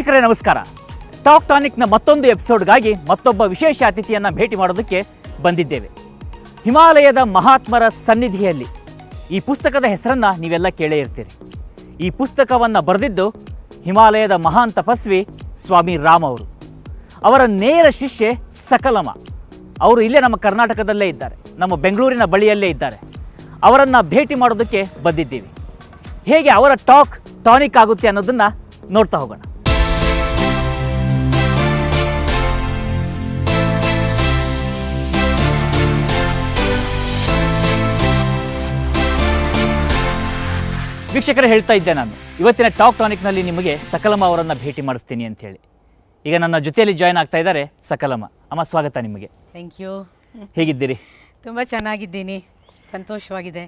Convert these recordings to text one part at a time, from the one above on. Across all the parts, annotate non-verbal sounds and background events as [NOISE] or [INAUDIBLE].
ವೀಕ್ಷಕರೇ ನಮಸ್ಕಾರ ಟಾಕ್ ಟಾನಿಕ್ನ ಮತ್ತೊಂದು ಎಪಿಸೋಡ್ಗಾಗಿ ಮತ್ತೊಬ್ಬ ವಿಶೇಷ ಅತಿಥಿಯನ್ನು ಭೇಟಿ ಮಾಡೋದಕ್ಕೆ ಬಂದಿದ್ದೇವೆ ಹಿಮಾಲಯದ ಮಹಾತ್ಮರ ಸನ್ನಿಧಿಯಲ್ಲಿ ಈ ಪುಸ್ತಕದ ಹೆಸರನ್ನ ನೀವೆಲ್ಲ ಕೇಳೇ ಇರ್ತೀರಿ ಈ ಪುಸ್ತಕವನ್ನು ಬರೆದಿದ್ದು ಹಿಮಾಲಯದ ಮಹಾನ್ ತಪಸ್ವಿ ಸ್ವಾಮಿ ರಾಮ್ ಅವರು ಅವರ ನೇರ ಶಿಷ್ಯೆ ಸಕಲಮ ಅವರು ಇಲ್ಲೇ ನಮ್ಮ ಕರ್ನಾಟಕದಲ್ಲೇ ಇದ್ದಾರೆ ನಮ್ಮ ಬೆಂಗಳೂರಿನ ಬಳಿಯಲ್ಲೇ ಇದ್ದಾರೆ ಅವರನ್ನು ಭೇಟಿ ಮಾಡೋದಕ್ಕೆ ಬಂದಿದ್ದೀವಿ ಹೇಗೆ ಅವರ ಟಾಕ್ ಟಾನಿಕ್ ಆಗುತ್ತೆ ಅನ್ನೋದನ್ನ ನೋಡ್ತಾ ಹೋಗೋಣ ವೀಕ್ಷಕರೇ ಹೇಳ್ತಾ ಇದ್ದೆ ನಾನು ಇವತ್ತಿನ ಟಾಕ್ ಟಾನಿಕ್ನಲ್ಲಿ ನಿಮಗೆ ಸಕಲಮ ಅವರನ್ನು ಭೇಟಿ ಮಾಡಿಸ್ತೀನಿ ಅಂತ ಹೇಳಿ ಈಗ ನನ್ನ ಜೊತೆಯಲ್ಲಿ ಜಾಯ್ನ್ ಆಗ್ತಾ ಇದ್ದಾರೆ ಸಕಲಮ ಅಮ್ಮ ಸ್ವಾಗತ ನಿಮಗೆ ಥ್ಯಾಂಕ್ ಯು ಹೇಗಿದ್ದೀರಿ ತುಂಬ ಚೆನ್ನಾಗಿದ್ದೀನಿ ಸಂತೋಷವಾಗಿದೆ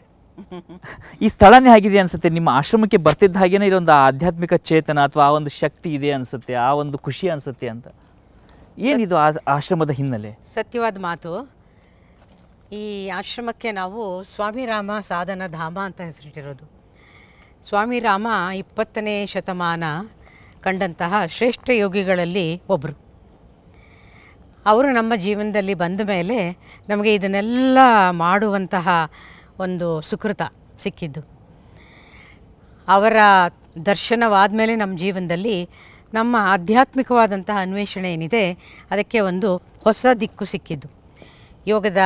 ಈ ಸ್ಥಳನೇ ಆಗಿದೆ ಅನಿಸುತ್ತೆ ನಿಮ್ಮ ಆಶ್ರಮಕ್ಕೆ ಬರ್ತಿದ್ದ ಹಾಗೇನೆ ಇದೊಂದು ಆಧ್ಯಾತ್ಮಿಕ ಚೇತನ ಅಥವಾ ಆ ಒಂದು ಶಕ್ತಿ ಇದೆ ಅನಿಸುತ್ತೆ ಆ ಒಂದು ಖುಷಿ ಅನಿಸುತ್ತೆ ಅಂತ ಏನಿದು ಆಶ್ರಮದ ಹಿನ್ನೆಲೆ ಸತ್ಯವಾದ ಮಾತು ಈ ಆಶ್ರಮಕ್ಕೆ ನಾವು ಸ್ವಾಮಿರಾಮ ಸಾಧನ ಧಾಮ ಅಂತ ಹೆಸರಿಟ್ಟಿರೋದು ಸ್ವಾಮಿ ರಾಮ ಇಪ್ಪತ್ತನೇ ಶತಮಾನ ಕಂಡಂತಹ ಶ್ರೇಷ್ಠ ಯೋಗಿಗಳಲ್ಲಿ ಒಬ್ಬರು ಅವರು ನಮ್ಮ ಜೀವನದಲ್ಲಿ ಬಂದ ಮೇಲೆ ನಮಗೆ ಇದನ್ನೆಲ್ಲ ಮಾಡುವಂತಹ ಒಂದು ಸುಕೃತ ಸಿಕ್ಕಿದ್ದು ಅವರ ದರ್ಶನವಾದ ಮೇಲೆ ನಮ್ಮ ಜೀವನದಲ್ಲಿ ನಮ್ಮ ಆಧ್ಯಾತ್ಮಿಕವಾದಂತಹ ಅನ್ವೇಷಣೆ ಏನಿದೆ ಅದಕ್ಕೆ ಒಂದು ಹೊಸ ದಿಕ್ಕು ಸಿಕ್ಕಿದ್ದು ಯೋಗದ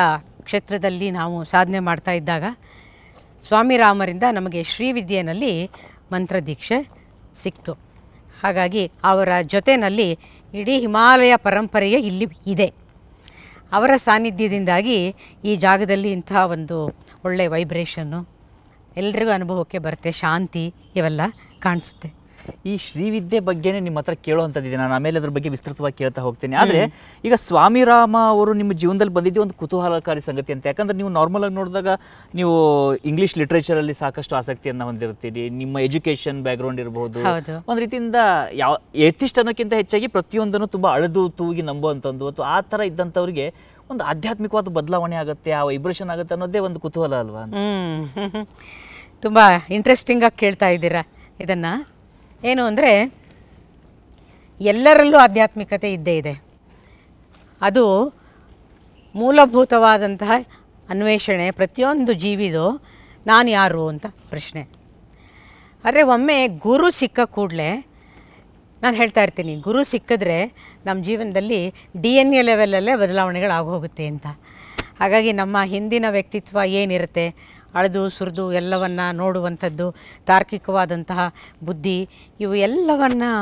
ಕ್ಷೇತ್ರದಲ್ಲಿ ನಾವು ಸಾಧನೆ ಮಾಡ್ತಾ ಇದ್ದಾಗ ಸ್ವಾಮಿ ರಾಮರಿಂದ ನಮಗೆ ಶ್ರೀವಿದ್ಯೆಯಲ್ಲಿ ಮಂತ್ರದೀಕ್ಷೆ ಸಿಕ್ತು ಹಾಗಾಗಿ ಅವರ ಜೊತೆಯಲ್ಲಿ ಇಡೀ ಹಿಮಾಲಯ ಪರಂಪರೆಯೇ ಇಲ್ಲಿ ಇದೆ ಅವರ ಸಾನ್ನಿಧ್ಯದಿಂದಾಗಿ ಈ ಜಾಗದಲ್ಲಿ ಇಂಥ ಒಂದು ಒಳ್ಳೆಯ ವೈಬ್ರೇಷನ್ನು ಎಲ್ರಿಗೂ ಅನುಭವಕ್ಕೆ ಬರುತ್ತೆ ಶಾಂತಿ ಇವೆಲ್ಲ ಕಾಣಿಸುತ್ತೆ ಈ ಶ್ರೀವಿದ್ಯೆ ಬಗ್ಗೆನೇ ನಿಮ್ಮ ಹತ್ರ ಕೇಳುವಂಥದ್ದಿದೆ ನಾನು ಆಮೇಲೆ ಅದ್ರ ಬಗ್ಗೆ ವಿಸ್ತೃತವಾಗಿ ಕೇಳ್ತಾ ಹೋಗ್ತೇನೆ ಆದರೆ ಈಗ ಸ್ವಾಮಿ ರಾಮ ಅವರು ನಿಮ್ಮ ಜೀವನದಲ್ಲಿ ಬಂದಿದ್ದು ಒಂದು ಕುತೂಹಲಕಾರಿ ಸಂಗತಿ ಅಂತ ಯಾಕಂದ್ರೆ ನೀವು ನಾರ್ಮಲ್ ಆಗಿ ನೋಡಿದಾಗ ನೀವು ಇಂಗ್ಲೀಷ್ ಲಿಟ್ರೇಚರಲ್ಲಿ ಸಾಕಷ್ಟು ಆಸಕ್ತಿಯನ್ನು ಹೊಂದಿರುತ್ತೀರಿ ನಿಮ್ಮ ಎಜುಕೇಷನ್ ಬ್ಯಾಕ್ಗ್ರೌಂಡ್ ಇರಬಹುದು ಒಂದು ರೀತಿಯಿಂದ ಯಾವ ಎಥಿಸ್ಟ್ ಅನ್ನೋಕ್ಕಿಂತ ಹೆಚ್ಚಾಗಿ ಪ್ರತಿಯೊಂದನ್ನು ತುಂಬಾ ಅಳೆದು ತೂಗಿ ನಂಬುವಂಥದ್ದು ಅಥವಾ ಆ ತರ ಇದ್ದಂಥವ್ರಿಗೆ ಒಂದು ಆಧ್ಯಾತ್ಮಿಕವಾದ ಬದಲಾವಣೆ ಆಗುತ್ತೆ ಆ ವೈಬ್ರೇಷನ್ ಆಗುತ್ತೆ ಅನ್ನೋದೇ ಒಂದು ಕುತೂಹಲ ಅಲ್ವಾ [LAUGHS] ತುಂಬ ಇಂಟ್ರೆಸ್ಟಿಂಗಾಗಿ ಕೇಳ್ತಾ ಇದ್ದೀರಾ ಇದನ್ನ ಏನು ಅಂದರೆ ಎಲ್ಲರಲ್ಲೂ ಆಧ್ಯಾತ್ಮಿಕತೆ ಇದ್ದೇ ಇದೆ ಅದು ಮೂಲಭೂತವಾದಂತಹ ಅನ್ವೇಷಣೆ ಪ್ರತಿಯೊಂದು ಜೀವಿದು ನಾನು ಯಾರು ಅಂತ ಪ್ರಶ್ನೆ ಆದರೆ ಒಮ್ಮೆ ಗುರು ಸಿಕ್ಕ ಕೂಡಲೇ ನಾನು ಹೇಳ್ತಾ ಇರ್ತೀನಿ ಗುರು ಸಿಕ್ಕಿದ್ರೆ ನಮ್ಮ ಜೀವನದಲ್ಲಿ ಡಿ ಎನ್ ಎ ಲೆವೆಲಲ್ಲೇ ಬದಲಾವಣೆಗಳಾಗೋಗುತ್ತೆ ಅಂತ ಹಾಗಾಗಿ ನಮ್ಮ ಹಿಂದಿನ ವ್ಯಕ್ತಿತ್ವ ಏನಿರುತ್ತೆ ಅಳೆದು ಸುರಿದು ಎಲ್ಲವನ್ನು ನೋಡುವಂಥದ್ದು ತಾರ್ಕಿಕವಾದಂತಹ ಬುದ್ಧಿ ಇವು ಎಲ್ಲವನ್ನು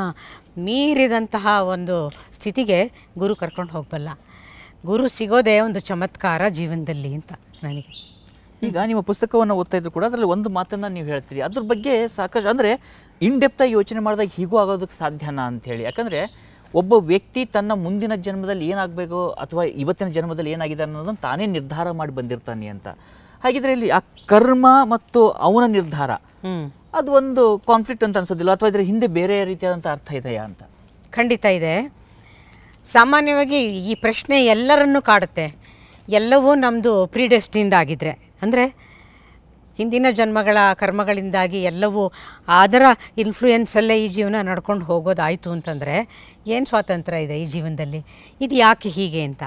ಮೀರಿದಂತಹ ಒಂದು ಸ್ಥಿತಿಗೆ ಗುರು ಕರ್ಕೊಂಡು ಹೋಗಬಲ್ಲ ಗುರು ಸಿಗೋದೇ ಒಂದು ಚಮತ್ಕಾರ ಜೀವನದಲ್ಲಿ ಅಂತ ನನಗೆ ಈಗ ನಿಮ್ಮ ಪುಸ್ತಕವನ್ನು ಓದ್ತಾ ಇದ್ರು ಕೂಡ ಅದರಲ್ಲಿ ಒಂದು ಮಾತನ್ನು ನೀವು ಹೇಳ್ತೀರಿ ಅದ್ರ ಬಗ್ಗೆ ಸಾಕಷ್ಟು ಅಂದರೆ ಇನ್ಡೆಪ್ತಾಗಿ ಯೋಚನೆ ಮಾಡಿದಾಗ ಹೀಗೂ ಆಗೋದಕ್ಕೆ ಸಾಧ್ಯನಾ ಅಂಥೇಳಿ ಯಾಕಂದರೆ ಒಬ್ಬ ವ್ಯಕ್ತಿ ತನ್ನ ಮುಂದಿನ ಜನ್ಮದಲ್ಲಿ ಏನಾಗಬೇಕು ಅಥವಾ ಇವತ್ತಿನ ಜನ್ಮದಲ್ಲಿ ಏನಾಗಿದೆ ಅನ್ನೋದನ್ನು ತಾನೇ ನಿರ್ಧಾರ ಮಾಡಿ ಬಂದಿರ್ತಾನೆ ಅಂತ ಹಾಗಿದ್ರೆ ಇಲ್ಲಿ ಆ ಕರ್ಮ ಮತ್ತು ಅವನ ನಿರ್ಧಾರ ಅದು ಒಂದು ಕಾನ್ಫ್ಲಿಕ್ಟ್ ಅಂತ ಅನ್ಸೋದಿಲ್ಲ ಅಥವಾ ಇದರ ಹಿಂದೆ ಬೇರೆ ರೀತಿಯಾದಂಥ ಅರ್ಥ ಇದೆಯಾ ಅಂತ ಖಂಡಿತ ಇದೆ ಸಾಮಾನ್ಯವಾಗಿ ಈ ಪ್ರಶ್ನೆ ಎಲ್ಲರನ್ನು ಕಾಡುತ್ತೆ ಎಲ್ಲವೂ ನಮ್ಮದು ಪ್ರೀಡೆಸ್ಟಿಂಡ್ ಆಗಿದ್ರೆ ಅಂದರೆ ಹಿಂದಿನ ಜನ್ಮಗಳ ಕರ್ಮಗಳಿಂದಾಗಿ ಎಲ್ಲವೂ ಅದರ ಇನ್ಫ್ಲೂಯೆನ್ಸಲ್ಲೇ ಈ ಜೀವನ ನಡ್ಕೊಂಡು ಹೋಗೋದಾಯಿತು ಅಂತಂದರೆ ಏನು ಸ್ವಾತಂತ್ರ್ಯ ಇದೆ ಈ ಜೀವನದಲ್ಲಿ ಇದು ಯಾಕೆ ಹೀಗೆ ಅಂತ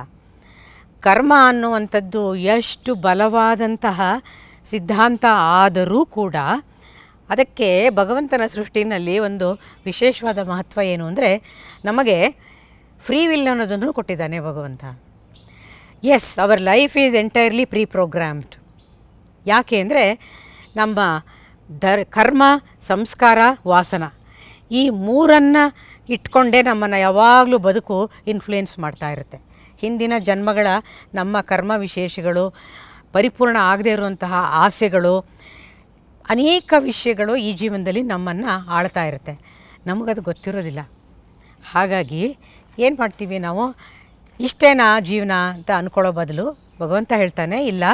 ಕರ್ಮ ಅನ್ನುವಂಥದ್ದು ಎಷ್ಟು ಬಲವಾದಂತಹ ಸಿದ್ಧಾಂತ ಆದರೂ ಕೂಡ ಅದಕ್ಕೆ ಭಗವಂತನ ಸೃಷ್ಟಿನಲ್ಲಿ ಒಂದು ವಿಶೇಷವಾದ ಮಹತ್ವ ಏನು ಅಂದರೆ ನಮಗೆ ಫ್ರೀ ವಿಲ್ ಅನ್ನೋದನ್ನು ಕೊಟ್ಟಿದ್ದಾನೆ ಭಗವಂತ as our life is entirely pre programmed ಯಾಕೆ ಅಂದರೆ ನಮ್ಮ ದರ್ ಕರ್ಮ ಸಂಸ್ಕಾರ ವಾಸನ ಈ ಮೂರನ್ನು ಇಟ್ಕೊಂಡೇ ನಮ್ಮನ್ನು ಯಾವಾಗಲೂ ಬದುಕು ಇನ್ಫ್ಲೂಯೆನ್ಸ್ ಮಾಡ್ತಾ ಇರುತ್ತೆ ಹಿಂದಿನ ಜನ್ಮಗಳ ನಮ್ಮ ಕರ್ಮ ವಿಶೇಷಗಳು ಪರಿಪೂರ್ಣ ಆಗದೇ ಇರುವಂತಹ ಆಸೆಗಳು ಅನೇಕ ವಿಷಯಗಳು ಈ ಜೀವನದಲ್ಲಿ ನಮ್ಮನ್ನು ಆಳ್ತಾ ಇರುತ್ತೆ ನಮಗದು ಗೊತ್ತಿರೋದಿಲ್ಲ ಹಾಗಾಗಿ ಏನು ಮಾಡ್ತೀವಿ ನಾವು ಇಷ್ಟೇನಾ ಜೀವನ ಅಂತ ಅಂದ್ಕೊಳ್ಳೋ ಬದಲು ಭಗವಂತ ಹೇಳ್ತಾನೆ ಇಲ್ಲ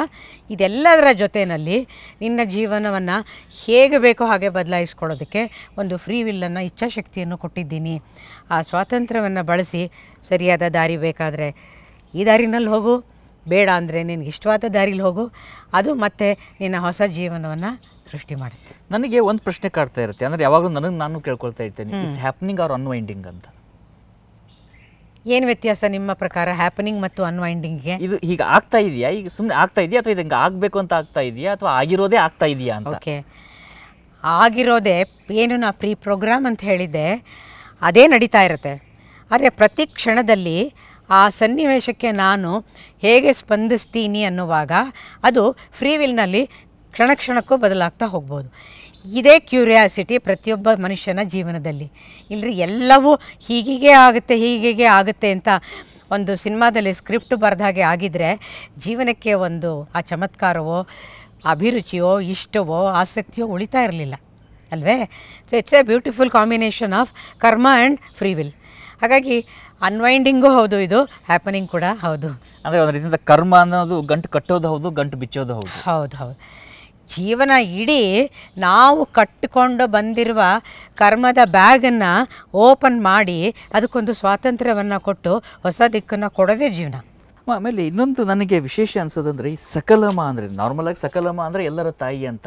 ಇದೆಲ್ಲದರ ಜೊತೆಯಲ್ಲಿ ನಿನ್ನ ಜೀವನವನ್ನು ಹೇಗೆ ಬೇಕೋ ಹಾಗೆ ಬದಲಾಯಿಸ್ಕೊಳ್ಳೋದಕ್ಕೆ ಒಂದು ಫ್ರೀ ವಿಲ್ಲನ್ನು ಇಚ್ಛಾಶಕ್ತಿಯನ್ನು ಕೊಟ್ಟಿದ್ದೀನಿ ಆ ಸ್ವಾತಂತ್ರ್ಯವನ್ನು ಬಳಸಿ ಸರಿಯಾದ ದಾರಿ ಬೇಕಾದರೆ ಈ ದಾರಿನಲ್ಲಿ ಹೋಗು ಬೇಡ ಅಂದರೆ ನಿನಗೆ ಇಷ್ಟವಾದ ದಾರಿಲಿ ಹೋಗು ಅದು ಮತ್ತೆ ನಿನ್ನ ಹೊಸ ಜೀವನವನ್ನು ಸೃಷ್ಟಿ ಮಾಡುತ್ತೆ ನನಗೆ ಒಂದು ಪ್ರಶ್ನೆ ಕಾಡ್ತಾ ಇರುತ್ತೆ ಅಂದರೆ ಯಾವಾಗಲೂ ನನಗೆ ನಾನು ಕೇಳ್ಕೊಳ್ತಾ ಇರ್ತೇನೆ ಇಸ್ ಹ್ಯಾಪ್ನಿಂಗ್ ಆರ್ ಅನ್ವೈಂಡಿಂಗ್ ಅಂತ ಏನು ವ್ಯತ್ಯಾಸ ನಿಮ್ಮ ಪ್ರಕಾರ ಹ್ಯಾಪನಿಂಗ್ ಮತ್ತು ಅನ್ವೈಂಡಿಂಗ್ಗೆ ಇದು ಈಗ ಆಗ್ತಾ ಇದೆಯಾ ಈಗ ಸುಮ್ಮನೆ ಆಗ್ತಾ ಇದೆಯಾ ಅಥವಾ ಇದು ಆಗಬೇಕು ಅಂತ ಆಗ್ತಾ ಇದೆಯಾ ಅಥವಾ ಆಗಿರೋದೇ ಆಗ್ತಾ ಇದೆಯಾ ಅಂತ ಓಕೆ ಆಗಿರೋದೇ ಏನು ನಾ ಪ್ರೀ ಪ್ರೋಗ್ರಾಮ್ ಅಂತ ಹೇಳಿದ್ದೆ ಅದೇ ನಡೀತಾ ಇರುತ್ತೆ ಆದರೆ ಪ್ರತಿ ಕ್ಷಣದಲ್ಲಿ ಆ ಸನ್ನಿವೇಶಕ್ಕೆ ನಾನು ಹೇಗೆ ಸ್ಪಂದಿಸ್ತೀನಿ ಅನ್ನುವಾಗ ಅದು ಫ್ರೀ ವಿಲ್ನಲ್ಲಿ ಕ್ಷಣ ಕ್ಷಣಕ್ಕೂ ಬದಲಾಗ್ತಾ ಹೋಗ್ಬೋದು ಇದೇ ಕ್ಯೂರಿಯಾಸಿಟಿ ಪ್ರತಿಯೊಬ್ಬ ಮನುಷ್ಯನ ಜೀವನದಲ್ಲಿ ಇಲ್ಲರಿ ಎಲ್ಲವೂ ಹೀಗೀಗೆ ಆಗುತ್ತೆ ಹೀಗೀಗೆ ಆಗುತ್ತೆ ಅಂತ ಒಂದು ಸಿನಿಮಾದಲ್ಲಿ ಸ್ಕ್ರಿಪ್ಟ್ ಬರೆದಾಗೆ ಹಾಗೆ ಆಗಿದ್ದರೆ ಜೀವನಕ್ಕೆ ಒಂದು ಆ ಚಮತ್ಕಾರವೋ ಅಭಿರುಚಿಯೋ ಇಷ್ಟವೋ ಆಸಕ್ತಿಯೋ ಉಳಿತಾ ಇರಲಿಲ್ಲ ಅಲ್ವೇ so it's a beautiful combination of karma and free will ಹಾಗಾಗಿ ಅನ್ವೈಂಡಿಂಗು ಹೌದು ಇದು ಹ್ಯಾಪನಿಂಗ್ ಕೂಡ ಹೌದು ಅಂದರೆ ಒಂದು ರೀತಿಯಿಂದ ಕರ್ಮ ಅನ್ನೋದು ಗಂಟು ಕಟ್ಟೋದು ಹೌದು ಗಂಟು ಬಿಚ್ಚೋದು ಹೌದು ಹೌದು ಹೌದು ಜೀವನ ಇಡೀ ನಾವು ಕಟ್ಟಿಕೊಂಡು ಬಂದಿರುವ ಕರ್ಮದ ಬ್ಯಾಗನ್ನು ಓಪನ್ ಮಾಡಿ ಅದಕ್ಕೊಂದು ಸ್ವಾತಂತ್ರ್ಯವನ್ನು ಕೊಟ್ಟು ಹೊಸ ದಿಕ್ಕನ್ನು ಕೊಡೋದೇ ಜೀವನ ಆಮೇಲೆ ಇನ್ನೊಂದು ನನಗೆ ವಿಶೇಷ ಅನ್ಸೋದಂದ್ರೆ ಈ ಸಕಲಮ ಅಂದರೆ ನಾರ್ಮಲಾಗಿ ಸಕಲಮ ಅಂದರೆ ಎಲ್ಲರ ತಾಯಿ ಅಂತ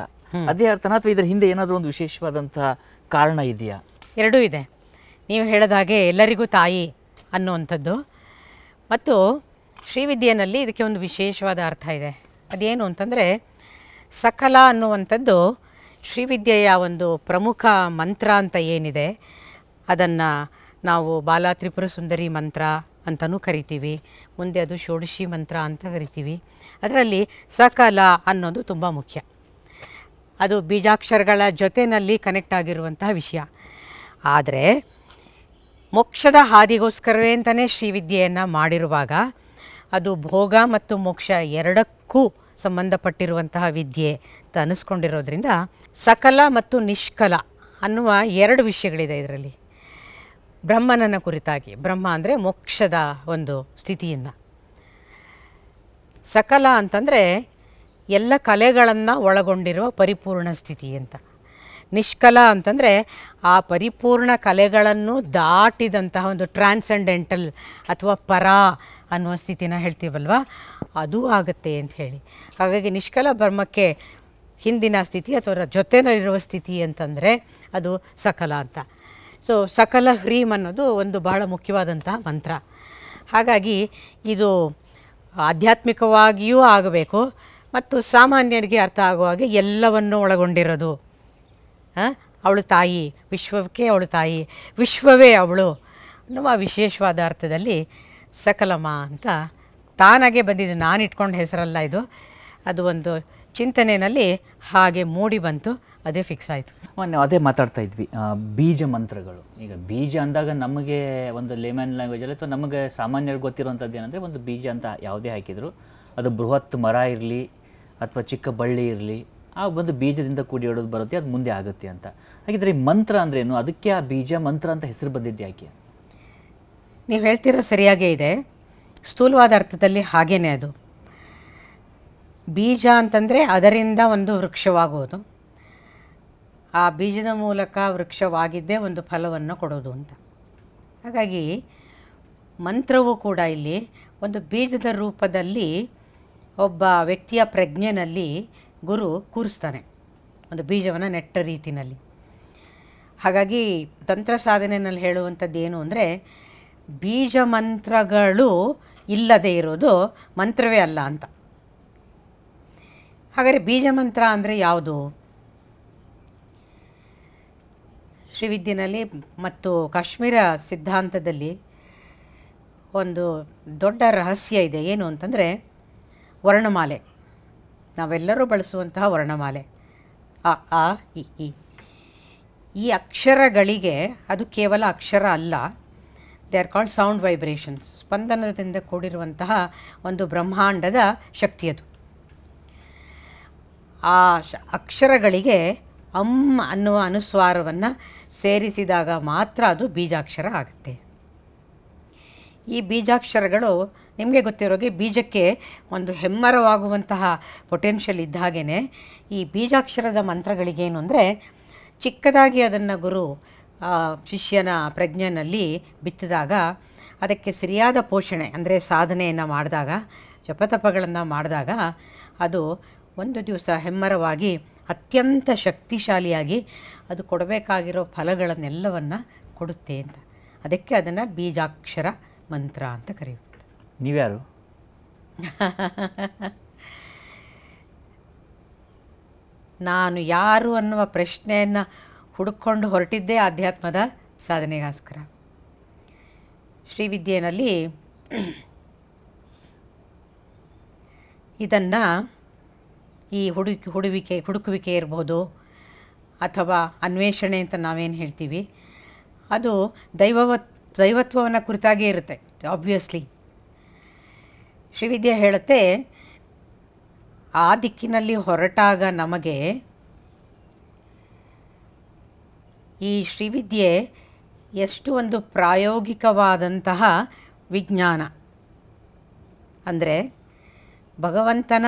ಅದೇ ಅರ್ಥನ ಅಥವಾ ಇದರ ಹಿಂದೆ ಏನಾದರೂ ಒಂದು ವಿಶೇಷವಾದಂತಹ ಕಾರಣ ಇದೆಯಾ ಎರಡೂ ಇದೆ ನೀವು ಹೇಳಿದ ಹಾಗೆ ಎಲ್ಲರಿಗೂ ತಾಯಿ ಅನ್ನುವಂಥದ್ದು ಮತ್ತು ಶ್ರೀವಿದ್ಯೆಯಲ್ಲಿ ಇದಕ್ಕೆ ಒಂದು ವಿಶೇಷವಾದ ಅರ್ಥ ಇದೆ ಅದೇನು ಅಂತಂದರೆ ಸಕಲ ಅನ್ನುವಂಥದ್ದು ಶ್ರೀವಿದ್ಯೆಯ ಒಂದು ಪ್ರಮುಖ ಮಂತ್ರ ಅಂತ ಏನಿದೆ ಅದನ್ನು ನಾವು ಬಾಲಾತ್ರಿಪುರ ಸುಂದರಿ ಮಂತ್ರ ಅಂತಲೂ ಕರಿತೀವಿ ಮುಂದೆ ಅದು ಷೋಡಶಿ ಮಂತ್ರ ಅಂತ ಕರಿತೀವಿ ಅದರಲ್ಲಿ ಸಕಲ ಅನ್ನೋದು ತುಂಬ ಮುಖ್ಯ ಅದು ಬೀಜಾಕ್ಷರಗಳ ಜೊತೆಯಲ್ಲಿ ಕನೆಕ್ಟ್ ಆಗಿರುವಂತಹ ವಿಷಯ ಆದರೆ ಮೋಕ್ಷದ ಹಾದಿಗೋಸ್ಕರವೇ ಅಂತಲೇ ಶ್ರೀವಿದ್ಯೆಯನ್ನು ಮಾಡಿರುವಾಗ ಅದು ಭೋಗ ಮತ್ತು ಮೋಕ್ಷ ಎರಡಕ್ಕೂ ಸಂಬಂಧಪಟ್ಟಿರುವಂತಹ ವಿದ್ಯೆ ಅಂತ ಅನ್ನಿಸ್ಕೊಂಡಿರೋದ್ರಿಂದ ಸಕಲ ಮತ್ತು ನಿಷ್ಕಲ ಅನ್ನುವ ಎರಡು ವಿಷಯಗಳಿದೆ ಇದರಲ್ಲಿ ಬ್ರಹ್ಮನನ್ನ ಕುರಿತಾಗಿ ಬ್ರಹ್ಮ ಅಂದರೆ ಮೋಕ್ಷದ ಒಂದು ಸ್ಥಿತಿಯನ್ನು ಸಕಲ ಅಂತಂದರೆ ಎಲ್ಲ ಕಲೆಗಳನ್ನು ಒಳಗೊಂಡಿರುವ ಪರಿಪೂರ್ಣ ಸ್ಥಿತಿ ಅಂತ ನಿಷ್ಕಲ ಅಂತಂದರೆ ಆ ಪರಿಪೂರ್ಣ ಕಲೆಗಳನ್ನು ದಾಟಿದಂತಹ ಒಂದು ಟ್ರಾನ್ಸೆಂಡೆಂಟಲ್ ಅಥವಾ ಪರ ಅನ್ನುವ ಸ್ಥಿತಿನ ಹೇಳ್ತೀವಲ್ವ ಅದು ಆಗುತ್ತೆ ಅಂತ ಹೇಳಿ ಹಾಗಾಗಿ ನಿಷ್ಕಲ ಬ್ರಹ್ಮಕ್ಕೆ ಹಿಂದಿನ ಸ್ಥಿತಿ ಅಥವಾ ಜೊತೆನಲ್ಲಿರುವ ಸ್ಥಿತಿ ಅಂತಂದರೆ ಅದು ಸಕಲ ಅಂತ ಸೊ ಸಕಲ ಹ್ರೀಮ್ ಅನ್ನೋದು ಒಂದು ಬಹಳ ಮುಖ್ಯವಾದಂತಹ ಮಂತ್ರ ಹಾಗಾಗಿ ಇದು ಆಧ್ಯಾತ್ಮಿಕವಾಗಿಯೂ ಆಗಬೇಕು ಮತ್ತು ಸಾಮಾನ್ಯರಿಗೆ ಅರ್ಥ ಆಗುವ ಹಾಗೆ ಎಲ್ಲವನ್ನು ಒಳಗೊಂಡಿರೋದು ಅವಳು ತಾಯಿ ವಿಶ್ವಕ್ಕೆ ಅವಳು ತಾಯಿ ವಿಶ್ವವೇ ಅವಳು ಅನ್ನುವ ವಿಶೇಷವಾದ ಅರ್ಥದಲ್ಲಿ ಸಕಲಮ ಅಂತ ತಾನಾಗೆ ಬಂದಿದ್ದು ನಾನು ಇಟ್ಕೊಂಡ ಹೆಸರಲ್ಲ ಇದು ಅದು ಒಂದು ಚಿಂತನೆಯಲ್ಲಿ ಹಾಗೆ ಮೂಡಿ ಬಂತು ಅದೇ ಫಿಕ್ಸ್ ಆಯಿತು ಮೊನ್ನೆ ಅದೇ ಮಾತಾಡ್ತಾ ಇದ್ವಿ ಬೀಜ ಮಂತ್ರಗಳು ಈಗ ಬೀಜ ಅಂದಾಗ ನಮಗೆ ಒಂದು ಲೆಮನ್ ಲ್ಯಾಂಗ್ವೇಜಲ್ಲಿ ಅಥವಾ ನಮಗೆ ಸಾಮಾನ್ಯರು ಗೊತ್ತಿರುವಂಥದ್ದು ಏನಂದರೆ ಒಂದು ಬೀಜ ಅಂತ ಯಾವುದೇ ಹಾಕಿದ್ರು ಅದು ಬೃಹತ್ ಮರ ಇರಲಿ ಅಥವಾ ಚಿಕ್ಕ ಬಳ್ಳಿ ಇರಲಿ ಆ ಒಂದು ಬೀಜದಿಂದ ಕೂಡಿಡೋದು ಬರುತ್ತೆ ಅದು ಮುಂದೆ ಆಗುತ್ತೆ ಅಂತ ಹಾಗಿದ್ರೆ ಈ ಮಂತ್ರ ಏನು ಅದಕ್ಕೆ ಆ ಬೀಜ ಮಂತ್ರ ಅಂತ ಹೆಸರು ಬಂದಿದ್ದು ಯಾಕೆ ನೀವು ಹೇಳ್ತಿರೋ ಸರಿಯಾಗೇ ಇದೆ ಸ್ಥೂಲವಾದ ಅರ್ಥದಲ್ಲಿ ಹಾಗೇನೆ ಅದು ಬೀಜ ಅಂತಂದರೆ ಅದರಿಂದ ಒಂದು ವೃಕ್ಷವಾಗುವುದು ಆ ಬೀಜದ ಮೂಲಕ ವೃಕ್ಷವಾಗಿದ್ದೇ ಒಂದು ಫಲವನ್ನು ಕೊಡೋದು ಅಂತ ಹಾಗಾಗಿ ಮಂತ್ರವೂ ಕೂಡ ಇಲ್ಲಿ ಒಂದು ಬೀಜದ ರೂಪದಲ್ಲಿ ಒಬ್ಬ ವ್ಯಕ್ತಿಯ ಪ್ರಜ್ಞೆನಲ್ಲಿ ಗುರು ಕೂರಿಸ್ತಾನೆ ಒಂದು ಬೀಜವನ್ನು ನೆಟ್ಟ ರೀತಿಯಲ್ಲಿ ಹಾಗಾಗಿ ತಂತ್ರ ಸಾಧನೆಯಲ್ಲಿ ಹೇಳುವಂಥದ್ದು ಏನು ಅಂದರೆ ಬೀಜ ಮಂತ್ರಗಳು ಇಲ್ಲದೇ ಇರೋದು ಮಂತ್ರವೇ ಅಲ್ಲ ಅಂತ ಹಾಗಾದರೆ ಬೀಜ ಮಂತ್ರ ಅಂದರೆ ಯಾವುದು ಶ್ರೀವಿದ್ಯೆನಲ್ಲಿ ಮತ್ತು ಕಾಶ್ಮೀರ ಸಿದ್ಧಾಂತದಲ್ಲಿ ಒಂದು ದೊಡ್ಡ ರಹಸ್ಯ ಇದೆ ಏನು ಅಂತಂದರೆ ವರ್ಣಮಾಲೆ ನಾವೆಲ್ಲರೂ ಬಳಸುವಂತಹ ವರ್ಣಮಾಲೆ ಆ ಆ ಇ ಈ ಅಕ್ಷರಗಳಿಗೆ ಅದು ಕೇವಲ ಅಕ್ಷರ ಅಲ್ಲ they are called sound vibrations ಸ್ಪಂದನದಿಂದ ಕೂಡಿರುವಂತಹ ಒಂದು ಬ್ರಹ್ಮಾಂಡದ ಶಕ್ತಿ ಅದು ಆ ಅಕ್ಷರಗಳಿಗೆ ಅಮ್ ಅನ್ನುವ ಅನುಸ್ವಾರವನ್ನು ಸೇರಿಸಿದಾಗ ಮಾತ್ರ ಅದು ಬೀಜಾಕ್ಷರ ಆಗುತ್ತೆ ಈ ಬೀಜಾಕ್ಷರಗಳು ನಿಮಗೆ ಗೊತ್ತಿರೋಗೆ ಬೀಜಕ್ಕೆ ಒಂದು ಹೆಮ್ಮರವಾಗುವಂತಹ ಪೊಟೆನ್ಷಿಯಲ್ ಇದ್ದ ಹಾಗೇ ಈ ಬೀಜಾಕ್ಷರದ ಮಂತ್ರಗಳಿಗೇನು ಅಂದರೆ ಚಿಕ್ಕದಾಗಿ ಅದನ್ನು ಗುರು ಶಿಷ್ಯನ ಪ್ರಜ್ಞೆಯಲ್ಲಿ ಬಿತ್ತಿದಾಗ ಅದಕ್ಕೆ ಸರಿಯಾದ ಪೋಷಣೆ ಅಂದರೆ ಸಾಧನೆಯನ್ನು ಮಾಡಿದಾಗ ಜಪತಪಗಳನ್ನು ಮಾಡಿದಾಗ ಅದು ಒಂದು ದಿವಸ ಹೆಮ್ಮರವಾಗಿ ಅತ್ಯಂತ ಶಕ್ತಿಶಾಲಿಯಾಗಿ ಅದು ಕೊಡಬೇಕಾಗಿರೋ ಫಲಗಳನ್ನೆಲ್ಲವನ್ನು ಕೊಡುತ್ತೆ ಅಂತ ಅದಕ್ಕೆ ಅದನ್ನು ಬೀಜಾಕ್ಷರ ಮಂತ್ರ ಅಂತ ಕರೆಯುವ ನೀವ್ಯಾರು ನಾನು ಯಾರು ಅನ್ನುವ ಪ್ರಶ್ನೆಯನ್ನು ಹುಡುಕೊಂಡು ಹೊರಟಿದ್ದೇ ಆಧ್ಯಾತ್ಮದ ಸಾಧನೆಗೋಸ್ಕರ ಶ್ರೀವಿದ್ಯೆಯಲ್ಲಿ ಇದನ್ನು ಈ ಹುಡುಕಿ ಹುಡುವಿಕೆ ಹುಡುಕುವಿಕೆ ಇರ್ಬೋದು ಅಥವಾ ಅನ್ವೇಷಣೆ ಅಂತ ನಾವೇನು ಹೇಳ್ತೀವಿ ಅದು ದೈವವತ್ ದೈವತ್ವವನ್ನು ಕುರಿತಾಗೇ ಇರುತ್ತೆ ಆಬ್ವಿಯಸ್ಲಿ ಶ್ರೀವಿದ್ಯೆ ಹೇಳುತ್ತೆ ಆ ದಿಕ್ಕಿನಲ್ಲಿ ಹೊರಟಾಗ ನಮಗೆ ಈ ಶ್ರೀವಿದ್ಯೆ ಎಷ್ಟು ಒಂದು ಪ್ರಾಯೋಗಿಕವಾದಂತಹ ವಿಜ್ಞಾನ ಅಂದರೆ ಭಗವಂತನ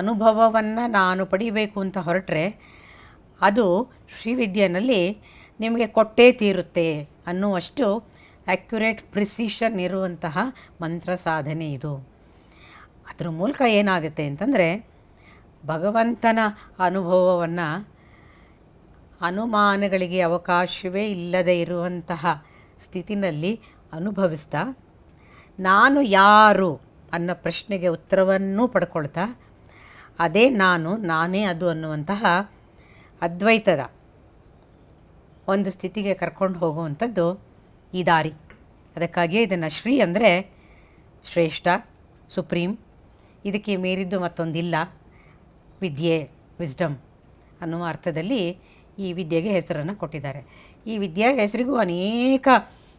ಅನುಭವವನ್ನು ನಾನು ಪಡಿಬೇಕು ಅಂತ ಹೊರಟ್ರೆ ಅದು ಶ್ರೀವಿದ್ಯೆಯಲ್ಲಿ ನಿಮಗೆ ಕೊಟ್ಟೇ ತೀರುತ್ತೆ ಅನ್ನುವಷ್ಟು ಆ್ಯಕ್ಯುರೇಟ್ ಪ್ರಿಸಿಷನ್ ಇರುವಂತಹ ಮಂತ್ರ ಸಾಧನೆ ಇದು ಅದ್ರ ಮೂಲಕ ಏನಾಗುತ್ತೆ ಅಂತಂದರೆ ಭಗವಂತನ ಅನುಭವವನ್ನು ಅನುಮಾನಗಳಿಗೆ ಅವಕಾಶವೇ ಇಲ್ಲದೆ ಇರುವಂತಹ ಸ್ಥಿತಿನಲ್ಲಿ ಅನುಭವಿಸ್ತಾ ನಾನು ಯಾರು ಅನ್ನೋ ಪ್ರಶ್ನೆಗೆ ಉತ್ತರವನ್ನೂ ಪಡ್ಕೊಳ್ತಾ ಅದೇ ನಾನು ನಾನೇ ಅದು ಅನ್ನುವಂತಹ ಅದ್ವೈತದ ಒಂದು ಸ್ಥಿತಿಗೆ ಕರ್ಕೊಂಡು ಹೋಗುವಂಥದ್ದು ಈ ದಾರಿ ಅದಕ್ಕಾಗಿಯೇ ಇದನ್ನು ಶ್ರೀ ಅಂದರೆ ಶ್ರೇಷ್ಠ ಸುಪ್ರೀಂ ಇದಕ್ಕೆ ಮೀರಿದ್ದು ಮತ್ತೊಂದಿಲ್ಲ ವಿದ್ಯೆ ವಿಸ್ಡಮ್ ಅನ್ನುವ ಅರ್ಥದಲ್ಲಿ ಈ ವಿದ್ಯೆಗೆ ಹೆಸರನ್ನು ಕೊಟ್ಟಿದ್ದಾರೆ ಈ ವಿದ್ಯಾ ಹೆಸರಿಗೂ ಅನೇಕ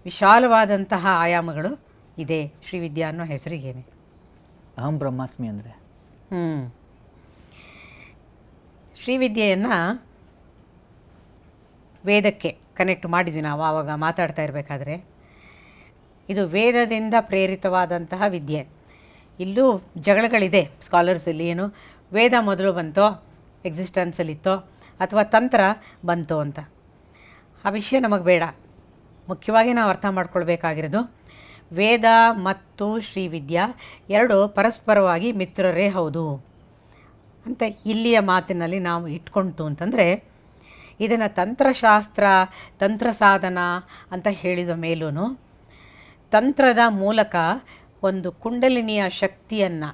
ವಿಶಾಲವಾದಂತಹ ಆಯಾಮಗಳು ಇದೆ ಶ್ರೀ ಅನ್ನೋ ಹೆಸರಿಗೇನೆ ಅಹಂ ಬ್ರಹ್ಮಾಸ್ಮಿ ಅಂದರೆ ಹ್ಞೂ ಶ್ರೀವಿದ್ಯೆಯನ್ನು ವೇದಕ್ಕೆ ಕನೆಕ್ಟ್ ಮಾಡಿದ್ವಿ ನಾವು ಆವಾಗ ಮಾತಾಡ್ತಾ ಇರಬೇಕಾದ್ರೆ ಇದು ವೇದದಿಂದ ಪ್ರೇರಿತವಾದಂತಹ ವಿದ್ಯೆ ಇಲ್ಲೂ ಜಗಳಗಳಿದೆ ಸ್ಕಾಲರ್ಸಲ್ಲಿ ಏನು ವೇದ ಮೊದಲು ಬಂತೋ ಎಕ್ಸಿಸ್ಟೆನ್ಸಲ್ಲಿತ್ತೋ ಅಥವಾ ತಂತ್ರ ಬಂತೋ ಅಂತ ಆ ವಿಷಯ ನಮಗೆ ಬೇಡ ಮುಖ್ಯವಾಗಿ ನಾವು ಅರ್ಥ ಮಾಡ್ಕೊಳ್ಬೇಕಾಗಿರೋದು ವೇದ ಮತ್ತು ಶ್ರೀವಿದ್ಯಾ ಎರಡು ಪರಸ್ಪರವಾಗಿ ಮಿತ್ರರೇ ಹೌದು ಅಂತ ಇಲ್ಲಿಯ ಮಾತಿನಲ್ಲಿ ನಾವು ಇಟ್ಕೊಂತು ಅಂತಂದರೆ ಇದನ್ನು ತಂತ್ರಶಾಸ್ತ್ರ ತಂತ್ರ ಸಾಧನ ಅಂತ ಹೇಳಿದ ಮೇಲೂ ತಂತ್ರದ ಮೂಲಕ ಒಂದು ಕುಂಡಲಿನಿಯ ಶಕ್ತಿಯನ್ನು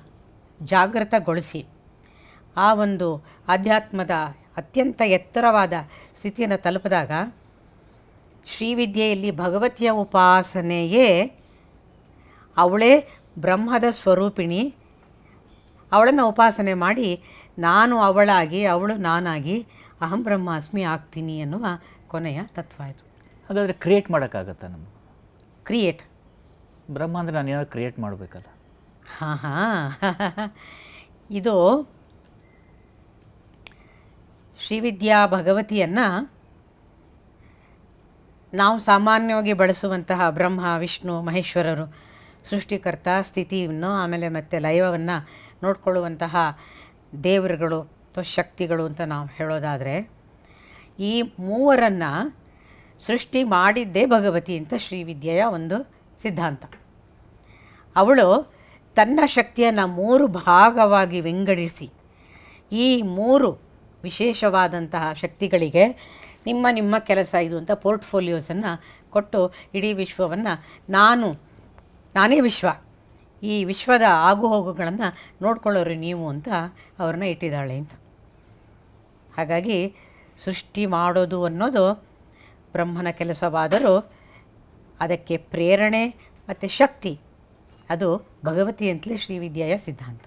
ಜಾಗೃತಗೊಳಿಸಿ ಆ ಒಂದು ಆಧ್ಯಾತ್ಮದ ಅತ್ಯಂತ ಎತ್ತರವಾದ ಸ್ಥಿತಿಯನ್ನು ತಲುಪಿದಾಗ ಶ್ರೀವಿದ್ಯೆಯಲ್ಲಿ ಭಗವತಿಯ ಉಪಾಸನೆಯೇ ಅವಳೇ ಬ್ರಹ್ಮದ ಸ್ವರೂಪಿಣಿ ಅವಳನ್ನು ಉಪಾಸನೆ ಮಾಡಿ ನಾನು ಅವಳಾಗಿ ಅವಳು ನಾನಾಗಿ ಅಹಂ ಬ್ರಹ್ಮಾಸ್ಮಿ ಆಗ್ತೀನಿ ಅನ್ನುವ ಕೊನೆಯ ತತ್ವ ಇದು ಹಾಗಾದರೆ ಕ್ರಿಯೇಟ್ ಮಾಡೋಕ್ಕಾಗತ್ತಾ ನಮ್ಮ ಕ್ರಿಯೇಟ್ ಬ್ರಹ್ಮ ಅಂದರೆ ನಾನು ಏನಾದ್ರು ಕ್ರಿಯೇಟ್ ಮಾಡಬೇಕಲ್ಲ ಹಾಂ ಹಾಂ ಇದು ಶ್ರೀವಿದ್ಯಾ ಭಗವತಿಯನ್ನು ನಾವು ಸಾಮಾನ್ಯವಾಗಿ ಬಳಸುವಂತಹ ಬ್ರಹ್ಮ ವಿಷ್ಣು ಮಹೇಶ್ವರರು ಸೃಷ್ಟಿಕರ್ತ ಸ್ಥಿತಿಯನ್ನು ಆಮೇಲೆ ಮತ್ತು ಲಯವನ್ನು ನೋಡಿಕೊಳ್ಳುವಂತಹ ದೇವರುಗಳು ಅಥವಾ ಶಕ್ತಿಗಳು ಅಂತ ನಾವು ಹೇಳೋದಾದರೆ ಈ ಮೂವರನ್ನು ಸೃಷ್ಟಿ ಮಾಡಿದ್ದೇ ಭಗವತಿ ಅಂತ ಶ್ರೀವಿದ್ಯೆಯ ಒಂದು ಸಿದ್ಧಾಂತ ಅವಳು ತನ್ನ ಶಕ್ತಿಯನ್ನು ಮೂರು ಭಾಗವಾಗಿ ವಿಂಗಡಿಸಿ ಈ ಮೂರು ವಿಶೇಷವಾದಂತಹ ಶಕ್ತಿಗಳಿಗೆ ನಿಮ್ಮ ನಿಮ್ಮ ಕೆಲಸ ಇದು ಅಂತ ಪೋರ್ಟ್ಫೋಲಿಯೋಸನ್ನು ಕೊಟ್ಟು ಇಡೀ ವಿಶ್ವವನ್ನು ನಾನು ನಾನೇ ವಿಶ್ವ ಈ ವಿಶ್ವದ ಆಗುಹೋಗುಗಳನ್ನು ನೋಡ್ಕೊಳ್ಳೋರು ನೀವು ಅಂತ ಅವ್ರನ್ನ ಇಟ್ಟಿದ್ದಾಳೆ ಅಂತ ಹಾಗಾಗಿ ಸೃಷ್ಟಿ ಮಾಡೋದು ಅನ್ನೋದು ಬ್ರಹ್ಮನ ಕೆಲಸವಾದರೂ ಅದಕ್ಕೆ ಪ್ರೇರಣೆ ಮತ್ತು ಶಕ್ತಿ ಅದು ಭಗವತಿ ಅಂತಲೇ ಶ್ರೀವಿದ್ಯೆಯ ಸಿದ್ಧಾಂತ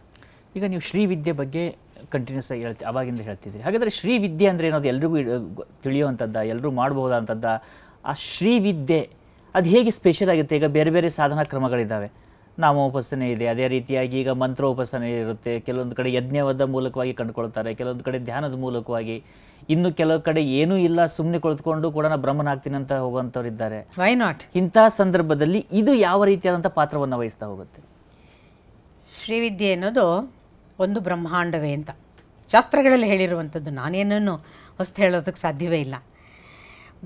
ಈಗ ನೀವು ಶ್ರೀವಿದ್ಯೆ ಬಗ್ಗೆ ಕಂಟಿನ್ಯೂಸ್ ಆಗಿ ಹೇಳ್ತೀವಿ ಅವಾಗಿಂದ ಹೇಳ್ತಿದ್ದೀರಿ ಹಾಗಾದರೆ ಶ್ರೀವಿದ್ಯೆ ಅಂದರೆ ಅದು ಎಲ್ರಿಗೂ ತಿಳಿಯುವಂಥದ್ದ ಎಲ್ಲರೂ ಮಾಡ್ಬೋದಂಥದ್ದು ಆ ಶ್ರೀವಿದ್ಯೆ ಅದು ಹೇಗೆ ಸ್ಪೆಷಲ್ ಆಗುತ್ತೆ ಈಗ ಬೇರೆ ಬೇರೆ ಸಾಧನಾ ಕ್ರಮಗಳಿದ್ದಾವೆ ನಾಮೋಪಸನೆ ಇದೆ ಅದೇ ರೀತಿಯಾಗಿ ಈಗ ಮಂತ್ರೋಪಸನೆ ಇರುತ್ತೆ ಕೆಲವೊಂದು ಕಡೆ ಯಜ್ಞವದ ಮೂಲಕವಾಗಿ ಕಂಡುಕೊಳ್ತಾರೆ ಕೆಲವೊಂದು ಕಡೆ ಧ್ಯಾನದ ಮೂಲಕವಾಗಿ ಇನ್ನು ಕೆಲವು ಕಡೆ ಏನೂ ಇಲ್ಲ ಸುಮ್ಮನೆ ಕುಳಿತುಕೊಂಡು ಕೂಡ ನಾನು ಬ್ರಹ್ಮನ್ ಆಗ್ತೀನಿ ಅಂತ ಹೋಗುವಂಥವ್ರು ಇದ್ದಾರೆ ವೈ ನಾಟ್ ಇಂತಹ ಸಂದರ್ಭದಲ್ಲಿ ಇದು ಯಾವ ರೀತಿಯಾದಂಥ ಪಾತ್ರವನ್ನು ವಹಿಸ್ತಾ ಹೋಗುತ್ತೆ ಶ್ರೀವಿದ್ಯೆ ಅನ್ನೋದು ಒಂದು ಬ್ರಹ್ಮಾಂಡವೇ ಅಂತ ಶಾಸ್ತ್ರಗಳಲ್ಲಿ ಹೇಳಿರುವಂಥದ್ದು ನಾನೇನನ್ನು ಹೊಸ್ತು ಹೇಳೋದಕ್ಕೆ ಸಾಧ್ಯವೇ ಇಲ್ಲ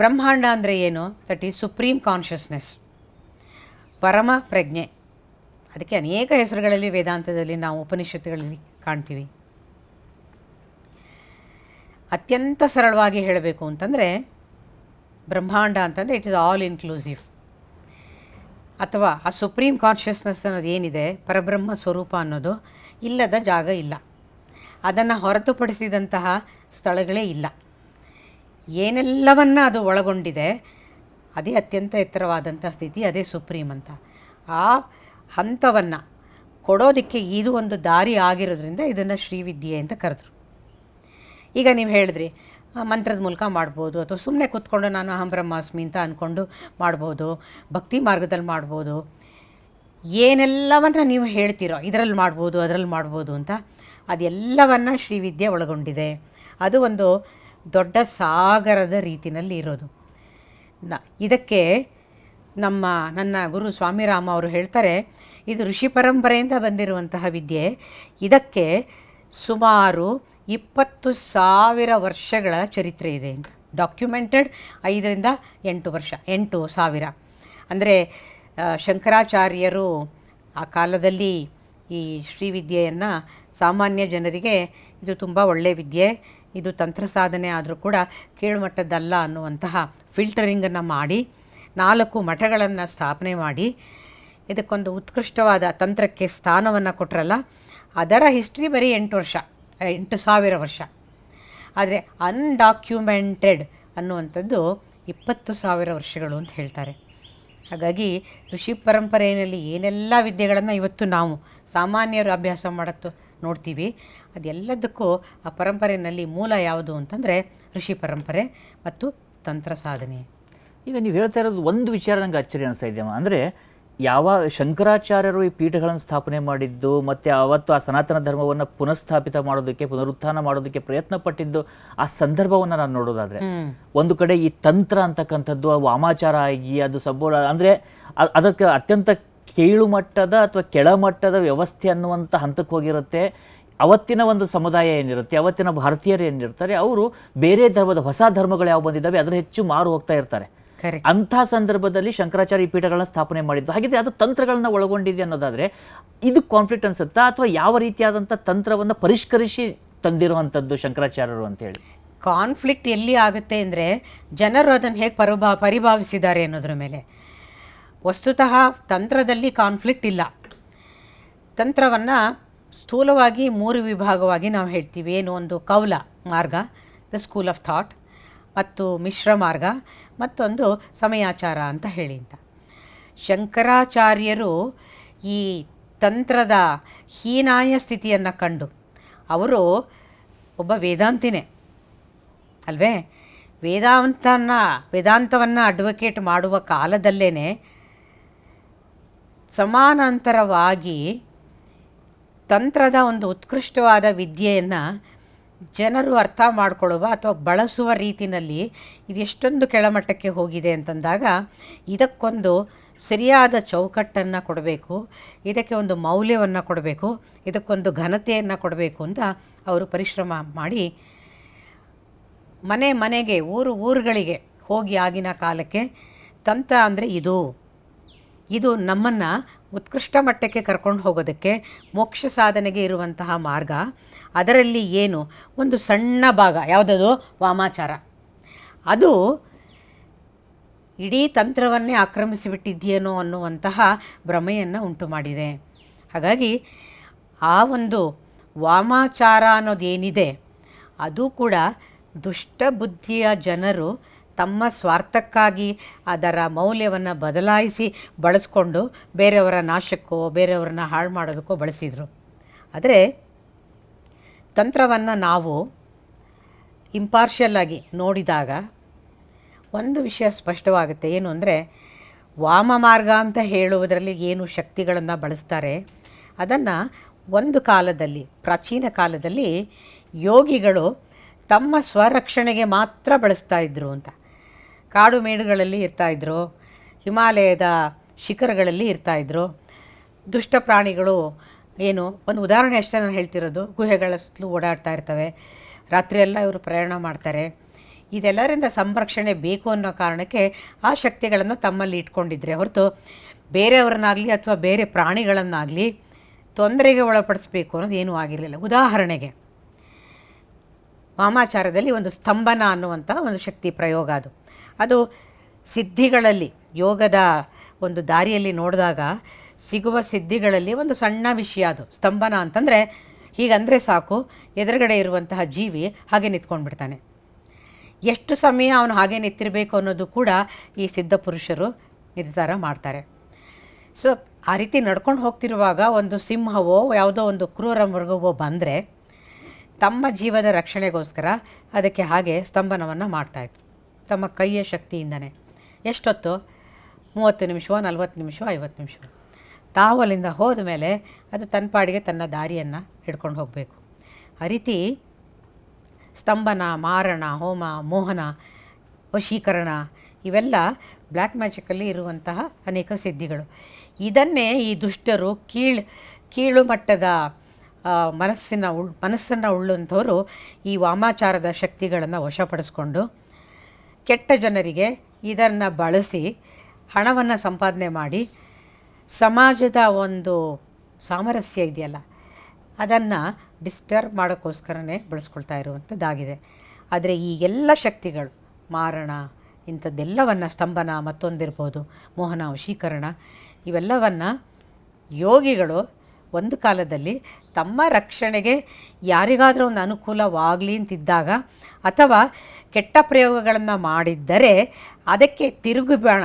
ಬ್ರಹ್ಮಾಂಡ ಅಂದರೆ ಏನು ದಟ್ ಈಸ್ ಸುಪ್ರೀಂ ಕಾನ್ಷಿಯಸ್ನೆಸ್ ಪರಮ ಪ್ರಜ್ಞೆ ಅದಕ್ಕೆ ಅನೇಕ ಹೆಸರುಗಳಲ್ಲಿ ವೇದಾಂತದಲ್ಲಿ ನಾವು ಉಪನಿಷತ್ತುಗಳಲ್ಲಿ ಕಾಣ್ತೀವಿ ಅತ್ಯಂತ ಸರಳವಾಗಿ ಹೇಳಬೇಕು ಅಂತಂದರೆ ಬ್ರಹ್ಮಾಂಡ ಅಂತಂದರೆ ಇಟ್ ಇಸ್ ಆಲ್ ಇನ್ಕ್ಲೂಸಿವ್ ಅಥವಾ ಆ ಸುಪ್ರೀಂ ಕಾನ್ಷಿಯಸ್ನೆಸ್ ಅನ್ನೋದು ಏನಿದೆ ಪರಬ್ರಹ್ಮ ಸ್ವರೂಪ ಅನ್ನೋದು ಇಲ್ಲದ ಜಾಗ ಇಲ್ಲ ಅದನ್ನು ಹೊರತುಪಡಿಸಿದಂತಹ ಸ್ಥಳಗಳೇ ಇಲ್ಲ ಏನೆಲ್ಲವನ್ನು ಅದು ಒಳಗೊಂಡಿದೆ ಅದೇ ಅತ್ಯಂತ ಎತ್ತರವಾದಂಥ ಸ್ಥಿತಿ ಅದೇ ಸುಪ್ರೀಂ ಅಂತ ಆ ಹಂತವನ್ನು ಕೊಡೋದಕ್ಕೆ ಇದು ಒಂದು ದಾರಿ ಆಗಿರೋದ್ರಿಂದ ಇದನ್ನು ಶ್ರೀವಿದ್ಯೆ ಅಂತ ಕರೆದ್ರು ಈಗ ನೀವು ಹೇಳಿದ್ರಿ ಮಂತ್ರದ ಮೂಲಕ ಮಾಡ್ಬೋದು ಅಥವಾ ಸುಮ್ಮನೆ ಕೂತ್ಕೊಂಡು ನಾನು ಅಹಂ ಬ್ರಹ್ಮಾಸ್ಮಿ ಅಂತ ಅಂದ್ಕೊಂಡು ಮಾಡ್ಬೋದು ಭಕ್ತಿ ಮಾರ್ಗದಲ್ಲಿ ಮಾಡ್ಬೋದು ಏನೆಲ್ಲವನ್ನು ನೀವು ಹೇಳ್ತೀರೋ ಇದರಲ್ಲಿ ಮಾಡ್ಬೋದು ಅದರಲ್ಲಿ ಮಾಡ್ಬೋದು ಅಂತ ಅದೆಲ್ಲವನ್ನು ಶ್ರೀವಿದ್ಯೆ ಒಳಗೊಂಡಿದೆ ಅದು ಒಂದು ದೊಡ್ಡ ಸಾಗರದ ರೀತಿಯಲ್ಲಿ ಇರೋದು ನ ಇದಕ್ಕೆ ನಮ್ಮ ನನ್ನ ಗುರು ಸ್ವಾಮಿರಾಮ ಅವರು ಹೇಳ್ತಾರೆ ಇದು ಋಷಿ ಪರಂಪರೆಯಿಂದ ಬಂದಿರುವಂತಹ ವಿದ್ಯೆ ಇದಕ್ಕೆ ಸುಮಾರು ಇಪ್ಪತ್ತು ಸಾವಿರ ವರ್ಷಗಳ ಚರಿತ್ರೆ ಇದೆ ಡಾಕ್ಯುಮೆಂಟೆಡ್ ಐದರಿಂದ ಎಂಟು ವರ್ಷ ಎಂಟು ಸಾವಿರ ಅಂದರೆ ಶಂಕರಾಚಾರ್ಯರು ಆ ಕಾಲದಲ್ಲಿ ಈ ಶ್ರೀವಿದ್ಯೆಯನ್ನು ಸಾಮಾನ್ಯ ಜನರಿಗೆ ಇದು ತುಂಬ ಒಳ್ಳೆಯ ವಿದ್ಯೆ ಇದು ತಂತ್ರ ಸಾಧನೆ ಆದರೂ ಕೂಡ ಕೀಳುಮಟ್ಟದ್ದಲ್ಲ ಅನ್ನುವಂತಹ ಫಿಲ್ಟರಿಂಗನ್ನು ಮಾಡಿ ನಾಲ್ಕು ಮಠಗಳನ್ನು ಸ್ಥಾಪನೆ ಮಾಡಿ ಇದಕ್ಕೊಂದು ಉತ್ಕೃಷ್ಟವಾದ ತಂತ್ರಕ್ಕೆ ಸ್ಥಾನವನ್ನು ಕೊಟ್ಟರಲ್ಲ ಅದರ ಹಿಸ್ಟ್ರಿ ಬರೀ ಎಂಟು ವರ್ಷ ಎಂಟು ಸಾವಿರ ವರ್ಷ ಆದರೆ ಅನ್ಡಾಕ್ಯುಮೆಂಟೆಡ್ ಅನ್ನುವಂಥದ್ದು ಇಪ್ಪತ್ತು ಸಾವಿರ ವರ್ಷಗಳು ಅಂತ ಹೇಳ್ತಾರೆ ಹಾಗಾಗಿ ಋಷಿ ಪರಂಪರೆಯಲ್ಲಿ ಏನೆಲ್ಲ ವಿದ್ಯೆಗಳನ್ನು ಇವತ್ತು ನಾವು ಸಾಮಾನ್ಯರು ಅಭ್ಯಾಸ ಮಾಡತ್ತು ನೋಡ್ತೀವಿ ಅದೆಲ್ಲದಕ್ಕೂ ಆ ಪರಂಪರೆಯಲ್ಲಿ ಮೂಲ ಯಾವುದು ಅಂತಂದರೆ ಋಷಿ ಪರಂಪರೆ ಮತ್ತು ತಂತ್ರ ಸಾಧನೆ ಈಗ ನೀವು ಹೇಳ್ತಾ ಇರೋದು ಒಂದು ವಿಚಾರ ನನಗೆ ಅಚ್ಚರಿ ಅನಿಸ್ತಾ ಇದ್ದೇವೆ ಅಂದರೆ ಯಾವ ಶಂಕರಾಚಾರ್ಯರು ಈ ಪೀಠಗಳನ್ನು ಸ್ಥಾಪನೆ ಮಾಡಿದ್ದು ಮತ್ತು ಅವತ್ತು ಆ ಸನಾತನ ಧರ್ಮವನ್ನು ಪುನಃಸ್ಥಾಪಿತ ಮಾಡೋದಕ್ಕೆ ಪುನರುತ್ಥಾನ ಮಾಡೋದಕ್ಕೆ ಪ್ರಯತ್ನ ಪಟ್ಟಿದ್ದು ಆ ಸಂದರ್ಭವನ್ನು ನಾನು ನೋಡೋದಾದರೆ ಒಂದು ಕಡೆ ಈ ತಂತ್ರ ಅಂತಕ್ಕಂಥದ್ದು ವಾಮಾಚಾರ ಆಗಿ ಅದು ಸಬ್ಬ ಅಂದರೆ ಅದಕ್ಕೆ ಅತ್ಯಂತ ಕೀಳು ಮಟ್ಟದ ಅಥವಾ ಕೆಳಮಟ್ಟದ ವ್ಯವಸ್ಥೆ ಅನ್ನುವಂಥ ಹಂತಕ್ಕೆ ಹೋಗಿರುತ್ತೆ ಅವತ್ತಿನ ಒಂದು ಸಮುದಾಯ ಏನಿರುತ್ತೆ ಅವತ್ತಿನ ಭಾರತೀಯರು ಏನಿರ್ತಾರೆ ಅವರು ಬೇರೆ ಧರ್ಮದ ಹೊಸ ಧರ್ಮಗಳು ಯಾವ ಬಂದಿದ್ದಾವೆ ಅದರ ಹೆಚ್ಚು ಮಾರು ಹೋಗ್ತಾ ಇರ್ತಾರೆ ಅಂತಹ ಸಂದರ್ಭದಲ್ಲಿ ಶಂಕರಾಚಾರ್ಯ ಪೀಠಗಳನ್ನ ಸ್ಥಾಪನೆ ಮಾಡಿದ್ದು ಹಾಗಿದ್ರೆ ಅದು ತಂತ್ರಗಳನ್ನ ಒಳಗೊಂಡಿದೆ ಅನ್ನೋದಾದ್ರೆ ಇದು ಕಾನ್ಫ್ಲಿಕ್ಟ್ ಅನ್ಸುತ್ತಾ ಅಥವಾ ಯಾವ ರೀತಿಯಾದಂಥ ತಂತ್ರವನ್ನು ಪರಿಷ್ಕರಿಸಿ ತಂದಿರುವಂಥದ್ದು ಶಂಕರಾಚಾರ್ಯರು ಅಂತ ಕಾನ್ಫ್ಲಿಕ್ಟ್ ಎಲ್ಲಿ ಆಗುತ್ತೆ ಅಂದರೆ ಜನರು ಅದನ್ನು ಹೇಗೆ ಪರಿಭಾ ಪರಿಭಾವಿಸಿದ್ದಾರೆ ಅನ್ನೋದ್ರ ಮೇಲೆ ವಸ್ತುತಃ ತಂತ್ರದಲ್ಲಿ ಕಾನ್ಫ್ಲಿಕ್ಟ್ ಇಲ್ಲ ತಂತ್ರವನ್ನು ಸ್ಥೂಲವಾಗಿ ಮೂರು ವಿಭಾಗವಾಗಿ ನಾವು ಹೇಳ್ತೀವಿ ಏನು ಒಂದು ಕೌಲ ಮಾರ್ಗ ದ ಸ್ಕೂಲ್ ಆಫ್ ಥಾಟ್ ಮತ್ತು ಮಿಶ್ರ ಮಾರ್ಗ ಮತ್ತೊಂದು ಸಮಯಾಚಾರ ಅಂತ ಹೇಳಿ ಅಂತ ಶಂಕರಾಚಾರ್ಯರು ಈ ತಂತ್ರದ ಹೀನಾಯ ಸ್ಥಿತಿಯನ್ನು ಕಂಡು ಅವರು ಒಬ್ಬ ವೇದಾಂತಿನೇ ಅಲ್ವೇ ವೇದಾಂತನ ವೇದಾಂತವನ್ನು ಅಡ್ವೊಕೇಟ್ ಮಾಡುವ ಕಾಲದಲ್ಲೇ ಸಮಾನಾಂತರವಾಗಿ ತಂತ್ರದ ಒಂದು ಉತ್ಕೃಷ್ಟವಾದ ವಿದ್ಯೆಯನ್ನು ಜನರು ಅರ್ಥ ಮಾಡಿಕೊಳ್ಳುವ ಅಥವಾ ಬಳಸುವ ರೀತಿಯಲ್ಲಿ ಇದೆಷ್ಟೊಂದು ಕೆಳಮಟ್ಟಕ್ಕೆ ಹೋಗಿದೆ ಅಂತಂದಾಗ ಇದಕ್ಕೊಂದು ಸರಿಯಾದ ಚೌಕಟ್ಟನ್ನು ಕೊಡಬೇಕು ಇದಕ್ಕೆ ಒಂದು ಮೌಲ್ಯವನ್ನು ಕೊಡಬೇಕು ಇದಕ್ಕೊಂದು ಘನತೆಯನ್ನು ಕೊಡಬೇಕು ಅಂತ ಅವರು ಪರಿಶ್ರಮ ಮಾಡಿ ಮನೆ ಮನೆಗೆ ಊರು ಊರುಗಳಿಗೆ ಹೋಗಿ ಆಗಿನ ಕಾಲಕ್ಕೆ ತಂತ ಅಂದರೆ ಇದು ಇದು ನಮ್ಮನ್ನು ಉತ್ಕೃಷ್ಟ ಮಟ್ಟಕ್ಕೆ ಕರ್ಕೊಂಡು ಹೋಗೋದಕ್ಕೆ ಮೋಕ್ಷ ಸಾಧನೆಗೆ ಇರುವಂತಹ ಮಾರ್ಗ ಅದರಲ್ಲಿ ಏನು ಒಂದು ಸಣ್ಣ ಭಾಗ ಯಾವುದದು ವಾಮಾಚಾರ ಅದು ಇಡೀ ತಂತ್ರವನ್ನೇ ಆಕ್ರಮಿಸಿಬಿಟ್ಟಿದೆಯೇನೋ ಅನ್ನುವಂತಹ ಭ್ರಮೆಯನ್ನು ಉಂಟು ಮಾಡಿದೆ ಹಾಗಾಗಿ ಆ ಒಂದು ವಾಮಾಚಾರ ಅನ್ನೋದೇನಿದೆ ಅದು ಕೂಡ ದುಷ್ಟಬುದ್ಧಿಯ ಜನರು ತಮ್ಮ ಸ್ವಾರ್ಥಕ್ಕಾಗಿ ಅದರ ಮೌಲ್ಯವನ್ನು ಬದಲಾಯಿಸಿ ಬಳಸ್ಕೊಂಡು ಬೇರೆಯವರ ನಾಶಕ್ಕೋ ಬೇರೆಯವ್ರನ್ನ ಹಾಳು ಮಾಡೋದಕ್ಕೋ ಬಳಸಿದರು ಆದರೆ ತಂತ್ರವನ್ನು ನಾವು ಇಂಪಾರ್ಷಿಯಲ್ಲಾಗಿ ನೋಡಿದಾಗ ಒಂದು ವಿಷಯ ಸ್ಪಷ್ಟವಾಗುತ್ತೆ ಏನು ಅಂದರೆ ವಾಮ ಮಾರ್ಗ ಅಂತ ಹೇಳುವುದರಲ್ಲಿ ಏನು ಶಕ್ತಿಗಳನ್ನು ಬಳಸ್ತಾರೆ ಅದನ್ನು ಒಂದು ಕಾಲದಲ್ಲಿ ಪ್ರಾಚೀನ ಕಾಲದಲ್ಲಿ ಯೋಗಿಗಳು ತಮ್ಮ ಸ್ವರಕ್ಷಣೆಗೆ ಮಾತ್ರ ಬಳಸ್ತಾ ಇದ್ದರು ಅಂತ ಕಾಡು ಮೇಡುಗಳಲ್ಲಿ ಇರ್ತಾಯಿದ್ರು ಹಿಮಾಲಯದ ಶಿಖರಗಳಲ್ಲಿ ಇರ್ತಾಯಿದ್ರು ದುಷ್ಟ ಪ್ರಾಣಿಗಳು ಏನು ಒಂದು ಉದಾಹರಣೆ ಅಷ್ಟೇ ನಾನು ಹೇಳ್ತಿರೋದು ಗುಹೆಗಳ ಸುತ್ತಲೂ ಓಡಾಡ್ತಾ ಇರ್ತವೆ ರಾತ್ರಿಯೆಲ್ಲ ಇವರು ಪ್ರಯಾಣ ಮಾಡ್ತಾರೆ ಇದೆಲ್ಲರಿಂದ ಸಂರಕ್ಷಣೆ ಬೇಕು ಅನ್ನೋ ಕಾರಣಕ್ಕೆ ಆ ಶಕ್ತಿಗಳನ್ನು ತಮ್ಮಲ್ಲಿ ಇಟ್ಕೊಂಡಿದ್ರೆ ಹೊರತು ಬೇರೆಯವ್ರನ್ನಾಗಲಿ ಅಥವಾ ಬೇರೆ ಪ್ರಾಣಿಗಳನ್ನಾಗಲಿ ತೊಂದರೆಗೆ ಒಳಪಡಿಸಬೇಕು ಅನ್ನೋದು ಏನೂ ಆಗಿರಲಿಲ್ಲ ಉದಾಹರಣೆಗೆ ವಾಮಾಚಾರದಲ್ಲಿ ಒಂದು ಸ್ತಂಭನ ಅನ್ನುವಂಥ ಒಂದು ಶಕ್ತಿ ಪ್ರಯೋಗ ಅದು ಅದು ಸಿದ್ಧಿಗಳಲ್ಲಿ ಯೋಗದ ಒಂದು ದಾರಿಯಲ್ಲಿ ನೋಡಿದಾಗ ಸಿಗುವ ಸಿದ್ಧಿಗಳಲ್ಲಿ ಒಂದು ಸಣ್ಣ ವಿಷಯ ಅದು ಸ್ತಂಭನ ಅಂತಂದರೆ ಹೀಗಂದರೆ ಸಾಕು ಎದುರುಗಡೆ ಇರುವಂತಹ ಜೀವಿ ಹಾಗೆ ಬಿಡ್ತಾನೆ ಎಷ್ಟು ಸಮಯ ಅವನು ಹಾಗೆ ನಿಂತಿರಬೇಕು ಅನ್ನೋದು ಕೂಡ ಈ ಸಿದ್ಧ ಪುರುಷರು ನಿರ್ಧಾರ ಮಾಡ್ತಾರೆ ಸೊ ಆ ರೀತಿ ನಡ್ಕೊಂಡು ಹೋಗ್ತಿರುವಾಗ ಒಂದು ಸಿಂಹವೋ ಯಾವುದೋ ಒಂದು ಕ್ರೂರ ಮೃಗವೋ ಬಂದರೆ ತಮ್ಮ ಜೀವದ ರಕ್ಷಣೆಗೋಸ್ಕರ ಅದಕ್ಕೆ ಹಾಗೆ ಸ್ತಂಭನವನ್ನು ಮಾಡ್ತಾಯಿತ್ತು ತಮ್ಮ ಕೈಯ ಶಕ್ತಿಯಿಂದನೇ ಎಷ್ಟೊತ್ತು ಮೂವತ್ತು ನಿಮಿಷವೋ ನಲ್ವತ್ತು ನಿಮಿಷವೋ ಐವತ್ತು ನಿಮಿಷವೋ ತಾವು ಹೋದ ಮೇಲೆ ಅದು ತನ್ನ ಪಾಡಿಗೆ ತನ್ನ ದಾರಿಯನ್ನು ಹಿಡ್ಕೊಂಡು ಹೋಗಬೇಕು ಆ ರೀತಿ ಸ್ತಂಭನ ಮಾರಣ ಹೋಮ ಮೋಹನ ವಶೀಕರಣ ಇವೆಲ್ಲ ಬ್ಲ್ಯಾಕ್ ಮ್ಯಾಜಿಕಲ್ಲಿ ಇರುವಂತಹ ಅನೇಕ ಸಿದ್ಧಿಗಳು ಇದನ್ನೇ ಈ ದುಷ್ಟರು ಕೀಳು ಕೀಳು ಮಟ್ಟದ ಮನಸ್ಸಿನ ಉಳ್ ಮನಸ್ಸನ್ನು ಉಳ್ಳುವಂಥವರು ಈ ವಾಮಾಚಾರದ ಶಕ್ತಿಗಳನ್ನು ವಶಪಡಿಸ್ಕೊಂಡು ಕೆಟ್ಟ ಜನರಿಗೆ ಇದನ್ನು ಬಳಸಿ ಹಣವನ್ನು ಸಂಪಾದನೆ ಮಾಡಿ ಸಮಾಜದ ಒಂದು ಸಾಮರಸ್ಯ ಇದೆಯಲ್ಲ ಅದನ್ನು ಡಿಸ್ಟರ್ಬ್ ಮಾಡೋಕ್ಕೋಸ್ಕರನೇ ಬಳಸ್ಕೊಳ್ತಾ ಇರುವಂಥದ್ದಾಗಿದೆ ಆದರೆ ಈ ಎಲ್ಲ ಶಕ್ತಿಗಳು ಮಾರಣ ಇಂಥದ್ದೆಲ್ಲವನ್ನು ಸ್ತಂಭನ ಮತ್ತೊಂದಿರ್ಬೋದು ಮೋಹನ ವಶೀಕರಣ ಇವೆಲ್ಲವನ್ನು ಯೋಗಿಗಳು ಒಂದು ಕಾಲದಲ್ಲಿ ತಮ್ಮ ರಕ್ಷಣೆಗೆ ಯಾರಿಗಾದರೂ ಒಂದು ಅನುಕೂಲವಾಗಲಿ ಅಂತಿದ್ದಾಗ ಅಥವಾ ಕೆಟ್ಟ ಪ್ರಯೋಗಗಳನ್ನು ಮಾಡಿದ್ದರೆ ಅದಕ್ಕೆ ತಿರುಗುಬಾಣ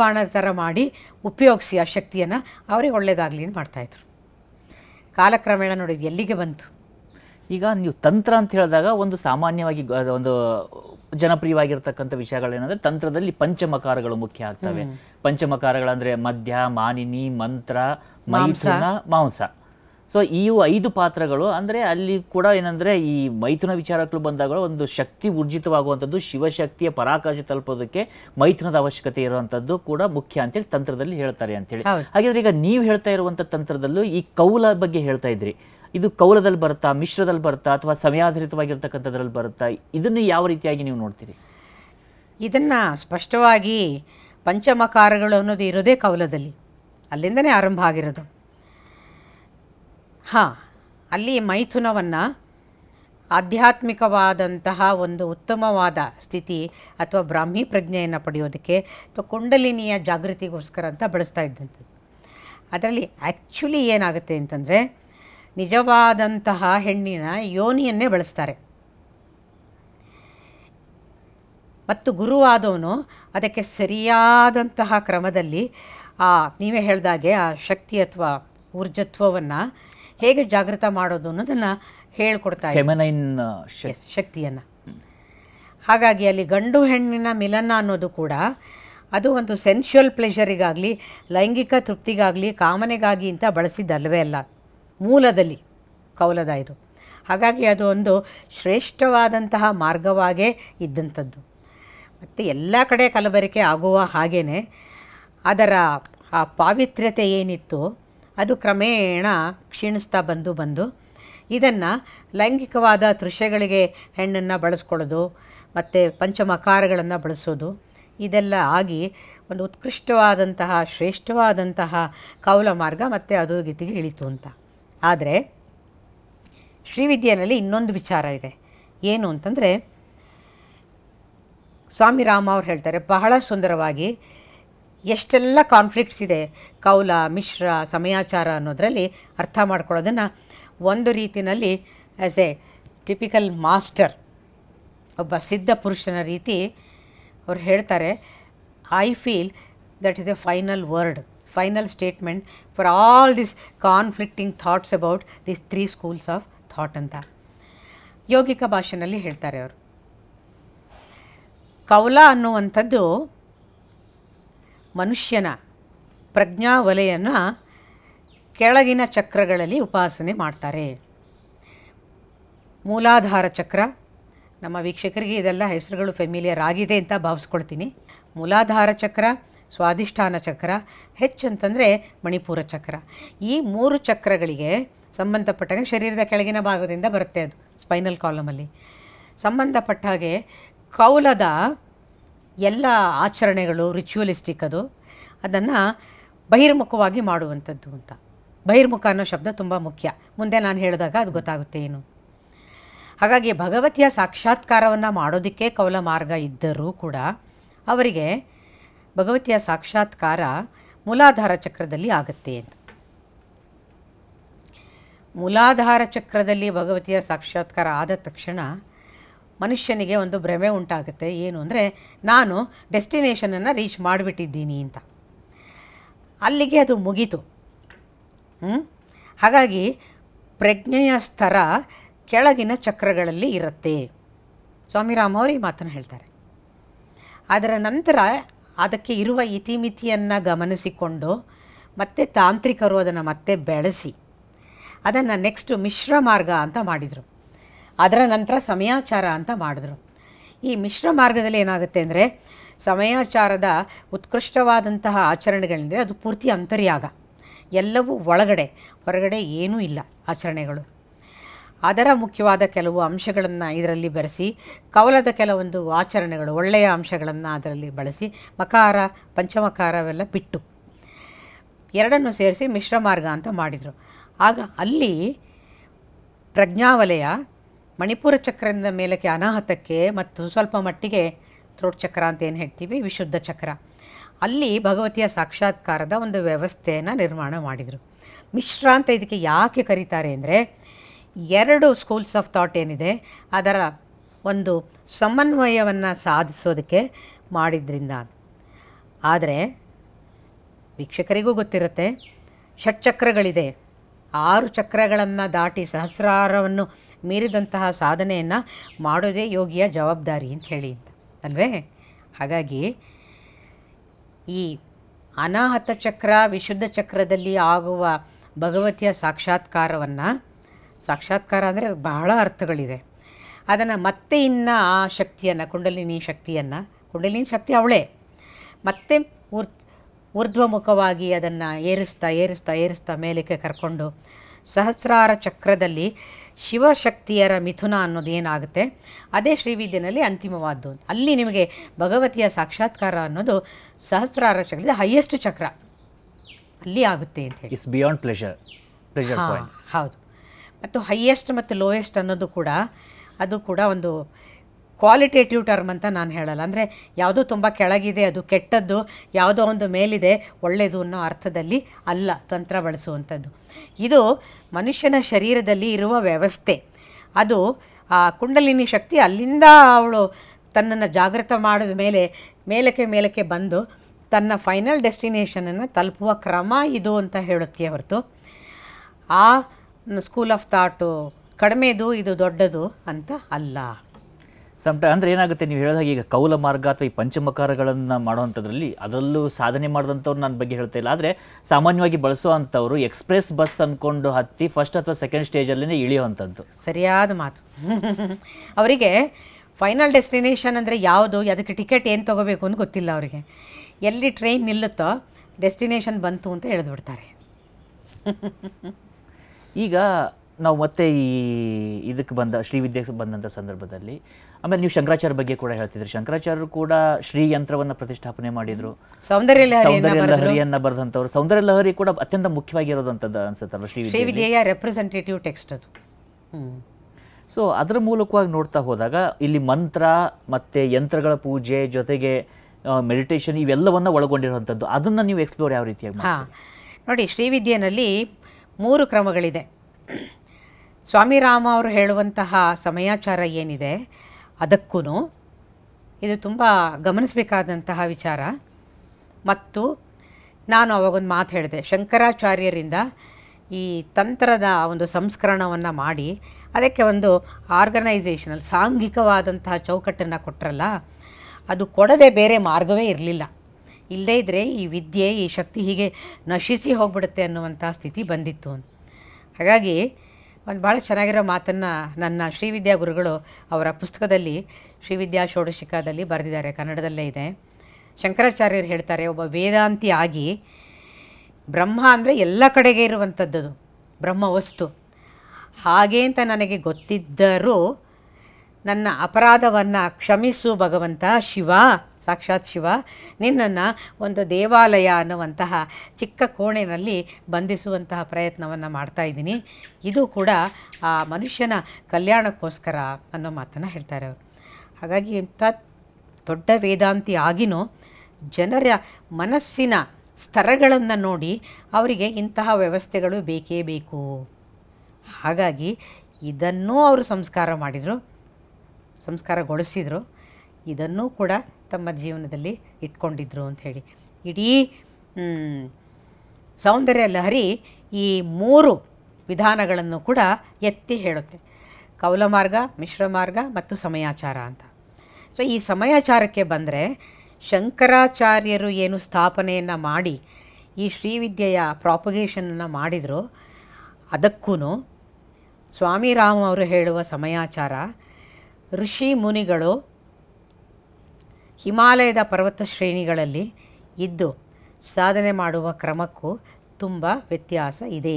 ಬಾಣ ಥರ ಮಾಡಿ ಉಪಯೋಗಿಸಿ ಆ ಶಕ್ತಿಯನ್ನು ಅವರಿಗೆ ಒಳ್ಳೆಯದಾಗಲಿ ಅಂತ ಮಾಡ್ತಾಯಿದ್ರು ಕಾಲಕ್ರಮೇಣ ನೋಡಿ ಎಲ್ಲಿಗೆ ಬಂತು ಈಗ ನೀವು ತಂತ್ರ ಅಂತ ಹೇಳಿದಾಗ ಒಂದು ಸಾಮಾನ್ಯವಾಗಿ ಒಂದು ಜನಪ್ರಿಯವಾಗಿರ್ತಕ್ಕಂಥ ವಿಷಯಗಳೇನಂದರೆ ತಂತ್ರದಲ್ಲಿ ಪಂಚಮಕಾರಗಳು ಮುಖ್ಯ ಆಗ್ತವೆ ಪಂಚಮಕಾರಗಳಂದರೆ ಮಧ್ಯ ಮಾನಿನಿ ಮಂತ್ರ ಮಾಂಸ ಮಾಂಸ ಸೊ ಈ ಐದು ಪಾತ್ರಗಳು ಅಂದರೆ ಅಲ್ಲಿ ಕೂಡ ಏನಂದರೆ ಈ ಮೈಥುನ ವಿಚಾರಗಳು ಬಂದಾಗ ಒಂದು ಶಕ್ತಿ ಊರ್ಜಿತವಾಗುವಂಥದ್ದು ಶಿವಶಕ್ತಿಯ ಪರಾಕಾಶ ತಲುಪೋದಕ್ಕೆ ಮೈಥುನದ ಅವಶ್ಯಕತೆ ಇರುವಂಥದ್ದು ಕೂಡ ಮುಖ್ಯ ಅಂತೇಳಿ ತಂತ್ರದಲ್ಲಿ ಹೇಳ್ತಾರೆ ಅಂತೇಳಿ ಹಾಗಿದ್ರೆ ಈಗ ನೀವು ಹೇಳ್ತಾ ಇರುವಂಥ ತಂತ್ರದಲ್ಲೂ ಈ ಕೌಲ ಬಗ್ಗೆ ಹೇಳ್ತಾ ಇದ್ರಿ ಇದು ಕೌಲದಲ್ಲಿ ಬರುತ್ತಾ ಮಿಶ್ರದಲ್ಲಿ ಬರುತ್ತಾ ಅಥವಾ ಸಮಯಾಧಾರಿತವಾಗಿರ್ತಕ್ಕಂಥದ್ರಲ್ಲಿ ಬರುತ್ತಾ ಇದನ್ನು ಯಾವ ರೀತಿಯಾಗಿ ನೀವು ನೋಡ್ತೀರಿ ಇದನ್ನು ಸ್ಪಷ್ಟವಾಗಿ ಪಂಚಮಕಾರಗಳು ಅನ್ನೋದು ಇರೋದೇ ಕೌಲದಲ್ಲಿ ಅಲ್ಲಿಂದನೇ ಆರಂಭ ಆಗಿರೋದು ಹಾಂ ಅಲ್ಲಿ ಮೈಥುನವನ್ನು ಆಧ್ಯಾತ್ಮಿಕವಾದಂತಹ ಒಂದು ಉತ್ತಮವಾದ ಸ್ಥಿತಿ ಅಥವಾ ಬ್ರಾಹ್ಮಿ ಪ್ರಜ್ಞೆಯನ್ನು ಪಡೆಯೋದಕ್ಕೆ ಅಥವಾ ಕುಂಡಲಿನಿಯ ಜಾಗೃತಿಗೋಸ್ಕರ ಅಂತ ಬಳಸ್ತಾ ಇದ್ದಂಥದ್ದು ಅದರಲ್ಲಿ ಆ್ಯಕ್ಚುಲಿ ಏನಾಗುತ್ತೆ ಅಂತಂದರೆ ನಿಜವಾದಂತಹ ಹೆಣ್ಣಿನ ಯೋನಿಯನ್ನೇ ಬಳಸ್ತಾರೆ ಮತ್ತು ಗುರುವಾದವನು ಅದಕ್ಕೆ ಸರಿಯಾದಂತಹ ಕ್ರಮದಲ್ಲಿ ಆ ನೀವೇ ಹೇಳಿದಾಗೆ ಆ ಶಕ್ತಿ ಅಥವಾ ಊರ್ಜತ್ವವನ್ನು ಹೇಗೆ ಜಾಗೃತ ಮಾಡೋದು ಅನ್ನೋದನ್ನು ಹೇಳ್ಕೊಡ್ತಾ ಫೆಮನೈನ್ uh, ಶಕ್ತಿಯನ್ನು ಹಾಗಾಗಿ ಅಲ್ಲಿ ಗಂಡು ಹೆಣ್ಣಿನ ಮಿಲನ ಅನ್ನೋದು ಕೂಡ ಅದು ಒಂದು ಸೆನ್ಶುವಲ್ ಪ್ಲೆಷರಿಗಾಗಲಿ ಲೈಂಗಿಕ ತೃಪ್ತಿಗಾಗಲಿ ಕಾಮನೆಗಾಗಿ ಅಂತ ಬಳಸಿದ್ದಲ್ವೇ ಅಲ್ಲ ಮೂಲದಲ್ಲಿ ಕೌಲದ ಇದು ಹಾಗಾಗಿ ಅದು ಒಂದು ಶ್ರೇಷ್ಠವಾದಂತಹ ಮಾರ್ಗವಾಗೇ ಇದ್ದಂಥದ್ದು ಮತ್ತು ಎಲ್ಲ ಕಡೆ ಕಲಬೆರಕೆ ಆಗುವ ಹಾಗೇ ಅದರ ಆ ಪಾವಿತ್ರ್ಯತೆ ಏನಿತ್ತು ಅದು ಕ್ರಮೇಣ ಕ್ಷೀಣಿಸ್ತಾ ಬಂದು ಬಂದು ಇದನ್ನು ಲೈಂಗಿಕವಾದ ದೃಶ್ಯಗಳಿಗೆ ಹೆಣ್ಣನ್ನು ಬಳಸ್ಕೊಳ್ಳೋದು ಮತ್ತು ಪಂಚಮಕಾರಗಳನ್ನು ಬಳಸೋದು ಇದೆಲ್ಲ ಆಗಿ ಒಂದು ಉತ್ಕೃಷ್ಟವಾದಂತಹ ಶ್ರೇಷ್ಠವಾದಂತಹ ಕೌಲ ಮಾರ್ಗ ಮತ್ತು ಅದು ಗೀತಿಗೆ ಇಳಿತು ಅಂತ ಆದರೆ ಶ್ರೀವಿದ್ಯೆಯಲ್ಲಿ ಇನ್ನೊಂದು ವಿಚಾರ ಇದೆ ಏನು ಅಂತಂದರೆ ಸ್ವಾಮಿ ರಾಮ ಅವ್ರು ಹೇಳ್ತಾರೆ ಬಹಳ ಸುಂದರವಾಗಿ ಎಷ್ಟೆಲ್ಲ ಕಾನ್ಫ್ಲಿಕ್ಟ್ಸ್ ಇದೆ ಕೌಲ ಮಿಶ್ರ ಸಮಯಾಚಾರ ಅನ್ನೋದರಲ್ಲಿ ಅರ್ಥ ಮಾಡ್ಕೊಳ್ಳೋದನ್ನು ಒಂದು ರೀತಿಯಲ್ಲಿ ಆ್ಯಸ್ ಎ ಟಿಪಿಕಲ್ ಮಾಸ್ಟರ್ ಒಬ್ಬ ಸಿದ್ಧ ಪುರುಷನ ರೀತಿ ಅವ್ರು ಹೇಳ್ತಾರೆ I feel that is a final word final statement for all this conflicting thoughts about this three schools of thought ಅಂತ ಯೋಗಿಕ ಭಾಷೆಯಲ್ಲಿ ಹೇಳ್ತಾರೆ ಅವರು ಕೌಲ ಅನ್ನುವಂಥದ್ದು ಮನುಷ್ಯನ ಪ್ರಜ್ಞಾ ವಲಯನ್ನು ಕೆಳಗಿನ ಚಕ್ರಗಳಲ್ಲಿ ಉಪಾಸನೆ ಮಾಡ್ತಾರೆ ಮೂಲಾಧಾರ ಚಕ್ರ ನಮ್ಮ ವೀಕ್ಷಕರಿಗೆ ಇದೆಲ್ಲ ಹೆಸರುಗಳು ಫೆಮಿಲಿಯರ್ ಆಗಿದೆ ಅಂತ ಭಾವಿಸ್ಕೊಳ್ತೀನಿ ಮೂಲಾಧಾರ ಚಕ್ರ ಸ್ವಾಧಿಷ್ಠಾನ ಚಕ್ರ ಹೆಚ್ಚಂತಂದರೆ ಮಣಿಪುರ ಚಕ್ರ ಈ ಮೂರು ಚಕ್ರಗಳಿಗೆ ಸಂಬಂಧಪಟ್ಟಾಗ ಶರೀರದ ಕೆಳಗಿನ ಭಾಗದಿಂದ ಬರುತ್ತೆ ಅದು ಸ್ಪೈನಲ್ ಕಾಲಮಲ್ಲಿ ಸಂಬಂಧಪಟ್ಟ ಹಾಗೆ ಕೌಲದ ಎಲ್ಲ ಆಚರಣೆಗಳು ರಿಚುವಲಿಸ್ಟಿಕ್ ಅದು ಅದನ್ನು ಬಹಿರ್ಮುಖವಾಗಿ ಮಾಡುವಂಥದ್ದು ಅಂತ ಬಹಿರ್ಮುಖ ಅನ್ನೋ ಶಬ್ದ ತುಂಬ ಮುಖ್ಯ ಮುಂದೆ ನಾನು ಹೇಳಿದಾಗ ಅದು ಗೊತ್ತಾಗುತ್ತೆ ಏನು ಹಾಗಾಗಿ ಭಗವತಿಯ ಸಾಕ್ಷಾತ್ಕಾರವನ್ನು ಮಾಡೋದಕ್ಕೆ ಕೌಲ ಮಾರ್ಗ ಇದ್ದರೂ ಕೂಡ ಅವರಿಗೆ ಭಗವತಿಯ ಸಾಕ್ಷಾತ್ಕಾರ ಮೂಲಾಧಾರ ಚಕ್ರದಲ್ಲಿ ಆಗುತ್ತೆ ಅಂತ ಮೂಲಾಧಾರ ಚಕ್ರದಲ್ಲಿ ಭಗವತಿಯ ಸಾಕ್ಷಾತ್ಕಾರ ಆದ ತಕ್ಷಣ ಮನುಷ್ಯನಿಗೆ ಒಂದು ಭ್ರಮೆ ಉಂಟಾಗುತ್ತೆ ಏನು ಅಂದರೆ ನಾನು ಡೆಸ್ಟಿನೇಷನನ್ನು ರೀಚ್ ಮಾಡಿಬಿಟ್ಟಿದ್ದೀನಿ ಅಂತ ಅಲ್ಲಿಗೆ ಅದು ಮುಗೀತು ಹಾಗಾಗಿ ಪ್ರಜ್ಞೆಯ ಸ್ತರ ಕೆಳಗಿನ ಚಕ್ರಗಳಲ್ಲಿ ಇರುತ್ತೆ ಸ್ವಾಮಿ ಅವರು ಈ ಮಾತನ್ನು ಹೇಳ್ತಾರೆ ಅದರ ನಂತರ ಅದಕ್ಕೆ ಇರುವ ಇತಿಮಿತಿಯನ್ನು ಗಮನಿಸಿಕೊಂಡು ಮತ್ತೆ ತಾಂತ್ರಿಕರು ಅದನ್ನು ಮತ್ತೆ ಬೆಳೆಸಿ ಅದನ್ನು ನೆಕ್ಸ್ಟು ಮಿಶ್ರ ಮಾರ್ಗ ಅಂತ ಮಾಡಿದರು ಅದರ ನಂತರ ಸಮಯಾಚಾರ ಅಂತ ಮಾಡಿದ್ರು ಈ ಮಿಶ್ರ ಮಾರ್ಗದಲ್ಲಿ ಏನಾಗುತ್ತೆ ಅಂದರೆ ಸಮಯಾಚಾರದ ಉತ್ಕೃಷ್ಟವಾದಂತಹ ಆಚರಣೆಗಳಿಂದ ಅದು ಪೂರ್ತಿ ಅಂತರ್ಯಾಗ ಎಲ್ಲವೂ ಒಳಗಡೆ ಹೊರಗಡೆ ಏನೂ ಇಲ್ಲ ಆಚರಣೆಗಳು ಅದರ ಮುಖ್ಯವಾದ ಕೆಲವು ಅಂಶಗಳನ್ನು ಇದರಲ್ಲಿ ಬೆರೆಸಿ ಕವಲದ ಕೆಲವೊಂದು ಆಚರಣೆಗಳು ಒಳ್ಳೆಯ ಅಂಶಗಳನ್ನು ಅದರಲ್ಲಿ ಬಳಸಿ ಮಕಾರ ಪಂಚಮಕಾರವೆಲ್ಲ ಬಿಟ್ಟು ಎರಡನ್ನು ಸೇರಿಸಿ ಮಿಶ್ರ ಮಾರ್ಗ ಅಂತ ಮಾಡಿದರು ಆಗ ಅಲ್ಲಿ ಪ್ರಜ್ಞಾವಲಯ ಮಣಿಪುರ ಚಕ್ರದಿಂದ ಮೇಲಕ್ಕೆ ಅನಾಹತಕ್ಕೆ ಮತ್ತು ಸ್ವಲ್ಪ ಮಟ್ಟಿಗೆ ತ್ರೋಟ್ ಚಕ್ರ ಅಂತ ಏನು ಹೇಳ್ತೀವಿ ವಿಶುದ್ಧ ಚಕ್ರ ಅಲ್ಲಿ ಭಗವತಿಯ ಸಾಕ್ಷಾತ್ಕಾರದ ಒಂದು ವ್ಯವಸ್ಥೆಯನ್ನು ನಿರ್ಮಾಣ ಮಾಡಿದರು ಮಿಶ್ರ ಅಂತ ಇದಕ್ಕೆ ಯಾಕೆ ಕರೀತಾರೆ ಅಂದರೆ ಎರಡು ಸ್ಕೂಲ್ಸ್ ಆಫ್ ಥಾಟ್ ಏನಿದೆ ಅದರ ಒಂದು ಸಮನ್ವಯವನ್ನು ಸಾಧಿಸೋದಕ್ಕೆ ಮಾಡಿದ್ರಿಂದ ಆದರೆ ವೀಕ್ಷಕರಿಗೂ ಗೊತ್ತಿರುತ್ತೆ ಷಟ್ಚಕ್ರಗಳಿದೆ ಆರು ಚಕ್ರಗಳನ್ನು ದಾಟಿ ಸಹಸ್ರಾರವನ್ನು ಮೀರಿದಂತಹ ಸಾಧನೆಯನ್ನು ಮಾಡೋದೇ ಯೋಗಿಯ ಜವಾಬ್ದಾರಿ ಅಂತ ಹೇಳಿ ಅಲ್ವೇ ಹಾಗಾಗಿ ಈ ಅನಾಹತ ಚಕ್ರ ವಿಶುದ್ಧ ಚಕ್ರದಲ್ಲಿ ಆಗುವ ಭಗವತಿಯ ಸಾಕ್ಷಾತ್ಕಾರವನ್ನು ಸಾಕ್ಷಾತ್ಕಾರ ಅಂದರೆ ಬಹಳ ಅರ್ಥಗಳಿದೆ ಅದನ್ನು ಮತ್ತೆ ಇನ್ನು ಆ ಶಕ್ತಿಯನ್ನು ಕುಂಡಲಿನಿ ಶಕ್ತಿಯನ್ನು ಕುಂಡಲಿನಿ ಶಕ್ತಿ ಅವಳೇ ಮತ್ತೆ ಊರ್ ಊರ್ಧ್ವಮುಖವಾಗಿ ಅದನ್ನು ಏರಿಸ್ತಾ ಏರಿಸ್ತಾ ಏರಿಸ್ತಾ ಮೇಲಕ್ಕೆ ಕರ್ಕೊಂಡು ಸಹಸ್ರಾರ ಚಕ್ರದಲ್ಲಿ ಶಿವಶಕ್ತಿಯರ ಮಿಥುನ ಅನ್ನೋದು ಏನಾಗುತ್ತೆ ಅದೇ ಶ್ರೀವಿದ್ಯನಲ್ಲಿ ಅಂತಿಮವಾದ್ದು ಅಲ್ಲಿ ನಿಮಗೆ ಭಗವತಿಯ ಸಾಕ್ಷಾತ್ಕಾರ ಅನ್ನೋದು ಸಹಸ್ರಾರ ಚಕ್ರದ ಹೈಯೆಸ್ಟ್ ಚಕ್ರ ಅಲ್ಲಿ ಆಗುತ್ತೆ ಅಂತ ಇಟ್ಸ್ ಬಿಯಾಂಡ್ ಪ್ಲೆಷರ್ ಪ್ಲೆಷರ್ ಹೌದು ಮತ್ತು ಹೈಯೆಸ್ಟ್ ಮತ್ತು ಲೋಯೆಸ್ಟ್ ಅನ್ನೋದು ಕೂಡ ಅದು ಕೂಡ ಒಂದು ಕ್ವಾಲಿಟೇಟಿವ್ ಟರ್ಮ್ ಅಂತ ನಾನು ಹೇಳಲ್ಲ ಅಂದರೆ ಯಾವುದೋ ತುಂಬ ಕೆಳಗಿದೆ ಅದು ಕೆಟ್ಟದ್ದು ಯಾವುದೋ ಒಂದು ಮೇಲಿದೆ ಒಳ್ಳೆಯದು ಅನ್ನೋ ಅರ್ಥದಲ್ಲಿ ಅಲ್ಲ ತಂತ್ರ ಬಳಸುವಂಥದ್ದು ಇದು ಮನುಷ್ಯನ ಶರೀರದಲ್ಲಿ ಇರುವ ವ್ಯವಸ್ಥೆ ಅದು ಆ ಕುಂಡಲಿನಿ ಶಕ್ತಿ ಅಲ್ಲಿಂದ ಅವಳು ತನ್ನನ್ನು ಜಾಗೃತ ಮಾಡಿದ ಮೇಲೆ ಮೇಲಕ್ಕೆ ಮೇಲಕ್ಕೆ ಬಂದು ತನ್ನ ಫೈನಲ್ ಡೆಸ್ಟಿನೇಷನನ್ನು ತಲುಪುವ ಕ್ರಮ ಇದು ಅಂತ ಹೇಳುತ್ತೆ ಹೊರತು ಆ ಸ್ಕೂಲ್ ಆಫ್ ಥಾಟು ಕಡಿಮೆದು ಇದು ದೊಡ್ಡದು ಅಂತ ಅಲ್ಲ ಸಮಟ ಅಂದರೆ ಏನಾಗುತ್ತೆ ನೀವು ಹೇಳಿದಾಗ ಈಗ ಕೌಲ ಮಾರ್ಗ ಅಥವಾ ಈ ಪಂಚಮಕಾರಗಳನ್ನು ಮಾಡುವಂಥದ್ರಲ್ಲಿ ಅದರಲ್ಲೂ ಸಾಧನೆ ಮಾಡಿದಂಥವ್ರು ನನ್ನ ಬಗ್ಗೆ ಹೇಳ್ತಾ ಇಲ್ಲ ಆದರೆ ಸಾಮಾನ್ಯವಾಗಿ ಬಳಸೋ ಎಕ್ಸ್ಪ್ರೆಸ್ ಬಸ್ ಅಂದ್ಕೊಂಡು ಹತ್ತಿ ಫಸ್ಟ್ ಅಥವಾ ಸೆಕೆಂಡ್ ಸ್ಟೇಜಲ್ಲೇ ಇಳಿಯುವಂಥದ್ದು ಸರಿಯಾದ ಮಾತು ಅವರಿಗೆ ಫೈನಲ್ ಡೆಸ್ಟಿನೇಷನ್ ಅಂದರೆ ಯಾವುದು ಅದಕ್ಕೆ ಟಿಕೆಟ್ ಏನು ತೊಗೋಬೇಕು ಅಂತ ಗೊತ್ತಿಲ್ಲ ಅವರಿಗೆ ಎಲ್ಲಿ ಟ್ರೈನ್ ನಿಲ್ಲುತ್ತೋ ಡೆಸ್ಟಿನೇಷನ್ ಬಂತು ಅಂತ ಹೇಳಿದ್ಬಿಡ್ತಾರೆ ಈಗ ನಾವು ಮತ್ತೆ ಈ ಇದಕ್ಕೆ ಬಂದ ಶ್ರೀವಿದ್ಯೆಗೆ ಬಂದಂಥ ಸಂದರ್ಭದಲ್ಲಿ ಆಮೇಲೆ ನೀವು ಶಂಕರಾಚಾರ್ಯ ಬಗ್ಗೆ ಕೂಡ ಹೇಳ್ತಿದ್ರು ಶಂಕರಾಚಾರ್ಯರು ಕೂಡ ಶ್ರೀ ಯಂತ್ರವನ್ನು ಪ್ರತಿಷ್ಠಾಪನೆ ಮಾಡಿದ್ರು ಸೌಂದರ್ಯ ಲಹರಿಯನ್ನ ಬರೆದಂಥವ್ರು ಸೌಂದರ್ಯ ಲಹರಿ ಕೂಡ ಅತ್ಯಂತ ಮುಖ್ಯವಾಗಿರೋದಂಥದ್ದು ಅನ್ಸುತ್ತಲ್ಲ ಶ್ರೀ ವಿದ್ಯೆಯ ರೆಪ್ರೆಸೆಂಟೇಟಿವ್ ಟೆಕ್ಸ್ಟ್ ಅದು ಸೊ ಅದರ ಮೂಲಕವಾಗಿ ನೋಡ್ತಾ ಹೋದಾಗ ಇಲ್ಲಿ ಮಂತ್ರ ಮತ್ತೆ ಯಂತ್ರಗಳ ಪೂಜೆ ಜೊತೆಗೆ ಮೆಡಿಟೇಷನ್ ಇವೆಲ್ಲವನ್ನು ಒಳಗೊಂಡಿರುವಂಥದ್ದು ಅದನ್ನ ನೀವು ಎಕ್ಸ್ಪ್ಲೋರ್ ಯಾವ ರೀತಿಯಾಗಿ ಹಾಂ ನೋಡಿ ಶ್ರೀವಿದ್ಯೆಯಲ್ಲಿ ಮೂರು ಕ್ರಮಗಳಿದೆ ಸ್ವಾಮಿ ರಾಮ ಅವರು ಹೇಳುವಂತಹ ಸಮಯಾಚಾರ ಏನಿದೆ ಅದಕ್ಕೂ ಇದು ತುಂಬ ಗಮನಿಸಬೇಕಾದಂತಹ ವಿಚಾರ ಮತ್ತು ನಾನು ಅವಾಗೊಂದು ಮಾತು ಹೇಳಿದೆ ಶಂಕರಾಚಾರ್ಯರಿಂದ ಈ ತಂತ್ರದ ಒಂದು ಸಂಸ್ಕರಣವನ್ನು ಮಾಡಿ ಅದಕ್ಕೆ ಒಂದು ಆರ್ಗನೈಸೇಷನಲ್ ಸಾಂಘಿಕವಾದಂತಹ ಚೌಕಟ್ಟನ್ನು ಕೊಟ್ಟರಲ್ಲ ಅದು ಕೊಡದೆ ಬೇರೆ ಮಾರ್ಗವೇ ಇರಲಿಲ್ಲ ಇಲ್ಲದೇ ಇದ್ದರೆ ಈ ವಿದ್ಯೆ ಈ ಶಕ್ತಿ ಹೀಗೆ ನಶಿಸಿ ಹೋಗ್ಬಿಡುತ್ತೆ ಅನ್ನುವಂಥ ಸ್ಥಿತಿ ಬಂದಿತ್ತು ಹಾಗಾಗಿ ಒಂದು ಭಾಳ ಚೆನ್ನಾಗಿರೋ ಮಾತನ್ನು ನನ್ನ ಶ್ರೀವಿದ್ಯಾ ಗುರುಗಳು ಅವರ ಪುಸ್ತಕದಲ್ಲಿ ಶ್ರೀವಿದ್ಯಾ ಷೋಡಶಿಕಾದಲ್ಲಿ ಬರೆದಿದ್ದಾರೆ ಕನ್ನಡದಲ್ಲೇ ಇದೆ ಶಂಕರಾಚಾರ್ಯರು ಹೇಳ್ತಾರೆ ಒಬ್ಬ ವೇದಾಂತಿ ಆಗಿ ಬ್ರಹ್ಮ ಅಂದರೆ ಎಲ್ಲ ಕಡೆಗೆ ಇರುವಂಥದ್ದು ಬ್ರಹ್ಮ ವಸ್ತು ಹಾಗೆ ಅಂತ ನನಗೆ ಗೊತ್ತಿದ್ದರೂ ನನ್ನ ಅಪರಾಧವನ್ನು ಕ್ಷಮಿಸು ಭಗವಂತ ಶಿವ ಸಾಕ್ಷಾತ್ ಶಿವ ನಿನ್ನನ್ನು ಒಂದು ದೇವಾಲಯ ಅನ್ನುವಂತಹ ಚಿಕ್ಕ ಕೋಣೆಯಲ್ಲಿ ಬಂಧಿಸುವಂತಹ ಪ್ರಯತ್ನವನ್ನು ಮಾಡ್ತಾ ಇದ್ದೀನಿ ಇದು ಕೂಡ ಆ ಮನುಷ್ಯನ ಕಲ್ಯಾಣಕ್ಕೋಸ್ಕರ ಅನ್ನೋ ಮಾತನ್ನು ಹೇಳ್ತಾರೆ ಅವರು ಹಾಗಾಗಿ ಇಂಥ ದೊಡ್ಡ ವೇದಾಂತಿ ಆಗಿನೂ ಜನರ ಮನಸ್ಸಿನ ಸ್ತರಗಳನ್ನು ನೋಡಿ ಅವರಿಗೆ ಇಂತಹ ವ್ಯವಸ್ಥೆಗಳು ಬೇಕೇ ಬೇಕು ಹಾಗಾಗಿ ಇದನ್ನೂ ಅವರು ಸಂಸ್ಕಾರ ಮಾಡಿದರು ಸಂಸ್ಕಾರಗೊಳಿಸಿದರು ಇದನ್ನೂ ಕೂಡ ತಮ್ಮ ಜೀವನದಲ್ಲಿ ಇಟ್ಕೊಂಡಿದ್ರು ಅಂತ ಹೇಳಿ ಇಡೀ ಸೌಂದರ್ಯ ಲಹರಿ ಈ ಮೂರು ವಿಧಾನಗಳನ್ನು ಕೂಡ ಎತ್ತಿ ಹೇಳುತ್ತೆ ಕೌಲ ಮಾರ್ಗ ಮಿಶ್ರ ಮಾರ್ಗ ಮತ್ತು ಸಮಯಾಚಾರ ಅಂತ ಸೊ ಈ ಸಮಯಾಚಾರಕ್ಕೆ ಬಂದರೆ ಶಂಕರಾಚಾರ್ಯರು ಏನು ಸ್ಥಾಪನೆಯನ್ನು ಮಾಡಿ ಈ ಶ್ರೀವಿದ್ಯೆಯ ಪ್ರಾಪಗೇಷನನ್ನು ಮಾಡಿದರು ಅದಕ್ಕೂ ರಾಮ ಅವರು ಹೇಳುವ ಸಮಯಾಚಾರ ಋಷಿ ಮುನಿಗಳು ಹಿಮಾಲಯದ ಪರ್ವತ ಶ್ರೇಣಿಗಳಲ್ಲಿ ಇದ್ದು ಸಾಧನೆ ಮಾಡುವ ಕ್ರಮಕ್ಕೂ ತುಂಬ ವ್ಯತ್ಯಾಸ ಇದೆ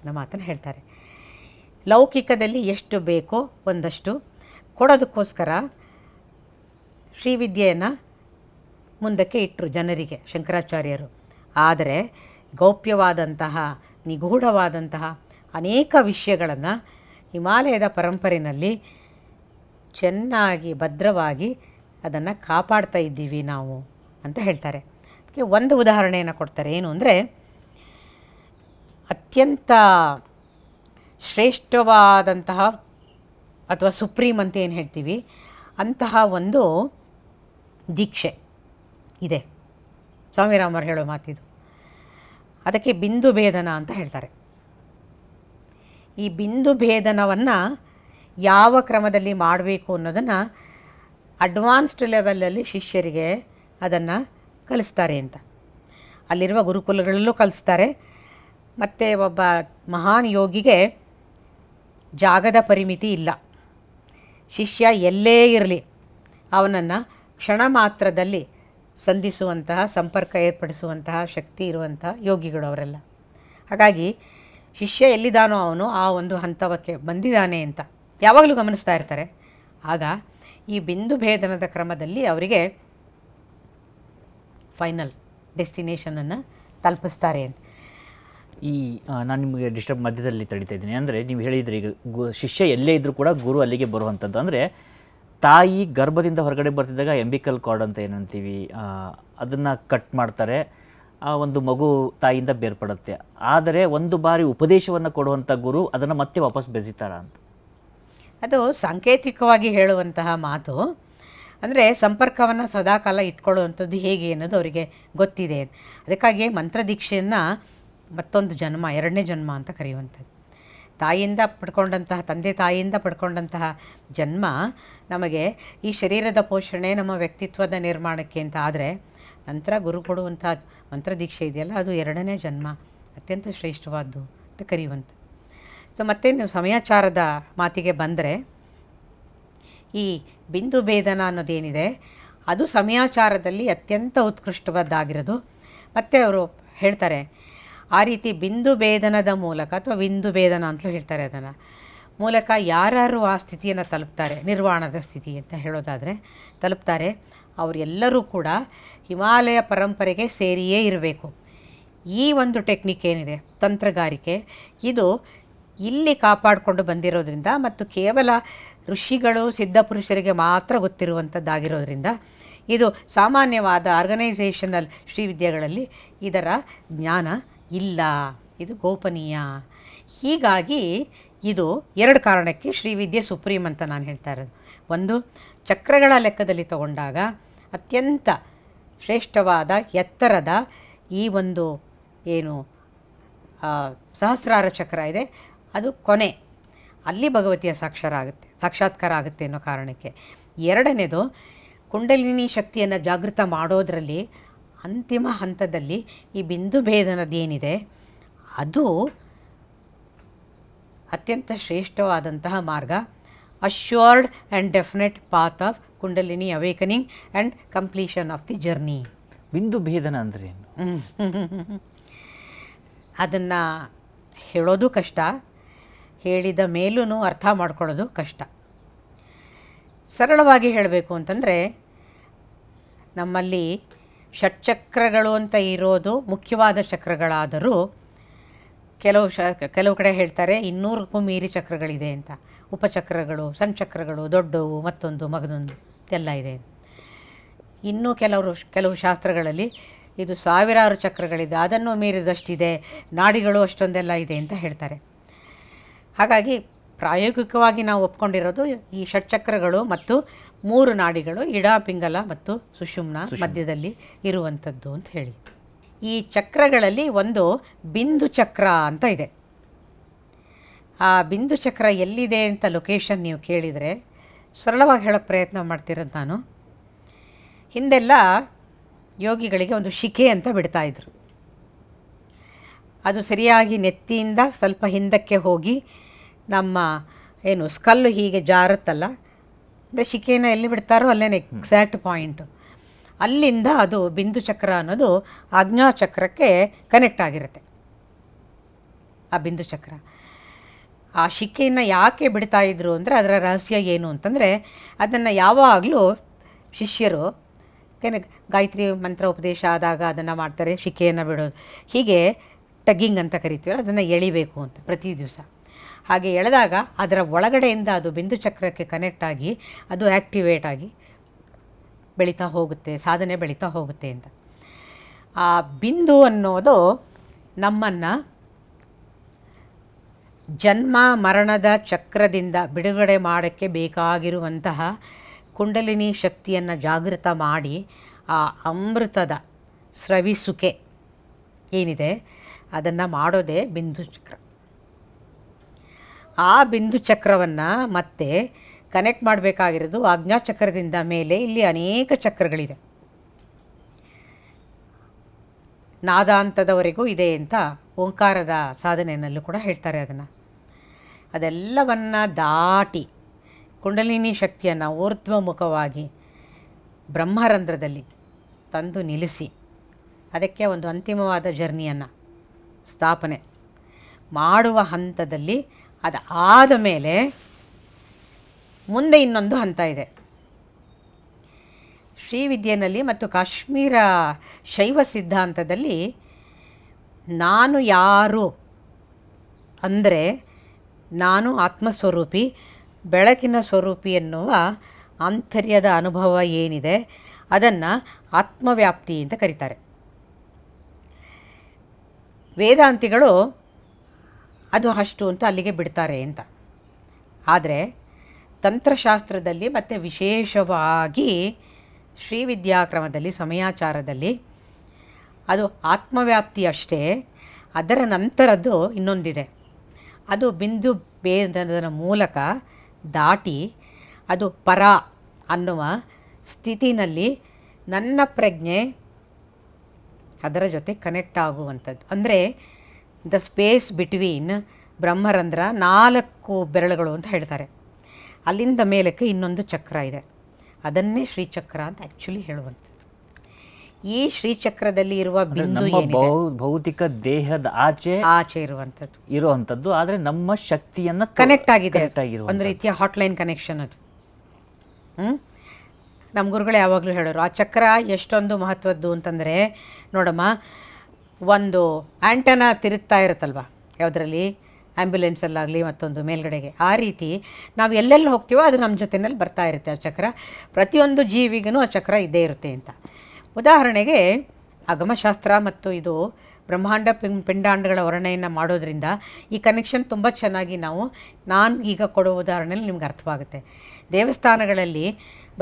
ಅನ್ನೋ ಮಾತನ್ನು ಹೇಳ್ತಾರೆ ಲೌಕಿಕದಲ್ಲಿ ಎಷ್ಟು ಬೇಕೋ ಒಂದಷ್ಟು ಕೊಡೋದಕ್ಕೋಸ್ಕರ ಶ್ರೀವಿದ್ಯೆಯನ್ನು ಮುಂದಕ್ಕೆ ಇಟ್ಟರು ಜನರಿಗೆ ಶಂಕರಾಚಾರ್ಯರು ಆದರೆ ಗೌಪ್ಯವಾದಂತಹ ನಿಗೂಢವಾದಂತಹ ಅನೇಕ ವಿಷಯಗಳನ್ನು ಹಿಮಾಲಯದ ಪರಂಪರೆಯಲ್ಲಿ ಚೆನ್ನಾಗಿ ಭದ್ರವಾಗಿ ಅದನ್ನು ಕಾಪಾಡ್ತಾ ಇದ್ದೀವಿ ನಾವು ಅಂತ ಹೇಳ್ತಾರೆ ಅದಕ್ಕೆ ಒಂದು ಉದಾಹರಣೆಯನ್ನು ಕೊಡ್ತಾರೆ ಏನು ಅಂದರೆ ಅತ್ಯಂತ ಶ್ರೇಷ್ಠವಾದಂತಹ ಅಥವಾ ಸುಪ್ರೀಮ್ ಅಂತ ಏನು ಹೇಳ್ತೀವಿ ಅಂತಹ ಒಂದು ದೀಕ್ಷೆ ಇದೆ ಸ್ವಾಮಿ ರಾಮರು ಹೇಳೋ ಮಾತಿದು ಅದಕ್ಕೆ ಬಿಂದು ಭೇದನ ಅಂತ ಹೇಳ್ತಾರೆ ಈ ಬಿಂದು ಭೇದನವನ್ನು ಯಾವ ಕ್ರಮದಲ್ಲಿ ಮಾಡಬೇಕು ಅನ್ನೋದನ್ನು ಅಡ್ವಾನ್ಸ್ಡ್ ಲೆವೆಲಲ್ಲಿ ಶಿಷ್ಯರಿಗೆ ಅದನ್ನು ಕಲಿಸ್ತಾರೆ ಅಂತ ಅಲ್ಲಿರುವ ಗುರುಕುಲಗಳಲ್ಲೂ ಕಲಿಸ್ತಾರೆ ಮತ್ತು ಒಬ್ಬ ಮಹಾನ್ ಯೋಗಿಗೆ ಜಾಗದ ಪರಿಮಿತಿ ಇಲ್ಲ ಶಿಷ್ಯ ಎಲ್ಲೇ ಇರಲಿ ಅವನನ್ನು ಕ್ಷಣ ಮಾತ್ರದಲ್ಲಿ ಸಂಧಿಸುವಂತಹ ಸಂಪರ್ಕ ಏರ್ಪಡಿಸುವಂತಹ ಶಕ್ತಿ ಇರುವಂತಹ ಯೋಗಿಗಳು ಅವರೆಲ್ಲ ಹಾಗಾಗಿ ಶಿಷ್ಯ ಎಲ್ಲಿದ್ದಾನೋ ಅವನು ಆ ಒಂದು ಹಂತವಕ್ಕೆ ಬಂದಿದ್ದಾನೆ ಅಂತ ಯಾವಾಗಲೂ ಗಮನಿಸ್ತಾ ಇರ್ತಾರೆ ಆಗ ಈ ಬಿಂದು ಭೇದನದ ಕ್ರಮದಲ್ಲಿ ಅವರಿಗೆ ಫೈನಲ್ ಡೆಸ್ಟಿನೇಷನನ್ನು ತಲುಪಿಸ್ತಾರೆ ಅಂತ ಈ ನಾನು ನಿಮಗೆ ಡಿಸ್ಟರ್ಬ್ ಮಧ್ಯದಲ್ಲಿ ತಡಿತಾ ಇದ್ದೀನಿ ಅಂದರೆ ನೀವು ಹೇಳಿದರೆ ಈಗ ಗು ಶಿಷ್ಯ ಎಲ್ಲೇ ಇದ್ದರೂ ಕೂಡ ಗುರು ಅಲ್ಲಿಗೆ ಬರುವಂಥದ್ದು ಅಂದರೆ ತಾಯಿ ಗರ್ಭದಿಂದ ಹೊರಗಡೆ ಬರ್ತಿದ್ದಾಗ ಎಂಬಿಕಲ್ ಕಾರ್ಡ್ ಅಂತ ಏನಂತೀವಿ ಅದನ್ನು ಕಟ್ ಮಾಡ್ತಾರೆ ಆ ಒಂದು ಮಗು ತಾಯಿಯಿಂದ ಬೇರ್ಪಡುತ್ತೆ ಆದರೆ ಒಂದು ಬಾರಿ ಉಪದೇಶವನ್ನು ಕೊಡುವಂಥ ಗುರು ಅದನ್ನು ಮತ್ತೆ ವಾಪಸ್ ಬೆಸಿತಾರ ಅಂತ ಅದು ಸಾಂಕೇತಿಕವಾಗಿ ಹೇಳುವಂತಹ ಮಾತು ಅಂದರೆ ಸಂಪರ್ಕವನ್ನು ಸದಾಕಾಲ ಇಟ್ಕೊಳ್ಳುವಂಥದ್ದು ಹೇಗೆ ಅನ್ನೋದು ಅವರಿಗೆ ಗೊತ್ತಿದೆ ಅದಕ್ಕಾಗಿ ಮಂತ್ರದೀಕ್ಷೆಯನ್ನು ಮತ್ತೊಂದು ಜನ್ಮ ಎರಡನೇ ಜನ್ಮ ಅಂತ ಕರೆಯುವಂಥದ್ದು ತಾಯಿಯಿಂದ ಪಡ್ಕೊಂಡಂತಹ ತಂದೆ ತಾಯಿಯಿಂದ ಪಡ್ಕೊಂಡಂತಹ ಜನ್ಮ ನಮಗೆ ಈ ಶರೀರದ ಪೋಷಣೆ ನಮ್ಮ ವ್ಯಕ್ತಿತ್ವದ ನಿರ್ಮಾಣಕ್ಕೆ ಅಂತ ಆದರೆ ನಂತರ ಗುರು ಕೊಡುವಂಥ ಮಂತ್ರದೀಕ್ಷೆ ಇದೆಯಲ್ಲ ಅದು ಎರಡನೇ ಜನ್ಮ ಅತ್ಯಂತ ಶ್ರೇಷ್ಠವಾದ್ದು ಅಂತ ಕರೆಯುವಂಥದ್ದು ಸೊ ಮತ್ತೆ ನೀವು ಸಮಯಾಚಾರದ ಮಾತಿಗೆ ಬಂದರೆ ಈ ಬಿಂದು ಭೇದನ ಅನ್ನೋದೇನಿದೆ ಅದು ಸಮಯಾಚಾರದಲ್ಲಿ ಅತ್ಯಂತ ಉತ್ಕೃಷ್ಟವಾದ್ದಾಗಿರೋದು ಮತ್ತು ಅವರು ಹೇಳ್ತಾರೆ ಆ ರೀತಿ ಬಿಂದು ಭೇದನದ ಮೂಲಕ ಅಥವಾ ಬಿಂದು ಭೇದನ ಅಂತಲೂ ಹೇಳ್ತಾರೆ ಅದನ್ನು ಮೂಲಕ ಯಾರ್ಯಾರು ಆ ಸ್ಥಿತಿಯನ್ನು ತಲುಪ್ತಾರೆ ನಿರ್ವಾಣದ ಸ್ಥಿತಿ ಅಂತ ಹೇಳೋದಾದರೆ ತಲುಪ್ತಾರೆ ಅವರೆಲ್ಲರೂ ಕೂಡ ಹಿಮಾಲಯ ಪರಂಪರೆಗೆ ಸೇರಿಯೇ ಇರಬೇಕು ಈ ಒಂದು ಟೆಕ್ನಿಕ್ ಏನಿದೆ ತಂತ್ರಗಾರಿಕೆ ಇದು ಇಲ್ಲಿ ಕಾಪಾಡಿಕೊಂಡು ಬಂದಿರೋದ್ರಿಂದ ಮತ್ತು ಕೇವಲ ಋಷಿಗಳು ಸಿದ್ಧಪುರುಷರಿಗೆ ಮಾತ್ರ ಗೊತ್ತಿರುವಂಥದ್ದಾಗಿರೋದ್ರಿಂದ ಇದು ಸಾಮಾನ್ಯವಾದ ಆರ್ಗನೈಸೇಷನಲ್ ಶ್ರೀವಿದ್ಯೆಗಳಲ್ಲಿ ಇದರ ಜ್ಞಾನ ಇಲ್ಲ ಇದು ಗೋಪನೀಯ ಹೀಗಾಗಿ ಇದು ಎರಡು ಕಾರಣಕ್ಕೆ ಶ್ರೀವಿದ್ಯೆ ಸುಪ್ರೀಂ ಅಂತ ನಾನು ಹೇಳ್ತಾ ಇರೋದು ಒಂದು ಚಕ್ರಗಳ ಲೆಕ್ಕದಲ್ಲಿ ತಗೊಂಡಾಗ ಅತ್ಯಂತ ಶ್ರೇಷ್ಠವಾದ ಎತ್ತರದ ಈ ಒಂದು ಏನು ಸಹಸ್ರಾರ ಚಕ್ರ ಇದೆ ಅದು ಕೊನೆ ಅಲ್ಲಿ ಭಗವತಿಯ ಸಾಕ್ಷರ ಆಗುತ್ತೆ ಸಾಕ್ಷಾತ್ಕಾರ ಆಗುತ್ತೆ ಅನ್ನೋ ಕಾರಣಕ್ಕೆ ಎರಡನೇದು ಕುಂಡಲಿನಿ ಶಕ್ತಿಯನ್ನು ಜಾಗೃತ ಮಾಡೋದರಲ್ಲಿ ಅಂತಿಮ ಹಂತದಲ್ಲಿ ಈ ಬಿಂದು ಭೇದನದೇನಿದೆ ಅದು ಅತ್ಯಂತ ಶ್ರೇಷ್ಠವಾದಂತಹ ಮಾರ್ಗ assured and definite path of kundalini awakening and completion of the journey ಬಿಂದು ಭೇದನ ಅಂದರೆ ಅದನ್ನು ಹೇಳೋದು ಕಷ್ಟ ಹೇಳಿದ ಮೇಲೂ ಅರ್ಥ ಮಾಡ್ಕೊಳ್ಳೋದು ಕಷ್ಟ ಸರಳವಾಗಿ ಹೇಳಬೇಕು ಅಂತಂದರೆ ನಮ್ಮಲ್ಲಿ ಷಟ್ಚಕ್ರಗಳು ಅಂತ ಇರೋದು ಮುಖ್ಯವಾದ ಚಕ್ರಗಳಾದರೂ ಕೆಲವು ಶ ಕೆಲವು ಕಡೆ ಹೇಳ್ತಾರೆ ಇನ್ನೂರಕ್ಕೂ ಮೀರಿ ಚಕ್ರಗಳಿದೆ ಅಂತ ಉಪಚಕ್ರಗಳು ಸಣ್ಣ ಚಕ್ರಗಳು ದೊಡ್ಡವು ಮತ್ತೊಂದು ಮಗದೊಂದು ಎಲ್ಲ ಇದೆ ಇನ್ನೂ ಕೆಲವರು ಕೆಲವು ಶಾಸ್ತ್ರಗಳಲ್ಲಿ ಇದು ಸಾವಿರಾರು ಚಕ್ರಗಳಿದೆ ಅದನ್ನು ಮೀರಿದಷ್ಟಿದೆ ನಾಡಿಗಳು ಅಷ್ಟೊಂದೆಲ್ಲ ಇದೆ ಅಂತ ಹೇಳ್ತಾರೆ ಹಾಗಾಗಿ ಪ್ರಾಯೋಗಿಕವಾಗಿ ನಾವು ಒಪ್ಕೊಂಡಿರೋದು ಈ ಷಟ್ಚಕ್ರಗಳು ಮತ್ತು ಮೂರು ನಾಡಿಗಳು ಇಡಾ ಪಿಂಗಲ ಮತ್ತು ಸುಷುಮ್ನ ಮಧ್ಯದಲ್ಲಿ ಇರುವಂಥದ್ದು ಅಂತ ಹೇಳಿ ಈ ಚಕ್ರಗಳಲ್ಲಿ ಒಂದು ಬಿಂದು ಚಕ್ರ ಅಂತ ಇದೆ ಆ ಬಿಂದು ಚಕ್ರ ಎಲ್ಲಿದೆ ಅಂತ ಲೊಕೇಶನ್ ನೀವು ಕೇಳಿದರೆ ಸರಳವಾಗಿ ಹೇಳೋಕ್ಕೆ ಪ್ರಯತ್ನ ಮಾಡ್ತಿರೋದು ನಾನು ಹಿಂದೆಲ್ಲ ಯೋಗಿಗಳಿಗೆ ಒಂದು ಶಿಖೆ ಅಂತ ಬಿಡ್ತಾಯಿದ್ರು ಅದು ಸರಿಯಾಗಿ ನೆತ್ತಿಯಿಂದ ಸ್ವಲ್ಪ ಹಿಂದಕ್ಕೆ ಹೋಗಿ ನಮ್ಮ ಏನು ಸ್ಕಲ್ಲು ಹೀಗೆ ಜಾರುತ್ತಲ್ಲ ಅಂದರೆ ಶಿಖೆಯನ್ನು ಎಲ್ಲಿ ಬಿಡ್ತಾರೋ ಅಲ್ಲೇನು ಎಕ್ಸಾಕ್ಟ್ ಪಾಯಿಂಟು ಅಲ್ಲಿಂದ ಅದು ಬಿಂದು ಚಕ್ರ ಅನ್ನೋದು ಚಕ್ರಕ್ಕೆ ಕನೆಕ್ಟ್ ಆಗಿರುತ್ತೆ ಆ ಬಿಂದು ಚಕ್ರ ಆ ಶಿಕೆಯನ್ನು ಯಾಕೆ ಬಿಡ್ತಾ ಇದ್ರು ಅಂದರೆ ಅದರ ರಹಸ್ಯ ಏನು ಅಂತಂದರೆ ಅದನ್ನು ಯಾವಾಗಲೂ ಶಿಷ್ಯರು ಏನಕ್ಕೆ ಗಾಯತ್ರಿ ಮಂತ್ರ ಉಪದೇಶ ಆದಾಗ ಅದನ್ನು ಮಾಡ್ತಾರೆ ಶಿಕೆಯನ್ನು ಬಿಡೋದು ಹೀಗೆ ಟಗ್ಗಿಂಗ್ ಅಂತ ಕರಿತೀವಿ ಅದನ್ನು ಎಳಿಬೇಕು ಅಂತ ಪ್ರತಿ ದಿವಸ ಹಾಗೆ ಎಳೆದಾಗ ಅದರ ಒಳಗಡೆಯಿಂದ ಅದು ಬಿಂದು ಚಕ್ರಕ್ಕೆ ಕನೆಕ್ಟ್ ಆಗಿ ಅದು ಆ್ಯಕ್ಟಿವೇಟ್ ಆಗಿ ಬೆಳೀತಾ ಹೋಗುತ್ತೆ ಸಾಧನೆ ಬೆಳೀತಾ ಹೋಗುತ್ತೆ ಅಂತ ಆ ಬಿಂದು ಅನ್ನೋದು ನಮ್ಮನ್ನು ಜನ್ಮ ಮರಣದ ಚಕ್ರದಿಂದ ಬಿಡುಗಡೆ ಮಾಡೋಕ್ಕೆ ಬೇಕಾಗಿರುವಂತಹ ಕುಂಡಲಿನಿ ಶಕ್ತಿಯನ್ನು ಜಾಗೃತ ಮಾಡಿ ಆ ಅಮೃತದ ಸ್ರವಿಸುಕೆ ಏನಿದೆ ಅದನ್ನು ಮಾಡೋದೇ ಬಿಂದು ಚಕ್ರ ಆ ಬಿಂದು ಚಕ್ರವನ್ನು ಮತ್ತೆ ಕನೆಕ್ಟ್ ಮಾಡಬೇಕಾಗಿರೋದು ಆಜ್ಞಾಚಕ್ರದಿಂದ ಮೇಲೆ ಇಲ್ಲಿ ಅನೇಕ ಚಕ್ರಗಳಿದೆ ನಾದಾಂತದವರೆಗೂ ಇದೆ ಅಂತ ಓಂಕಾರದ ಸಾಧನೆಯಲ್ಲೂ ಕೂಡ ಹೇಳ್ತಾರೆ ಅದನ್ನು ಅದೆಲ್ಲವನ್ನು ದಾಟಿ ಕುಂಡಲಿನಿ ಶಕ್ತಿಯನ್ನು ಊರ್ಧ್ವಮುಖವಾಗಿ ಬ್ರಹ್ಮರಂಧ್ರದಲ್ಲಿ ತಂದು ನಿಲ್ಲಿಸಿ ಅದಕ್ಕೆ ಒಂದು ಅಂತಿಮವಾದ ಜರ್ನಿಯನ್ನು ಸ್ಥಾಪನೆ ಮಾಡುವ ಹಂತದಲ್ಲಿ ಅದು ಆದ ಮೇಲೆ ಮುಂದೆ ಇನ್ನೊಂದು ಹಂತ ಇದೆ ಶ್ರೀವಿದ್ಯೆಯಲ್ಲಿ ಮತ್ತು ಕಾಶ್ಮೀರ ಶೈವ ಸಿದ್ಧಾಂತದಲ್ಲಿ ನಾನು ಯಾರು ಅಂದರೆ ನಾನು ಆತ್ಮಸ್ವರೂಪಿ ಬೆಳಕಿನ ಸ್ವರೂಪಿ ಎನ್ನುವ ಆಂತರ್ಯದ ಅನುಭವ ಏನಿದೆ ಅದನ್ನು ಆತ್ಮವ್ಯಾಪ್ತಿ ಅಂತ ಕರೀತಾರೆ ವೇದಾಂತಿಗಳು ಅದು ಅಷ್ಟು ಅಂತ ಅಲ್ಲಿಗೆ ಬಿಡ್ತಾರೆ ಅಂತ ಆದರೆ ತಂತ್ರಶಾಸ್ತ್ರದಲ್ಲಿ ಮತ್ತು ವಿಶೇಷವಾಗಿ ಶ್ರೀವಿದ್ಯಾಕ್ರಮದಲ್ಲಿ ಸಮಯಾಚಾರದಲ್ಲಿ ಅದು ಆತ್ಮವ್ಯಾಪ್ತಿ ಅಷ್ಟೇ ಅದರ ನಂತರದ್ದು ಇನ್ನೊಂದಿದೆ ಅದು ಬಿಂದು ಭೇದದ ಮೂಲಕ ದಾಟಿ ಅದು ಪರ ಅನ್ನುವ ಸ್ಥಿತಿನಲ್ಲಿ ನನ್ನ ಪ್ರಜ್ಞೆ ಅದರ ಜೊತೆ ಕನೆಕ್ಟ್ ಆಗುವಂಥದ್ದು ಅಂದರೆ ದ ಸ್ಪೇಸ್ ಬಿಟ್ವೀನ್ ಬ್ರಹ್ಮರಂಧ್ರ ನಾಲ್ಕು ಬೆರಳುಗಳು ಅಂತ ಹೇಳ್ತಾರೆ ಅಲ್ಲಿಂದ ಮೇಲಕ್ಕೆ ಇನ್ನೊಂದು ಚಕ್ರ ಇದೆ ಅದನ್ನೇ ಶ್ರೀಚಕ್ರ ಅಂತ ಆ್ಯಕ್ಚುಲಿ ಹೇಳುವಂಥದ್ದು ಈ ಶ್ರೀಚಕ್ರದಲ್ಲಿ ಇರುವ ಬಿಂದು ಭೌತಿಕ ದೇಹದ ಆಚೆ ಆಚೆ ಇರುವಂಥದ್ದು ಇರುವಂಥದ್ದು ಆದರೆ ನಮ್ಮ ಶಕ್ತಿಯನ್ನು ಕನೆಕ್ಟ್ ಆಗಿದೆ ಒಂದು ರೀತಿಯ ಹಾಟ್ಲೈನ್ ಕನೆಕ್ಷನ್ ಅದು ಹ್ಞೂ ನಮ್ಮ ಗುರುಗಳು ಯಾವಾಗಲೂ ಹೇಳೋರು ಆ ಚಕ್ರ ಎಷ್ಟೊಂದು ಮಹತ್ವದ್ದು ಅಂತಂದರೆ ನೋಡಮ್ಮ ಒಂದು ಆ್ಯಂಟನ ತಿರುಗ್ತಾ ಇರುತ್ತಲ್ವ ಯಾವುದರಲ್ಲಿ ಆ್ಯಂಬ್ಯುಲೆನ್ಸಲ್ಲಾಗಲಿ ಮತ್ತೊಂದು ಮೇಲ್ಗಡೆಗೆ ಆ ರೀತಿ ನಾವು ಎಲ್ಲೆಲ್ಲಿ ಹೋಗ್ತೀವೋ ಅದು ನಮ್ಮ ಜೊತೆಯಲ್ಲಿ ಬರ್ತಾ ಇರುತ್ತೆ ಆ ಚಕ್ರ ಪ್ರತಿಯೊಂದು ಜೀವಿಗೂ ಆ ಚಕ್ರ ಇದ್ದೇ ಇರುತ್ತೆ ಅಂತ ಉದಾಹರಣೆಗೆ ಅಗಮಶಾಸ್ತ್ರ ಮತ್ತು ಇದು ಬ್ರಹ್ಮಾಂಡ ಪಿಂ ಪಿಂಡಾಂಡಗಳ ವರ್ಣೆಯನ್ನು ಮಾಡೋದ್ರಿಂದ ಈ ಕನೆಕ್ಷನ್ ತುಂಬ ಚೆನ್ನಾಗಿ ನಾವು ನಾನು ಈಗ ಕೊಡೋ ಉದಾಹರಣೆಯಲ್ಲಿ ನಿಮ್ಗೆ ಅರ್ಥವಾಗುತ್ತೆ ದೇವಸ್ಥಾನಗಳಲ್ಲಿ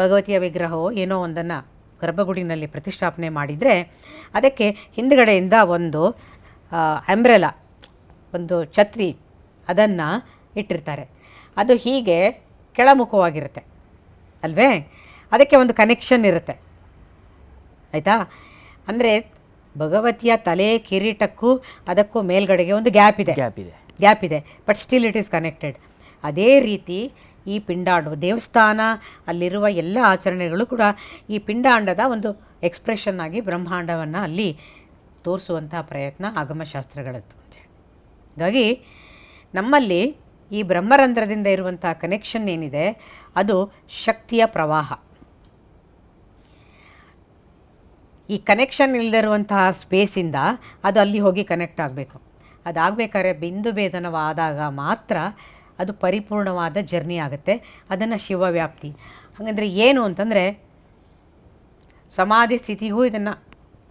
ಭಗವತಿಯ ವಿಗ್ರಹವು ಏನೋ ಒಂದನ್ನು ಗರ್ಭಗುಡಿನಲ್ಲಿ ಪ್ರತಿಷ್ಠಾಪನೆ ಮಾಡಿದರೆ ಅದಕ್ಕೆ ಹಿಂದುಗಡೆಯಿಂದ ಒಂದು ಅಂಬ್ರೆಲ ಒಂದು ಛತ್ರಿ ಅದನ್ನು ಇಟ್ಟಿರ್ತಾರೆ ಅದು ಹೀಗೆ ಕೆಳಮುಖವಾಗಿರುತ್ತೆ ಅಲ್ವೇ ಅದಕ್ಕೆ ಒಂದು ಕನೆಕ್ಷನ್ ಇರುತ್ತೆ ಆಯಿತಾ ಅಂದರೆ ಭಗವತಿಯ ತಲೆ ಕಿರೀಟಕ್ಕೂ ಅದಕ್ಕೂ ಮೇಲ್ಗಡೆಗೆ ಒಂದು ಗ್ಯಾಪ್ ಇದೆ ಗ್ಯಾಪ್ ಇದೆ ಗ್ಯಾಪ್ ಇದೆ but still it is connected ಅದೇ ರೀತಿ ಈ ಪಿಂಡಾಂಡ ದೇವಸ್ಥಾನ ಅಲ್ಲಿರುವ ಎಲ್ಲ ಆಚರಣೆಗಳು ಕೂಡ ಈ ಪಿಂಡಾಂಡದ ಒಂದು ಎಕ್ಸ್ಪ್ರೆಷನ್ ಆಗಿ ಬ್ರಹ್ಮಾಂಡವನ್ನು ಅಲ್ಲಿ ತೋರಿಸುವಂಥ ಪ್ರಯತ್ನ ಆಗಮಶಾಸ್ತ್ರಗಳದ್ದು ಹಾಗಾಗಿ ನಮ್ಮಲ್ಲಿ ಈ ಬ್ರಹ್ಮರಂಧ್ರದಿಂದ ಇರುವಂಥ ಕನೆಕ್ಷನ್ ಏನಿದೆ ಅದು ಶಕ್ತಿಯ ಪ್ರವಾಹ ಈ ಕನೆಕ್ಷನ್ ಇಲ್ಲದಿರುವಂತಹ ಸ್ಪೇಸಿಂದ ಅದು ಅಲ್ಲಿ ಹೋಗಿ ಕನೆಕ್ಟ್ ಆಗಬೇಕು ಅದಾಗಬೇಕಾದ್ರೆ ಬಿಂದು ಭೇದನವಾದಾಗ ಮಾತ್ರ ಅದು ಪರಿಪೂರ್ಣವಾದ ಜರ್ನಿ ಆಗುತ್ತೆ ಅದನ್ನು ಶಿವವ್ಯಾಪ್ತಿ ಹಾಗಂದರೆ ಏನು ಅಂತಂದರೆ ಸಮಾಧಿ ಸ್ಥಿತಿಗೂ ಇದನ್ನು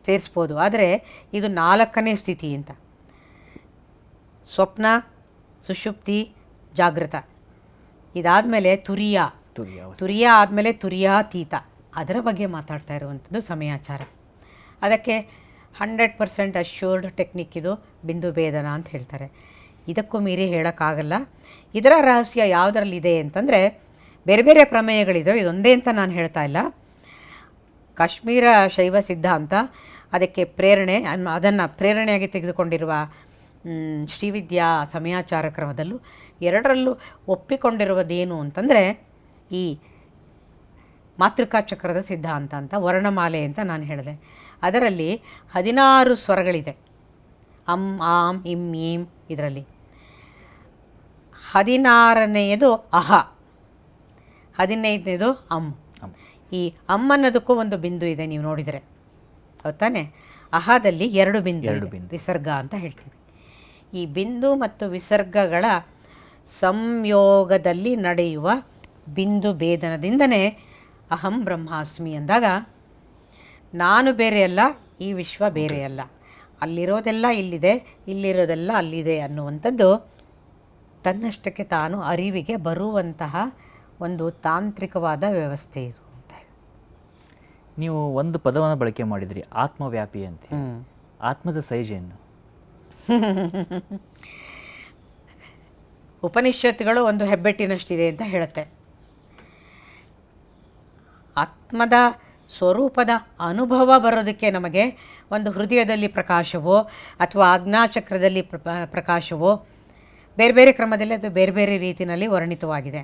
ಸೇರಿಸ್ಬೋದು ಆದರೆ ಇದು ನಾಲ್ಕನೇ ಸ್ಥಿತಿ ಅಂತ ಸ್ವಪ್ನ ಸುಷುಪ್ತಿ ಜಾಗೃತ ಇದಾದ ಇದಾದಮೇಲೆ ತುರಿಯ ತುರಿಯ ಆದಮೇಲೆ ತುರಿಯಾತೀತ ಅದರ ಬಗ್ಗೆ ಮಾತಾಡ್ತಾ ಇರುವಂಥದ್ದು ಸಮಯಾಚಾರ ಅದಕ್ಕೆ ಹಂಡ್ರೆಡ್ ಪರ್ಸೆಂಟ್ ಅಶ್ಯೂರ್ಡ್ ಟೆಕ್ನಿಕ್ ಇದು ಬಿಂದು ಭೇದನ ಅಂತ ಹೇಳ್ತಾರೆ ಇದಕ್ಕೂ ಮೀರಿ ಹೇಳೋಕ್ಕಾಗಲ್ಲ ಇದರ ರಹಸ್ಯ ಯಾವುದರಲ್ಲಿದೆ ಅಂತಂದರೆ ಬೇರೆ ಬೇರೆ ಪ್ರಮೇಯಗಳಿದ್ದಾವೆ ಇದೊಂದೇ ಅಂತ ನಾನು ಹೇಳ್ತಾ ಇಲ್ಲ ಕಾಶ್ಮೀರ ಶೈವ ಸಿದ್ಧಾಂತ ಅದಕ್ಕೆ ಪ್ರೇರಣೆ ಅದನ್ನು ಪ್ರೇರಣೆಯಾಗಿ ತೆಗೆದುಕೊಂಡಿರುವ ಶ್ರೀವಿದ್ಯಾ ಸಮಯಾಚಾರ ಕ್ರಮದಲ್ಲೂ ಎರಡರಲ್ಲೂ ಒಪ್ಪಿಕೊಂಡಿರುವುದೇನು ಅಂತಂದರೆ ಈ ಮಾತೃಕಾ ಚಕ್ರದ ಸಿದ್ಧಾಂತ ಅಂತ ವರ್ಣಮಾಲೆ ಅಂತ ನಾನು ಹೇಳಿದೆ ಅದರಲ್ಲಿ ಹದಿನಾರು ಸ್ವರಗಳಿದೆ ಅಂ ಆಂ ಇಂ ಈಂ ಇದರಲ್ಲಿ ಹದಿನಾರನೆಯದು ಅಹ ಹದಿನೈದನೇದು ಅಮ್ ಈ ಅಮ್ ಅನ್ನೋದಕ್ಕೂ ಒಂದು ಬಿಂದು ಇದೆ ನೀವು ನೋಡಿದರೆ ಗೊತ್ತಾನೆ ಅಹದಲ್ಲಿ ಎರಡು ಬಿಂದು ಎರಡು ಬಿಂದು ವಿಸರ್ಗ ಅಂತ ಹೇಳ್ತೀವಿ ಈ ಬಿಂದು ಮತ್ತು ವಿಸರ್ಗಗಳ ಸಂಯೋಗದಲ್ಲಿ ನಡೆಯುವ ಬಿಂದು ಭೇದನದಿಂದನೇ ಅಹಂ ಬ್ರಹ್ಮಾಸ್ಮಿ ಅಂದಾಗ ನಾನು ಬೇರೆಯಲ್ಲ ಈ ವಿಶ್ವ ಬೇರೆಯಲ್ಲ ಅಲ್ಲಿರೋದೆಲ್ಲ ಇಲ್ಲಿದೆ ಇಲ್ಲಿರೋದೆಲ್ಲ ಅಲ್ಲಿದೆ ಅನ್ನುವಂಥದ್ದು ತನ್ನಷ್ಟಕ್ಕೆ ತಾನು ಅರಿವಿಗೆ ಬರುವಂತಹ ಒಂದು ತಾಂತ್ರಿಕವಾದ ವ್ಯವಸ್ಥೆ ಇದು ಅಂತ ನೀವು ಒಂದು ಪದವನ್ನು ಬಳಕೆ ಮಾಡಿದ್ರಿ ಆತ್ಮವ್ಯಾಪಿ ಅಂತ ಆತ್ಮದ ಸೈಜ್ ಏನು [LAUGHS] ಉಪನಿಷತ್ಗಳು ಒಂದು ಹೆಬ್ಬೆಟ್ಟಿನಷ್ಟಿದೆ ಅಂತ ಹೇಳುತ್ತೆ ಆತ್ಮದ ಸ್ವರೂಪದ ಅನುಭವ ಬರೋದಕ್ಕೆ ನಮಗೆ ಒಂದು ಹೃದಯದಲ್ಲಿ ಪ್ರಕಾಶವೋ ಅಥವಾ ಆಜ್ಞಾಚಕ್ರದಲ್ಲಿ ಪ್ರಕಾಶವೋ ಬೇರೆ ಬೇರೆ ಕ್ರಮದಲ್ಲಿ ಅದು ಬೇರೆ ಬೇರೆ ರೀತಿಯಲ್ಲಿ ವರ್ಣಿತವಾಗಿದೆ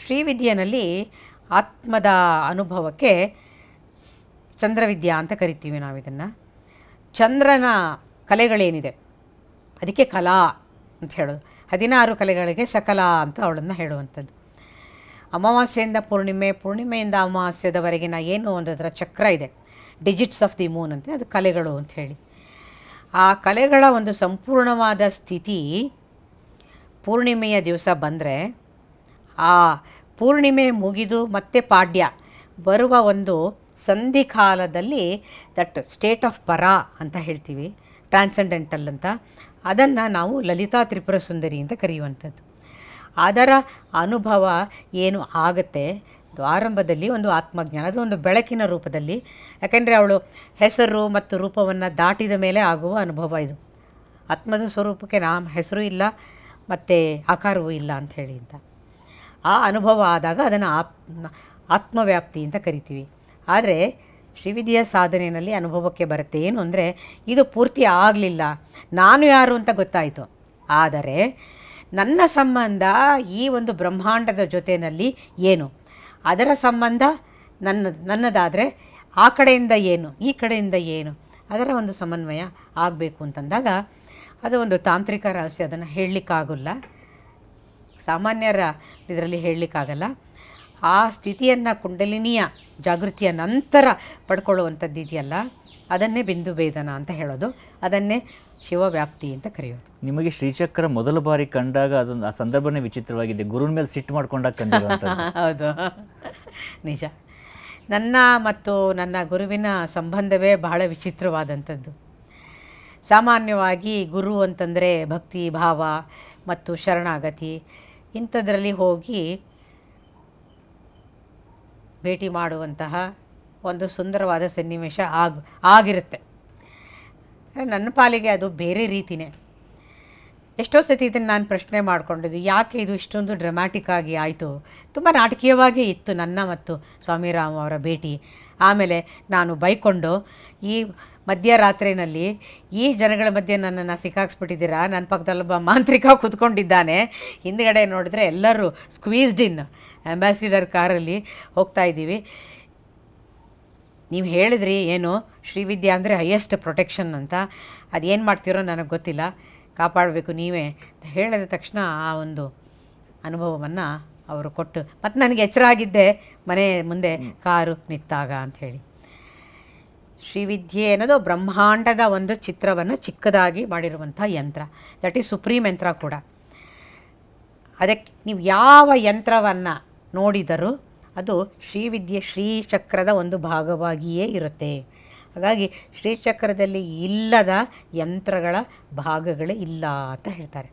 ಶ್ರೀವಿದ್ಯೆಯಲ್ಲಿ ಆತ್ಮದ ಅನುಭವಕ್ಕೆ ಚಂದ್ರವಿದ್ಯಾ ಅಂತ ಕರಿತೀವಿ ನಾವು ಇದನ್ನು ಚಂದ್ರನ ಕಲೆಗಳೇನಿದೆ ಅದಕ್ಕೆ ಕಲಾ ಅಂತ ಹೇಳೋದು ಹದಿನಾರು ಕಲೆಗಳಿಗೆ ಸಕಲ ಅಂತ ಅವಳನ್ನು ಹೇಳುವಂಥದ್ದು ಅಮಾವಾಸ್ಯೆಯಿಂದ ಪೂರ್ಣಿಮೆ ಪೂರ್ಣಿಮೆಯಿಂದ ಅಮಾವಾಸ್ಯದವರೆಗಿನ ಏನು ಒಂದು ಅದರ ಚಕ್ರ ಇದೆ ಡಿಜಿಟ್ಸ್ ಆಫ್ ದಿ ಮೂನ್ ಅಂತ ಅದು ಕಲೆಗಳು ಅಂತ ಹೇಳಿ ಆ ಕಲೆಗಳ ಒಂದು ಸಂಪೂರ್ಣವಾದ ಸ್ಥಿತಿ ಪೂರ್ಣಿಮೆಯ ದಿವಸ ಬಂದರೆ ಆ ಪೂರ್ಣಿಮೆ ಮುಗಿದು ಮತ್ತೆ ಪಾಡ್ಯ ಬರುವ ಒಂದು ಸಂಧಿಕಾಲದಲ್ಲಿ ದಟ್ ಸ್ಟೇಟ್ ಆಫ್ ಪರ ಅಂತ ಹೇಳ್ತೀವಿ ಟ್ರಾನ್ಸೆಂಡೆಂಟಲ್ ಅಂತ ಅದನ್ನು ನಾವು ಲಲಿತಾ ತ್ರಿಪುರ ಸುಂದರಿ ಅಂತ ಕರೆಯುವಂಥದ್ದು ಅದರ ಅನುಭವ ಏನು ಆಗುತ್ತೆ ಆರಂಭದಲ್ಲಿ ಒಂದು ಆತ್ಮಜ್ಞಾನ ಅದು ಒಂದು ಬೆಳಕಿನ ರೂಪದಲ್ಲಿ ಯಾಕೆಂದರೆ ಅವಳು ಹೆಸರು ಮತ್ತು ರೂಪವನ್ನು ದಾಟಿದ ಮೇಲೆ ಆಗುವ ಅನುಭವ ಇದು ಆತ್ಮದ ಸ್ವರೂಪಕ್ಕೆ ನಾಮ ಹೆಸರು ಇಲ್ಲ ಮತ್ತು ಆಕಾರವೂ ಇಲ್ಲ ಹೇಳಿ ಅಂತ ಆ ಅನುಭವ ಆದಾಗ ಅದನ್ನು ಆತ್ಮ ಆತ್ಮವ್ಯಾಪ್ತಿ ಅಂತ ಕರಿತೀವಿ ಆದರೆ ಶ್ರೀವಿಧಿಯ ಸಾಧನೆಯಲ್ಲಿ ಅನುಭವಕ್ಕೆ ಬರುತ್ತೆ ಏನು ಅಂದರೆ ಇದು ಪೂರ್ತಿ ಆಗಲಿಲ್ಲ ನಾನು ಯಾರು ಅಂತ ಗೊತ್ತಾಯಿತು ಆದರೆ ನನ್ನ ಸಂಬಂಧ ಈ ಒಂದು ಬ್ರಹ್ಮಾಂಡದ ಜೊತೆಯಲ್ಲಿ ಏನು ಅದರ ಸಂಬಂಧ ನನ್ನ ನನ್ನದಾದರೆ ಆ ಕಡೆಯಿಂದ ಏನು ಈ ಕಡೆಯಿಂದ ಏನು ಅದರ ಒಂದು ಸಮನ್ವಯ ಆಗಬೇಕು ಅಂತಂದಾಗ ಅದು ಒಂದು ತಾಂತ್ರಿಕ ರಹಸ್ಯ ಅದನ್ನು ಹೇಳಲಿಕ್ಕಾಗಲ್ಲ ಸಾಮಾನ್ಯರ ಇದರಲ್ಲಿ ಹೇಳಲಿಕ್ಕಾಗಲ್ಲ ಆ ಸ್ಥಿತಿಯನ್ನು ಕುಂಡಲಿನಿಯ ಜಾಗೃತಿಯ ನಂತರ ಪಡ್ಕೊಳ್ಳುವಂಥದ್ದು ಇದೆಯಲ್ಲ ಅದನ್ನೇ ಬಿಂದು ಭೇದನ ಅಂತ ಹೇಳೋದು ಅದನ್ನೇ ಶಿವವ್ಯಾಪ್ತಿ ಅಂತ ಕರೆಯೋದು ನಿಮಗೆ ಶ್ರೀಚಕ್ರ ಮೊದಲ ಬಾರಿ ಕಂಡಾಗ ಅದೊಂದು ಆ ಸಂದರ್ಭನೇ ವಿಚಿತ್ರವಾಗಿದೆ ಗುರುನ ಮೇಲೆ ಸಿಟ್ಟು ಮಾಡ್ಕೊಂಡಾಗ [LAUGHS] ಹೌದು ನಿಜ ನನ್ನ ಮತ್ತು ನನ್ನ ಗುರುವಿನ ಸಂಬಂಧವೇ ಬಹಳ ವಿಚಿತ್ರವಾದಂಥದ್ದು ಸಾಮಾನ್ಯವಾಗಿ ಗುರು ಅಂತಂದರೆ ಭಕ್ತಿ ಭಾವ ಮತ್ತು ಶರಣಾಗತಿ ಇಂಥದ್ರಲ್ಲಿ ಹೋಗಿ ಭೇಟಿ ಮಾಡುವಂತಹ ಒಂದು ಸುಂದರವಾದ ಸನ್ನಿವೇಶ ಆಗ ಆಗಿರುತ್ತೆ ನನ್ನ ಪಾಲಿಗೆ ಅದು ಬೇರೆ ರೀತಿಯೇ ಎಷ್ಟೋ ಸತಿ ಇದನ್ನು ನಾನು ಪ್ರಶ್ನೆ ಮಾಡಿಕೊಂಡಿದ್ದು ಯಾಕೆ ಇದು ಇಷ್ಟೊಂದು ಡ್ರಮ್ಯಾಟಿಕ್ ಆಗಿ ಆಯಿತು ತುಂಬ ನಾಟಕೀಯವಾಗಿ ಇತ್ತು ನನ್ನ ಮತ್ತು ಸ್ವಾಮಿರಾಮ್ ಅವರ ಭೇಟಿ ಆಮೇಲೆ ನಾನು ಬೈಕೊಂಡು ಈ ಮಧ್ಯರಾತ್ರಿನಲ್ಲಿ ಈ ಜನಗಳ ಮಧ್ಯೆ ನನ್ನನ್ನು ಸಿಕ್ಕಾಕ್ಸ್ಬಿಟ್ಟಿದ್ದೀರಾ ನನ್ನ ಪಕ್ಕದಲ್ಲೊಬ್ಬ ಮಾಂತ್ರಿಕ ಕೂತ್ಕೊಂಡಿದ್ದಾನೆ ಹಿಂದ್ಗಡೆ ನೋಡಿದ್ರೆ ಎಲ್ಲರೂ ಸ್ಕ್ವೀಸ್ಡ್ ಇನ್ ಅಂಬಾಸಿಡರ್ ಕಾರಲ್ಲಿ ಹೋಗ್ತಾ ಇದ್ದೀವಿ ನೀವು ಹೇಳಿದ್ರಿ ಏನು ಶ್ರೀವಿದ್ಯಾ ಅಂದರೆ ಹೈಯೆಸ್ಟ್ ಪ್ರೊಟೆಕ್ಷನ್ ಅಂತ ಅದೇನು ಮಾಡ್ತೀರೋ ನನಗೆ ಗೊತ್ತಿಲ್ಲ ಕಾಪಾಡಬೇಕು ನೀವೇ ಅಂತ ಹೇಳಿದ ತಕ್ಷಣ ಆ ಒಂದು ಅನುಭವವನ್ನು ಅವರು ಕೊಟ್ಟು ಮತ್ತು ನನಗೆ ಎಚ್ಚರ ಆಗಿದ್ದೆ ಮನೆ ಮುಂದೆ ಕಾರು ನಿಂತಾಗ ಅಂಥೇಳಿ ಶ್ರೀವಿದ್ಯೆ ಅನ್ನೋದು ಬ್ರಹ್ಮಾಂಡದ ಒಂದು ಚಿತ್ರವನ್ನು ಚಿಕ್ಕದಾಗಿ ಮಾಡಿರುವಂಥ ಯಂತ್ರ ದಟ್ ಈಸ್ ಸುಪ್ರೀಂ ಯಂತ್ರ ಕೂಡ ಅದಕ್ಕೆ ನೀವು ಯಾವ ಯಂತ್ರವನ್ನು ನೋಡಿದರೂ ಅದು ಶ್ರೀವಿದ್ಯೆ ಶ್ರೀಚಕ್ರದ ಒಂದು ಭಾಗವಾಗಿಯೇ ಇರುತ್ತೆ ಹಾಗಾಗಿ ಶ್ರೀಚಕ್ರದಲ್ಲಿ ಇಲ್ಲದ ಯಂತ್ರಗಳ ಭಾಗಗಳೇ ಇಲ್ಲ ಅಂತ ಹೇಳ್ತಾರೆ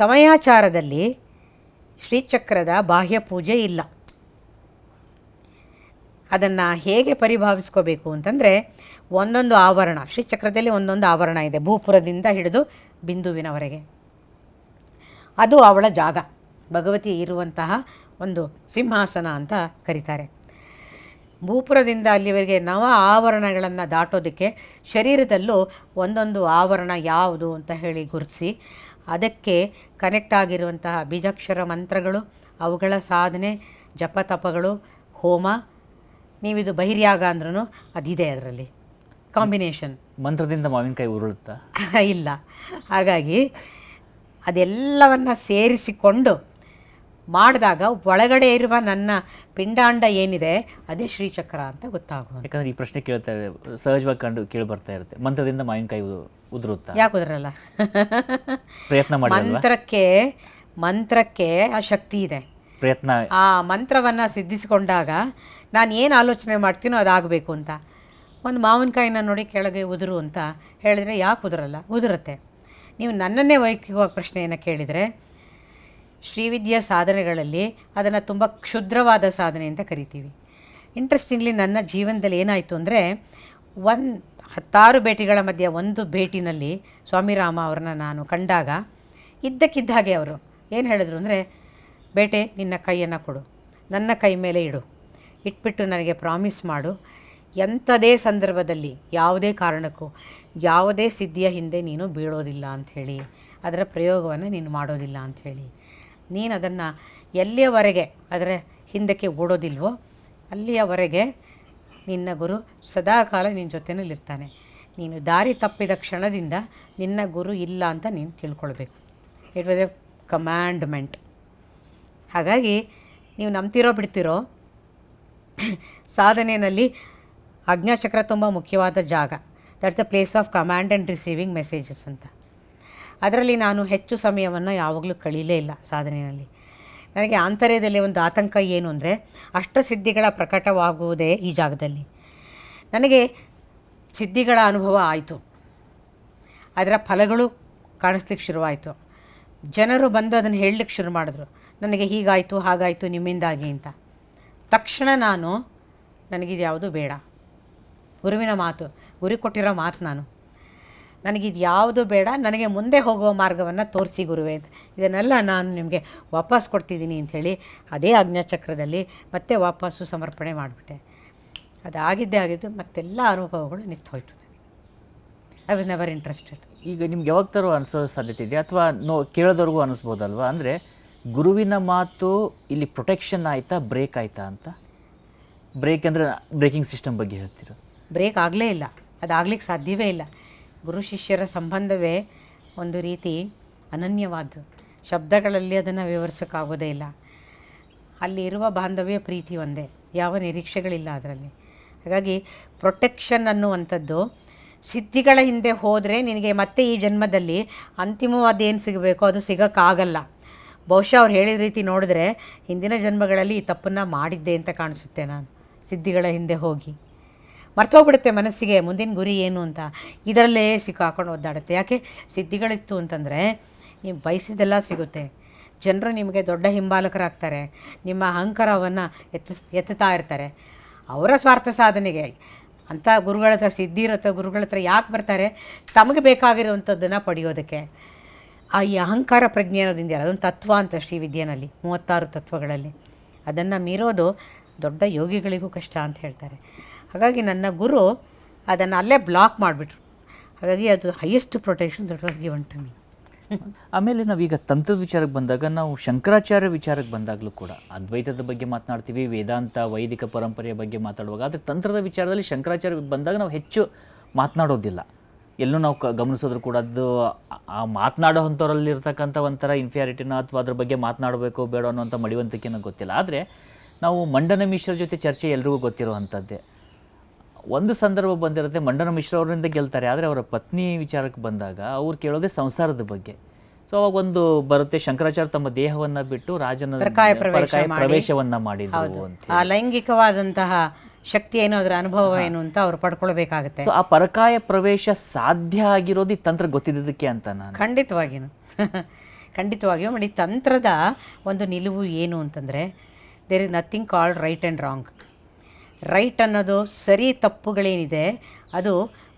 ಸಮಯಾಚಾರದಲ್ಲಿ ಶ್ರೀಚಕ್ರದ ಬಾಹ್ಯ ಪೂಜೆ ಇಲ್ಲ ಅದನ್ನು ಹೇಗೆ ಪರಿಭಾವಿಸ್ಕೋಬೇಕು ಅಂತಂದರೆ ಒಂದೊಂದು ಆವರಣ ಶ್ರೀಚಕ್ರದಲ್ಲಿ ಒಂದೊಂದು ಆವರಣ ಇದೆ ಭೂಪುರದಿಂದ ಹಿಡಿದು ಬಿಂದುವಿನವರೆಗೆ ಅದು ಅವಳ ಜಾಗ ಭಗವತಿ ಇರುವಂತಹ ಒಂದು ಸಿಂಹಾಸನ ಅಂತ ಕರೀತಾರೆ ಭೂಪುರದಿಂದ ಅಲ್ಲಿವರೆಗೆ ನವ ಆವರಣಗಳನ್ನು ದಾಟೋದಕ್ಕೆ ಶರೀರದಲ್ಲೂ ಒಂದೊಂದು ಆವರಣ ಯಾವುದು ಅಂತ ಹೇಳಿ ಗುರುತಿಸಿ ಅದಕ್ಕೆ ಕನೆಕ್ಟ್ ಆಗಿರುವಂತಹ ಬೀಜಾಕ್ಷರ ಮಂತ್ರಗಳು ಅವುಗಳ ಸಾಧನೆ ಜಪತಪಗಳು ಹೋಮ ನೀವಿದು ಬಹಿರ್ಯಾಗ ಅಂದ್ರೂ ಅದಿದೆ ಅದರಲ್ಲಿ ಕಾಂಬಿನೇಷನ್ ಮಂತ್ರದಿಂದ ಮಾವಿನಕಾಯಿ ಉರುಳುತ್ತಾ [LAUGHS] ಇಲ್ಲ ಹಾಗಾಗಿ ಅದೆಲ್ಲವನ್ನು ಸೇರಿಸಿಕೊಂಡು ಮಾಡಿದಾಗ ಒಳಗಡೆ ಇರುವ ನನ್ನ ಪಿಂಡಾಂಡ ಏನಿದೆ ಅದೇ ಶ್ರೀಚಕ್ರ ಅಂತ ಗೊತ್ತಾಗೋದು ಯಾಕಂದ್ರೆ ಈ ಪ್ರಶ್ನೆ ಕೇಳ್ತಾ ಇದೆ ಸಹಜವಾಗಿ ಕಂಡು ಕೇಳಿ ಬರ್ತಾ ಇರುತ್ತೆ ಮಂತ್ರದಿಂದ ಮಾವಿನಕಾಯಿ ಉದುರುತ್ತೆ ಯಾಕೆ ಉದ್ರಲ್ಲ [LAUGHS] ಪ್ರಯತ್ನ ಮಾಡಿ ಮಂತ್ರಕ್ಕೆ ಮಂತ್ರಕ್ಕೆ ಆ ಶಕ್ತಿ ಇದೆ ಪ್ರಯತ್ನ ಆ ಮಂತ್ರವನ್ನು ಸಿದ್ಧಿಸಿಕೊಂಡಾಗ ನಾನು ಏನು ಆಲೋಚನೆ ಮಾಡ್ತೀನೋ ಅದಾಗಬೇಕು ಅಂತ ಒಂದು ಮಾವಿನಕಾಯಿನ ನೋಡಿ ಕೆಳಗೆ ಉದುರು ಅಂತ ಹೇಳಿದರೆ ಯಾಕೆ ಉದುರಲ್ಲ ಉದುರುತ್ತೆ ನೀವು ನನ್ನನ್ನೇ ವೈಯಕ್ತಿಕವಾಗಿ ಪ್ರಶ್ನೆಯನ್ನು ಕೇಳಿದರೆ ಶ್ರೀವಿದ್ಯಾ ಸಾಧನೆಗಳಲ್ಲಿ ಅದನ್ನು ತುಂಬ ಕ್ಷುದ್ರವಾದ ಸಾಧನೆ ಅಂತ ಕರಿತೀವಿ ಇಂಟ್ರೆಸ್ಟಿಂಗ್ಲಿ ನನ್ನ ಜೀವನದಲ್ಲಿ ಏನಾಯಿತು ಅಂದರೆ ಒಂದು ಹತ್ತಾರು ಭೇಟಿಗಳ ಮಧ್ಯೆ ಒಂದು ಭೇಟಿನಲ್ಲಿ ರಾಮ ಅವ್ರನ್ನ ನಾನು ಕಂಡಾಗ ಇದ್ದಕ್ಕಿದ್ದ ಹಾಗೆ ಅವರು ಏನು ಹೇಳಿದ್ರು ಅಂದರೆ ಬೇಟೆ ನಿನ್ನ ಕೈಯನ್ನು ಕೊಡು ನನ್ನ ಕೈ ಮೇಲೆ ಇಡು ಇಟ್ಬಿಟ್ಟು ನನಗೆ ಪ್ರಾಮಿಸ್ ಮಾಡು ಎಂಥದೇ ಸಂದರ್ಭದಲ್ಲಿ ಯಾವುದೇ ಕಾರಣಕ್ಕೂ ಯಾವುದೇ ಸಿದ್ಧಿಯ ಹಿಂದೆ ನೀನು ಬೀಳೋದಿಲ್ಲ ಅಂಥೇಳಿ ಅದರ ಪ್ರಯೋಗವನ್ನು ನೀನು ಮಾಡೋದಿಲ್ಲ ಅಂಥೇಳಿ ನೀನು ಅದನ್ನು ಎಲ್ಲಿಯವರೆಗೆ ಅದರ ಹಿಂದಕ್ಕೆ ಓಡೋದಿಲ್ವೋ ಅಲ್ಲಿಯವರೆಗೆ ನಿನ್ನ ಗುರು ಸದಾಕಾಲ ನಿನ್ನ ಜೊತೆಯಲ್ಲಿರ್ತಾನೆ ನೀನು ದಾರಿ ತಪ್ಪಿದ ಕ್ಷಣದಿಂದ ನಿನ್ನ ಗುರು ಇಲ್ಲ ಅಂತ ನೀನು ತಿಳ್ಕೊಳ್ಬೇಕು ಇಟ್ ವಾಸ್ ಎ ಕಮ್ಯಾಂಡ್ಮೆಂಟ್ ಹಾಗಾಗಿ ನೀವು ನಂಬ್ತಿರೋ ಬಿಡ್ತಿರೋ ಸಾಧನೆಯಲ್ಲಿ ಅಜ್ಞಾಚಕ್ರ ತುಂಬ ಮುಖ್ಯವಾದ ಜಾಗ that the place of command and receiving messages ಅಂತ ಅದರಲ್ಲಿ ನಾನು ಹೆಚ್ಚು ಸಮಯವನ್ನು ಯಾವಾಗಲೂ ಕಳೀಲೇ ಇಲ್ಲ ಸಾಧನೆಯಲ್ಲಿ ನನಗೆ ಆಂತರ್ಯದಲ್ಲಿ ಒಂದು ಆತಂಕ ಏನು ಅಂದರೆ ಅಷ್ಟಸಿದ್ಧಿಗಳ ಪ್ರಕಟವಾಗುವುದೇ ಈ ಜಾಗದಲ್ಲಿ ನನಗೆ ಸಿದ್ಧಿಗಳ ಅನುಭವ ಆಯಿತು ಅದರ ಫಲಗಳು ಕಾಣಿಸ್ಲಿಕ್ಕೆ ಶುರುವಾಯಿತು ಜನರು ಬಂದು ಅದನ್ನು ಹೇಳಲಿಕ್ಕೆ ಶುರು ಮಾಡಿದ್ರು ನನಗೆ ಹೀಗಾಯಿತು ಹಾಗಾಯಿತು ನಿಮ್ಮಿಂದಾಗಿ ಅಂತ ತಕ್ಷಣ ನಾನು ನನಗಿದು ಯಾವುದು ಬೇಡ ಗುರುವಿನ ಮಾತು ಗುರಿ ಕೊಟ್ಟಿರೋ ಮಾತು ನಾನು ನನಗಿದು ಯಾವುದು ಬೇಡ ನನಗೆ ಮುಂದೆ ಹೋಗುವ ಮಾರ್ಗವನ್ನು ತೋರಿಸಿ ಗುರುವೆ ಅಂತ ಇದನ್ನೆಲ್ಲ ನಾನು ನಿಮಗೆ ವಾಪಸ್ ಕೊಡ್ತಿದ್ದೀನಿ ಅಂಥೇಳಿ ಅದೇ ಆಜ್ಞಾಚಕ್ರದಲ್ಲಿ ಮತ್ತೆ ವಾಪಸ್ಸು ಸಮರ್ಪಣೆ ಮಾಡಿಬಿಟ್ಟೆ ಅದಾಗಿದ್ದೇ ಆಗಿದ್ದು ಮತ್ತೆಲ್ಲ ಅನುಭವಗಳು ಹೋಯಿತು ಐ ವಾಸ್ ನೆವರ್ ಇಂಟ್ರೆಸ್ಟೆಡ್ ಈಗ ನಿಮ್ಗೆ ಯಾವಾಗ ಥರ ಅನಿಸೋ ಸಾಧ್ಯತೆ ಇದೆ ಅಥವಾ ನೋ ಕೇಳೋದವ್ರಿಗೂ ಅನಿಸ್ಬೋದಲ್ವಾ ಅಂದರೆ ಗುರುವಿನ ಮಾತು ಇಲ್ಲಿ ಪ್ರೊಟೆಕ್ಷನ್ ಆಯಿತಾ ಬ್ರೇಕ್ ಆಯಿತಾ ಅಂತ ಬ್ರೇಕ್ ಅಂದರೆ ಬ್ರೇಕಿಂಗ್ ಸಿಸ್ಟಮ್ ಬಗ್ಗೆ ಹೇಳ್ತೀರ ಬ್ರೇಕ್ ಆಗಲೇ ಇಲ್ಲ ಅದಾಗ್ಲಿಕ್ಕೆ ಸಾಧ್ಯವೇ ಇಲ್ಲ ಗುರು ಶಿಷ್ಯರ ಸಂಬಂಧವೇ ಒಂದು ರೀತಿ ಅನನ್ಯವಾದ್ದು ಶಬ್ದಗಳಲ್ಲಿ ಅದನ್ನು ವಿವರಿಸೋಕ್ಕಾಗೋದೇ ಇಲ್ಲ ಅಲ್ಲಿರುವ ಬಾಂಧವ್ಯ ಪ್ರೀತಿ ಒಂದೇ ಯಾವ ನಿರೀಕ್ಷೆಗಳಿಲ್ಲ ಅದರಲ್ಲಿ ಹಾಗಾಗಿ ಪ್ರೊಟೆಕ್ಷನ್ ಅನ್ನುವಂಥದ್ದು ಸಿದ್ಧಿಗಳ ಹಿಂದೆ ಹೋದರೆ ನಿನಗೆ ಮತ್ತೆ ಈ ಜನ್ಮದಲ್ಲಿ ಅಂತಿಮವಾದ ಏನು ಸಿಗಬೇಕೋ ಅದು ಸಿಗೋಕ್ಕಾಗಲ್ಲ ಬಹುಶಃ ಅವ್ರು ಹೇಳಿದ ರೀತಿ ನೋಡಿದ್ರೆ ಹಿಂದಿನ ಜನ್ಮಗಳಲ್ಲಿ ಈ ತಪ್ಪನ್ನು ಮಾಡಿದ್ದೆ ಅಂತ ಕಾಣಿಸುತ್ತೆ ನಾನು ಸಿದ್ಧಿಗಳ ಹಿಂದೆ ಹೋಗಿ ಮರ್ತೋಗ್ಬಿಡುತ್ತೆ ಮನಸ್ಸಿಗೆ ಮುಂದಿನ ಗುರಿ ಏನು ಅಂತ ಇದರಲ್ಲೇ ಸಿಕ್ಕಾಕೊಂಡು ಒದ್ದಾಡುತ್ತೆ ಯಾಕೆ ಸಿದ್ಧಿಗಳಿತ್ತು ಅಂತಂದರೆ ನೀವು ಬಯಸಿದ್ದೆಲ್ಲ ಸಿಗುತ್ತೆ ಜನರು ನಿಮಗೆ ದೊಡ್ಡ ಹಿಂಬಾಲಕರಾಗ್ತಾರೆ ನಿಮ್ಮ ಅಹಂಕಾರವನ್ನು ಎತ್ತ ಎತ್ತುತ್ತಾ ಇರ್ತಾರೆ ಅವರ ಸ್ವಾರ್ಥ ಸಾಧನೆಗೆ ಅಂಥ ಗುರುಗಳ ಹತ್ರ ಸಿದ್ಧಿ ಇರುತ್ತೆ ಗುರುಗಳ ಹತ್ರ ಯಾಕೆ ಬರ್ತಾರೆ ತಮಗೆ ಬೇಕಾಗಿರುವಂಥದ್ದನ್ನು ಪಡೆಯೋದಕ್ಕೆ ಆ ಈ ಅಹಂಕಾರ ಪ್ರಜ್ಞೆ ಅನ್ನೋದಿಂದ ಅದೊಂದು ತತ್ವ ಅಂತ ಶ್ರೀ ಮೂವತ್ತಾರು ತತ್ವಗಳಲ್ಲಿ ಅದನ್ನು ಮೀರೋದು ದೊಡ್ಡ ಯೋಗಿಗಳಿಗೂ ಕಷ್ಟ ಅಂತ ಹೇಳ್ತಾರೆ ಹಾಗಾಗಿ ನನ್ನ ಗುರು ಅದನ್ನು ಅಲ್ಲೇ ಬ್ಲಾಕ್ ಮಾಡಿಬಿಟ್ರು ಹಾಗಾಗಿ ಅದು highest protection that was given to me ಆಮೇಲೆ ನಾವೀಗ ತಂತ್ರದ ವಿಚಾರಕ್ಕೆ ಬಂದಾಗ ನಾವು ಶಂಕರಾಚಾರ್ಯ ವಿಚಾರಕ್ಕೆ ಬಂದಾಗಲೂ ಕೂಡ ಅದ್ವೈತದ ಬಗ್ಗೆ ಮಾತನಾಡ್ತೀವಿ ವೇದಾಂತ ವೈದಿಕ ಪರಂಪರೆಯ ಬಗ್ಗೆ ಮಾತಾಡುವಾಗ ಆದರೆ ತಂತ್ರದ ವಿಚಾರದಲ್ಲಿ ಶಂಕರಾಚಾರ್ಯ ಬಂದಾಗ ನಾವು ಹೆಚ್ಚು ಮಾತನಾಡೋದಿಲ್ಲ ಎಲ್ಲೂ ನಾವು ಕ ಕೂಡ ಅದು ಆ ಮಾತನಾಡೋ ಒಂಥರ ಇನ್ಫಿಯಾರಿಟಿನ ಅಥವಾ ಅದ್ರ ಬಗ್ಗೆ ಮಾತನಾಡಬೇಕು ಬೇಡ ಅನ್ನೋಂಥ ಮಡಿವಂತಿಕೆನೂ ಗೊತ್ತಿಲ್ಲ ಆದರೆ ನಾವು ಮಂಡನ ಮಿಶ್ರ ಜೊತೆ ಚರ್ಚೆ ಎಲ್ರಿಗೂ ಗೊತ್ತಿರುವಂಥದ್ದೇ ಒಂದು ಸಂದರ್ಭ ಬಂದಿರುತ್ತೆ ಮಂಡನ ಮಿಶ್ರ ಅವರಿಂದ ಗೆಲ್ತಾರೆ ಆದರೆ ಅವರ ಪತ್ನಿ ವಿಚಾರಕ್ಕೆ ಬಂದಾಗ ಅವ್ರು ಕೇಳೋದೇ ಸಂಸಾರದ ಬಗ್ಗೆ ಸೊ ಅವಾಗ ಒಂದು ಬರುತ್ತೆ ಶಂಕರಾಚಾರ್ಯ ತಮ್ಮ ದೇಹವನ್ನ ಬಿಟ್ಟು ರಾಜನ ಪ್ರವೇಶವನ್ನ ಮಾಡಿದ್ರು ಅಂತ ಲೈಂಗಿಕವಾದಂತಹ ಶಕ್ತಿ ಏನು ಅದರ ಅನುಭವ ಏನು ಅಂತ ಅವ್ರು ಪಡ್ಕೊಳ್ಬೇಕಾಗುತ್ತೆ ಆ ಪರಕಾಯ ಪ್ರವೇಶ ಸಾಧ್ಯ ಆಗಿರೋದು ಈ ತಂತ್ರ ಗೊತ್ತಿದ್ದಕ್ಕೆ ಅಂತ ನಾನು ಖಂಡಿತವಾಗಿಯೂ [LAUGHS] ಖಂಡಿತವಾಗಿಯೂ ನೋಡಿ ತಂತ್ರದ ಒಂದು ನಿಲುವು ಏನು ಅಂತಂದರೆ there is nothing called right and wrong right ಅನ್ನೋದು ಸರಿ ತಪ್ಪುಗಳೇನಿದೆ ಅದು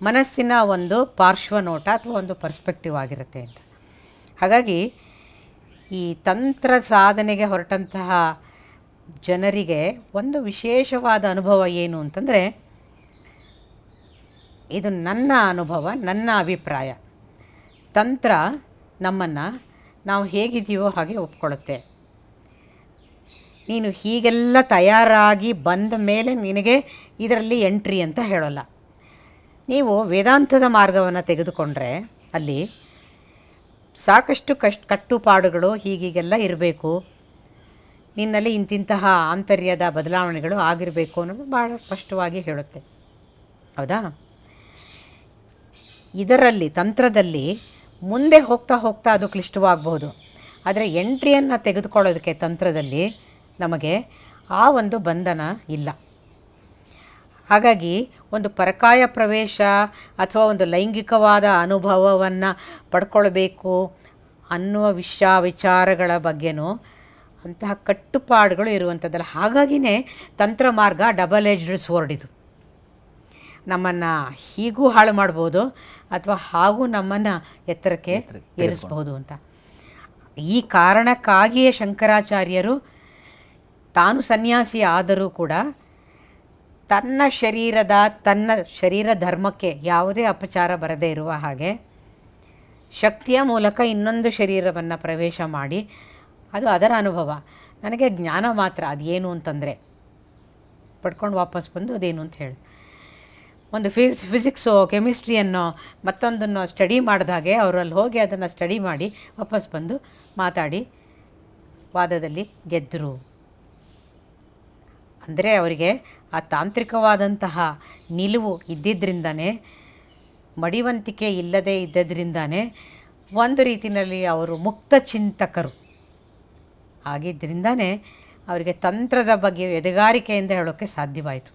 ಮನಸ್ಸಿನ ಒಂದು ಪಾರ್ಶ್ವ ನೋಟ ಅಥವಾ ಒಂದು ಪರ್ಸ್ಪೆಕ್ಟಿವ್ ಆಗಿರುತ್ತೆ ಅಂತ ಹಾಗಾಗಿ ಈ ತಂತ್ರ ಸಾಧನೆಗೆ ಹೊರಟಂತಹ ಜನರಿಗೆ ಒಂದು ವಿಶೇಷವಾದ ಅನುಭವ ಏನು ಅಂತಂದರೆ ಇದು ನನ್ನ ಅನುಭವ ನನ್ನ ಅಭಿಪ್ರಾಯ ತಂತ್ರ ನಮ್ಮನ್ನು ನಾವು ಹೇಗಿದೆಯೋ ಹಾಗೆ ಒಪ್ಕೊಳ್ಳುತ್ತೆ ನೀನು ಹೀಗೆಲ್ಲ ತಯಾರಾಗಿ ಬಂದ ಮೇಲೆ ನಿನಗೆ ಇದರಲ್ಲಿ ಎಂಟ್ರಿ ಅಂತ ಹೇಳೋಲ್ಲ ನೀವು ವೇದಾಂತದ ಮಾರ್ಗವನ್ನು ತೆಗೆದುಕೊಂಡ್ರೆ ಅಲ್ಲಿ ಸಾಕಷ್ಟು ಕಷ್ಟ ಕಟ್ಟುಪಾಡುಗಳು ಹೀಗೀಗೆಲ್ಲ ಇರಬೇಕು ನಿನ್ನಲ್ಲಿ ಇಂತಿಂತಹ ಆಂತರ್ಯದ ಬದಲಾವಣೆಗಳು ಆಗಿರಬೇಕು ಅನ್ನೋದು ಭಾಳ ಸ್ಪಷ್ಟವಾಗಿ ಹೇಳುತ್ತೆ ಹೌದಾ ಇದರಲ್ಲಿ ತಂತ್ರದಲ್ಲಿ ಮುಂದೆ ಹೋಗ್ತಾ ಹೋಗ್ತಾ ಅದು ಕ್ಲಿಷ್ಟವಾಗಬಹುದು ಆದರೆ ಎಂಟ್ರಿಯನ್ನು ತೆಗೆದುಕೊಳ್ಳೋದಕ್ಕೆ ತಂತ್ರದಲ್ಲಿ ನಮಗೆ ಆ ಒಂದು ಬಂಧನ ಇಲ್ಲ ಹಾಗಾಗಿ ಒಂದು ಪರಕಾಯ ಪ್ರವೇಶ ಅಥವಾ ಒಂದು ಲೈಂಗಿಕವಾದ ಅನುಭವವನ್ನು ಪಡ್ಕೊಳ್ಬೇಕು ಅನ್ನುವ ವಿಷ ವಿಚಾರಗಳ ಬಗ್ಗೆನೂ ಅಂತಹ ಕಟ್ಟುಪಾಡುಗಳು ಇರುವಂಥದ್ದಲ್ಲ ಹಾಗಾಗಿಯೇ ತಂತ್ರ ಮಾರ್ಗ ಡಬಲ್ ಏಜ್ಡ್ ಸ್ವರ್ಡ್ ಇದು ನಮ್ಮನ್ನು ಹೀಗೂ ಹಾಳು ಮಾಡ್ಬೋದು ಅಥವಾ ಹಾಗೂ ನಮ್ಮನ್ನು ಎತ್ತರಕ್ಕೆ ಏರಿಸ್ಬೋದು ಅಂತ ಈ ಕಾರಣಕ್ಕಾಗಿಯೇ ಶಂಕರಾಚಾರ್ಯರು ತಾನು ಸನ್ಯಾಸಿ ಆದರೂ ಕೂಡ ತನ್ನ ಶರೀರದ ತನ್ನ ಶರೀರ ಧರ್ಮಕ್ಕೆ ಯಾವುದೇ ಅಪಚಾರ ಬರದೇ ಇರುವ ಹಾಗೆ ಶಕ್ತಿಯ ಮೂಲಕ ಇನ್ನೊಂದು ಶರೀರವನ್ನು ಪ್ರವೇಶ ಮಾಡಿ ಅದು ಅದರ ಅನುಭವ ನನಗೆ ಜ್ಞಾನ ಮಾತ್ರ ಅದೇನು ಅಂತಂದರೆ ಪಡ್ಕೊಂಡು ವಾಪಸ್ ಬಂದು ಅದೇನು ಅಂತ ಹೇಳಿ ಒಂದು ಫಿಸ್ ಫಿಸಿಕ್ಸು ಕೆಮಿಸ್ಟ್ರಿಯನ್ನು ಮತ್ತೊಂದನ್ನು ಸ್ಟಡಿ ಮಾಡಿದ ಹಾಗೆ ಅವರಲ್ಲಿ ಹೋಗಿ ಅದನ್ನು ಸ್ಟಡಿ ಮಾಡಿ ವಾಪಸ್ ಬಂದು ಮಾತಾಡಿ ವಾದದಲ್ಲಿ ಗೆದ್ದರು ಅಂದರೆ ಅವರಿಗೆ ಆ ತಾಂತ್ರಿಕವಾದಂತಹ ನಿಲುವು ಇದ್ದಿದ್ದರಿಂದನೇ ಮಡಿವಂತಿಕೆ ಇಲ್ಲದೆ ಇದ್ದದ್ರಿಂದನೇ ಒಂದು ರೀತಿಯಲ್ಲಿ ಅವರು ಮುಕ್ತ ಚಿಂತಕರು ಆಗಿದ್ದರಿಂದನೇ ಅವರಿಗೆ ತಂತ್ರದ ಬಗ್ಗೆ ಎದೆಗಾರಿಕೆಯಿಂದ ಹೇಳೋಕ್ಕೆ ಸಾಧ್ಯವಾಯಿತು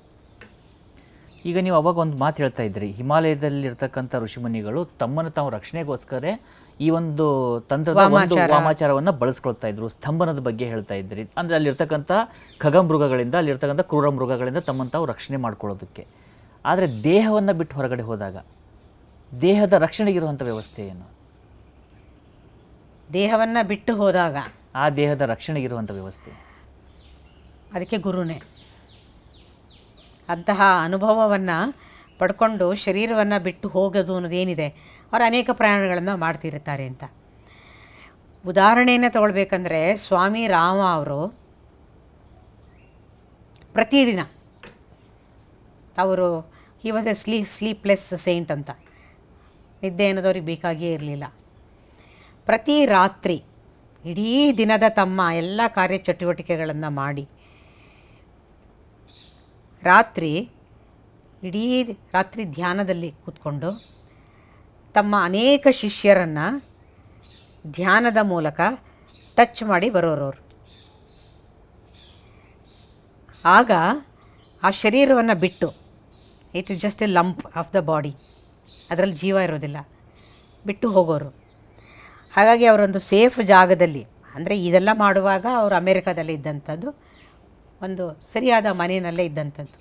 ಈಗ ನೀವು ಅವಾಗ ಒಂದು ಮಾತು ಹೇಳ್ತಾ ಇದ್ರಿ ಹಿಮಾಲಯದಲ್ಲಿರ್ತಕ್ಕಂಥ ಋಷಿಮುನಿಗಳು ತಮ್ಮನ್ನು ತಾವು ರಕ್ಷಣೆಗೋಸ್ಕರ ಈ ಒಂದು ತಂತ್ರದ ಒಂದು ವಾಮಾಚಾರವನ್ನು ಬಳಸ್ಕೊಳ್ತಾ ಇದ್ರು ಸ್ತಂಭನದ ಬಗ್ಗೆ ಹೇಳ್ತಾ ಇದ್ರಿ ಅಂದರೆ ಅಲ್ಲಿರ್ತಕ್ಕಂಥ ಖಗ ಮೃಗಗಳಿಂದ ಅಲ್ಲಿರ್ತಕ್ಕಂಥ ಕ್ರೂರ ಮೃಗಗಳಿಂದ ತಮ್ಮನ್ನು ತಾವು ರಕ್ಷಣೆ ಮಾಡ್ಕೊಳ್ಳೋದಕ್ಕೆ ಆದರೆ ದೇಹವನ್ನು ಬಿಟ್ಟು ಹೊರಗಡೆ ಹೋದಾಗ ದೇಹದ ರಕ್ಷಣೆಗಿರುವಂಥ ವ್ಯವಸ್ಥೆ ಏನು ದೇಹವನ್ನು ಬಿಟ್ಟು ಹೋದಾಗ ಆ ದೇಹದ ರಕ್ಷಣೆಗೆ ಇರುವಂಥ ವ್ಯವಸ್ಥೆ ಅದಕ್ಕೆ ಗುರುನೇ ಅಂತಹ ಅನುಭವವನ್ನು ಪಡ್ಕೊಂಡು ಶರೀರವನ್ನು ಬಿಟ್ಟು ಹೋಗೋದು ಅನ್ನೋದೇನಿದೆ ಅವರು ಅನೇಕ ಪ್ರಯಾಣಗಳನ್ನು ಮಾಡ್ತಿರ್ತಾರೆ ಅಂತ ಉದಾಹರಣೆಯನ್ನು ತಗೊಳ್ಬೇಕಂದ್ರೆ ಸ್ವಾಮಿ ರಾಮ ಅವರು ಪ್ರತಿದಿನ ಅವರು ಈ ವಾಸ್ ಎ ಸ್ಲೀ ಸ್ಲೀಪ್ಲೆಸ್ ಸೇಂಟ್ ಅಂತ ನಿದ್ದೆ ಅನ್ನೋದು ಅವ್ರಿಗೆ ಬೇಕಾಗಿಯೇ ಇರಲಿಲ್ಲ ಪ್ರತಿ ರಾತ್ರಿ ಇಡೀ ದಿನದ ತಮ್ಮ ಎಲ್ಲ ಕಾರ್ಯಚಟುವಟಿಕೆಗಳನ್ನು ಮಾಡಿ ರಾತ್ರಿ ಇಡೀ ರಾತ್ರಿ ಧ್ಯಾನದಲ್ಲಿ ಕೂತ್ಕೊಂಡು ತಮ್ಮ ಅನೇಕ ಶಿಷ್ಯರನ್ನು ಧ್ಯಾನದ ಮೂಲಕ ಟಚ್ ಮಾಡಿ ಬರೋರವ್ರು ಆಗ ಆ ಶರೀರವನ್ನು ಬಿಟ್ಟು it is just a lump of the body ಅದರಲ್ಲಿ ಜೀವ ಇರೋದಿಲ್ಲ ಬಿಟ್ಟು ಹೋಗೋರು ಹಾಗಾಗಿ ಅವರೊಂದು ಸೇಫ್ ಜಾಗದಲ್ಲಿ ಅಂದರೆ ಇದೆಲ್ಲ ಮಾಡುವಾಗ ಅವರು ಅಮೇರಿಕಾದಲ್ಲಿ ಇದ್ದಂಥದ್ದು ಒಂದು ಸರಿಯಾದ ಮನೆಯಲ್ಲೇ ಇದ್ದಂಥದ್ದು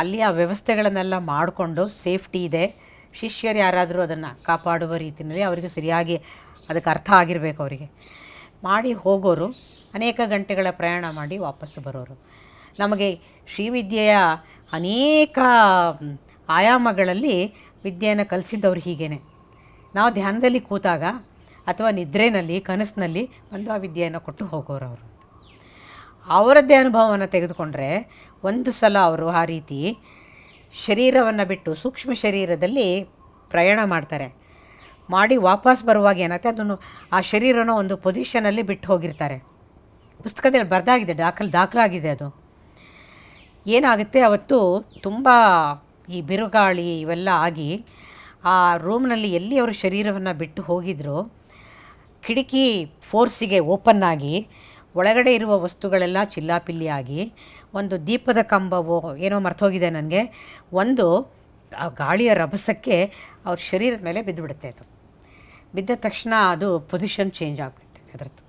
ಅಲ್ಲಿ ಆ ವ್ಯವಸ್ಥೆಗಳನ್ನೆಲ್ಲ ಮಾಡಿಕೊಂಡು ಸೇಫ್ಟಿ ಇದೆ ಶಿಷ್ಯರು ಯಾರಾದರೂ ಅದನ್ನು ಕಾಪಾಡುವ ರೀತಿಯಲ್ಲಿ ಅವರಿಗೆ ಸರಿಯಾಗಿ ಅದಕ್ಕೆ ಅರ್ಥ ಆಗಿರಬೇಕು ಅವರಿಗೆ ಮಾಡಿ ಹೋಗೋರು ಅನೇಕ ಗಂಟೆಗಳ ಪ್ರಯಾಣ ಮಾಡಿ ವಾಪಸ್ಸು ಬರೋರು ನಮಗೆ ಶ್ರೀವಿದ್ಯೆಯ ಅನೇಕ ಆಯಾಮಗಳಲ್ಲಿ ವಿದ್ಯೆಯನ್ನು ಕಲಿಸಿದ್ದವ್ರು ಹೀಗೇನೆ ನಾವು ಧ್ಯಾನದಲ್ಲಿ ಕೂತಾಗ ಅಥವಾ ನಿದ್ರೆನಲ್ಲಿ ಕನಸಿನಲ್ಲಿ ಒಂದು ಆ ವಿದ್ಯೆಯನ್ನು ಕೊಟ್ಟು ಹೋಗೋರು ಅವರು ಅವರದ್ದೇ ಅನುಭವವನ್ನು ತೆಗೆದುಕೊಂಡ್ರೆ ಒಂದು ಸಲ ಅವರು ಆ ರೀತಿ ಶರೀರವನ್ನು ಬಿಟ್ಟು ಸೂಕ್ಷ್ಮ ಶರೀರದಲ್ಲಿ ಪ್ರಯಾಣ ಮಾಡ್ತಾರೆ ಮಾಡಿ ವಾಪಸ್ ಬರುವಾಗ ಏನಾಗುತ್ತೆ ಅದನ್ನು ಆ ಶರೀರನ ಒಂದು ಪೊಸಿಷನಲ್ಲಿ ಬಿಟ್ಟು ಹೋಗಿರ್ತಾರೆ ಪುಸ್ತಕದಲ್ಲಿ ಬರ್ದಾಗಿದೆ ದಾಖಲೆ ದಾಖಲಾಗಿದೆ ಅದು ಏನಾಗುತ್ತೆ ಅವತ್ತು ತುಂಬ ಈ ಬಿರುಗಾಳಿ ಇವೆಲ್ಲ ಆಗಿ ಆ ರೂಮ್ನಲ್ಲಿ ಎಲ್ಲಿ ಅವರು ಶರೀರವನ್ನು ಬಿಟ್ಟು ಹೋಗಿದ್ರು ಕಿಟಕಿ ಫೋರ್ಸಿಗೆ ಓಪನ್ ಆಗಿ ಒಳಗಡೆ ಇರುವ ವಸ್ತುಗಳೆಲ್ಲ ಚಿಲ್ಲಾಪಿಲ್ಲಿಯಾಗಿ ಒಂದು ದೀಪದ ಕಂಬವೋ ಏನೋ ಮರ್ತೋಗಿದೆ ನನಗೆ ಒಂದು ಆ ಗಾಳಿಯ ರಭಸಕ್ಕೆ ಅವ್ರ ಶರೀರದ ಮೇಲೆ ಬಿದ್ದುಬಿಡುತ್ತೆ ಅದು ಬಿದ್ದ ತಕ್ಷಣ ಅದು ಪೊಸಿಷನ್ ಚೇಂಜ್ ಆಗುತ್ತೆ ಅದರದ್ದು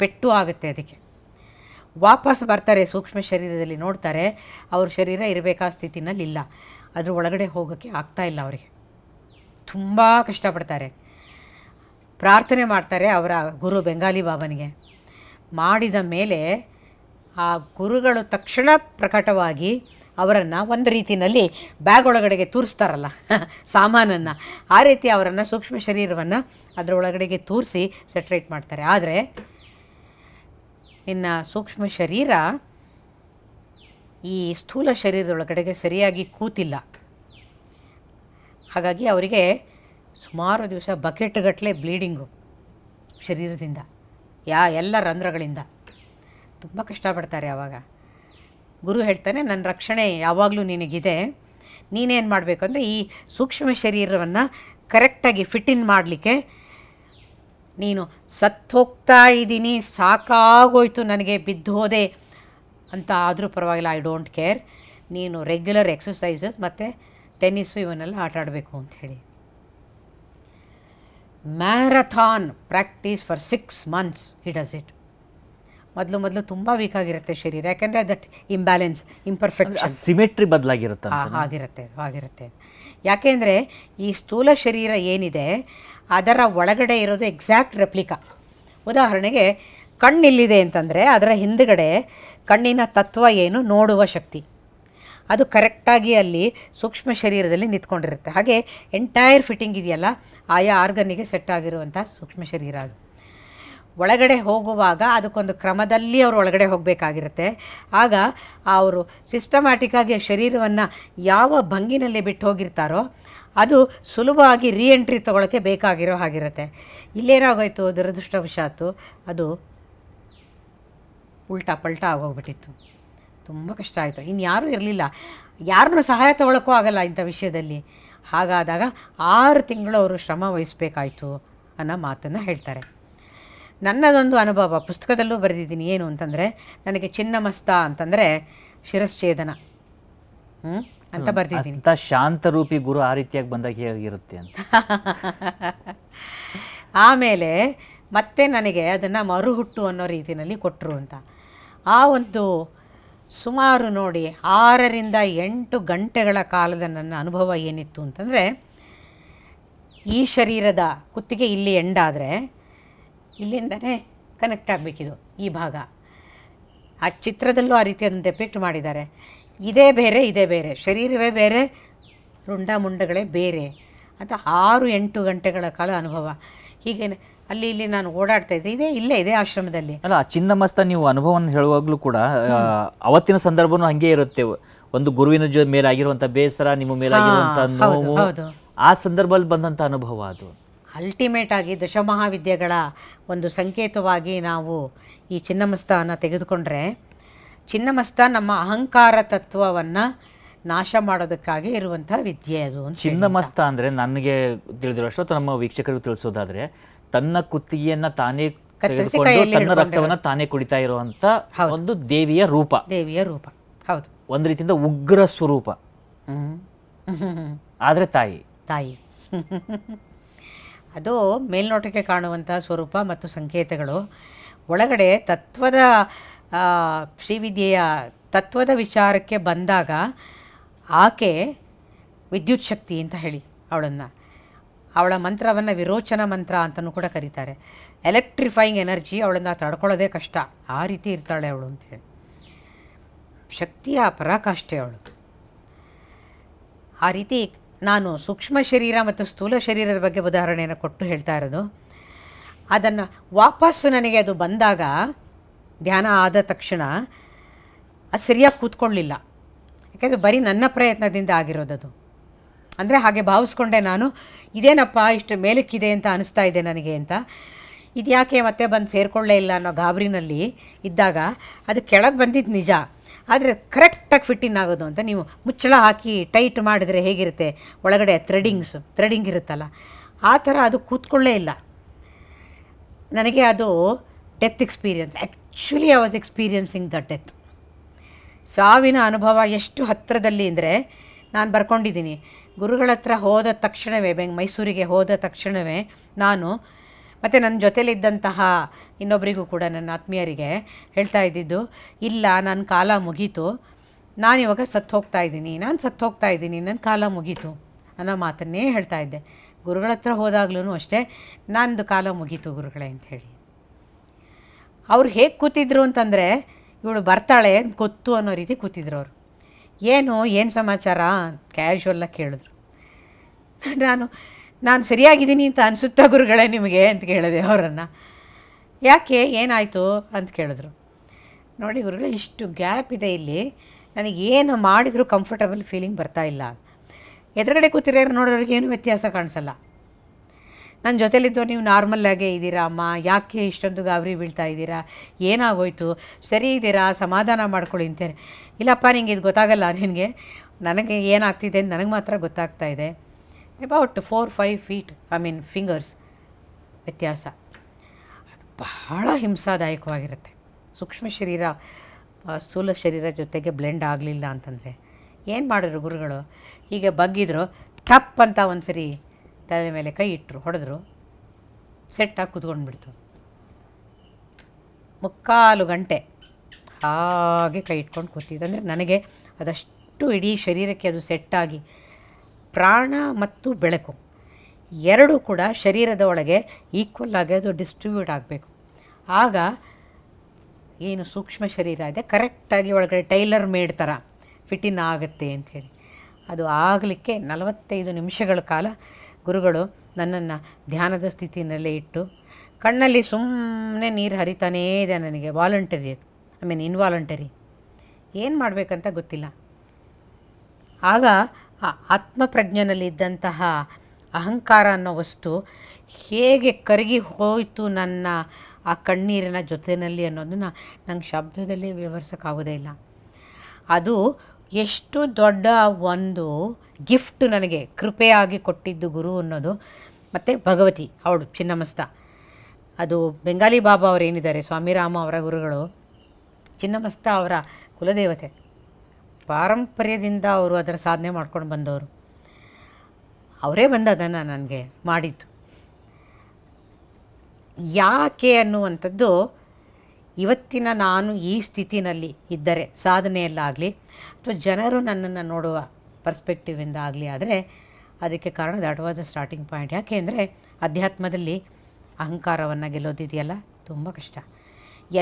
ಪೆಟ್ಟು ಆಗುತ್ತೆ ಅದಕ್ಕೆ ವಾಪಸ್ ಬರ್ತಾರೆ ಸೂಕ್ಷ್ಮ ಶರೀರದಲ್ಲಿ ನೋಡ್ತಾರೆ ಅವ್ರ ಶರೀರ ಇರಬೇಕಾದ ಸ್ಥಿತಿನಲ್ಲಿ ಇಲ್ಲ ಅದ್ರ ಒಳಗಡೆ ಹೋಗೋಕ್ಕೆ ಆಗ್ತಾ ಇಲ್ಲ ಅವರಿಗೆ ತುಂಬ ಕಷ್ಟಪಡ್ತಾರೆ ಪ್ರಾರ್ಥನೆ ಮಾಡ್ತಾರೆ ಅವರ ಗುರು ಬೆಂಗಾಲಿ ಬಾಬನಿಗೆ ಮಾಡಿದ ಮೇಲೆ ಆ ಗುರುಗಳು ತಕ್ಷಣ ಪ್ರಕಟವಾಗಿ ಅವರನ್ನು ಒಂದು ರೀತಿಯಲ್ಲಿ ಬ್ಯಾಗ್ ಒಳಗಡೆಗೆ ತೂರಿಸ್ತಾರಲ್ಲ ಸಾಮಾನನ್ನು ಆ ರೀತಿ ಅವರನ್ನು ಸೂಕ್ಷ್ಮ ಶರೀರವನ್ನು ಒಳಗಡೆಗೆ ತೂರಿಸಿ ಸೆಟ್ರೇಟ್ ಮಾಡ್ತಾರೆ ಆದರೆ ಇನ್ನು ಸೂಕ್ಷ್ಮ ಶರೀರ ಈ ಸ್ಥೂಲ ಶರೀರದೊಳಗಡೆಗೆ ಸರಿಯಾಗಿ ಕೂತಿಲ್ಲ ಹಾಗಾಗಿ ಅವರಿಗೆ ಸುಮಾರು ದಿವಸ ಬಕೆಟ್ಗಟ್ಟಲೆ ಬ್ಲೀಡಿಂಗು ಶರೀರದಿಂದ ಯಾ ಎಲ್ಲ ರಂಧ್ರಗಳಿಂದ ತುಂಬ ಕಷ್ಟಪಡ್ತಾರೆ ಆವಾಗ ಗುರು ಹೇಳ್ತಾನೆ ನನ್ನ ರಕ್ಷಣೆ ಯಾವಾಗಲೂ ನಿನಗಿದೆ ನೀನೇನು ಅಂದರೆ ಈ ಸೂಕ್ಷ್ಮ ಶರೀರವನ್ನು ಕರೆಕ್ಟಾಗಿ ಫಿಟ್ಟಿನ್ ಮಾಡಲಿಕ್ಕೆ ನೀನು ಸತ್ತು ಹೋಗ್ತಾ ಇದ್ದೀನಿ ಸಾಕಾಗೋಯ್ತು ನನಗೆ ಬಿದ್ದು ಹೋದೆ ಅಂತ ಆದರೂ ಪರವಾಗಿಲ್ಲ ಐ ಡೋಂಟ್ ಕೇರ್ ನೀನು ರೆಗ್ಯುಲರ್ ಎಕ್ಸಸೈಸಸ್ ಮತ್ತು ಟೆನ್ನಿಸ್ಸು ಇವನ್ನೆಲ್ಲ ಆಟ ಆಡಬೇಕು ಅಂಥೇಳಿ marathon practice for six months he does it ಮೊದಲು ಮೊದಲು ತುಂಬ ವೀಕ್ ಆಗಿರುತ್ತೆ ಶರೀರ ಯಾಕೆಂದರೆ ದಟ್ ಇಂಬ್ಯಾಲೆನ್ಸ್ ಇಂಪರ್ಫೆಕ್ಟ್ ಸಿಮೆಟ್ರಿ ಬದಲಾಗಿರುತ್ತೆ ಆಗಿರುತ್ತೆ ಆಗಿರುತ್ತೆ ಯಾಕೆಂದರೆ ಈ ಸ್ಥೂಲ ಶರೀರ ಏನಿದೆ ಅದರ ಒಳಗಡೆ ಇರೋದು ಎಕ್ಸಾಕ್ಟ್ ರೆಪ್ಲಿಕಾ ಉದಾಹರಣೆಗೆ ಕಣ್ಣಿಲ್ಲಿದೆ ಅಂತಂದರೆ ಅದರ ಹಿಂದುಗಡೆ ಕಣ್ಣಿನ ತತ್ವ ಏನು ನೋಡುವ ಶಕ್ತಿ ಅದು ಕರೆಕ್ಟಾಗಿ ಅಲ್ಲಿ ಸೂಕ್ಷ್ಮ ಶರೀರದಲ್ಲಿ ನಿಂತ್ಕೊಂಡಿರುತ್ತೆ ಹಾಗೆ ಎಂಟೈರ್ ಫಿಟ್ಟಿಂಗ್ ಇದೆಯಲ್ಲ ಆಯಾ ಆರ್ಗನ್ನಿಗೆ ಸೆಟ್ ಆಗಿರುವಂಥ ಸೂಕ್ಷ್ಮ ಶರೀರ ಅದು ಒಳಗಡೆ ಹೋಗುವಾಗ ಅದಕ್ಕೊಂದು ಕ್ರಮದಲ್ಲಿ ಅವರು ಒಳಗಡೆ ಹೋಗಬೇಕಾಗಿರುತ್ತೆ ಆಗ ಅವರು ಸಿಸ್ಟಮ್ಯಾಟಿಕ್ಕಾಗಿ ಶರೀರವನ್ನು ಯಾವ ಭಂಗಿನಲ್ಲಿ ಬಿಟ್ಟು ಹೋಗಿರ್ತಾರೋ ಅದು ಸುಲಭವಾಗಿ ರೀಎಂಟ್ರಿ ತೊಗೊಳಕ್ಕೆ ಬೇಕಾಗಿರೋ ಹಾಗಿರುತ್ತೆ ಇಲ್ಲೇನಾಗೋಯ್ತು ದುರದೃಷ್ಟವಶಾತು ಅದು ಉಲ್ಟಾ ಪಲ್ಟಾ ಆಗೋಗ್ಬಿಟ್ಟಿತ್ತು ತುಂಬ ಕಷ್ಟ ಆಯಿತು ಇನ್ನು ಇರಲಿಲ್ಲ ಯಾರನ್ನೂ ಸಹಾಯ ತಗೊಳ್ಳೋಕ್ಕೂ ಆಗಲ್ಲ ಇಂಥ ವಿಷಯದಲ್ಲಿ ಹಾಗಾದಾಗ ಆರು ತಿಂಗಳು ಅವರು ಶ್ರಮ ವಹಿಸ್ಬೇಕಾಯ್ತು ಅನ್ನೋ ಮಾತನ್ನು ಹೇಳ್ತಾರೆ ನನ್ನದೊಂದು ಅನುಭವ ಪುಸ್ತಕದಲ್ಲೂ ಬರೆದಿದ್ದೀನಿ ಏನು ಅಂತಂದರೆ ನನಗೆ ಚಿನ್ನಮಸ್ತ ಅಂತಂದರೆ ಶಿರಶ್ಛೇದನ ಹ್ಞೂ ಅಂತ ಬರ್ತಿದ್ದೀನಿ ಶಾಂತರೂಪಿ ಗುರು ಆ ರೀತಿಯಾಗಿ ಬಂದಾಗ ಹೇಗಿರುತ್ತೆ ಅಂತ [LAUGHS] ಆಮೇಲೆ ಮತ್ತೆ ನನಗೆ ಅದನ್ನು ಮರುಹುಟ್ಟು ಅನ್ನೋ ರೀತಿಯಲ್ಲಿ ಕೊಟ್ಟರು ಅಂತ ಆ ಒಂದು ಸುಮಾರು ನೋಡಿ ಆರರಿಂದ ಎಂಟು ಗಂಟೆಗಳ ಕಾಲದ ನನ್ನ ಅನುಭವ ಏನಿತ್ತು ಅಂತಂದರೆ ಈ ಶರೀರದ ಕುತ್ತಿಗೆ ಇಲ್ಲಿ ಎಂಡಾದರೆ ಇಲ್ಲಿಂದನೇ ಕನೆಕ್ಟ್ ಆಗಬೇಕಿದು ಈ ಭಾಗ ಆ ಚಿತ್ರದಲ್ಲೂ ಆ ರೀತಿಯಾದಂಥ ಎಫೆಕ್ಟ್ ಮಾಡಿದ್ದಾರೆ ಇದೇ ಬೇರೆ ಇದೇ ಬೇರೆ ಶರೀರವೇ ಬೇರೆ ರುಂಡ ಮುಂಡಗಳೇ ಬೇರೆ ಅಂತ ಆರು ಎಂಟು ಗಂಟೆಗಳ ಕಾಲ ಅನುಭವ ಹೀಗೆ ಅಲ್ಲಿ ಇಲ್ಲಿ ನಾನು ಓಡಾಡ್ತಾ ಇದ್ದೆ ಇದೇ ಇಲ್ಲೇ ಇದೆ ಆಶ್ರಮದಲ್ಲಿ ಅಲ್ಲ ಚಿನ್ನಮಸ್ತ ನೀವು ಅನುಭವವನ್ನು ಹೇಳುವಾಗಲೂ ಕೂಡ ಅವತ್ತಿನ ಸಂದರ್ಭನೂ ಹಂಗೆ ಇರುತ್ತೆ ಒಂದು ಗುರುವಿನ ಜೊತೆ ಮೇಲೆ ಆಗಿರುವಂತ ಬೇಸರ ನಿಮ್ಮ ಮೇಲೆ ಆ ಸಂದರ್ಭದಲ್ಲಿ ಬಂದಂತ ಅನುಭವ ಅದು ಅಲ್ಟಿಮೇಟ್ ಆಗಿ ದಶಮಹಾವಿದ್ಯೆಗಳ ಒಂದು ಸಂಕೇತವಾಗಿ ನಾವು ಈ ಚಿನ್ನಮಸ್ತಾನ ತೆಗೆದುಕೊಂಡ್ರೆ ಚಿನ್ನಮಸ್ತ ನಮ್ಮ ಅಹಂಕಾರ ತತ್ವವನ್ನು ನಾಶ ಮಾಡೋದಕ್ಕಾಗಿ ಇರುವಂತಹ ವಿದ್ಯೆ ಅದು ಚಿನ್ನಮಸ್ತ ಅಂದ್ರೆ ನನಗೆ ತಿಳಿದಿರೋ ಅಷ್ಟೊತ್ತು ನಮ್ಮ ವೀಕ್ಷಕರಿಗೆ ತಿಳಿಸೋದಾದ್ರೆ ತನ್ನ ಕುತ್ತಿಗೆಯನ್ನ ತಾನೇ ತೆಗೆದುಕೊಂಡು ತನ್ನ ರಕ್ತವನ್ನ ತಾನೇ ಕುಡಿತಾ ಇರುವಂತ ಒಂದು ದೇವಿಯ ರೂಪ ದೇವಿಯ ರೂಪ ಹೌದು ಒಂದು ರೀತಿಯಿಂದ ಉಗ್ರ ಸ್ವರೂಪ ಆದ್ರೆ ತಾಯಿ ತಾಯಿ ಅದು ಮೇಲ್ನೋಟಕ್ಕೆ ಕಾಣುವಂತಹ ಸ್ವರೂಪ ಮತ್ತು ಸಂಕೇತಗಳು ಒಳಗಡೆ ತತ್ವದ ಶ್ರೀವಿದ್ಯೆಯ ತತ್ವದ ವಿಚಾರಕ್ಕೆ ಬಂದಾಗ ಆಕೆ ವಿದ್ಯುತ್ ಶಕ್ತಿ ಅಂತ ಹೇಳಿ ಅವಳನ್ನು ಅವಳ ಮಂತ್ರವನ್ನು ವಿರೋಚನ ಮಂತ್ರ ಅಂತಲೂ ಕೂಡ ಕರೀತಾರೆ ಎಲೆಕ್ಟ್ರಿಫೈಯಿಂಗ್ ಎನರ್ಜಿ ಅವಳನ್ನು ತಡ್ಕೊಳ್ಳೋದೇ ಕಷ್ಟ ಆ ರೀತಿ ಇರ್ತಾಳೆ ಅವಳು ಅಂತೇಳಿ ಶಕ್ತಿಯ ಪರಾಕಾಷ್ಠೆ ಅವಳು ಆ ರೀತಿ ನಾನು ಸೂಕ್ಷ್ಮ ಶರೀರ ಮತ್ತು ಸ್ಥೂಲ ಶರೀರದ ಬಗ್ಗೆ ಉದಾಹರಣೆಯನ್ನು ಕೊಟ್ಟು ಹೇಳ್ತಾ ಇರೋದು ಅದನ್ನು ವಾಪಸ್ಸು ನನಗೆ ಅದು ಬಂದಾಗ ಧ್ಯಾನ ಆದ ತಕ್ಷಣ ಅದು ಸರಿಯಾಗಿ ಕೂತ್ಕೊಳ್ಳಲಿಲ್ಲ ಯಾಕೆಂದರೆ ಬರೀ ನನ್ನ ಪ್ರಯತ್ನದಿಂದ ಆಗಿರೋದದು ಅಂದರೆ ಹಾಗೆ ಭಾವಿಸ್ಕೊಂಡೆ ನಾನು ಇದೇನಪ್ಪ ಇಷ್ಟು ಮೇಲಕ್ಕಿದೆ ಅಂತ ಅನಿಸ್ತಾ ಇದೆ ನನಗೆ ಅಂತ ಇದು ಯಾಕೆ ಮತ್ತೆ ಬಂದು ಸೇರಿಕೊಳ್ಳೇ ಇಲ್ಲ ಅನ್ನೋ ಗಾಬರಿನಲ್ಲಿ ಇದ್ದಾಗ ಅದು ಕೆಳಗೆ ಬಂದಿದ್ದು ನಿಜ ಆದರೆ ಕರೆಕ್ಟಾಗಿ ಫಿಟ್ಟಿಂಗ್ ಆಗೋದು ಅಂತ ನೀವು ಮುಚ್ಚಳ ಹಾಕಿ ಟೈಟ್ ಮಾಡಿದರೆ ಹೇಗಿರುತ್ತೆ ಒಳಗಡೆ ಥ್ರೆಡಿಂಗ್ಸು ಥ್ರೆಡಿಂಗ್ ಇರುತ್ತಲ್ಲ ಆ ಥರ ಅದು ಕೂತ್ಕೊಳ್ಳೇ ಇಲ್ಲ ನನಗೆ ಅದು death experience actually I was experiencing the death ಸಾವಿನ ಅನುಭವ ಎಷ್ಟು ಹತ್ತಿರದಲ್ಲಿ ಅಂದರೆ ನಾನು ಬರ್ಕೊಂಡಿದ್ದೀನಿ ಗುರುಗಳ ಹತ್ರ ಹೋದ ತಕ್ಷಣವೇ ಬೆಂಗ್ ಮೈಸೂರಿಗೆ ಹೋದ ತಕ್ಷಣವೇ ನಾನು ಮತ್ತು ನನ್ನ ಜೊತೆಯಲ್ಲಿದ್ದಂತಹ ಇನ್ನೊಬ್ಬರಿಗೂ ಕೂಡ ನನ್ನ ಆತ್ಮೀಯರಿಗೆ ಹೇಳ್ತಾ ಇದ್ದಿದ್ದು ಇಲ್ಲ ನನ್ನ ಕಾಲ ಮುಗೀತು ನಾನಿವಾಗ ಸತ್ತು ಹೋಗ್ತಾ ಇದ್ದೀನಿ ನಾನು ಸತ್ತು ಹೋಗ್ತಾ ಇದ್ದೀನಿ ನನ್ನ ಕಾಲ ಮುಗೀತು ಅನ್ನೋ ಮಾತನ್ನೇ ಹೇಳ್ತಾ ಇದ್ದೆ ಗುರುಗಳ ಹತ್ರ ಹೋದಾಗ್ಲೂ ಅಷ್ಟೇ ನಂದು ಕಾಲ ಮುಗೀತು ಗುರುಗಳೇ ಅಂತ ಹೇಳಿ ಅವ್ರು ಹೇಗೆ ಕೂತಿದ್ರು ಅಂತಂದರೆ ಇವಳು ಬರ್ತಾಳೆ ಗೊತ್ತು ಅನ್ನೋ ರೀತಿ ಕೂತಿದ್ರು ಅವರು ಏನು ಏನು ಸಮಾಚಾರ ಕ್ಯಾಶುವಲ್ಲ ಕೇಳಿದ್ರು ನಾನು ನಾನು ಸರಿಯಾಗಿದ್ದೀನಿ ಅಂತ ಅನಿಸುತ್ತಾ ಗುರುಗಳೇ ನಿಮಗೆ ಅಂತ ಕೇಳಿದೆ ಅವರನ್ನು ಯಾಕೆ ಏನಾಯಿತು ಅಂತ ಕೇಳಿದ್ರು ನೋಡಿ ಗುರುಗಳು ಇಷ್ಟು ಗ್ಯಾಪ್ ಇದೆ ಇಲ್ಲಿ ನನಗೆ ಏನು ಮಾಡಿದರೂ ಕಂಫರ್ಟಬಲ್ ಫೀಲಿಂಗ್ ಬರ್ತಾ ಇಲ್ಲ ಎದುರುಗಡೆ ಕೂತಿರೋರು ನೋಡೋರಿಗೆ ಏನು ವ್ಯತ್ಯಾಸ ಕಾಣಿಸಲ್ಲ ನನ್ನ ಜೊತೆಯಲ್ಲಿದ್ದು ನೀವು ನಾರ್ಮಲ್ಲಾಗೇ ಇದ್ದೀರಾ ಅಮ್ಮ ಯಾಕೆ ಇಷ್ಟೊಂದು ಗಾಬರಿ ಬೀಳ್ತಾ ಇದ್ದೀರಾ ಏನಾಗೋಯ್ತು ಸರಿ ಇದ್ದೀರಾ ಸಮಾಧಾನ ಮಾಡ್ಕೊಳ್ಳಿ ಅಂತೇಳಿ ಇಲ್ಲಪ್ಪ ನಿಂಗೆ ಇದು ಗೊತ್ತಾಗಲ್ಲ ನಿನಗೆ ನನಗೆ ಏನಾಗ್ತಿದೆ ಅಂತ ನನಗೆ ಮಾತ್ರ ಗೊತ್ತಾಗ್ತಾ ಇದೆ about four five feet I mean fingers ವ್ಯತ್ಯಾಸ ಬಹಳ ಹಿಂಸಾದಾಯಕವಾಗಿರುತ್ತೆ ಸೂಕ್ಷ್ಮ ಶರೀರ ಸ್ಥೂಲ ಶರೀರ ಜೊತೆಗೆ ಬ್ಲೆಂಡ್ ಆಗಲಿಲ್ಲ ಅಂತಂದರೆ ಏನು ಮಾಡಿದ್ರು ಗುರುಗಳು ಹೀಗೆ ಬಗ್ಗಿದ್ರು ಟಪ್ ಅಂತ ಒಂದು ಸರಿ ತಲೆ ಮೇಲೆ ಕೈ ಇಟ್ಟರು ಹೊಡೆದ್ರು ಸೆಟ್ಟಾಗಿ ಕುತ್ಕೊಂಡ್ಬಿಡ್ತು ಮುಕ್ಕಾಲು ಗಂಟೆ ಹಾಗೆ ಕೈ ಇಟ್ಕೊಂಡು ಕೂತಿದ್ದು ಅಂದರೆ ನನಗೆ ಅದಷ್ಟು ಇಡೀ ಶರೀರಕ್ಕೆ ಅದು ಸೆಟ್ಟಾಗಿ ಪ್ರಾಣ ಮತ್ತು ಬೆಳಕು ಎರಡೂ ಕೂಡ ಶರೀರದ ಒಳಗೆ ಈಕ್ವಲ್ ಆಗಿ ಅದು ಡಿಸ್ಟ್ರಿಬ್ಯೂಟ್ ಆಗಬೇಕು ಆಗ ಏನು ಸೂಕ್ಷ್ಮ ಶರೀರ ಇದೆ ಕರೆಕ್ಟಾಗಿ ಒಳಗಡೆ ಟೈಲರ್ ಮೇಡ್ ಥರ ಫಿಟ್ಟಿನ್ ಆಗುತ್ತೆ ಅಂಥೇಳಿ ಅದು ಆಗಲಿಕ್ಕೆ ನಲವತ್ತೈದು ನಿಮಿಷಗಳ ಕಾಲ ಗುರುಗಳು ನನ್ನನ್ನು ಧ್ಯಾನದ ಸ್ಥಿತಿಯಲ್ಲೇ ಇಟ್ಟು ಕಣ್ಣಲ್ಲಿ ಸುಮ್ಮನೆ ನೀರು ಹರಿತಾನೇ ಇದೆ ನನಗೆ ವಾಲಂಟರಿ ಐ ಮೀನ್ ಇನ್ವಾಲಂಟರಿ ಏನು ಮಾಡಬೇಕಂತ ಗೊತ್ತಿಲ್ಲ ಆಗ ಆ ಇದ್ದಂತಹ ಅಹಂಕಾರ ಅನ್ನೋ ವಸ್ತು ಹೇಗೆ ಕರಗಿ ಹೋಯಿತು ನನ್ನ ಆ ಕಣ್ಣೀರಿನ ಜೊತೆಯಲ್ಲಿ ಅನ್ನೋದನ್ನು ನಂಗೆ ಶಬ್ದದಲ್ಲಿ ವಿವರಿಸೋಕ್ಕಾಗೋದೇ ಇಲ್ಲ ಅದು ಎಷ್ಟು ದೊಡ್ಡ ಒಂದು ಗಿಫ್ಟ್ ನನಗೆ ಕೃಪೆಯಾಗಿ ಕೊಟ್ಟಿದ್ದು ಗುರು ಅನ್ನೋದು ಮತ್ತು ಭಗವತಿ ಅವಳು ಚಿನ್ನಮಸ್ತ ಅದು ಬೆಂಗಾಲಿ ಬಾಬಾ ಅವರೇನಿದ್ದಾರೆ ಸ್ವಾಮಿರಾಮ ಅವರ ಗುರುಗಳು ಚಿನ್ನಮಸ್ತ ಅವರ ಕುಲದೇವತೆ ಪಾರಂಪರ್ಯದಿಂದ ಅವರು ಅದರ ಸಾಧನೆ ಮಾಡ್ಕೊಂಡು ಬಂದವರು ಅವರೇ ಬಂದ ಅದನ್ನು ನನಗೆ ಮಾಡಿದ್ದು ಯಾಕೆ ಅನ್ನುವಂಥದ್ದು ಇವತ್ತಿನ ನಾನು ಈ ಸ್ಥಿತಿನಲ್ಲಿ ಇದ್ದರೆ ಸಾಧನೆಯಲ್ಲಾಗಲಿ ಅಥವಾ ಜನರು ನನ್ನನ್ನು ನೋಡುವ ಪರ್ಸ್ಪೆಕ್ಟಿವಿಂದ ಆಗಲಿ ಆದರೆ ಅದಕ್ಕೆ ಕಾರಣ ದ ಸ್ಟಾರ್ಟಿಂಗ್ ಪಾಯಿಂಟ್ ಯಾಕೆ ಅಂದರೆ ಅಧ್ಯಾತ್ಮದಲ್ಲಿ ಅಹಂಕಾರವನ್ನು ಗೆಲ್ಲೋದಿದೆಯಲ್ಲ ತುಂಬ ಕಷ್ಟ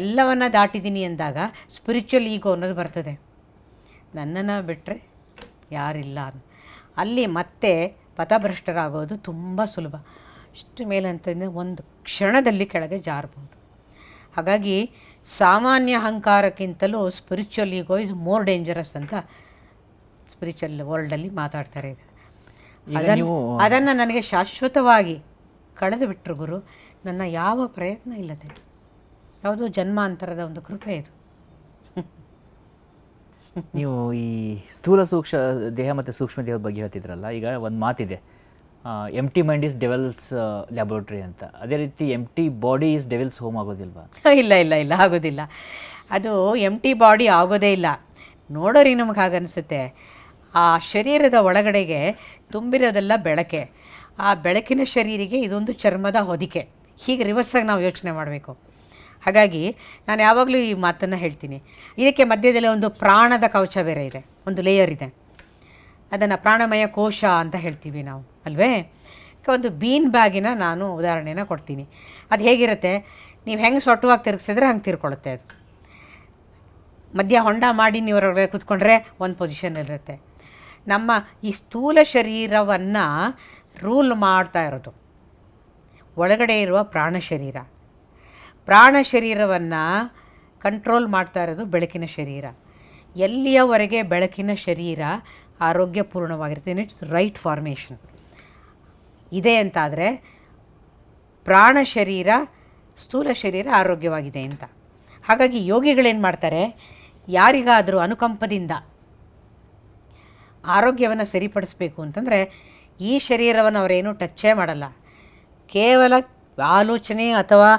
ಎಲ್ಲವನ್ನು ದಾಟಿದ್ದೀನಿ ಅಂದಾಗ ಸ್ಪಿರಿಚುವಲ್ ಈಗೋ ಅನ್ನೋದು ಬರ್ತದೆ ನನ್ನನ್ನು ಬಿಟ್ಟರೆ ಯಾರಿಲ್ಲ ಅಲ್ಲಿ ಮತ್ತೆ ಪಥಭ್ರಷ್ಟರಾಗೋದು ತುಂಬ ಸುಲಭ ಇಷ್ಟು ಮೇಲೆ ಅಂತಂದರೆ ಒಂದು ಕ್ಷಣದಲ್ಲಿ ಕೆಳಗೆ ಜಾರಬಹುದು ಹಾಗಾಗಿ ಸಾಮಾನ್ಯ ಅಹಂಕಾರಕ್ಕಿಂತಲೂ spiritual ego is more dangerous ಅಂತ ಸ್ಪಿರಿಚುವಲ್ ವರ್ಲ್ಡಲ್ಲಿ ಮಾತಾಡ್ತಾರೆ ಅದನ್ನು ಅದನ್ನು ನನಗೆ ಶಾಶ್ವತವಾಗಿ ಕಳೆದು ಬಿಟ್ಟರು ಗುರು ನನ್ನ ಯಾವ ಪ್ರಯತ್ನ ಇಲ್ಲದೆ ಯಾವುದೋ ಜನ್ಮಾಂತರದ ಒಂದು ಕೃಪೆ ಇದು [LAUGHS] ನೀವು ಈ ಸ್ಥೂಲ ಸೂಕ್ಷ್ಮ ದೇಹ ಮತ್ತು ಸೂಕ್ಷ್ಮ ದೇಹದ ಬಗ್ಗೆ ಹೇಳ್ತಿದ್ರಲ್ಲ ಈಗ ಒಂದು ಮಾತಿದೆ empty mind is devil's laboratory ಅಂತ ಅದೇ ರೀತಿ empty body is devil's home ಆಗೋದಿಲ್ವಾ [LAUGHS] ಇಲ್ಲ ಇಲ್ಲ ಇಲ್ಲ ಆಗೋದಿಲ್ಲ ಅದು ಎಮ್ ಟಿ ಬಾಡಿ ಆಗೋದೇ ಇಲ್ಲ ನೋಡೋರಿ ನಮಗೆ ಹಾಗನ್ನಿಸುತ್ತೆ ಆ ಶರೀರದ ಒಳಗಡೆಗೆ ತುಂಬಿರೋದೆಲ್ಲ ಬೆಳಕೆ ಆ ಬೆಳಕಿನ ಶರೀರಿಗೆ ಇದೊಂದು ಚರ್ಮದ ಹೊದಿಕೆ ಹೀಗೆ ರಿವರ್ಸಾಗಿ ನಾವು ಯೋಚನೆ ಮಾಡಬೇಕು ಹಾಗಾಗಿ ನಾನು ಯಾವಾಗಲೂ ಈ ಮಾತನ್ನು ಹೇಳ್ತೀನಿ ಇದಕ್ಕೆ ಮಧ್ಯದಲ್ಲಿ ಒಂದು ಪ್ರಾಣದ ಕವಚ ಬೇರೆ ಇದೆ ಒಂದು ಲೇಯರ್ ಇದೆ ಅದನ್ನು ಪ್ರಾಣಮಯ ಕೋಶ ಅಂತ ಹೇಳ್ತೀವಿ ನಾವು ಅಲ್ವೇ ಒಂದು ಬೀನ್ ಬ್ಯಾಗಿನ ನಾನು ಉದಾಹರಣೆನ ಕೊಡ್ತೀನಿ ಅದು ಹೇಗಿರುತ್ತೆ ನೀವು ಹೆಂಗೆ ಸೊಟ್ಟುವಾಗಿ ತಿರುಗಿಸಿದ್ರೆ ಹಂಗೆ ತಿರ್ಕೊಳ್ಳುತ್ತೆ ಅದು ಮಧ್ಯ ಹೊಂಡ ಮಾಡಿ ನೀವು ಕೂತ್ಕೊಂಡ್ರೆ ಒಂದು ಪೊಸಿಷನಲ್ಲಿರುತ್ತೆ ನಮ್ಮ ಈ ಸ್ಥೂಲ ಶರೀರವನ್ನು ರೂಲ್ ಮಾಡ್ತಾ ಇರೋದು ಒಳಗಡೆ ಇರುವ ಪ್ರಾಣ ಶರೀರ ಪ್ರಾಣ ಶರೀರವನ್ನು ಕಂಟ್ರೋಲ್ ಮಾಡ್ತಾ ಇರೋದು ಬೆಳಕಿನ ಶರೀರ ಎಲ್ಲಿಯವರೆಗೆ ಬೆಳಕಿನ ಶರೀರ ಆರೋಗ್ಯಪೂರ್ಣವಾಗಿರುತ್ತೆ ಇನ್ ಇಟ್ಸ್ ರೈಟ್ ಫಾರ್ಮೇಷನ್ ಇದೆ ಅಂತಾದರೆ ಪ್ರಾಣ ಶರೀರ ಸ್ಥೂಲ ಶರೀರ ಆರೋಗ್ಯವಾಗಿದೆ ಅಂತ ಹಾಗಾಗಿ ಯೋಗಿಗಳೇನು ಮಾಡ್ತಾರೆ ಯಾರಿಗಾದರೂ ಅನುಕಂಪದಿಂದ ಆರೋಗ್ಯವನ್ನು ಸರಿಪಡಿಸಬೇಕು ಅಂತಂದರೆ ಈ ಶರೀರವನ್ನು ಅವರೇನು ಟಚ್ಚೇ ಮಾಡಲ್ಲ ಕೇವಲ ಆಲೋಚನೆ ಅಥವಾ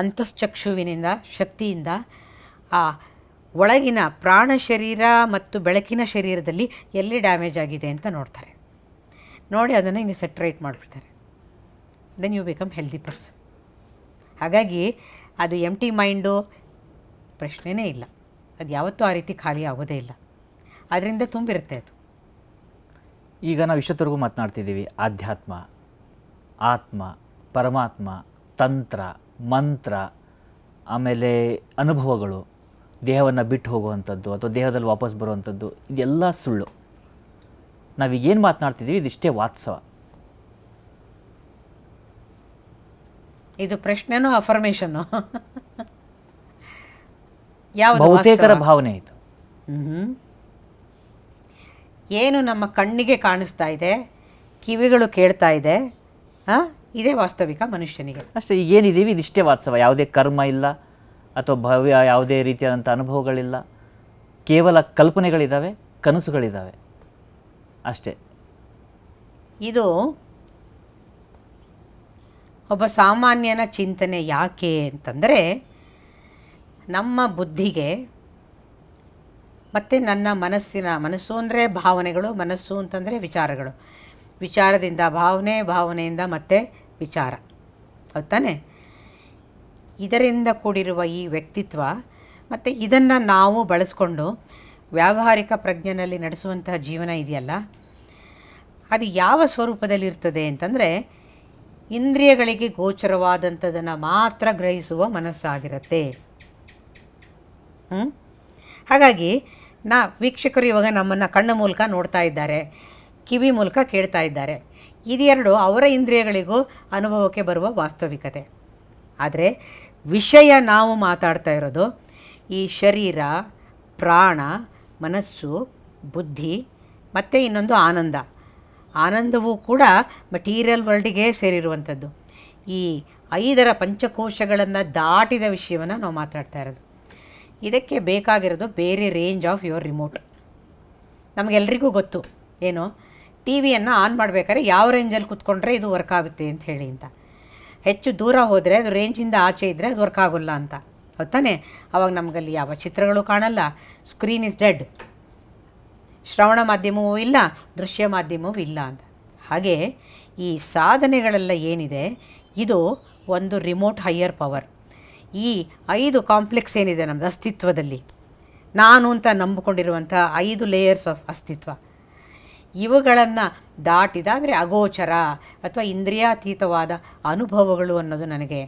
ಅಂತಃಚಕ್ಷುವಿನಿಂದ ಶಕ್ತಿಯಿಂದ ಆ ಒಳಗಿನ ಪ್ರಾಣ ಶರೀರ ಮತ್ತು ಬೆಳಕಿನ ಶರೀರದಲ್ಲಿ ಎಲ್ಲಿ ಡ್ಯಾಮೇಜ್ ಆಗಿದೆ ಅಂತ ನೋಡ್ತಾರೆ ನೋಡಿ ಅದನ್ನು ಹಿಂಗೆ ಸೆಟ್ರೇಟ್ ಮಾಡಿಬಿಡ್ತಾರೆ then you become healthy person ಹಾಗಾಗಿ ಅದು ಎಮ್ ಟಿ ಮೈಂಡು ಪ್ರಶ್ನೆಯೇ ಇಲ್ಲ ಅದು ಯಾವತ್ತೂ ಆ ರೀತಿ ಖಾಲಿ ಆಗೋದೇ ಇಲ್ಲ ಅದರಿಂದ ತುಂಬಿರುತ್ತೆ ಅದು ಈಗ ನಾವು ಇಷ್ಟೊತ್ತರೆಗೂ ಮಾತನಾಡ್ತಿದ್ದೀವಿ ಆಧ್ಯಾತ್ಮ ಆತ್ಮ ಪರಮಾತ್ಮ ತಂತ್ರ ಮಂತ್ರ ಆಮೇಲೆ ಅನುಭವಗಳು ದೇಹವನ್ನು ಬಿಟ್ಟು ಹೋಗುವಂಥದ್ದು ಅಥವಾ ದೇಹದಲ್ಲಿ ವಾಪಸ್ ಬರುವಂಥದ್ದು ಇದೆಲ್ಲ ಸುಳ್ಳು ನಾವೀಗೇನು ಮಾತನಾಡ್ತಿದ್ದೀವಿ ಇದಿಷ್ಟೇ ವಾತ್ಸವ ಇದು ಪ್ರಶ್ನೆನೋ ಅಫರ್ಮೇಶನು ಯಾವ ಬಹುತೇಕರ ಭಾವನೆ ಇದು ಏನು ನಮ್ಮ ಕಣ್ಣಿಗೆ ಕಾಣಿಸ್ತಾ ಇದೆ ಕಿವಿಗಳು ಕೇಳ್ತಾ ಇದೆ ಹಾಂ ಇದೇ ವಾಸ್ತವಿಕ ಮನುಷ್ಯನಿಗೆ ಅಷ್ಟೇ ಈಗೇನಿದ್ದೀವಿ ಇದಿಷ್ಟೇ ವಾತ್ಸವ ಯಾವುದೇ ಕರ್ಮ ಇಲ್ಲ ಅಥವಾ ಭವ್ಯ ಯಾವುದೇ ರೀತಿಯಾದಂಥ ಅನುಭವಗಳಿಲ್ಲ ಕೇವಲ ಕಲ್ಪನೆಗಳಿದ್ದಾವೆ ಕನಸುಗಳಿದ್ದಾವೆ ಅಷ್ಟೇ ಇದು ಒಬ್ಬ ಸಾಮಾನ್ಯನ ಚಿಂತನೆ ಯಾಕೆ ಅಂತಂದರೆ ನಮ್ಮ ಬುದ್ಧಿಗೆ ಮತ್ತು ನನ್ನ ಮನಸ್ಸಿನ ಮನಸ್ಸು ಅಂದರೆ ಭಾವನೆಗಳು ಮನಸ್ಸು ಅಂತಂದರೆ ವಿಚಾರಗಳು ವಿಚಾರದಿಂದ ಭಾವನೆ ಭಾವನೆಯಿಂದ ಮತ್ತೆ ವಿಚಾರ ಹೌದಾನೆ ಇದರಿಂದ ಕೂಡಿರುವ ಈ ವ್ಯಕ್ತಿತ್ವ ಮತ್ತು ಇದನ್ನು ನಾವು ಬಳಸ್ಕೊಂಡು ವ್ಯಾವಹಾರಿಕ ಪ್ರಜ್ಞೆಯಲ್ಲಿ ನಡೆಸುವಂತಹ ಜೀವನ ಇದೆಯಲ್ಲ ಅದು ಯಾವ ಸ್ವರೂಪದಲ್ಲಿರ್ತದೆ ಅಂತಂದರೆ ಇಂದ್ರಿಯಗಳಿಗೆ ಗೋಚರವಾದಂಥದನ್ನು ಮಾತ್ರ ಗ್ರಹಿಸುವ ಮನಸ್ಸಾಗಿರುತ್ತೆ ಹಾಗಾಗಿ ನಾ ವೀಕ್ಷಕರು ಇವಾಗ ನಮ್ಮನ್ನು ಕಣ್ಣ ಮೂಲಕ ನೋಡ್ತಾ ಇದ್ದಾರೆ ಕಿವಿ ಮೂಲಕ ಕೇಳ್ತಾ ಇದ್ದಾರೆ ಇದೆರಡು ಅವರ ಇಂದ್ರಿಯಗಳಿಗೂ ಅನುಭವಕ್ಕೆ ಬರುವ ವಾಸ್ತವಿಕತೆ ಆದರೆ ವಿಷಯ ನಾವು ಮಾತಾಡ್ತಾ ಇರೋದು ಈ ಶರೀರ ಪ್ರಾಣ ಮನಸ್ಸು ಬುದ್ಧಿ ಮತ್ತು ಇನ್ನೊಂದು ಆನಂದ ಆನಂದವೂ ಕೂಡ ಮಟೀರಿಯಲ್ ವರ್ಲ್ಡಿಗೆ ಸೇರಿರುವಂಥದ್ದು ಈ ಐದರ ಪಂಚಕೋಶಗಳನ್ನು ದಾಟಿದ ವಿಷಯವನ್ನು ನಾವು ಮಾತಾಡ್ತಾ ಇರೋದು ಇದಕ್ಕೆ ಬೇಕಾಗಿರೋದು ಬೇರೆ ರೇಂಜ್ ಆಫ್ ಯುವರ್ ರಿಮೋಟ್ ನಮಗೆಲ್ರಿಗೂ ಗೊತ್ತು ಏನು ಟಿ ವಿಯನ್ನು ಆನ್ ಮಾಡಬೇಕಾದ್ರೆ ಯಾವ ರೇಂಜಲ್ಲಿ ಕುತ್ಕೊಂಡ್ರೆ ಇದು ವರ್ಕ್ ಆಗುತ್ತೆ ಅಂತ ಹೇಳಿ ಅಂತ ಹೆಚ್ಚು ದೂರ ಹೋದರೆ ಅದು ರೇಂಜಿಂದ ಆಚೆ ಇದ್ದರೆ ಅದು ವರ್ಕ್ ಆಗೋಲ್ಲ ಅಂತ ಹೌದಾನೆ ಅವಾಗ ನಮಗಲ್ಲಿ ಯಾವ ಚಿತ್ರಗಳು ಕಾಣಲ್ಲ ಸ್ಕ್ರೀನ್ ಇಸ್ ಡೆಡ್ ಶ್ರವಣ ಮಾಧ್ಯಮವೂ ಇಲ್ಲ ದೃಶ್ಯ ಮಾಧ್ಯಮವೂ ಇಲ್ಲ ಅಂತ ಹಾಗೆ ಈ ಸಾಧನೆಗಳೆಲ್ಲ ಏನಿದೆ ಇದು ಒಂದು ರಿಮೋಟ್ ಹೈಯರ್ ಪವರ್ ಈ ಐದು ಕಾಂಪ್ಲೆಕ್ಸ್ ಏನಿದೆ ನಮ್ಮದು ಅಸ್ತಿತ್ವದಲ್ಲಿ ನಾನು ಅಂತ ನಂಬಿಕೊಂಡಿರುವಂಥ ಐದು ಲೇಯರ್ಸ್ ಆಫ್ ಅಸ್ತಿತ್ವ ಇವುಗಳನ್ನು ದಾಟಿದ ಅಂದರೆ ಅಗೋಚರ ಅಥವಾ ಇಂದ್ರಿಯಾತೀತವಾದ ಅನುಭವಗಳು ಅನ್ನೋದು ನನಗೆ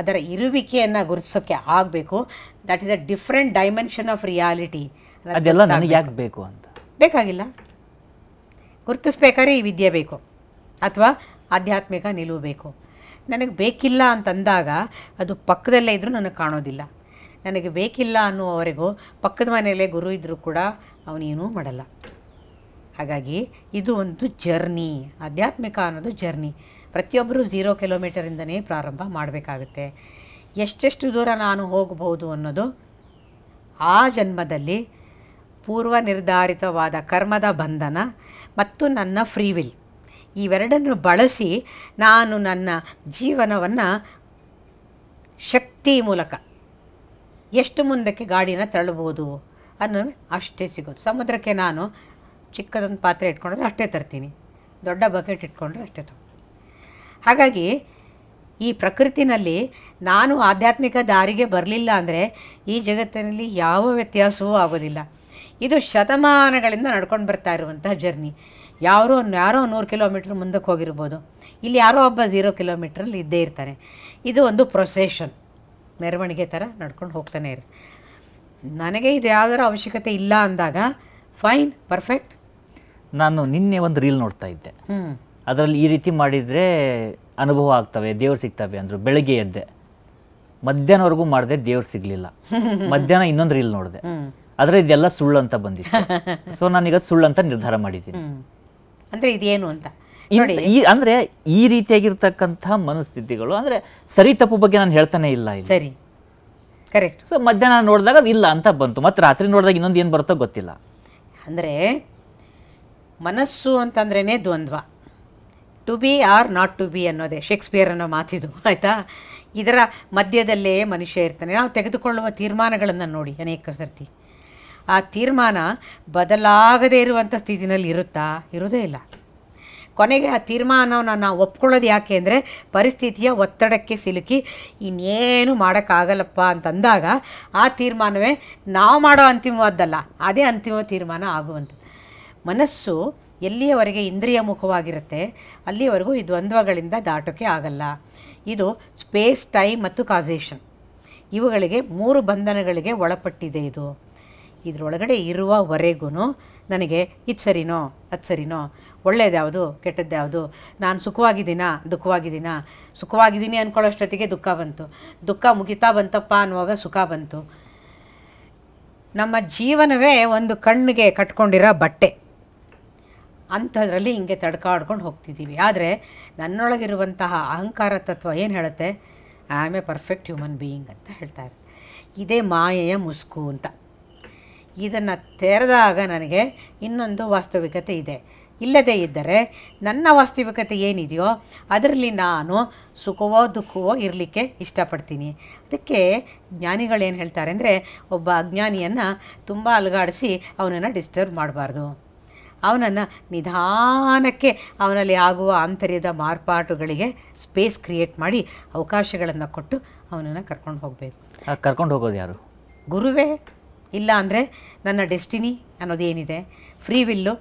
ಅದರ ಇರುವಿಕೆಯನ್ನು ಗುರುತಿಸೋಕ್ಕೆ ಆಗಬೇಕು that is a different dimension of reality ಅದೆಲ್ಲ ನನಗೆ ಯಾಕೆ ಬೇಕು ಅಂತ ಬೇಕಾಗಿಲ್ಲ ಗುರುತಿಸ್ಬೇಕಾದ್ರೆ ಈ ವಿದ್ಯೆ ಬೇಕು ಅಥವಾ ಆಧ್ಯಾತ್ಮಿಕ ನಿಲುವು ಬೇಕು ನನಗೆ ಬೇಕಿಲ್ಲ ಅಂತಂದಾಗ ಅದು ಪಕ್ಕದಲ್ಲೇ ಇದ್ದರೂ ನನಗೆ ಕಾಣೋದಿಲ್ಲ ನನಗೆ ಬೇಕಿಲ್ಲ ಅನ್ನುವವರೆಗೂ ಪಕ್ಕದ ಮನೆಯಲ್ಲೇ ಗುರು ಇದ್ದರೂ ಕೂಡ ಅವನೇನೂ ಮಾಡಲ್ಲ ಹಾಗಾಗಿ ಇದು ಒಂದು ಜರ್ನಿ ಆಧ್ಯಾತ್ಮಿಕ ಅನ್ನೋದು ಜರ್ನಿ ಪ್ರತಿಯೊಬ್ಬರು ಝೀರೋ ಕಿಲೋಮೀಟರಿಂದನೇ ಪ್ರಾರಂಭ ಮಾಡಬೇಕಾಗುತ್ತೆ ಎಷ್ಟೆಷ್ಟು ದೂರ ನಾನು ಹೋಗಬಹುದು ಅನ್ನೋದು ಆ ಜನ್ಮದಲ್ಲಿ ಪೂರ್ವ ನಿರ್ಧಾರಿತವಾದ ಕರ್ಮದ ಬಂಧನ ಮತ್ತು ನನ್ನ ಫ್ರೀವಿಲ್ ಇವೆರಡನ್ನು ಬಳಸಿ ನಾನು ನನ್ನ ಜೀವನವನ್ನು ಶಕ್ತಿ ಮೂಲಕ ಎಷ್ಟು ಮುಂದಕ್ಕೆ ಗಾಡಿನ ತಳ್ಳಬಹುದು ಅನ್ನೋ ಅಷ್ಟೇ ಸಿಗೋದು ಸಮುದ್ರಕ್ಕೆ ನಾನು ಚಿಕ್ಕದೊಂದು ಪಾತ್ರೆ ಇಟ್ಕೊಂಡ್ರೆ ಅಷ್ಟೇ ತರ್ತೀನಿ ದೊಡ್ಡ ಬಕೆಟ್ ಇಟ್ಕೊಂಡ್ರೆ ಅಷ್ಟೇ ತರ್ತೀನಿ ಹಾಗಾಗಿ ಈ ಪ್ರಕೃತಿನಲ್ಲಿ ನಾನು ಆಧ್ಯಾತ್ಮಿಕ ದಾರಿಗೆ ಬರಲಿಲ್ಲ ಅಂದರೆ ಈ ಜಗತ್ತಿನಲ್ಲಿ ಯಾವ ವ್ಯತ್ಯಾಸವೂ ಆಗೋದಿಲ್ಲ ಇದು ಶತಮಾನಗಳಿಂದ ನಡ್ಕೊಂಡು ಬರ್ತಾ ಇರುವಂತಹ ಜರ್ನಿ ಯಾರೋ ಯಾರೋ ನೂರು ಕಿಲೋಮೀಟ್ರ್ ಮುಂದಕ್ಕೆ ಹೋಗಿರ್ಬೋದು ಇಲ್ಲಿ ಯಾರೋ ಒಬ್ಬ ಝೀರೋ ಕಿಲೋಮೀಟ್ರಲ್ಲಿ ಇದ್ದೇ ಇರ್ತಾನೆ ಇದು ಒಂದು ಪ್ರೊಸೆಷನ್ ಮೆರವಣಿಗೆ ಥರ ನಡ್ಕೊಂಡು ಹೋಗ್ತಾನೆ ಇರುತ್ತೆ ನನಗೆ ಇದು ಯಾವುದರ ಅವಶ್ಯಕತೆ ಇಲ್ಲ ಅಂದಾಗ ಫೈನ್ ಪರ್ಫೆಕ್ಟ್ ನಾನು ನಿನ್ನೆ ಒಂದು ರೀಲ್ ನೋಡ್ತಾ ಇದ್ದೆ ಅದರಲ್ಲಿ ಈ ರೀತಿ ಮಾಡಿದರೆ ಅನುಭವ ಆಗ್ತವೆ ದೇವ್ರು ಸಿಗ್ತವೆ ಅಂದರು ಬೆಳಗ್ಗೆ ಎದ್ದೆ ಮಧ್ಯಾಹ್ನವರೆಗೂ ಮಾಡಿದೆ ದೇವ್ರು ಸಿಗಲಿಲ್ಲ [LAUGHS] ಮಧ್ಯಾಹ್ನ ಇನ್ನೊಂದು ರೀಲ್ ನೋಡಿದೆ ಆದರೆ ಇದೆಲ್ಲ ಸುಳ್ಳು ಅಂತ ಬಂದಿತ್ತು [LAUGHS] ಸೊ ನಾನೀಗ ಸುಳ್ಳು ಅಂತ ನಿರ್ಧಾರ ಮಾಡಿದ್ದೀನಿ ಅಂದರೆ ಇದೇನು ಅಂತ ಈ ಅಂದರೆ ಈ ರೀತಿಯಾಗಿರ್ತಕ್ಕಂಥ ಮನಸ್ಥಿತಿಗಳು ಅಂದರೆ ಸರಿ ತಪ್ಪು ಬಗ್ಗೆ ನಾನು ಹೇಳ್ತಾನೆ ಇಲ್ಲ ಸರಿ ಕರೆಕ್ಟ್ ಸೊ ಮಧ್ಯಾಹ್ನ ನೋಡಿದಾಗ ಇಲ್ಲ ಅಂತ ಬಂತು ಮತ್ತು ರಾತ್ರಿ ನೋಡಿದಾಗ ಇನ್ನೊಂದು ಏನು ಬರುತ್ತೋ ಗೊತ್ತಿಲ್ಲ ಅಂದರೆ ಮನಸ್ಸು ಅಂತಂದ್ರೇ ದ್ವಂದ್ವ to be or not to be ಅನ್ನೋದೇ ಶೇಕ್ಸ್ಪಿಯರ್ ಅನ್ನೋ ಮಾತಿದು ಆಯಿತಾ ಇದರ ಮಧ್ಯದಲ್ಲೇ ಮನುಷ್ಯ ಇರ್ತಾನೆ ನಾವು ತೆಗೆದುಕೊಳ್ಳುವ ತೀರ್ಮಾನಗಳನ್ನು ನೋಡಿ ಅನೇಕ ಸರ್ತಿ ಆ ತೀರ್ಮಾನ ಬದಲಾಗದೇ ಇರುವಂಥ ಸ್ಥಿತಿನಲ್ಲಿ ಇರುತ್ತಾ ಇರೋದೇ ಇಲ್ಲ ಕೊನೆಗೆ ಆ ತೀರ್ಮಾನವನ್ನು ನಾವು ಒಪ್ಕೊಳ್ಳೋದು ಯಾಕೆ ಅಂದರೆ ಪರಿಸ್ಥಿತಿಯ ಒತ್ತಡಕ್ಕೆ ಸಿಲುಕಿ ಇನ್ನೇನು ಮಾಡೋಕ್ಕಾಗಲ್ಲಪ್ಪ ಅಂತಂದಾಗ ಆ ತೀರ್ಮಾನವೇ ನಾವು ಮಾಡೋ ಅಂತಿಮವಾದ್ದಲ್ಲ ಅದೇ ಅಂತಿಮ ತೀರ್ಮಾನ ಆಗುವಂಥದ್ದು ಮನಸ್ಸು ಎಲ್ಲಿಯವರೆಗೆ ಇಂದ್ರಿಯ ಮುಖವಾಗಿರುತ್ತೆ ಅಲ್ಲಿಯವರೆಗೂ ಈ ದ್ವಂದ್ವಗಳಿಂದ ದಾಟೋಕೆ ಆಗಲ್ಲ ಇದು ಸ್ಪೇಸ್ ಟೈಮ್ ಮತ್ತು ಕಾಸೇಷನ್ ಇವುಗಳಿಗೆ ಮೂರು ಬಂಧನಗಳಿಗೆ ಒಳಪಟ್ಟಿದೆ ಇದು ಇದರೊಳಗಡೆ ಇರುವವರೆಗೂ ನನಗೆ ಇದು ಸರಿನೋ ಅದು ಸರಿನೋ ಒಳ್ಳೆಯದ್ಯಾವುದು ಕೆಟ್ಟದ್ದ್ಯಾವುದು ನಾನು ಸುಖವಾಗಿದ್ದೀನಾ ದುಃಖವಾಗಿದ್ದೀನಾ ಸುಖವಾಗಿದ್ದೀನಿ ಅಂದ್ಕೊಳ್ಳೋಷ್ಟೊತ್ತಿಗೆ ದುಃಖ ಬಂತು ದುಃಖ ಮುಗಿತಾ ಬಂತಪ್ಪ ಅನ್ನುವಾಗ ಸುಖ ಬಂತು ನಮ್ಮ ಜೀವನವೇ ಒಂದು ಕಣ್ಣಿಗೆ ಕಟ್ಕೊಂಡಿರೋ ಬಟ್ಟೆ ಅಂಥದ್ರಲ್ಲಿ ಹಿಂಗೆ ತಡ್ಕಾಡ್ಕೊಂಡು ಹೋಗ್ತಿದ್ದೀವಿ ಆದರೆ ನನ್ನೊಳಗಿರುವಂತಹ ಅಹಂಕಾರ ತತ್ವ ಏನು ಹೇಳುತ್ತೆ I am a perfect human being ಅಂತ ಹೇಳ್ತಾರೆ ಇದೇ ಮಾಯೆಯ ಮುಸ್ಕು ಅಂತ ಇದನ್ನು ತೆರೆದಾಗ ನನಗೆ ಇನ್ನೊಂದು ವಾಸ್ತವಿಕತೆ ಇದೆ ಇಲ್ಲದೇ ಇದ್ದರೆ ನನ್ನ ವಾಸ್ತವಿಕತೆ ಏನಿದೆಯೋ ಅದರಲ್ಲಿ ನಾನು ಸುಖವೋ ದುಃಖವೋ ಇರಲಿಕ್ಕೆ ಇಷ್ಟಪಡ್ತೀನಿ ಅದಕ್ಕೆ ಜ್ಞಾನಿಗಳೇನು ಹೇಳ್ತಾರೆ ಅಂದರೆ ಒಬ್ಬ ಅಜ್ಞಾನಿಯನ್ನು ತುಂಬ ಅಲುಗಾಡಿಸಿ ಅವನನ್ನು ಡಿಸ್ಟರ್ಬ್ ಮಾಡಬಾರ್ದು ಅವನನ್ನು ನಿಧಾನಕ್ಕೆ ಅವನಲ್ಲಿ ಆಗುವ ಆಂತರ್ಯದ ಮಾರ್ಪಾಟುಗಳಿಗೆ ಸ್ಪೇಸ್ ಕ್ರಿಯೇಟ್ ಮಾಡಿ ಅವಕಾಶಗಳನ್ನು ಕೊಟ್ಟು ಅವನನ್ನು ಕರ್ಕೊಂಡು ಹೋಗಬೇಕು ಕರ್ಕೊಂಡು ಹೋಗೋದು ಯಾರು ಗುರುವೇ ಇಲ್ಲ ಅಂದರೆ ನನ್ನ ಡೆಸ್ಟಿನಿ ಅನ್ನೋದೇನಿದೆ ಫ್ರೀ ವಿಲ್ಲು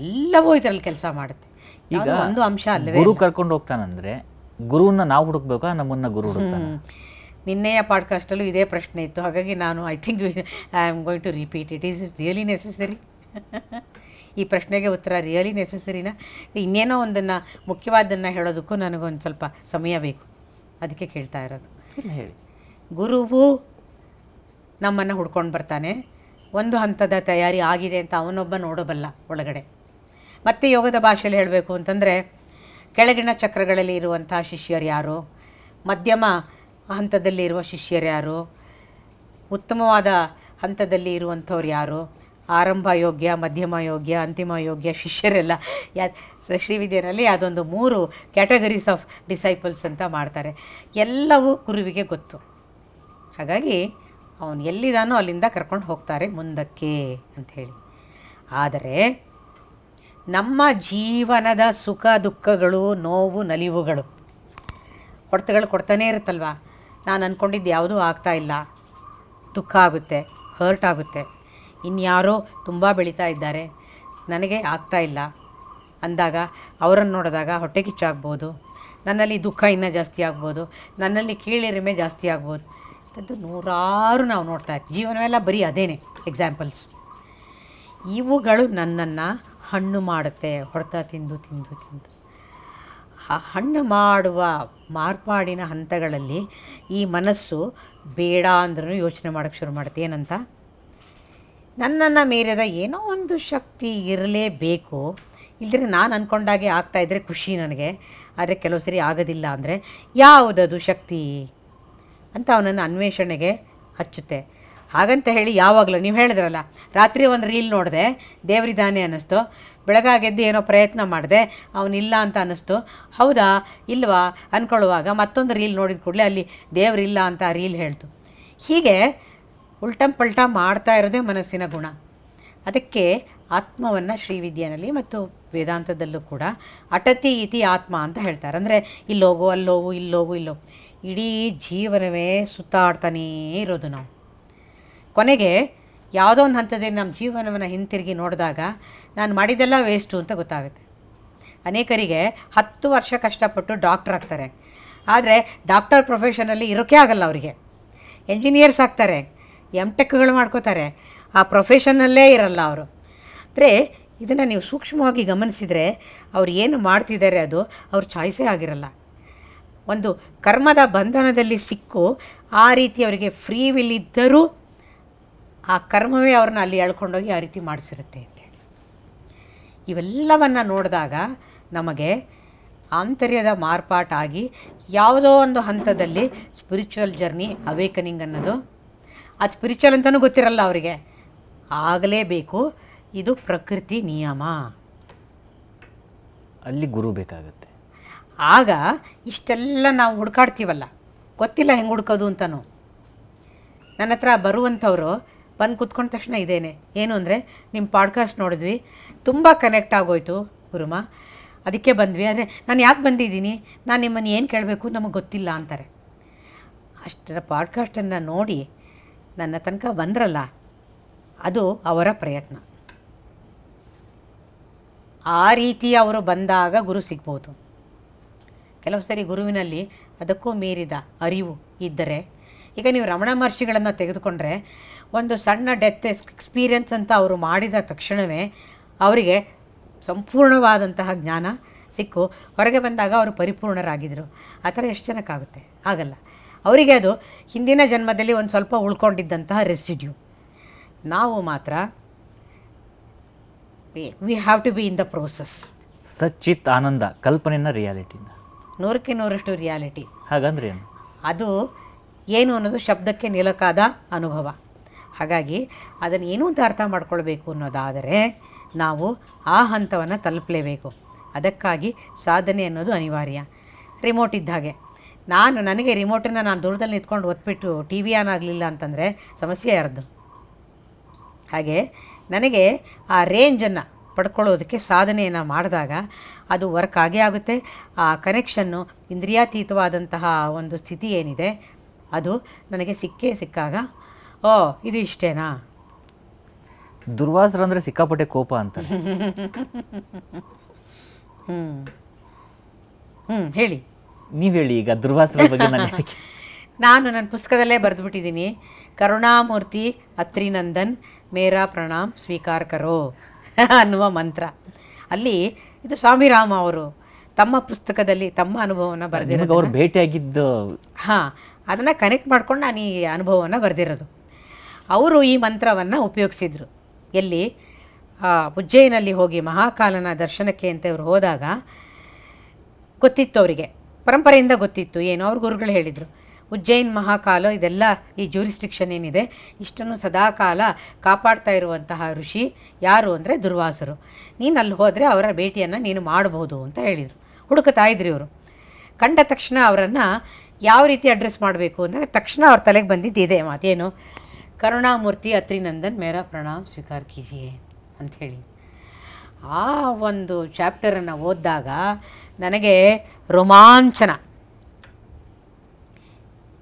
ಎಲ್ಲವೂ ಇದರಲ್ಲಿ ಕೆಲಸ ಮಾಡುತ್ತೆ ಈಗ ಒಂದು ಅಂಶ ಅಲ್ಲವೇ ಗುರು ಕರ್ಕೊಂಡು ಹೋಗ್ತಾನಂದರೆ ಗುರುವನ್ನ ನಾವು ಹುಡುಕ್ಬೇಕಾ ನಮ್ಮನ್ನು ಗುರು ನಿನ್ನೆಯ ಪಾಡ್ಕಾಸ್ಟಲ್ಲೂ ಇದೇ ಪ್ರಶ್ನೆ ಇತ್ತು ಹಾಗಾಗಿ ನಾನು I think I am going to repeat it is really necessary ಈ ಪ್ರಶ್ನೆಗೆ ಉತ್ತರ ರಿಯಲಿ ನೆಸೆಸರಿನಾ ಇನ್ನೇನೋ ಒಂದನ್ನು ಮುಖ್ಯವಾದನ್ನು ಹೇಳೋದಕ್ಕೂ ನನಗೊಂದು ಸ್ವಲ್ಪ ಸಮಯ ಬೇಕು ಅದಕ್ಕೆ ಕೇಳ್ತಾ ಇರೋದು ಹೇಳಿ ಗುರುವು ನಮ್ಮನ್ನು ಹುಡ್ಕೊಂಡು ಬರ್ತಾನೆ ಒಂದು ಹಂತದ ತಯಾರಿ ಆಗಿದೆ ಅಂತ ಅವನೊಬ್ಬ ನೋಡಬಲ್ಲ ಒಳಗಡೆ ಮತ್ತೆ ಯೋಗದ ಭಾಷೆಯಲ್ಲಿ ಹೇಳಬೇಕು ಅಂತಂದರೆ ಕೆಳಗಿನ ಚಕ್ರಗಳಲ್ಲಿ ಇರುವಂಥ ಶಿಷ್ಯರು ಯಾರು ಮಧ್ಯಮ ಹಂತದಲ್ಲಿ ಇರುವ ಶಿಷ್ಯರು ಯಾರು ಉತ್ತಮವಾದ ಹಂತದಲ್ಲಿ ಇರುವಂಥವ್ರು ಯಾರು ಆರಂಭ ಯೋಗ್ಯ ಮಧ್ಯಮ ಯೋಗ್ಯ ಅಂತಿಮ ಯೋಗ್ಯ ಶಿಷ್ಯರೆಲ್ಲ ಯಾ ಶ್ರೀ ವಿದ್ಯೆನಲ್ಲಿ ಅದೊಂದು ಮೂರು ಕ್ಯಾಟಗರೀಸ್ ಆಫ್ ಡಿಸೈಪಲ್ಸ್ ಅಂತ ಮಾಡ್ತಾರೆ ಎಲ್ಲವೂ ಗುರುವಿಗೆ ಗೊತ್ತು ಹಾಗಾಗಿ ಅವನು ಎಲ್ಲಿದಾನೋ ಅಲ್ಲಿಂದ ಕರ್ಕೊಂಡು ಹೋಗ್ತಾರೆ ಮುಂದಕ್ಕೆ ಅಂಥೇಳಿ ಆದರೆ ನಮ್ಮ ಜೀವನದ ಸುಖ ದುಃಖಗಳು ನೋವು ನಲಿವುಗಳು ಹೊಡೆತಗಳು ಕೊಡ್ತಾನೇ ಇರುತ್ತಲ್ವ ನಾನು ಅಂದ್ಕೊಂಡಿದ್ದು ಯಾವುದೂ ಆಗ್ತಾ ಇಲ್ಲ ದುಃಖ ಆಗುತ್ತೆ ಹರ್ಟ್ ಆಗುತ್ತೆ ಇನ್ಯಾರೋ ತುಂಬ ಬೆಳೀತಾ ಇದ್ದಾರೆ ನನಗೆ ಆಗ್ತಾ ಇಲ್ಲ ಅಂದಾಗ ಅವರನ್ನು ನೋಡಿದಾಗ ಹೊಟ್ಟೆ ಕಿಚ್ಚಾಗ್ಬೋದು ನನ್ನಲ್ಲಿ ದುಃಖ ಇನ್ನೂ ಜಾಸ್ತಿ ಆಗ್ಬೋದು ನನ್ನಲ್ಲಿ ಕೀಳಿರಿಮೆ ಜಾಸ್ತಿ ಆಗ್ಬೋದು ಅಂಥದ್ದು ನೂರಾರು ನಾವು ನೋಡ್ತಾ ಇರ್ತೀವಿ ಜೀವನವೆಲ್ಲ ಬರೀ ಅದೇನೆ ಎಕ್ಸಾಂಪಲ್ಸ್ ಇವುಗಳು ನನ್ನನ್ನು ಹಣ್ಣು ಮಾಡುತ್ತೆ ಹೊಡೆತ ತಿಂದು ತಿಂದು ತಿಂದು ಆ ಹಣ್ಣು ಮಾಡುವ ಮಾರ್ಪಾಡಿನ ಹಂತಗಳಲ್ಲಿ ಈ ಮನಸ್ಸು ಬೇಡ ಅಂದ್ರೂ ಯೋಚನೆ ಮಾಡೋಕ್ಕೆ ಶುರು ಮಾಡುತ್ತೆ ಏನಂತ ನನ್ನನ್ನು ಮೀರಿದ ಏನೋ ಒಂದು ಶಕ್ತಿ ಇರಲೇಬೇಕು ಇಲ್ಲದ್ರೆ ನಾನು ಅಂದ್ಕೊಂಡಾಗೆ ಆಗ್ತಾಯಿದ್ರೆ ಖುಷಿ ನನಗೆ ಆದರೆ ಕೆಲವು ಸರಿ ಆಗೋದಿಲ್ಲ ಅಂದರೆ ಯಾವುದದು ಶಕ್ತಿ ಅಂತ ಅವನನ್ನು ಅನ್ವೇಷಣೆಗೆ ಹಚ್ಚುತ್ತೆ ಹಾಗಂತ ಹೇಳಿ ಯಾವಾಗಲೂ ನೀವು ಹೇಳಿದ್ರಲ್ಲ ರಾತ್ರಿ ಒಂದು ರೀಲ್ ನೋಡಿದೆ ದೇವರಿದ್ದಾನೆ ಅನ್ನಿಸ್ತು ಬೆಳಗಾಗೆದ್ದು ಏನೋ ಪ್ರಯತ್ನ ಮಾಡಿದೆ ಅವನಿಲ್ಲ ಅಂತ ಅನ್ನಿಸ್ತು ಹೌದಾ ಇಲ್ವಾ ಅಂದ್ಕೊಳ್ಳುವಾಗ ಮತ್ತೊಂದು ರೀಲ್ ನೋಡಿದ ಕೂಡಲೇ ಅಲ್ಲಿ ದೇವರಿಲ್ಲ ಅಂತ ರೀಲ್ ಹೇಳ್ತು ಹೀಗೆ ಉಲ್ಟಂ ಪಲ್ಟ ಮಾಡ್ತಾ ಇರೋದೇ ಮನಸ್ಸಿನ ಗುಣ ಅದಕ್ಕೆ ಆತ್ಮವನ್ನು ಶ್ರೀವಿದ್ಯಾನಲ್ಲಿ ಮತ್ತು ವೇದಾಂತದಲ್ಲೂ ಕೂಡ ಅಟತಿ ಇತಿ ಆತ್ಮ ಅಂತ ಹೇಳ್ತಾರೆ ಅಂದರೆ ಇಲ್ಲೋಗು ಅಲ್ಲೋಗು ಇಲ್ಲೋಗು ಇಲ್ಲೋ ಇಡೀ ಜೀವನವೇ ಸುತ್ತಾಡ್ತಾನೇ ಇರೋದು ನಾವು ಕೊನೆಗೆ ಯಾವುದೋ ಒಂದು ಹಂತದಲ್ಲಿ ನಮ್ಮ ಜೀವನವನ್ನು ಹಿಂತಿರುಗಿ ನೋಡಿದಾಗ ನಾನು ಮಾಡಿದ್ದೆಲ್ಲ ವೇಸ್ಟು ಅಂತ ಗೊತ್ತಾಗುತ್ತೆ ಅನೇಕರಿಗೆ ಹತ್ತು ವರ್ಷ ಕಷ್ಟಪಟ್ಟು ಡಾಕ್ಟರ್ ಆಗ್ತಾರೆ ಆದರೆ ಡಾಕ್ಟರ್ ಪ್ರೊಫೆಷನಲ್ಲಿ ಇರೋಕೆ ಆಗಲ್ಲ ಅವರಿಗೆ ಎಂಜಿನಿಯರ್ಸ್ ಆಗ್ತಾರೆ ಎಮ್ ಟೆಕ್ಗಳು ಮಾಡ್ಕೋತಾರೆ ಆ ಪ್ರೊಫೆಷನ್ನಲ್ಲೇ ಇರಲ್ಲ ಅವರು ಅಂದರೆ ಇದನ್ನು ನೀವು ಸೂಕ್ಷ್ಮವಾಗಿ ಗಮನಿಸಿದರೆ ಅವ್ರು ಏನು ಮಾಡ್ತಿದ್ದಾರೆ ಅದು ಅವ್ರ ಚಾಯ್ಸೇ ಆಗಿರಲ್ಲ ಒಂದು ಕರ್ಮದ ಬಂಧನದಲ್ಲಿ ಸಿಕ್ಕು ಆ ರೀತಿ ಅವರಿಗೆ ಫ್ರೀ ವಿಲ್ ಇದ್ದರೂ ಆ ಕರ್ಮವೇ ಅವ್ರನ್ನ ಅಲ್ಲಿ ಎಳ್ಕೊಂಡೋಗಿ ಆ ರೀತಿ ಮಾಡಿಸಿರುತ್ತೆ ಅಂತೇಳಿ ಇವೆಲ್ಲವನ್ನು ನೋಡಿದಾಗ ನಮಗೆ ಆಂತರ್ಯದ ಮಾರ್ಪಾಟಾಗಿ ಯಾವುದೋ ಒಂದು ಹಂತದಲ್ಲಿ ಸ್ಪಿರಿಚುವಲ್ ಜರ್ನಿ ಅವೇಕನಿಂಗ್ ಅನ್ನೋದು ಅದು ಸ್ಪಿರಿಚುವಲ್ ಅಂತಲೂ ಗೊತ್ತಿರಲ್ಲ ಅವರಿಗೆ ಆಗಲೇಬೇಕು ಇದು ಪ್ರಕೃತಿ ನಿಯಮ ಅಲ್ಲಿ ಗುರು ಬೇಕಾಗುತ್ತೆ ಆಗ ಇಷ್ಟೆಲ್ಲ ನಾವು ಹುಡ್ಕಾಡ್ತೀವಲ್ಲ ಗೊತ್ತಿಲ್ಲ ಹೆಂಗೆ ಹುಡ್ಕೋದು ಅಂತಲೂ ನನ್ನ ಹತ್ರ ಬರುವಂಥವ್ರು ಬಂದು ಕೂತ್ಕೊಂಡ ತಕ್ಷಣ ಇದೇನೆ ಏನು ಅಂದರೆ ನಿಮ್ಮ ಪಾಡ್ಕಾಸ್ಟ್ ನೋಡಿದ್ವಿ ತುಂಬ ಕನೆಕ್ಟ್ ಆಗೋಯ್ತು ಗುರುಮ ಅದಕ್ಕೆ ಬಂದ್ವಿ ಅಂದರೆ ನಾನು ಯಾಕೆ ಬಂದಿದ್ದೀನಿ ನಾನು ನಿಮ್ಮನ್ನು ಏನು ಕೇಳಬೇಕು ನಮಗೆ ಗೊತ್ತಿಲ್ಲ ಅಂತಾರೆ ಅಷ್ಟರ ಪಾಡ್ಕಾಸ್ಟನ್ನು ನೋಡಿ ನನ್ನ ತನಕ ಬಂದ್ರಲ್ಲ ಅದು ಅವರ ಪ್ರಯತ್ನ ಆ ರೀತಿ ಅವರು ಬಂದಾಗ ಗುರು ಸಿಗ್ಬೋದು ಕೆಲವು ಸರಿ ಗುರುವಿನಲ್ಲಿ ಅದಕ್ಕೂ ಮೀರಿದ ಅರಿವು ಇದ್ದರೆ ಈಗ ನೀವು ರಮಣ ಮಹರ್ಷಿಗಳನ್ನು ತೆಗೆದುಕೊಂಡ್ರೆ ಒಂದು ಸಣ್ಣ ಡೆತ್ ಎಕ್ಸ್ಪೀರಿಯನ್ಸ್ ಅಂತ ಅವರು ಮಾಡಿದ ತಕ್ಷಣವೇ ಅವರಿಗೆ ಸಂಪೂರ್ಣವಾದಂತಹ ಜ್ಞಾನ ಸಿಕ್ಕು ಹೊರಗೆ ಬಂದಾಗ ಅವರು ಪರಿಪೂರ್ಣರಾಗಿದ್ದರು ಆ ಥರ ಎಷ್ಟು ಜನಕ್ಕಾಗುತ್ತೆ ಆಗಲ್ಲ ಅವರಿಗೆ ಅದು ಹಿಂದಿನ ಜನ್ಮದಲ್ಲಿ ಒಂದು ಸ್ವಲ್ಪ ಉಳ್ಕೊಂಡಿದ್ದಂತಹ ರೆಸಿಡ್ಯೂ ನಾವು ಮಾತ್ರ we have to be in the process ಸಚ್ಚಿತ್ ಆನಂದ ಕಲ್ಪನೆನ ರಿಯಾಲಿಟಿನ ನೂರಕ್ಕೆ ನೂರಷ್ಟು ರಿಯಾಲಿಟಿ ಹಾಗಂದ್ರೆ ಏನು ಅದು ಏನು ಅನ್ನೋದು ಶಬ್ದಕ್ಕೆ ನಿಲಕಾದ ಅನುಭವ ಹಾಗಾಗಿ ಅದನ್ನು ಏನೂ ಅಂತ ಅರ್ಥ ಮಾಡ್ಕೊಳ್ಬೇಕು ಅನ್ನೋದಾದರೆ ನಾವು ಆ ಹಂತವನ್ನು ತಲುಪಲೇಬೇಕು ಅದಕ್ಕಾಗಿ ಸಾಧನೆ ಅನ್ನೋದು ಅನಿವಾರ್ಯ ರಿಮೋಟ್ ಇದ್ದ ಹಾಗೆ ನಾನು ನನಗೆ ರಿಮೋಟನ್ನು ನಾನು ದೂರದಲ್ಲಿ ನಿಂತ್ಕೊಂಡು ಒತ್ಬಿಟ್ಟು ಟಿ ವಿ ಆನ್ ಆಗಲಿಲ್ಲ ಅಂತಂದರೆ ಸಮಸ್ಯೆ ಯಾರದ್ದು ಹಾಗೆ ನನಗೆ ಆ ರೇಂಜನ್ನು ಪಡ್ಕೊಳ್ಳೋದಕ್ಕೆ ಸಾಧನೆಯನ್ನು ಮಾಡಿದಾಗ ಅದು ವರ್ಕ್ ಆಗೇ ಆಗುತ್ತೆ ಆ ಕನೆಕ್ಷನ್ನು ಇಂದ್ರಿಯಾತೀತವಾದಂತಹ ಒಂದು ಸ್ಥಿತಿ ಏನಿದೆ ಅದು ನನಗೆ ಸಿಕ್ಕೇ ಸಿಕ್ಕಾಗ ಓ ಇದು ಇಷ್ಟೇನಾ ಅಂದರೆ ಸಿಕ್ಕಾಪಟ್ಟೆ ಕೋಪ ಅಂತ ಹ್ಞೂ ಹ್ಞೂ ಹೇಳಿ ನೀವು ಹೇಳಿ ಈಗ ಬಗ್ಗೆ [LAUGHS] ನಾನು ನನ್ನ ಪುಸ್ತಕದಲ್ಲೇ ಬಿಟ್ಟಿದ್ದೀನಿ ಕರುಣಾಮೂರ್ತಿ ಅತ್ರಿನಂದನ್ ಮೇರಾ ಪ್ರಣಾಮ್ ಸ್ವೀಕಾರ ಕರೋ [LAUGHS] ಅನ್ನುವ ಮಂತ್ರ ಅಲ್ಲಿ ಇದು ಸ್ವಾಮಿ ರಾಮ ಅವರು ತಮ್ಮ ಪುಸ್ತಕದಲ್ಲಿ ತಮ್ಮ ಅನುಭವವನ್ನು ಬರೆದಿರೋದು ಅವರು ಭೇಟಿಯಾಗಿದ್ದು ಹಾಂ ಅದನ್ನು ಕನೆಕ್ಟ್ ಮಾಡ್ಕೊಂಡು ನಾನು ಈ ಅನುಭವವನ್ನು ಬರೆದಿರೋದು ಅವರು ಈ ಮಂತ್ರವನ್ನು ಉಪಯೋಗಿಸಿದರು ಎಲ್ಲಿ ಉಜ್ಜಯಿನಲ್ಲಿ ಹೋಗಿ ಮಹಾಕಾಲನ ದರ್ಶನಕ್ಕೆ ಅಂತ ಇವರು ಹೋದಾಗ ಗೊತ್ತಿತ್ತು ಅವರಿಗೆ ಪರಂಪರೆಯಿಂದ ಗೊತ್ತಿತ್ತು ಏನು ಅವ್ರ ಗುರುಗಳು ಹೇಳಿದರು ಉಜ್ಜೈನ್ ಮಹಾಕಾಲ ಇದೆಲ್ಲ ಈ ಜ್ಯೂರಿಸ್ಟಿಕ್ಷನ್ ಏನಿದೆ ಇಷ್ಟನ್ನು ಸದಾಕಾಲ ಕಾಪಾಡ್ತಾ ಇರುವಂತಹ ಋಷಿ ಯಾರು ಅಂದರೆ ದುರ್ವಾಸರು ನೀನು ಅಲ್ಲಿ ಹೋದರೆ ಅವರ ಭೇಟಿಯನ್ನು ನೀನು ಮಾಡಬಹುದು ಅಂತ ಹೇಳಿದರು ಹುಡುಕುತ್ತಾ ಇದ್ರಿ ಅವರು ಕಂಡ ತಕ್ಷಣ ಅವರನ್ನು ಯಾವ ರೀತಿ ಅಡ್ರೆಸ್ ಮಾಡಬೇಕು ಅಂದರೆ ತಕ್ಷಣ ಅವ್ರ ತಲೆಗೆ ಬಂದಿದ್ದು ಇದೆ ಮಾತೇನು ಕರುಣಾಮೂರ್ತಿ ಅತ್ರಿನಂದನ್ ಮೇರಾ ಪ್ರಣಾಮ್ ಸ್ವೀಕಾರ ಅಂತ ಅಂಥೇಳಿ ಆ ಒಂದು ಚಾಪ್ಟರನ್ನು ಓದಿದಾಗ ನನಗೆ ರೋಮಾಂಚನ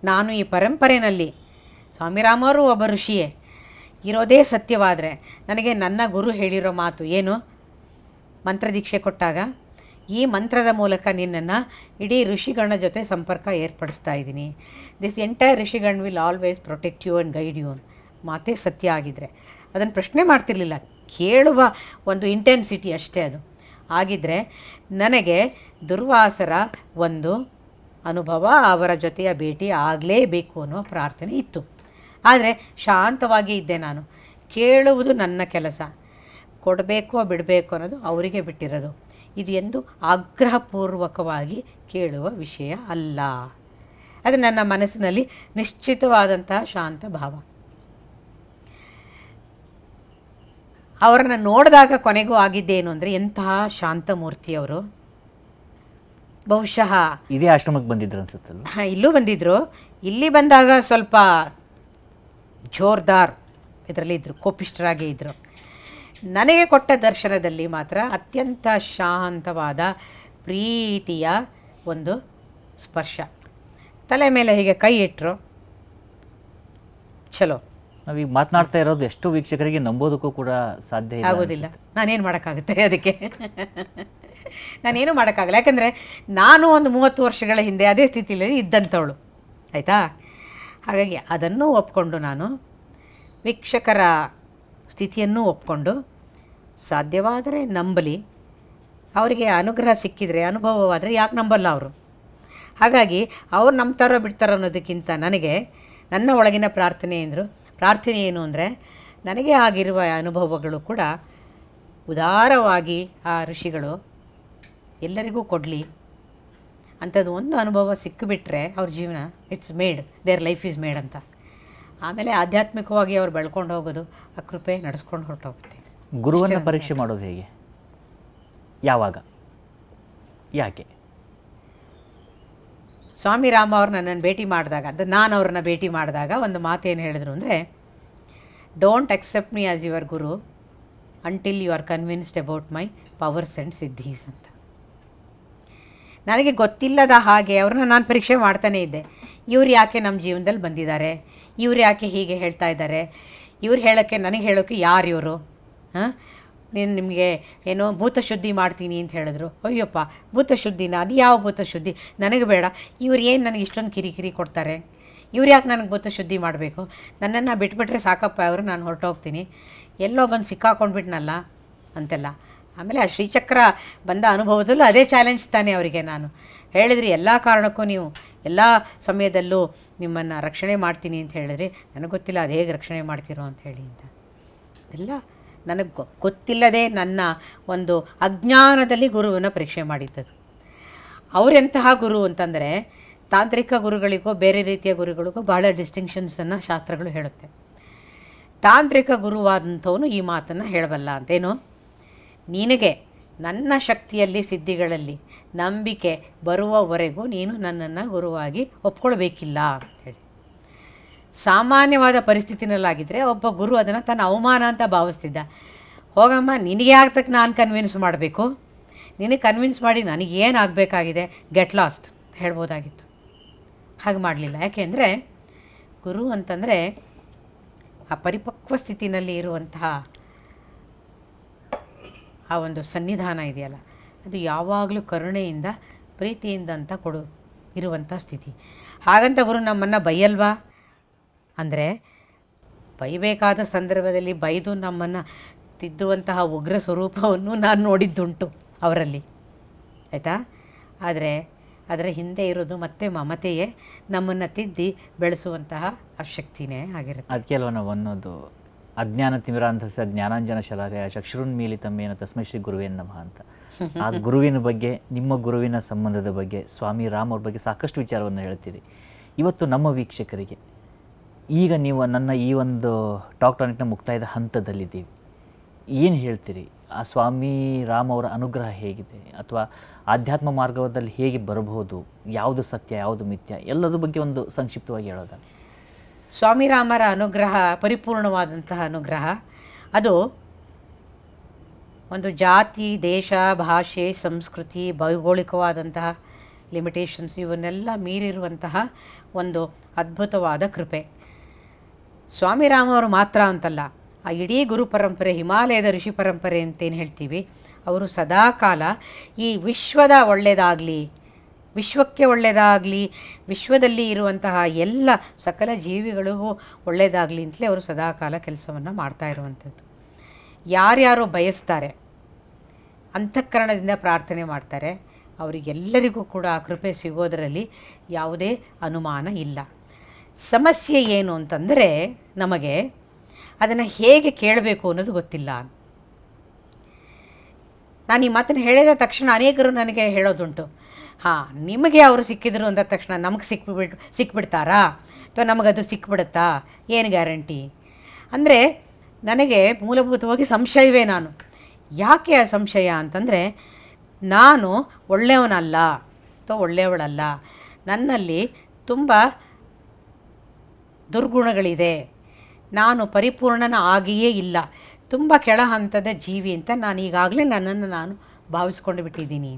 ನಾನು ಈ ಪರಂಪರೆಯಲ್ಲಿ ಸ್ವಾಮಿರಾಮರು ಒಬ್ಬ ಋಷಿಯೇ ಇರೋದೇ ಸತ್ಯವಾದರೆ ನನಗೆ ನನ್ನ ಗುರು ಹೇಳಿರೋ ಮಾತು ಏನು ಮಂತ್ರದೀಕ್ಷೆ ಕೊಟ್ಟಾಗ ಈ ಮಂತ್ರದ ಮೂಲಕ ನಿನ್ನನ್ನು ಇಡೀ ಋಷಿಗಣ ಜೊತೆ ಸಂಪರ್ಕ ಏರ್ಪಡಿಸ್ತಾ ಇದ್ದೀನಿ ದಿಸ್ ಎಂಟೈರ್ ಋಷಿಗಣ್ will always protect you and guide you ಮಾತೇ ಸತ್ಯ ಆಗಿದ್ದರೆ ಅದನ್ನು ಪ್ರಶ್ನೆ ಮಾಡ್ತಿರ್ಲಿಲ್ಲ ಕೇಳುವ ಒಂದು ಇಂಟೆನ್ಸಿಟಿ ಅಷ್ಟೇ ಅದು ಆಗಿದ್ದರೆ ನನಗೆ ದುರ್ವಾಸರ ಒಂದು ಅನುಭವ ಅವರ ಜೊತೆಯ ಭೇಟಿ ಆಗಲೇಬೇಕು ಅನ್ನೋ ಪ್ರಾರ್ಥನೆ ಇತ್ತು ಆದರೆ ಶಾಂತವಾಗಿ ಇದ್ದೆ ನಾನು ಕೇಳುವುದು ನನ್ನ ಕೆಲಸ ಕೊಡಬೇಕೋ ಬಿಡಬೇಕು ಅನ್ನೋದು ಅವರಿಗೆ ಬಿಟ್ಟಿರೋದು ಇದು ಎಂದು ಆಗ್ರಹಪೂರ್ವಕವಾಗಿ ಕೇಳುವ ವಿಷಯ ಅಲ್ಲ ಅದು ನನ್ನ ಮನಸ್ಸಿನಲ್ಲಿ ನಿಶ್ಚಿತವಾದಂತಹ ಶಾಂತ ಭಾವ ಅವರನ್ನ ನೋಡಿದಾಗ ಕೊನೆಗೂ ಆಗಿದ್ದೇನು ಅಂದರೆ ಎಂತಹ ಅವರು ಬಹುಶಃ ಇದೇ ಆಶ್ರಮಕ್ಕೆ ಬಂದಿದ್ರು ಅನ್ಸುತ್ತೆ ಹಾಂ ಇಲ್ಲೂ ಬಂದಿದ್ದರು ಇಲ್ಲಿ ಬಂದಾಗ ಸ್ವಲ್ಪ ಜೋರ್ದಾರ್ ಇದರಲ್ಲಿ ಇದ್ದರು ಕೋಪಿಷ್ಟರಾಗೇ ಇದ್ದರು ನನಗೆ ಕೊಟ್ಟ ದರ್ಶನದಲ್ಲಿ ಮಾತ್ರ ಅತ್ಯಂತ ಶಾಂತವಾದ ಪ್ರೀತಿಯ ಒಂದು ಸ್ಪರ್ಶ ತಲೆ ಮೇಲೆ ಹೀಗೆ ಕೈ ಇಟ್ಟರು ಚಲೋ ನಾವೀಗ ಮಾತನಾಡ್ತಾ ಇರೋದು ಎಷ್ಟು ವೀಕ್ಷಕರಿಗೆ ನಂಬೋದಕ್ಕೂ ಕೂಡ ಸಾಧ್ಯ ಆಗೋದಿಲ್ಲ ನಾನೇನು ಮಾಡೋಕ್ಕಾಗುತ್ತೆ ಅದಕ್ಕೆ ನಾನೇನು ಮಾಡೋಕ್ಕಾಗಲ್ಲ ಯಾಕಂದರೆ ನಾನು ಒಂದು ಮೂವತ್ತು ವರ್ಷಗಳ ಹಿಂದೆ ಅದೇ ಸ್ಥಿತಿಯಲ್ಲಿ ಇದ್ದಂಥವಳು ಆಯಿತಾ ಹಾಗಾಗಿ ಅದನ್ನು ಒಪ್ಕೊಂಡು ನಾನು ವೀಕ್ಷಕರ ಸ್ಥಿತಿಯನ್ನು ಒಪ್ಕೊಂಡು ಸಾಧ್ಯವಾದರೆ ನಂಬಲಿ ಅವರಿಗೆ ಅನುಗ್ರಹ ಸಿಕ್ಕಿದರೆ ಅನುಭವವಾದರೆ ಯಾಕೆ ನಂಬಲ್ಲ ಅವರು ಹಾಗಾಗಿ ಅವ್ರು ನಂಬ್ತಾರೋ ಬಿಡ್ತಾರೋ ಅನ್ನೋದಕ್ಕಿಂತ ನನಗೆ ನನ್ನ ಒಳಗಿನ ಪ್ರಾರ್ಥನೆ ಎಂದರು ಪ್ರಾರ್ಥನೆ ಏನು ಅಂದರೆ ನನಗೆ ಆಗಿರುವ ಅನುಭವಗಳು ಕೂಡ ಉದಾರವಾಗಿ ಆ ಋಷಿಗಳು ಎಲ್ಲರಿಗೂ ಕೊಡಲಿ ಅಂಥದ್ದು ಒಂದು ಅನುಭವ ಸಿಕ್ಕಿಬಿಟ್ರೆ ಅವ್ರ ಜೀವನ it's made their life is made ಅಂತ ಆಮೇಲೆ ಆಧ್ಯಾತ್ಮಿಕವಾಗಿ ಅವ್ರು ಬೆಳ್ಕೊಂಡು ಹೋಗೋದು ಆ ಕೃಪೆ ನಡೆಸ್ಕೊಂಡು ಹೊರಟೋಗುತ್ತೆ ಗುರುವನ್ನು ಪರೀಕ್ಷೆ ಮಾಡೋದು ಹೇಗೆ ಯಾವಾಗ ಯಾಕೆ ಸ್ವಾಮಿ ರಾಮ ಅವ್ರು ನನ್ನನ್ನು ಭೇಟಿ ಮಾಡಿದಾಗ ಅದು ನಾನು ಅವ್ರನ್ನ ಭೇಟಿ ಮಾಡಿದಾಗ ಒಂದು ಮಾತು ಏನು ಹೇಳಿದ್ರು ಅಂದರೆ don't accept me as your guru until you are convinced about my powers and siddhis ಅಂತ ನನಗೆ ಗೊತ್ತಿಲ್ಲದ ಹಾಗೆ ಅವ್ರನ್ನ ನಾನು ಪರೀಕ್ಷೆ ಮಾಡ್ತಾನೇ ಇದ್ದೆ ಇವ್ರು ಯಾಕೆ ನಮ್ಮ ಜೀವನದಲ್ಲಿ ಬಂದಿದ್ದಾರೆ ಇವ್ರು ಯಾಕೆ ಹೀಗೆ ಹೇಳ್ತಾ ಇದ್ದಾರೆ ಇವ್ರು ಹೇಳೋಕ್ಕೆ ನನಗೆ ಹೇಳೋಕ್ಕೆ ಯಾರು ಇವರು ಹಾಂ ನೀನು ನಿಮಗೆ ಏನೋ ಭೂತ ಶುದ್ಧಿ ಮಾಡ್ತೀನಿ ಅಂತ ಹೇಳಿದ್ರು ಅಯ್ಯಪ್ಪ ಭೂತ ಶುದ್ಧಿನ ಅದು ಯಾವ ಭೂತ ಶುದ್ಧಿ ನನಗೆ ಬೇಡ ಇವ್ರು ಏನು ನನಗೆ ಇಷ್ಟೊಂದು ಕಿರಿಕಿರಿ ಕೊಡ್ತಾರೆ ಇವ್ರು ಯಾಕೆ ನನಗೆ ಭೂತ ಶುದ್ಧಿ ಮಾಡಬೇಕು ನನ್ನನ್ನು ಬಿಟ್ಬಿಟ್ರೆ ಸಾಕಪ್ಪ ಅವರು ನಾನು ಹೊರಟೋಗ್ತೀನಿ ಎಲ್ಲೋ ಬಂದು ಸಿಕ್ಕಾಕೊಂಡ್ಬಿಟ್ನಲ್ಲ ಅಂತೆಲ್ಲ ಆಮೇಲೆ ಆ ಶ್ರೀಚಕ್ರ ಬಂದ ಅನುಭವದಲ್ಲೂ ಅದೇ ಚಾಲೆಂಜ್ ತಾನೆ ಅವರಿಗೆ ನಾನು ಹೇಳಿದ್ರಿ ಎಲ್ಲ ಕಾರಣಕ್ಕೂ ನೀವು ಎಲ್ಲ ಸಮಯದಲ್ಲೂ ನಿಮ್ಮನ್ನು ರಕ್ಷಣೆ ಮಾಡ್ತೀನಿ ಅಂತ ಹೇಳಿದ್ರಿ ನನಗೆ ಗೊತ್ತಿಲ್ಲ ಅದು ಹೇಗೆ ರಕ್ಷಣೆ ಮಾಡ್ತೀರೋ ಅಂತ ಹೇಳಿ ಅಂತ ಎಲ್ಲ ನನಗೆ ಗೊತ್ತಿಲ್ಲದೆ ನನ್ನ ಒಂದು ಅಜ್ಞಾನದಲ್ಲಿ ಗುರುವನ್ನು ಪರೀಕ್ಷೆ ಮಾಡಿದ್ದದು ಅವರೆಂತಹ ಗುರು ಅಂತಂದರೆ ತಾಂತ್ರಿಕ ಗುರುಗಳಿಗೂ ಬೇರೆ ರೀತಿಯ ಗುರುಗಳಿಗೂ ಬಹಳ ಡಿಸ್ಟಿಂಕ್ಷನ್ಸನ್ನು ಶಾಸ್ತ್ರಗಳು ಹೇಳುತ್ತೆ ತಾಂತ್ರಿಕ ಗುರುವಾದಂಥವನು ಈ ಮಾತನ್ನು ಹೇಳಬಲ್ಲ ಅಂತೇನು ನಿನಗೆ ನನ್ನ ಶಕ್ತಿಯಲ್ಲಿ ಸಿದ್ಧಿಗಳಲ್ಲಿ ನಂಬಿಕೆ ಬರುವವರೆಗೂ ನೀನು ನನ್ನನ್ನು ಗುರುವಾಗಿ ಒಪ್ಕೊಳ್ಬೇಕಿಲ್ಲ ಅಂತ ಹೇಳಿ ಸಾಮಾನ್ಯವಾದ ಪರಿಸ್ಥಿತಿನಲ್ಲಾಗಿದ್ದರೆ ಒಬ್ಬ ಗುರು ಅದನ್ನು ತನ್ನ ಅವಮಾನ ಅಂತ ಭಾವಿಸ್ತಿದ್ದ ಹೋಗಮ್ಮ ನಿನಗೆ ಆಗ್ತಕ್ಕೆ ನಾನು ಕನ್ವಿನ್ಸ್ ಮಾಡಬೇಕು ನಿನಗೆ ಕನ್ವಿನ್ಸ್ ಮಾಡಿ ನನಗೇನು ಆಗಬೇಕಾಗಿದೆ ಗೆಟ್ ಲಾಸ್ಟ್ ಹೇಳ್ಬೋದಾಗಿತ್ತು ಹಾಗೆ ಮಾಡಲಿಲ್ಲ ಯಾಕೆಂದರೆ ಗುರು ಅಂತಂದರೆ ಆ ಪರಿಪಕ್ವ ಸ್ಥಿತಿನಲ್ಲಿ ಇರುವಂತಹ ಆ ಒಂದು ಸನ್ನಿಧಾನ ಇದೆಯಲ್ಲ ಅದು ಯಾವಾಗಲೂ ಕರುಣೆಯಿಂದ ಪ್ರೀತಿಯಿಂದ ಅಂತ ಕೊಡು ಇರುವಂಥ ಸ್ಥಿತಿ ಹಾಗಂತ ಗುರು ನಮ್ಮನ್ನು ಬೈಯಲ್ವಾ ಅಂದರೆ ಬೈಬೇಕಾದ ಸಂದರ್ಭದಲ್ಲಿ ಬೈದು ನಮ್ಮನ್ನು ತಿದ್ದುವಂತಹ ಉಗ್ರ ಸ್ವರೂಪವನ್ನು ನಾನು ನೋಡಿದ್ದುಂಟು ಅವರಲ್ಲಿ ಆಯಿತಾ ಆದರೆ ಅದರ ಹಿಂದೆ ಇರೋದು ಮತ್ತೆ ಮಮತೆಯೇ ನಮ್ಮನ್ನು ತಿದ್ದಿ ಬೆಳೆಸುವಂತಹ ಶಕ್ತಿನೇ ಆಗಿರುತ್ತೆ ಅದಕ್ಕೆಲ್ವ ನಾವು ಅನ್ನೋದು ಅಜ್ಞಾನ ತಿಮಿರಾಂಧಸ ಜ್ಞಾನಾಂಜನ ಶಲಾರ್ಯ ಚಕ್ಷುರುನ್ ಮೀಲಿತಮ್ಮೇನ ತಸ್ಮೈ ಶ್ರೀ ಗುರುವೇನ್ ನಮ್ಮ ಅಂತ ಆ [LAUGHS] ಗುರುವಿನ ಬಗ್ಗೆ ನಿಮ್ಮ ಗುರುವಿನ ಸಂಬಂಧದ ಬಗ್ಗೆ ಸ್ವಾಮಿ ರಾಮ್ ಅವ್ರ ಬಗ್ಗೆ ಸಾಕಷ್ಟು ವಿಚಾರವನ್ನು ಹೇಳ್ತೀರಿ ಇವತ್ತು ನಮ್ಮ ವೀಕ್ಷಕರಿಗೆ ಈಗ ನೀವು ನನ್ನ ಈ ಒಂದು ಟಾಕ್ ಟಾನಿಕ್ನ ಮುಕ್ತಾಯದ ಹಂತದಲ್ಲಿದ್ದೀವಿ ಏನು ಹೇಳ್ತೀರಿ ಆ ಸ್ವಾಮಿ ರಾಮ್ ಅವರ ಅನುಗ್ರಹ ಹೇಗಿದೆ ಅಥವಾ ಆಧ್ಯಾತ್ಮ ಮಾರ್ಗದಲ್ಲಿ ಹೇಗೆ ಬರಬಹುದು ಯಾವುದು ಸತ್ಯ ಯಾವುದು ಮಿಥ್ಯ ಎಲ್ಲದ್ರ ಬಗ್ಗೆ ಒಂದು ಸಂಕ್ಷಿಪ್ತವಾಗಿ ಹೇಳೋದ ಸ್ವಾಮಿ ರಾಮರ ಅನುಗ್ರಹ ಪರಿಪೂರ್ಣವಾದಂತಹ ಅನುಗ್ರಹ ಅದು ಒಂದು ಜಾತಿ ದೇಶ ಭಾಷೆ ಸಂಸ್ಕೃತಿ ಭೌಗೋಳಿಕವಾದಂತಹ ಲಿಮಿಟೇಷನ್ಸ್ ಇವನ್ನೆಲ್ಲ ಮೀರಿರುವಂತಹ ಒಂದು ಅದ್ಭುತವಾದ ಕೃಪೆ ರಾಮ ಅವರು ಮಾತ್ರ ಅಂತಲ್ಲ ಆ ಇಡೀ ಗುರು ಪರಂಪರೆ ಹಿಮಾಲಯದ ಋಷಿ ಪರಂಪರೆ ಅಂತೇನು ಹೇಳ್ತೀವಿ ಅವರು ಸದಾಕಾಲ ಈ ವಿಶ್ವದ ಒಳ್ಳೆಯದಾಗಲಿ ವಿಶ್ವಕ್ಕೆ ಒಳ್ಳೆಯದಾಗಲಿ ವಿಶ್ವದಲ್ಲಿ ಇರುವಂತಹ ಎಲ್ಲ ಸಕಲ ಜೀವಿಗಳಿಗೂ ಒಳ್ಳೆಯದಾಗಲಿ ಅಂತಲೇ ಅವರು ಸದಾಕಾಲ ಕೆಲಸವನ್ನು ಮಾಡ್ತಾ ಇರುವಂಥದ್ದು ಯಾರ್ಯಾರು ಬಯಸ್ತಾರೆ ಅಂತಃಕರಣದಿಂದ ಪ್ರಾರ್ಥನೆ ಮಾಡ್ತಾರೆ ಅವರಿಗೆಲ್ಲರಿಗೂ ಕೂಡ ಆ ಕೃಪೆ ಸಿಗೋದರಲ್ಲಿ ಯಾವುದೇ ಅನುಮಾನ ಇಲ್ಲ ಸಮಸ್ಯೆ ಏನು ಅಂತಂದರೆ ನಮಗೆ ಅದನ್ನು ಹೇಗೆ ಕೇಳಬೇಕು ಅನ್ನೋದು ಗೊತ್ತಿಲ್ಲ ನಾನು ಈ ಮಾತನ್ನು ಹೇಳಿದ ತಕ್ಷಣ ಅನೇಕರು ನನಗೆ ಹೇಳೋದುಂಟು ಹಾಂ ನಿಮಗೆ ಅವರು ಸಿಕ್ಕಿದ್ರು ಅಂದ ತಕ್ಷಣ ನಮಗೆ ಸಿಕ್ಬಿಟ್ಟು ಸಿಕ್ಬಿಡ್ತಾರಾ ಅಥವಾ ನಮಗದು ಸಿಕ್ಬಿಡುತ್ತಾ ಏನು ಗ್ಯಾರಂಟಿ ಅಂದರೆ ನನಗೆ ಮೂಲಭೂತವಾಗಿ ಸಂಶಯವೇ ನಾನು ಯಾಕೆ ಆ ಸಂಶಯ ಅಂತಂದರೆ ನಾನು ಒಳ್ಳೆಯವನಲ್ಲ ಅಥವಾ ಒಳ್ಳೆಯವಳಲ್ಲ ನನ್ನಲ್ಲಿ ತುಂಬ ದುರ್ಗುಣಗಳಿದೆ ನಾನು ಪರಿಪೂರ್ಣನ ಆಗಿಯೇ ಇಲ್ಲ ತುಂಬ ಕೆಳ ಹಂತದ ಜೀವಿ ಅಂತ ನಾನು ಈಗಾಗಲೇ ನನ್ನನ್ನು ನಾನು ಭಾವಿಸ್ಕೊಂಡು ಬಿಟ್ಟಿದ್ದೀನಿ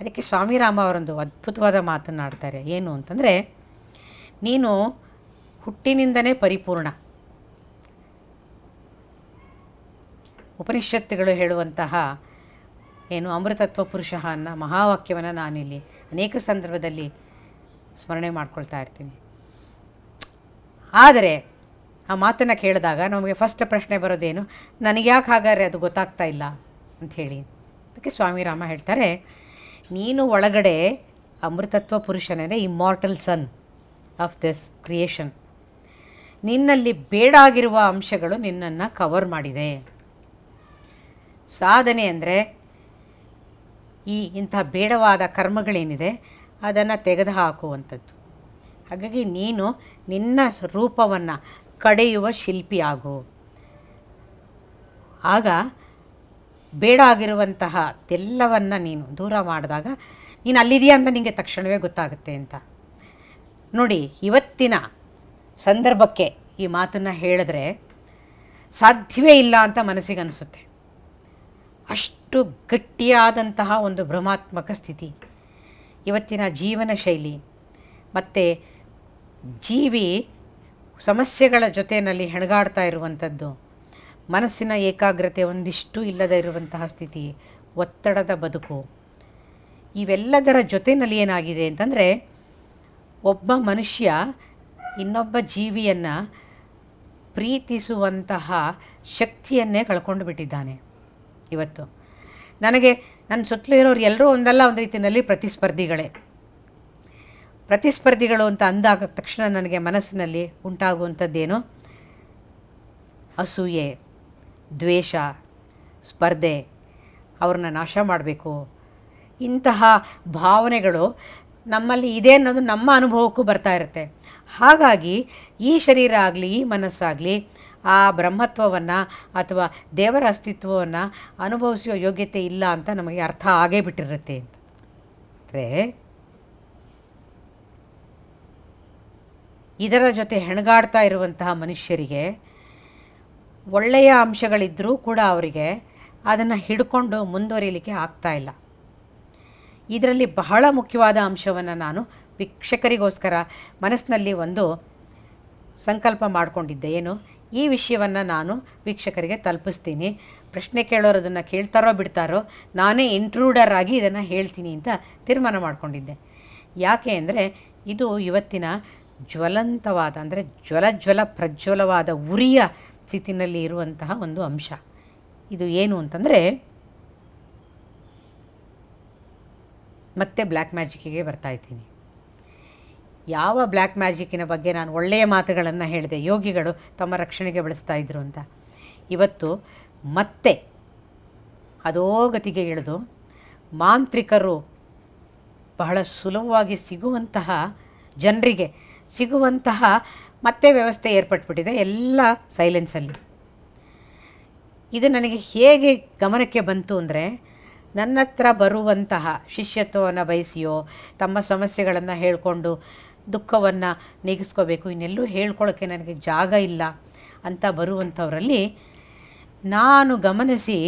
ಅದಕ್ಕೆ ಸ್ವಾಮಿರಾಮ ಅವರೊಂದು ಅದ್ಭುತವಾದ ಮಾತನ್ನಾಡ್ತಾರೆ ಏನು ಅಂತಂದರೆ ನೀನು ಹುಟ್ಟಿನಿಂದನೇ ಪರಿಪೂರ್ಣ ಉಪನಿಷತ್ತುಗಳು ಹೇಳುವಂತಹ ಏನು ಅಮೃತತ್ವ ಪುರುಷ ಅನ್ನೋ ಮಹಾವಾಕ್ಯವನ್ನು ನಾನಿಲ್ಲಿ ಅನೇಕ ಸಂದರ್ಭದಲ್ಲಿ ಸ್ಮರಣೆ ಮಾಡ್ಕೊಳ್ತಾ ಇರ್ತೀನಿ ಆದರೆ ಆ ಮಾತನ್ನು ಕೇಳಿದಾಗ ನಮಗೆ ಫಸ್ಟ್ ಪ್ರಶ್ನೆ ಬರೋದೇನು ನನಗೆ ಯಾಕೆ ಹಾಗಾದ್ರೆ ಅದು ಗೊತ್ತಾಗ್ತಾ ಇಲ್ಲ ಅಂಥೇಳಿ ಅದಕ್ಕೆ ಸ್ವಾಮಿ ರಾಮ ಹೇಳ್ತಾರೆ ನೀನು ಒಳಗಡೆ ಅಮೃತತ್ವ ಪುರುಷನೇ immortal son of this creation ನಿನ್ನಲ್ಲಿ ಬೇಡಾಗಿರುವ ಅಂಶಗಳು ನಿನ್ನನ್ನು ಕವರ್ ಮಾಡಿದೆ ಸಾಧನೆ ಅಂದರೆ ಈ ಇಂಥ ಬೇಡವಾದ ಕರ್ಮಗಳೇನಿದೆ ಅದನ್ನು ತೆಗೆದುಹಾಕುವಂಥದ್ದು ಹಾಗಾಗಿ ನೀನು ನಿನ್ನ ರೂಪವನ್ನು ಕಡೆಯುವ ಶಿಲ್ಪಿ ಆಗು ಆಗ ಬೇಡ ಆಗಿರುವಂತಹ ಎಲ್ಲವನ್ನು ನೀನು ದೂರ ಮಾಡಿದಾಗ ನೀನು ಅಲ್ಲಿದೆಯಾ ಅಂತ ನಿಮಗೆ ತಕ್ಷಣವೇ ಗೊತ್ತಾಗುತ್ತೆ ಅಂತ ನೋಡಿ ಇವತ್ತಿನ ಸಂದರ್ಭಕ್ಕೆ ಈ ಮಾತನ್ನು ಹೇಳಿದ್ರೆ ಸಾಧ್ಯವೇ ಇಲ್ಲ ಅಂತ ಮನಸ್ಸಿಗೆ ಅನಿಸುತ್ತೆ ಅಷ್ಟು ಗಟ್ಟಿಯಾದಂತಹ ಒಂದು ಭ್ರಮಾತ್ಮಕ ಸ್ಥಿತಿ ಇವತ್ತಿನ ಜೀವನ ಶೈಲಿ ಮತ್ತು ಜೀವಿ ಸಮಸ್ಯೆಗಳ ಜೊತೆಯಲ್ಲಿ ಹೆಣಗಾಡ್ತಾ ಇರುವಂಥದ್ದು ಮನಸ್ಸಿನ ಏಕಾಗ್ರತೆ ಒಂದಿಷ್ಟು ಇಲ್ಲದ ಇರುವಂತಹ ಸ್ಥಿತಿ ಒತ್ತಡದ ಬದುಕು ಇವೆಲ್ಲದರ ಜೊತೆಯಲ್ಲಿ ಏನಾಗಿದೆ ಅಂತಂದರೆ ಒಬ್ಬ ಮನುಷ್ಯ ಇನ್ನೊಬ್ಬ ಜೀವಿಯನ್ನು ಪ್ರೀತಿಸುವಂತಹ ಶಕ್ತಿಯನ್ನೇ ಕಳ್ಕೊಂಡು ಬಿಟ್ಟಿದ್ದಾನೆ ಇವತ್ತು ನನಗೆ ನನ್ನ ಸುತ್ತಲೂ ಇರೋರು ಎಲ್ಲರೂ ಒಂದಲ್ಲ ಒಂದು ರೀತಿಯಲ್ಲಿ ಪ್ರತಿಸ್ಪರ್ಧಿಗಳೇ ಪ್ರತಿಸ್ಪರ್ಧಿಗಳು ಅಂತ ಅಂದಾಗ ತಕ್ಷಣ ನನಗೆ ಮನಸ್ಸಿನಲ್ಲಿ ಉಂಟಾಗುವಂಥದ್ದೇನು ಅಸೂಯೆ ದ್ವೇಷ ಸ್ಪರ್ಧೆ ಅವ್ರನ್ನ ನಾಶ ಮಾಡಬೇಕು ಇಂತಹ ಭಾವನೆಗಳು ನಮ್ಮಲ್ಲಿ ಇದೆ ಅನ್ನೋದು ನಮ್ಮ ಅನುಭವಕ್ಕೂ ಬರ್ತಾ ಇರುತ್ತೆ ಹಾಗಾಗಿ ಈ ಶರೀರ ಆಗಲಿ ಈ ಮನಸ್ಸಾಗಲಿ ಆ ಬ್ರಹ್ಮತ್ವವನ್ನು ಅಥವಾ ದೇವರ ಅಸ್ತಿತ್ವವನ್ನು ಅನುಭವಿಸುವ ಯೋಗ್ಯತೆ ಇಲ್ಲ ಅಂತ ನಮಗೆ ಅರ್ಥ ಆಗೇ ಬಿಟ್ಟಿರುತ್ತೆ ಅಂದರೆ ಇದರ ಜೊತೆ ಹೆಣಗಾಡ್ತಾ ಇರುವಂತಹ ಮನುಷ್ಯರಿಗೆ ಒಳ್ಳೆಯ ಅಂಶಗಳಿದ್ದರೂ ಕೂಡ ಅವರಿಗೆ ಅದನ್ನು ಹಿಡ್ಕೊಂಡು ಮುಂದುವರಿಯಲಿಕ್ಕೆ ಆಗ್ತಾ ಇಲ್ಲ ಇದರಲ್ಲಿ ಬಹಳ ಮುಖ್ಯವಾದ ಅಂಶವನ್ನು ನಾನು ವೀಕ್ಷಕರಿಗೋಸ್ಕರ ಮನಸ್ಸಿನಲ್ಲಿ ಒಂದು ಸಂಕಲ್ಪ ಮಾಡಿಕೊಂಡಿದ್ದೆ ಏನು ಈ ವಿಷಯವನ್ನು ನಾನು ವೀಕ್ಷಕರಿಗೆ ತಲುಪಿಸ್ತೀನಿ ಪ್ರಶ್ನೆ ಕೇಳೋರು ಅದನ್ನು ಕೇಳ್ತಾರೋ ಬಿಡ್ತಾರೋ ನಾನೇ ಇಂಟ್ರೂಡರ್ ಆಗಿ ಇದನ್ನು ಹೇಳ್ತೀನಿ ಅಂತ ತೀರ್ಮಾನ ಮಾಡಿಕೊಂಡಿದ್ದೆ ಯಾಕೆ ಅಂದರೆ ಇದು ಇವತ್ತಿನ ಜ್ವಲಂತವಾದ ಅಂದರೆ ಜ್ವಲ ಜ್ವಲ ಪ್ರಜ್ವಲವಾದ ಉರಿಯ ಸ್ಥಿತಿನಲ್ಲಿ ಇರುವಂತಹ ಒಂದು ಅಂಶ ಇದು ಏನು ಅಂತಂದರೆ ಮತ್ತೆ ಬ್ಲ್ಯಾಕ್ ಮ್ಯಾಜಿಕ್ಕಿಗೆ ಬರ್ತಾ ಇದ್ದೀನಿ ಯಾವ ಬ್ಲ್ಯಾಕ್ ಮ್ಯಾಜಿಕ್ಕಿನ ಬಗ್ಗೆ ನಾನು ಒಳ್ಳೆಯ ಮಾತುಗಳನ್ನು ಹೇಳಿದೆ ಯೋಗಿಗಳು ತಮ್ಮ ರಕ್ಷಣೆಗೆ ಬಳಸ್ತಾ ಇದ್ರು ಅಂತ ಇವತ್ತು ಮತ್ತೆ ಅದೋ ಗತಿಗೆ ಇಳಿದು ಮಾಂತ್ರಿಕರು ಬಹಳ ಸುಲಭವಾಗಿ ಸಿಗುವಂತಹ ಜನರಿಗೆ ಸಿಗುವಂತಹ ಮತ್ತೆ ವ್ಯವಸ್ಥೆ ಏರ್ಪಟ್ಬಿಟ್ಟಿದೆ ಎಲ್ಲ ಸೈಲೆನ್ಸಲ್ಲಿ ಇದು ನನಗೆ ಹೇಗೆ ಗಮನಕ್ಕೆ ಬಂತು ಅಂದರೆ ನನ್ನ ಹತ್ರ ಬರುವಂತಹ ಶಿಷ್ಯತ್ವವನ್ನು ಬಯಸಿಯೋ ತಮ್ಮ ಸಮಸ್ಯೆಗಳನ್ನು ಹೇಳಿಕೊಂಡು ದುಃಖವನ್ನು ನೀಗಿಸ್ಕೋಬೇಕು ಇನ್ನೆಲ್ಲೂ ಹೇಳ್ಕೊಳ್ಳೋಕ್ಕೆ ನನಗೆ ಜಾಗ ಇಲ್ಲ ಅಂತ ಬರುವಂಥವರಲ್ಲಿ ನಾನು ಗಮನಿಸಿ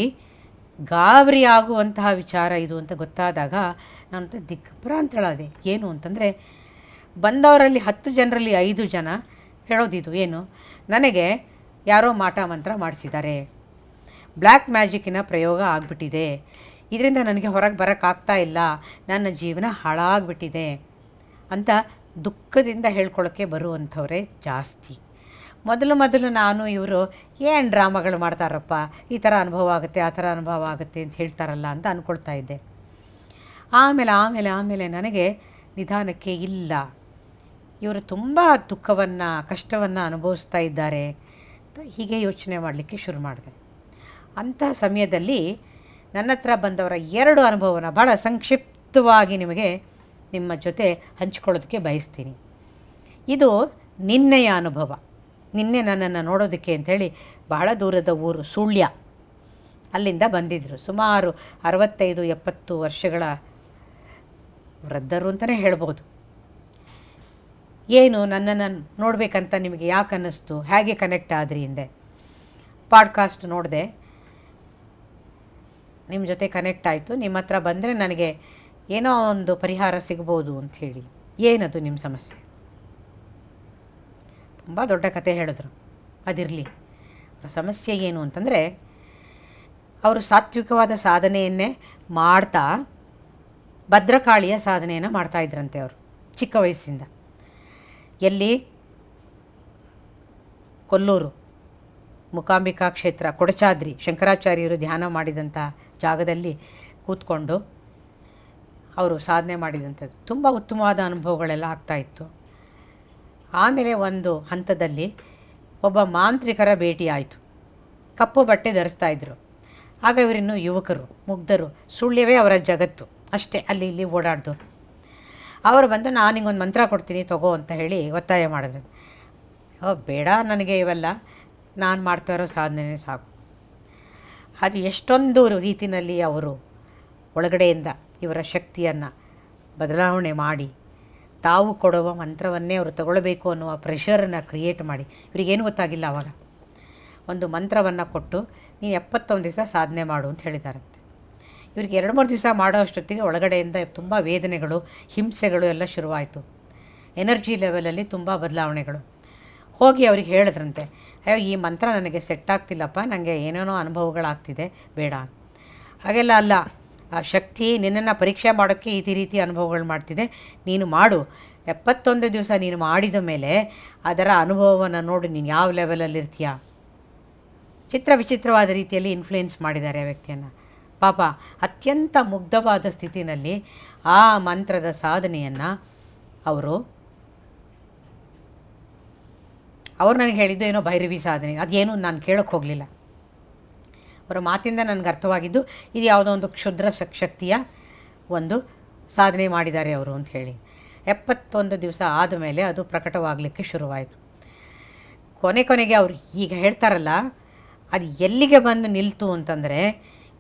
ಗಾಬರಿ ಆಗುವಂತಹ ವಿಚಾರ ಇದು ಅಂತ ಗೊತ್ತಾದಾಗ ನಾನು ದಿಗ್ಭ್ರಾಂತಳಾದೆ ಏನು ಅಂತಂದರೆ ಬಂದವರಲ್ಲಿ ಹತ್ತು ಜನರಲ್ಲಿ ಐದು ಜನ ಹೇಳೋದಿದು ಏನು ನನಗೆ ಯಾರೋ ಮಾಟ ಮಂತ್ರ ಮಾಡಿಸಿದ್ದಾರೆ ಬ್ಲ್ಯಾಕ್ ಮ್ಯಾಜಿಕ್ಕಿನ ಪ್ರಯೋಗ ಆಗಿಬಿಟ್ಟಿದೆ ಇದರಿಂದ ನನಗೆ ಹೊರಗೆ ಬರೋಕ್ಕಾಗ್ತಾ ಇಲ್ಲ ನನ್ನ ಜೀವನ ಹಾಳಾಗ್ಬಿಟ್ಟಿದೆ ಅಂತ ದುಃಖದಿಂದ ಹೇಳ್ಕೊಳ್ಳೋಕ್ಕೆ ಬರುವಂಥವರೇ ಜಾಸ್ತಿ ಮೊದಲು ಮೊದಲು ನಾನು ಇವರು ಏನು ಡ್ರಾಮಾಗಳು ಮಾಡ್ತಾರಪ್ಪ ಈ ಥರ ಅನುಭವ ಆಗುತ್ತೆ ಆ ಥರ ಅನುಭವ ಆಗುತ್ತೆ ಅಂತ ಹೇಳ್ತಾರಲ್ಲ ಅಂತ ಅಂದ್ಕೊಳ್ತಾ ಇದ್ದೆ ಆಮೇಲೆ ಆಮೇಲೆ ಆಮೇಲೆ ನನಗೆ ನಿಧಾನಕ್ಕೆ ಇಲ್ಲ ಇವರು ತುಂಬ ದುಃಖವನ್ನು ಕಷ್ಟವನ್ನು ಅನುಭವಿಸ್ತಾ ಇದ್ದಾರೆ ಹೀಗೆ ಯೋಚನೆ ಮಾಡಲಿಕ್ಕೆ ಶುರು ಮಾಡಿದೆ ಅಂತಹ ಸಮಯದಲ್ಲಿ ನನ್ನ ಹತ್ರ ಬಂದವರ ಎರಡು ಅನುಭವನ ಭಾಳ ಸಂಕ್ಷಿಪ್ತವಾಗಿ ನಿಮಗೆ ನಿಮ್ಮ ಜೊತೆ ಹಂಚ್ಕೊಳ್ಳೋದಕ್ಕೆ ಬಯಸ್ತೀನಿ ಇದು ನಿನ್ನೆಯ ಅನುಭವ ನಿನ್ನೆ ನನ್ನನ್ನು ನೋಡೋದಕ್ಕೆ ಅಂಥೇಳಿ ಬಹಳ ದೂರದ ಊರು ಸುಳ್ಯ ಅಲ್ಲಿಂದ ಬಂದಿದ್ದರು ಸುಮಾರು ಅರವತ್ತೈದು ಎಪ್ಪತ್ತು ವರ್ಷಗಳ ವೃದ್ಧರು ಅಂತಲೇ ಹೇಳ್ಬೋದು ಏನು ನನ್ನನ್ನು ನೋಡಬೇಕಂತ ನಿಮಗೆ ಯಾಕೆ ಅನ್ನಿಸ್ತು ಹೇಗೆ ಕನೆಕ್ಟ್ ಆದ್ರಿ ಹಿಂದೆ ಪಾಡ್ಕಾಸ್ಟ್ ನೋಡಿದೆ ನಿಮ್ಮ ಜೊತೆ ಕನೆಕ್ಟ್ ಆಯಿತು ನಿಮ್ಮ ಹತ್ರ ಬಂದರೆ ನನಗೆ ಏನೋ ಒಂದು ಪರಿಹಾರ ಸಿಗ್ಬೋದು ಅಂಥೇಳಿ ಏನದು ನಿಮ್ಮ ಸಮಸ್ಯೆ ತುಂಬ ದೊಡ್ಡ ಕತೆ ಹೇಳಿದ್ರು ಅದಿರಲಿ ಅವ್ರ ಸಮಸ್ಯೆ ಏನು ಅಂತಂದರೆ ಅವರು ಸಾತ್ವಿಕವಾದ ಸಾಧನೆಯನ್ನೇ ಮಾಡ್ತಾ ಭದ್ರಕಾಳಿಯ ಸಾಧನೆಯನ್ನು ಮಾಡ್ತಾಯಿದ್ರಂತೆ ಅವರು ಚಿಕ್ಕ ವಯಸ್ಸಿಂದ ಎಲ್ಲಿ ಕೊಲ್ಲೂರು ಮುಕಾಂಬಿಕಾ ಕ್ಷೇತ್ರ ಕೊಡಚಾದ್ರಿ ಶಂಕರಾಚಾರ್ಯರು ಧ್ಯಾನ ಮಾಡಿದಂಥ ಜಾಗದಲ್ಲಿ ಕೂತ್ಕೊಂಡು ಅವರು ಸಾಧನೆ ಮಾಡಿದಂಥದ್ದು ತುಂಬ ಉತ್ತಮವಾದ ಅನುಭವಗಳೆಲ್ಲ ಆಗ್ತಾಯಿತ್ತು ಆಮೇಲೆ ಒಂದು ಹಂತದಲ್ಲಿ ಒಬ್ಬ ಮಾಂತ್ರಿಕರ ಭೇಟಿ ಆಯಿತು ಕಪ್ಪು ಬಟ್ಟೆ ಧರಿಸ್ತಾ ಇದ್ದರು ಆಗ ಇವರಿನ್ನೂ ಯುವಕರು ಮುಗ್ಧರು ಸುಳ್ಯವೇ ಅವರ ಜಗತ್ತು ಅಷ್ಟೇ ಅಲ್ಲಿ ಇಲ್ಲಿ ಓಡಾಡ್ದು ಅವರು ಬಂದು ನಾನು ನಿಂಗೊಂದು ಮಂತ್ರ ಕೊಡ್ತೀನಿ ತಗೋ ಅಂತ ಹೇಳಿ ಒತ್ತಾಯ ಮಾಡಿದ್ರು ಓ ಬೇಡ ನನಗೆ ಇವೆಲ್ಲ ನಾನು ಮಾಡ್ತಾ ಇರೋ ಸಾಧನೆ ಸಾಕು ಅದು ಎಷ್ಟೊಂದು ರೀತಿಯಲ್ಲಿ ಅವರು ಒಳಗಡೆಯಿಂದ ಇವರ ಶಕ್ತಿಯನ್ನು ಬದಲಾವಣೆ ಮಾಡಿ ತಾವು ಕೊಡುವ ಮಂತ್ರವನ್ನೇ ಅವರು ತಗೊಳ್ಬೇಕು ಅನ್ನುವ ಪ್ರೆಷರನ್ನು ಕ್ರಿಯೇಟ್ ಮಾಡಿ ಇವರಿಗೇನು ಗೊತ್ತಾಗಿಲ್ಲ ಅವಾಗ ಒಂದು ಮಂತ್ರವನ್ನು ಕೊಟ್ಟು ನೀ ಎಪ್ಪತ್ತೊಂದು ದಿವಸ ಸಾಧನೆ ಮಾಡು ಅಂತ ಹೇಳಿದ್ದಾರೆ ಇವರಿಗೆ ಎರಡು ಮೂರು ದಿವಸ ಮಾಡೋ ಅಷ್ಟೊತ್ತಿಗೆ ಒಳಗಡೆಯಿಂದ ತುಂಬ ವೇದನೆಗಳು ಹಿಂಸೆಗಳು ಎಲ್ಲ ಶುರುವಾಯಿತು ಎನರ್ಜಿ ಲೆವೆಲಲ್ಲಿ ತುಂಬ ಬದಲಾವಣೆಗಳು ಹೋಗಿ ಅವ್ರಿಗೆ ಹೇಳಿದ್ರಂತೆ ಅಯ್ಯೋ ಈ ಮಂತ್ರ ನನಗೆ ಸೆಟ್ ಆಗ್ತಿಲ್ಲಪ್ಪ ನನಗೆ ಏನೇನೋ ಅನುಭವಗಳಾಗ್ತಿದೆ ಬೇಡ ಹಾಗೆಲ್ಲ ಅಲ್ಲ ಆ ಶಕ್ತಿ ನಿನ್ನನ್ನು ಪರೀಕ್ಷೆ ಮಾಡೋಕ್ಕೆ ಈ ರೀತಿ ಅನುಭವಗಳು ಮಾಡ್ತಿದೆ ನೀನು ಮಾಡು ಎಪ್ಪತ್ತೊಂದು ದಿವಸ ನೀನು ಮಾಡಿದ ಮೇಲೆ ಅದರ ಅನುಭವವನ್ನು ನೋಡಿ ನೀನು ಯಾವ ಲೆವೆಲಲ್ಲಿರ್ತೀಯ ಚಿತ್ರ ವಿಚಿತ್ರವಾದ ರೀತಿಯಲ್ಲಿ ಇನ್ಫ್ಲುಯೆನ್ಸ್ ಮಾಡಿದ್ದಾರೆ ಆ ವ್ಯಕ್ತಿಯನ್ನು ಪಾಪ ಅತ್ಯಂತ ಮುಗ್ಧವಾದ ಸ್ಥಿತಿನಲ್ಲಿ ಆ ಮಂತ್ರದ ಸಾಧನೆಯನ್ನು ಅವರು ಅವರು ನನಗೆ ಹೇಳಿದ್ದು ಏನೋ ಭೈರವಿ ಸಾಧನೆ ಅದೇನು ನಾನು ಕೇಳೋಕ್ಕೆ ಹೋಗಲಿಲ್ಲ ಅವರ ಮಾತಿಂದ ನನಗೆ ಅರ್ಥವಾಗಿದ್ದು ಇದು ಯಾವುದೋ ಒಂದು ಕ್ಷುದ್ರ ಶಕ್ತಿಯ ಒಂದು ಸಾಧನೆ ಮಾಡಿದ್ದಾರೆ ಅವರು ಅಂತ ಹೇಳಿ ಎಪ್ಪತ್ತೊಂದು ದಿವಸ ಆದ ಮೇಲೆ ಅದು ಪ್ರಕಟವಾಗಲಿಕ್ಕೆ ಶುರುವಾಯಿತು ಕೊನೆ ಕೊನೆಗೆ ಅವರು ಈಗ ಹೇಳ್ತಾರಲ್ಲ ಅದು ಎಲ್ಲಿಗೆ ಬಂದು ನಿಲ್ತು ಅಂತಂದರೆ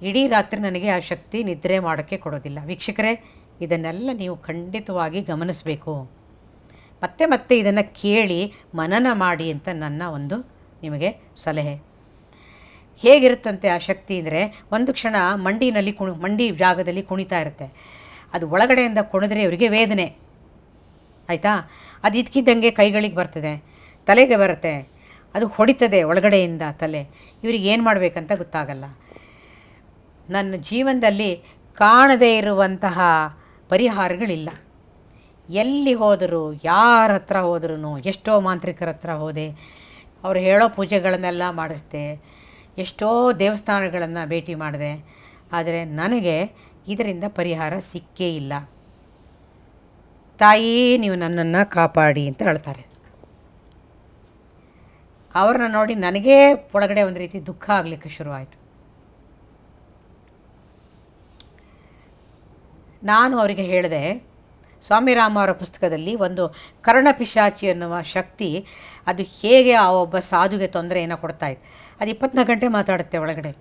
ಇಡೀ ರಾತ್ರಿ ನನಗೆ ಆ ಶಕ್ತಿ ನಿದ್ರೆ ಮಾಡೋಕ್ಕೆ ಕೊಡೋದಿಲ್ಲ ವೀಕ್ಷಕರೇ ಇದನ್ನೆಲ್ಲ ನೀವು ಖಂಡಿತವಾಗಿ ಗಮನಿಸಬೇಕು ಮತ್ತೆ ಮತ್ತೆ ಇದನ್ನು ಕೇಳಿ ಮನನ ಮಾಡಿ ಅಂತ ನನ್ನ ಒಂದು ನಿಮಗೆ ಸಲಹೆ ಹೇಗಿರುತ್ತಂತೆ ಆ ಶಕ್ತಿ ಅಂದರೆ ಒಂದು ಕ್ಷಣ ಮಂಡಿನಲ್ಲಿ ಕುಣಿ ಮಂಡಿ ಜಾಗದಲ್ಲಿ ಕುಣಿತಾ ಇರುತ್ತೆ ಅದು ಒಳಗಡೆಯಿಂದ ಕುಣಿದ್ರೆ ಇವರಿಗೆ ವೇದನೆ ಆಯಿತಾ ಅದು ಇದ್ಕಿದ್ದಂಗೆ ಕೈಗಳಿಗೆ ಬರ್ತದೆ ತಲೆಗೆ ಬರುತ್ತೆ ಅದು ಹೊಡಿತದೆ ಒಳಗಡೆಯಿಂದ ತಲೆ ಇವ್ರಿಗೆ ಏನು ಮಾಡಬೇಕಂತ ಗೊತ್ತಾಗಲ್ಲ ನನ್ನ ಜೀವನದಲ್ಲಿ ಕಾಣದೇ ಇರುವಂತಹ ಪರಿಹಾರಗಳಿಲ್ಲ ಎಲ್ಲಿ ಹೋದರೂ ಯಾರ ಹತ್ರ ಹೋದ್ರೂ ಎಷ್ಟೋ ಮಾಂತ್ರಿಕರ ಹತ್ರ ಹೋದೆ ಅವರು ಹೇಳೋ ಪೂಜೆಗಳನ್ನೆಲ್ಲ ಮಾಡಿಸ್ದೆ ಎಷ್ಟೋ ದೇವಸ್ಥಾನಗಳನ್ನು ಭೇಟಿ ಮಾಡಿದೆ ಆದರೆ ನನಗೆ ಇದರಿಂದ ಪರಿಹಾರ ಸಿಕ್ಕೇ ಇಲ್ಲ ತಾಯಿ ನೀವು ನನ್ನನ್ನು ಕಾಪಾಡಿ ಅಂತ ಹೇಳ್ತಾರೆ ಅವ್ರನ್ನ ನೋಡಿ ನನಗೇ ಒಳಗಡೆ ಒಂದು ರೀತಿ ದುಃಖ ಆಗಲಿಕ್ಕೆ ಶುರುವಾಯಿತು ನಾನು ಅವರಿಗೆ ಹೇಳಿದೆ ಸ್ವಾಮಿ ರಾಮ ಅವರ ಪುಸ್ತಕದಲ್ಲಿ ಒಂದು ಕರ್ಣಪಿಶಾಚಿ ಅನ್ನುವ ಶಕ್ತಿ ಅದು ಹೇಗೆ ಆ ಒಬ್ಬ ಸಾಧುಗೆ ತೊಂದರೆಯನ್ನು ಇತ್ತು ಅದು ಇಪ್ಪತ್ನಾಲ್ಕು ಗಂಟೆ ಮಾತಾಡುತ್ತೆ ಒಳಗಡೆ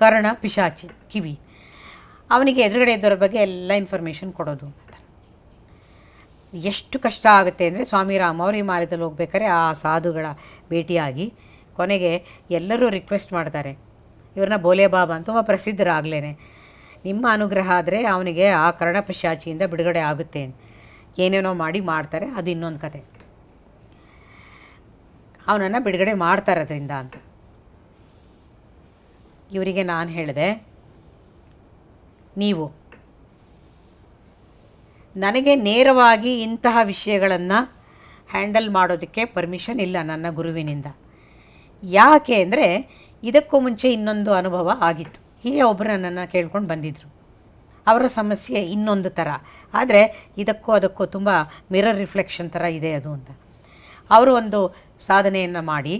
ಕರ್ಣ ಪಿಶಾಚಿ ಕಿವಿ ಅವನಿಗೆ ಎದುರುಗಡೆ ಇದ್ದವ್ರ ಬಗ್ಗೆ ಎಲ್ಲ ಇನ್ಫಾರ್ಮೇಷನ್ ಕೊಡೋದು ಎಷ್ಟು ಕಷ್ಟ ಆಗುತ್ತೆ ಅಂದರೆ ಸ್ವಾಮಿ ರಾಮ ಅವರು ಮಾಲ್ಯದಲ್ಲಿ ಹೋಗ್ಬೇಕಾದ್ರೆ ಆ ಸಾಧುಗಳ ಭೇಟಿಯಾಗಿ ಕೊನೆಗೆ ಎಲ್ಲರೂ ರಿಕ್ವೆಸ್ಟ್ ಮಾಡ್ತಾರೆ ಇವ್ರನ್ನ ಬೋಲೆ ಬಾಬಾ ಅಂತ ತುಂಬ ಪ್ರಸಿದ್ಧರಾಗಲೇನೆ ನಿಮ್ಮ ಅನುಗ್ರಹ ಆದರೆ ಅವನಿಗೆ ಆ ಕರ್ಣಪಶಾಚಿಯಿಂದ ಬಿಡುಗಡೆ ಆಗುತ್ತೆ ಏನೇನೋ ಮಾಡಿ ಮಾಡ್ತಾರೆ ಅದು ಇನ್ನೊಂದು ಕತೆ ಅವನನ್ನು ಬಿಡುಗಡೆ ಮಾಡ್ತಾರೆ ಅದರಿಂದ ಅಂತ ಇವರಿಗೆ ನಾನು ಹೇಳಿದೆ ನೀವು ನನಗೆ ನೇರವಾಗಿ ಇಂತಹ ವಿಷಯಗಳನ್ನು ಹ್ಯಾಂಡಲ್ ಮಾಡೋದಕ್ಕೆ ಪರ್ಮಿಷನ್ ಇಲ್ಲ ನನ್ನ ಗುರುವಿನಿಂದ ಯಾಕೆ ಅಂದರೆ ಇದಕ್ಕೂ ಮುಂಚೆ ಇನ್ನೊಂದು ಅನುಭವ ಆಗಿತ್ತು ಹೀಗೆ ಒಬ್ಬರು ನನ್ನನ್ನು ಕೇಳ್ಕೊಂಡು ಬಂದಿದ್ದರು ಅವರ ಸಮಸ್ಯೆ ಇನ್ನೊಂದು ಥರ ಆದರೆ ಇದಕ್ಕೂ ಅದಕ್ಕೂ ತುಂಬ ಮಿರರ್ ರಿಫ್ಲೆಕ್ಷನ್ ಥರ ಇದೆ ಅದು ಅಂತ ಅವರು ಒಂದು ಸಾಧನೆಯನ್ನು ಮಾಡಿ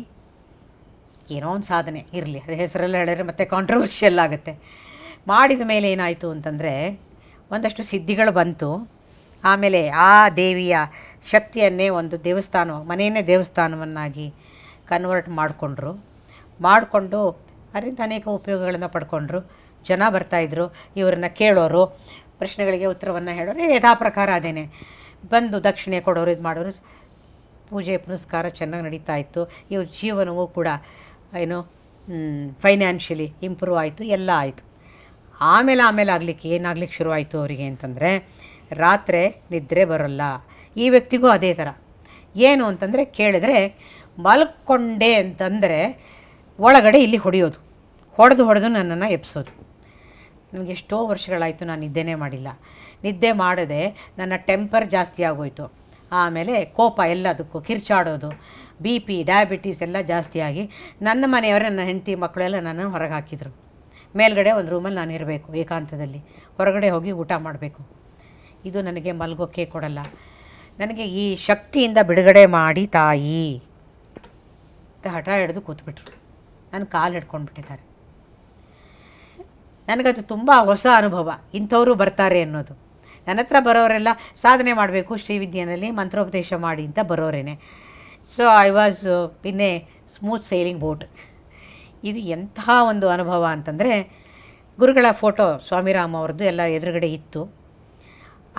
ಏನೋ ಒಂದು ಸಾಧನೆ ಇರಲಿ ಅದು ಹೆಸರೆಲ್ಲ ಹೇಳಿದ್ರೆ ಮತ್ತೆ ಕಾಂಟ್ರವರ್ಷಿಯಲ್ ಆಗುತ್ತೆ ಮಾಡಿದ ಮೇಲೆ ಏನಾಯಿತು ಅಂತಂದರೆ ಒಂದಷ್ಟು ಸಿದ್ಧಿಗಳು ಬಂತು ಆಮೇಲೆ ಆ ದೇವಿಯ ಶಕ್ತಿಯನ್ನೇ ಒಂದು ದೇವಸ್ಥಾನ ಮನೆಯನ್ನೇ ದೇವಸ್ಥಾನವನ್ನಾಗಿ ಕನ್ವರ್ಟ್ ಮಾಡಿಕೊಂಡ್ರು ಮಾಡಿಕೊಂಡು ಅದರಿಂದ ಅನೇಕ ಉಪಯೋಗಗಳನ್ನು ಪಡ್ಕೊಂಡ್ರು ಜನ ಬರ್ತಾಯಿದ್ರು ಇವರನ್ನು ಕೇಳೋರು ಪ್ರಶ್ನೆಗಳಿಗೆ ಉತ್ತರವನ್ನು ಹೇಳೋರು ಯಥಾ ಪ್ರಕಾರ ಅದೇನೆ ಬಂದು ದಕ್ಷಿಣೆ ಕೊಡೋರು ಇದು ಮಾಡೋರು ಪೂಜೆ ಪುನಸ್ಕಾರ ಚೆನ್ನಾಗಿ ನಡೀತಾ ಇತ್ತು ಇವ್ರ ಜೀವನವೂ ಕೂಡ ಏನು ಫೈನಾನ್ಷಿಯಲಿ ಇಂಪ್ರೂವ್ ಆಯಿತು ಎಲ್ಲ ಆಯಿತು ಆಮೇಲೆ ಆಮೇಲೆ ಆಗಲಿಕ್ಕೆ ಏನಾಗ್ಲಿಕ್ಕೆ ಶುರುವಾಯಿತು ಅವರಿಗೆ ಅಂತಂದರೆ ರಾತ್ರಿ ನಿದ್ರೆ ಬರೋಲ್ಲ ಈ ವ್ಯಕ್ತಿಗೂ ಅದೇ ಥರ ಏನು ಅಂತಂದರೆ ಕೇಳಿದ್ರೆ ಮಲ್ಕೊಂಡೆ ಅಂತಂದರೆ ಒಳಗಡೆ ಇಲ್ಲಿ ಹೊಡೆಯೋದು ಹೊಡೆದು ಹೊಡೆದು ನನ್ನನ್ನು ಎಪ್ಸೋದು ನನಗೆ ಎಷ್ಟೋ ವರ್ಷಗಳಾಯಿತು ನಾನು ನಿದ್ದೆನೇ ಮಾಡಿಲ್ಲ ನಿದ್ದೆ ಮಾಡದೆ ನನ್ನ ಟೆಂಪರ್ ಜಾಸ್ತಿ ಆಗೋಯಿತು ಆಮೇಲೆ ಕೋಪ ಎಲ್ಲದಕ್ಕೂ ಕಿರ್ಚಾಡೋದು ಬಿ ಪಿ ಡಯಾಬಿಟೀಸ್ ಎಲ್ಲ ಜಾಸ್ತಿಯಾಗಿ ನನ್ನ ಮನೆಯವರೇ ನನ್ನ ಹೆಂಡತಿ ಮಕ್ಕಳೆಲ್ಲ ನನ್ನನ್ನು ಹೊರಗೆ ಹಾಕಿದರು ಮೇಲ್ಗಡೆ ಒಂದು ರೂಮಲ್ಲಿ ನಾನು ಇರಬೇಕು ಏಕಾಂತದಲ್ಲಿ ಹೊರಗಡೆ ಹೋಗಿ ಊಟ ಮಾಡಬೇಕು ಇದು ನನಗೆ ಮಲಗೋಕ್ಕೆ ಕೊಡಲ್ಲ ನನಗೆ ಈ ಶಕ್ತಿಯಿಂದ ಬಿಡುಗಡೆ ಮಾಡಿ ತಾಯಿ ಅಂತ ಹಠ ಹಿಡಿದು ಕೂತ್ಬಿಟ್ರು ನಾನು ಕಾಲು ಬಿಟ್ಟಿದ್ದಾರೆ ನನಗದು ತುಂಬ ಹೊಸ ಅನುಭವ ಇಂಥವರು ಬರ್ತಾರೆ ಅನ್ನೋದು ನನ್ನ ಹತ್ರ ಬರೋರೆಲ್ಲ ಸಾಧನೆ ಮಾಡಬೇಕು ಶ್ರೀವಿದ್ಯೆಯಲ್ಲಿ ಮಂತ್ರೋಪದೇಶ ಮಾಡಿ ಅಂತ ಬರೋರೇನೆ so I was in a smooth sailing boat ಇದು ಎಂತಹ ಒಂದು ಅನುಭವ ಅಂತಂದರೆ ಗುರುಗಳ ಫೋಟೋ ಸ್ವಾಮಿರಾಮ್ ಅವ್ರದ್ದು ಎಲ್ಲ ಎದುರುಗಡೆ ಇತ್ತು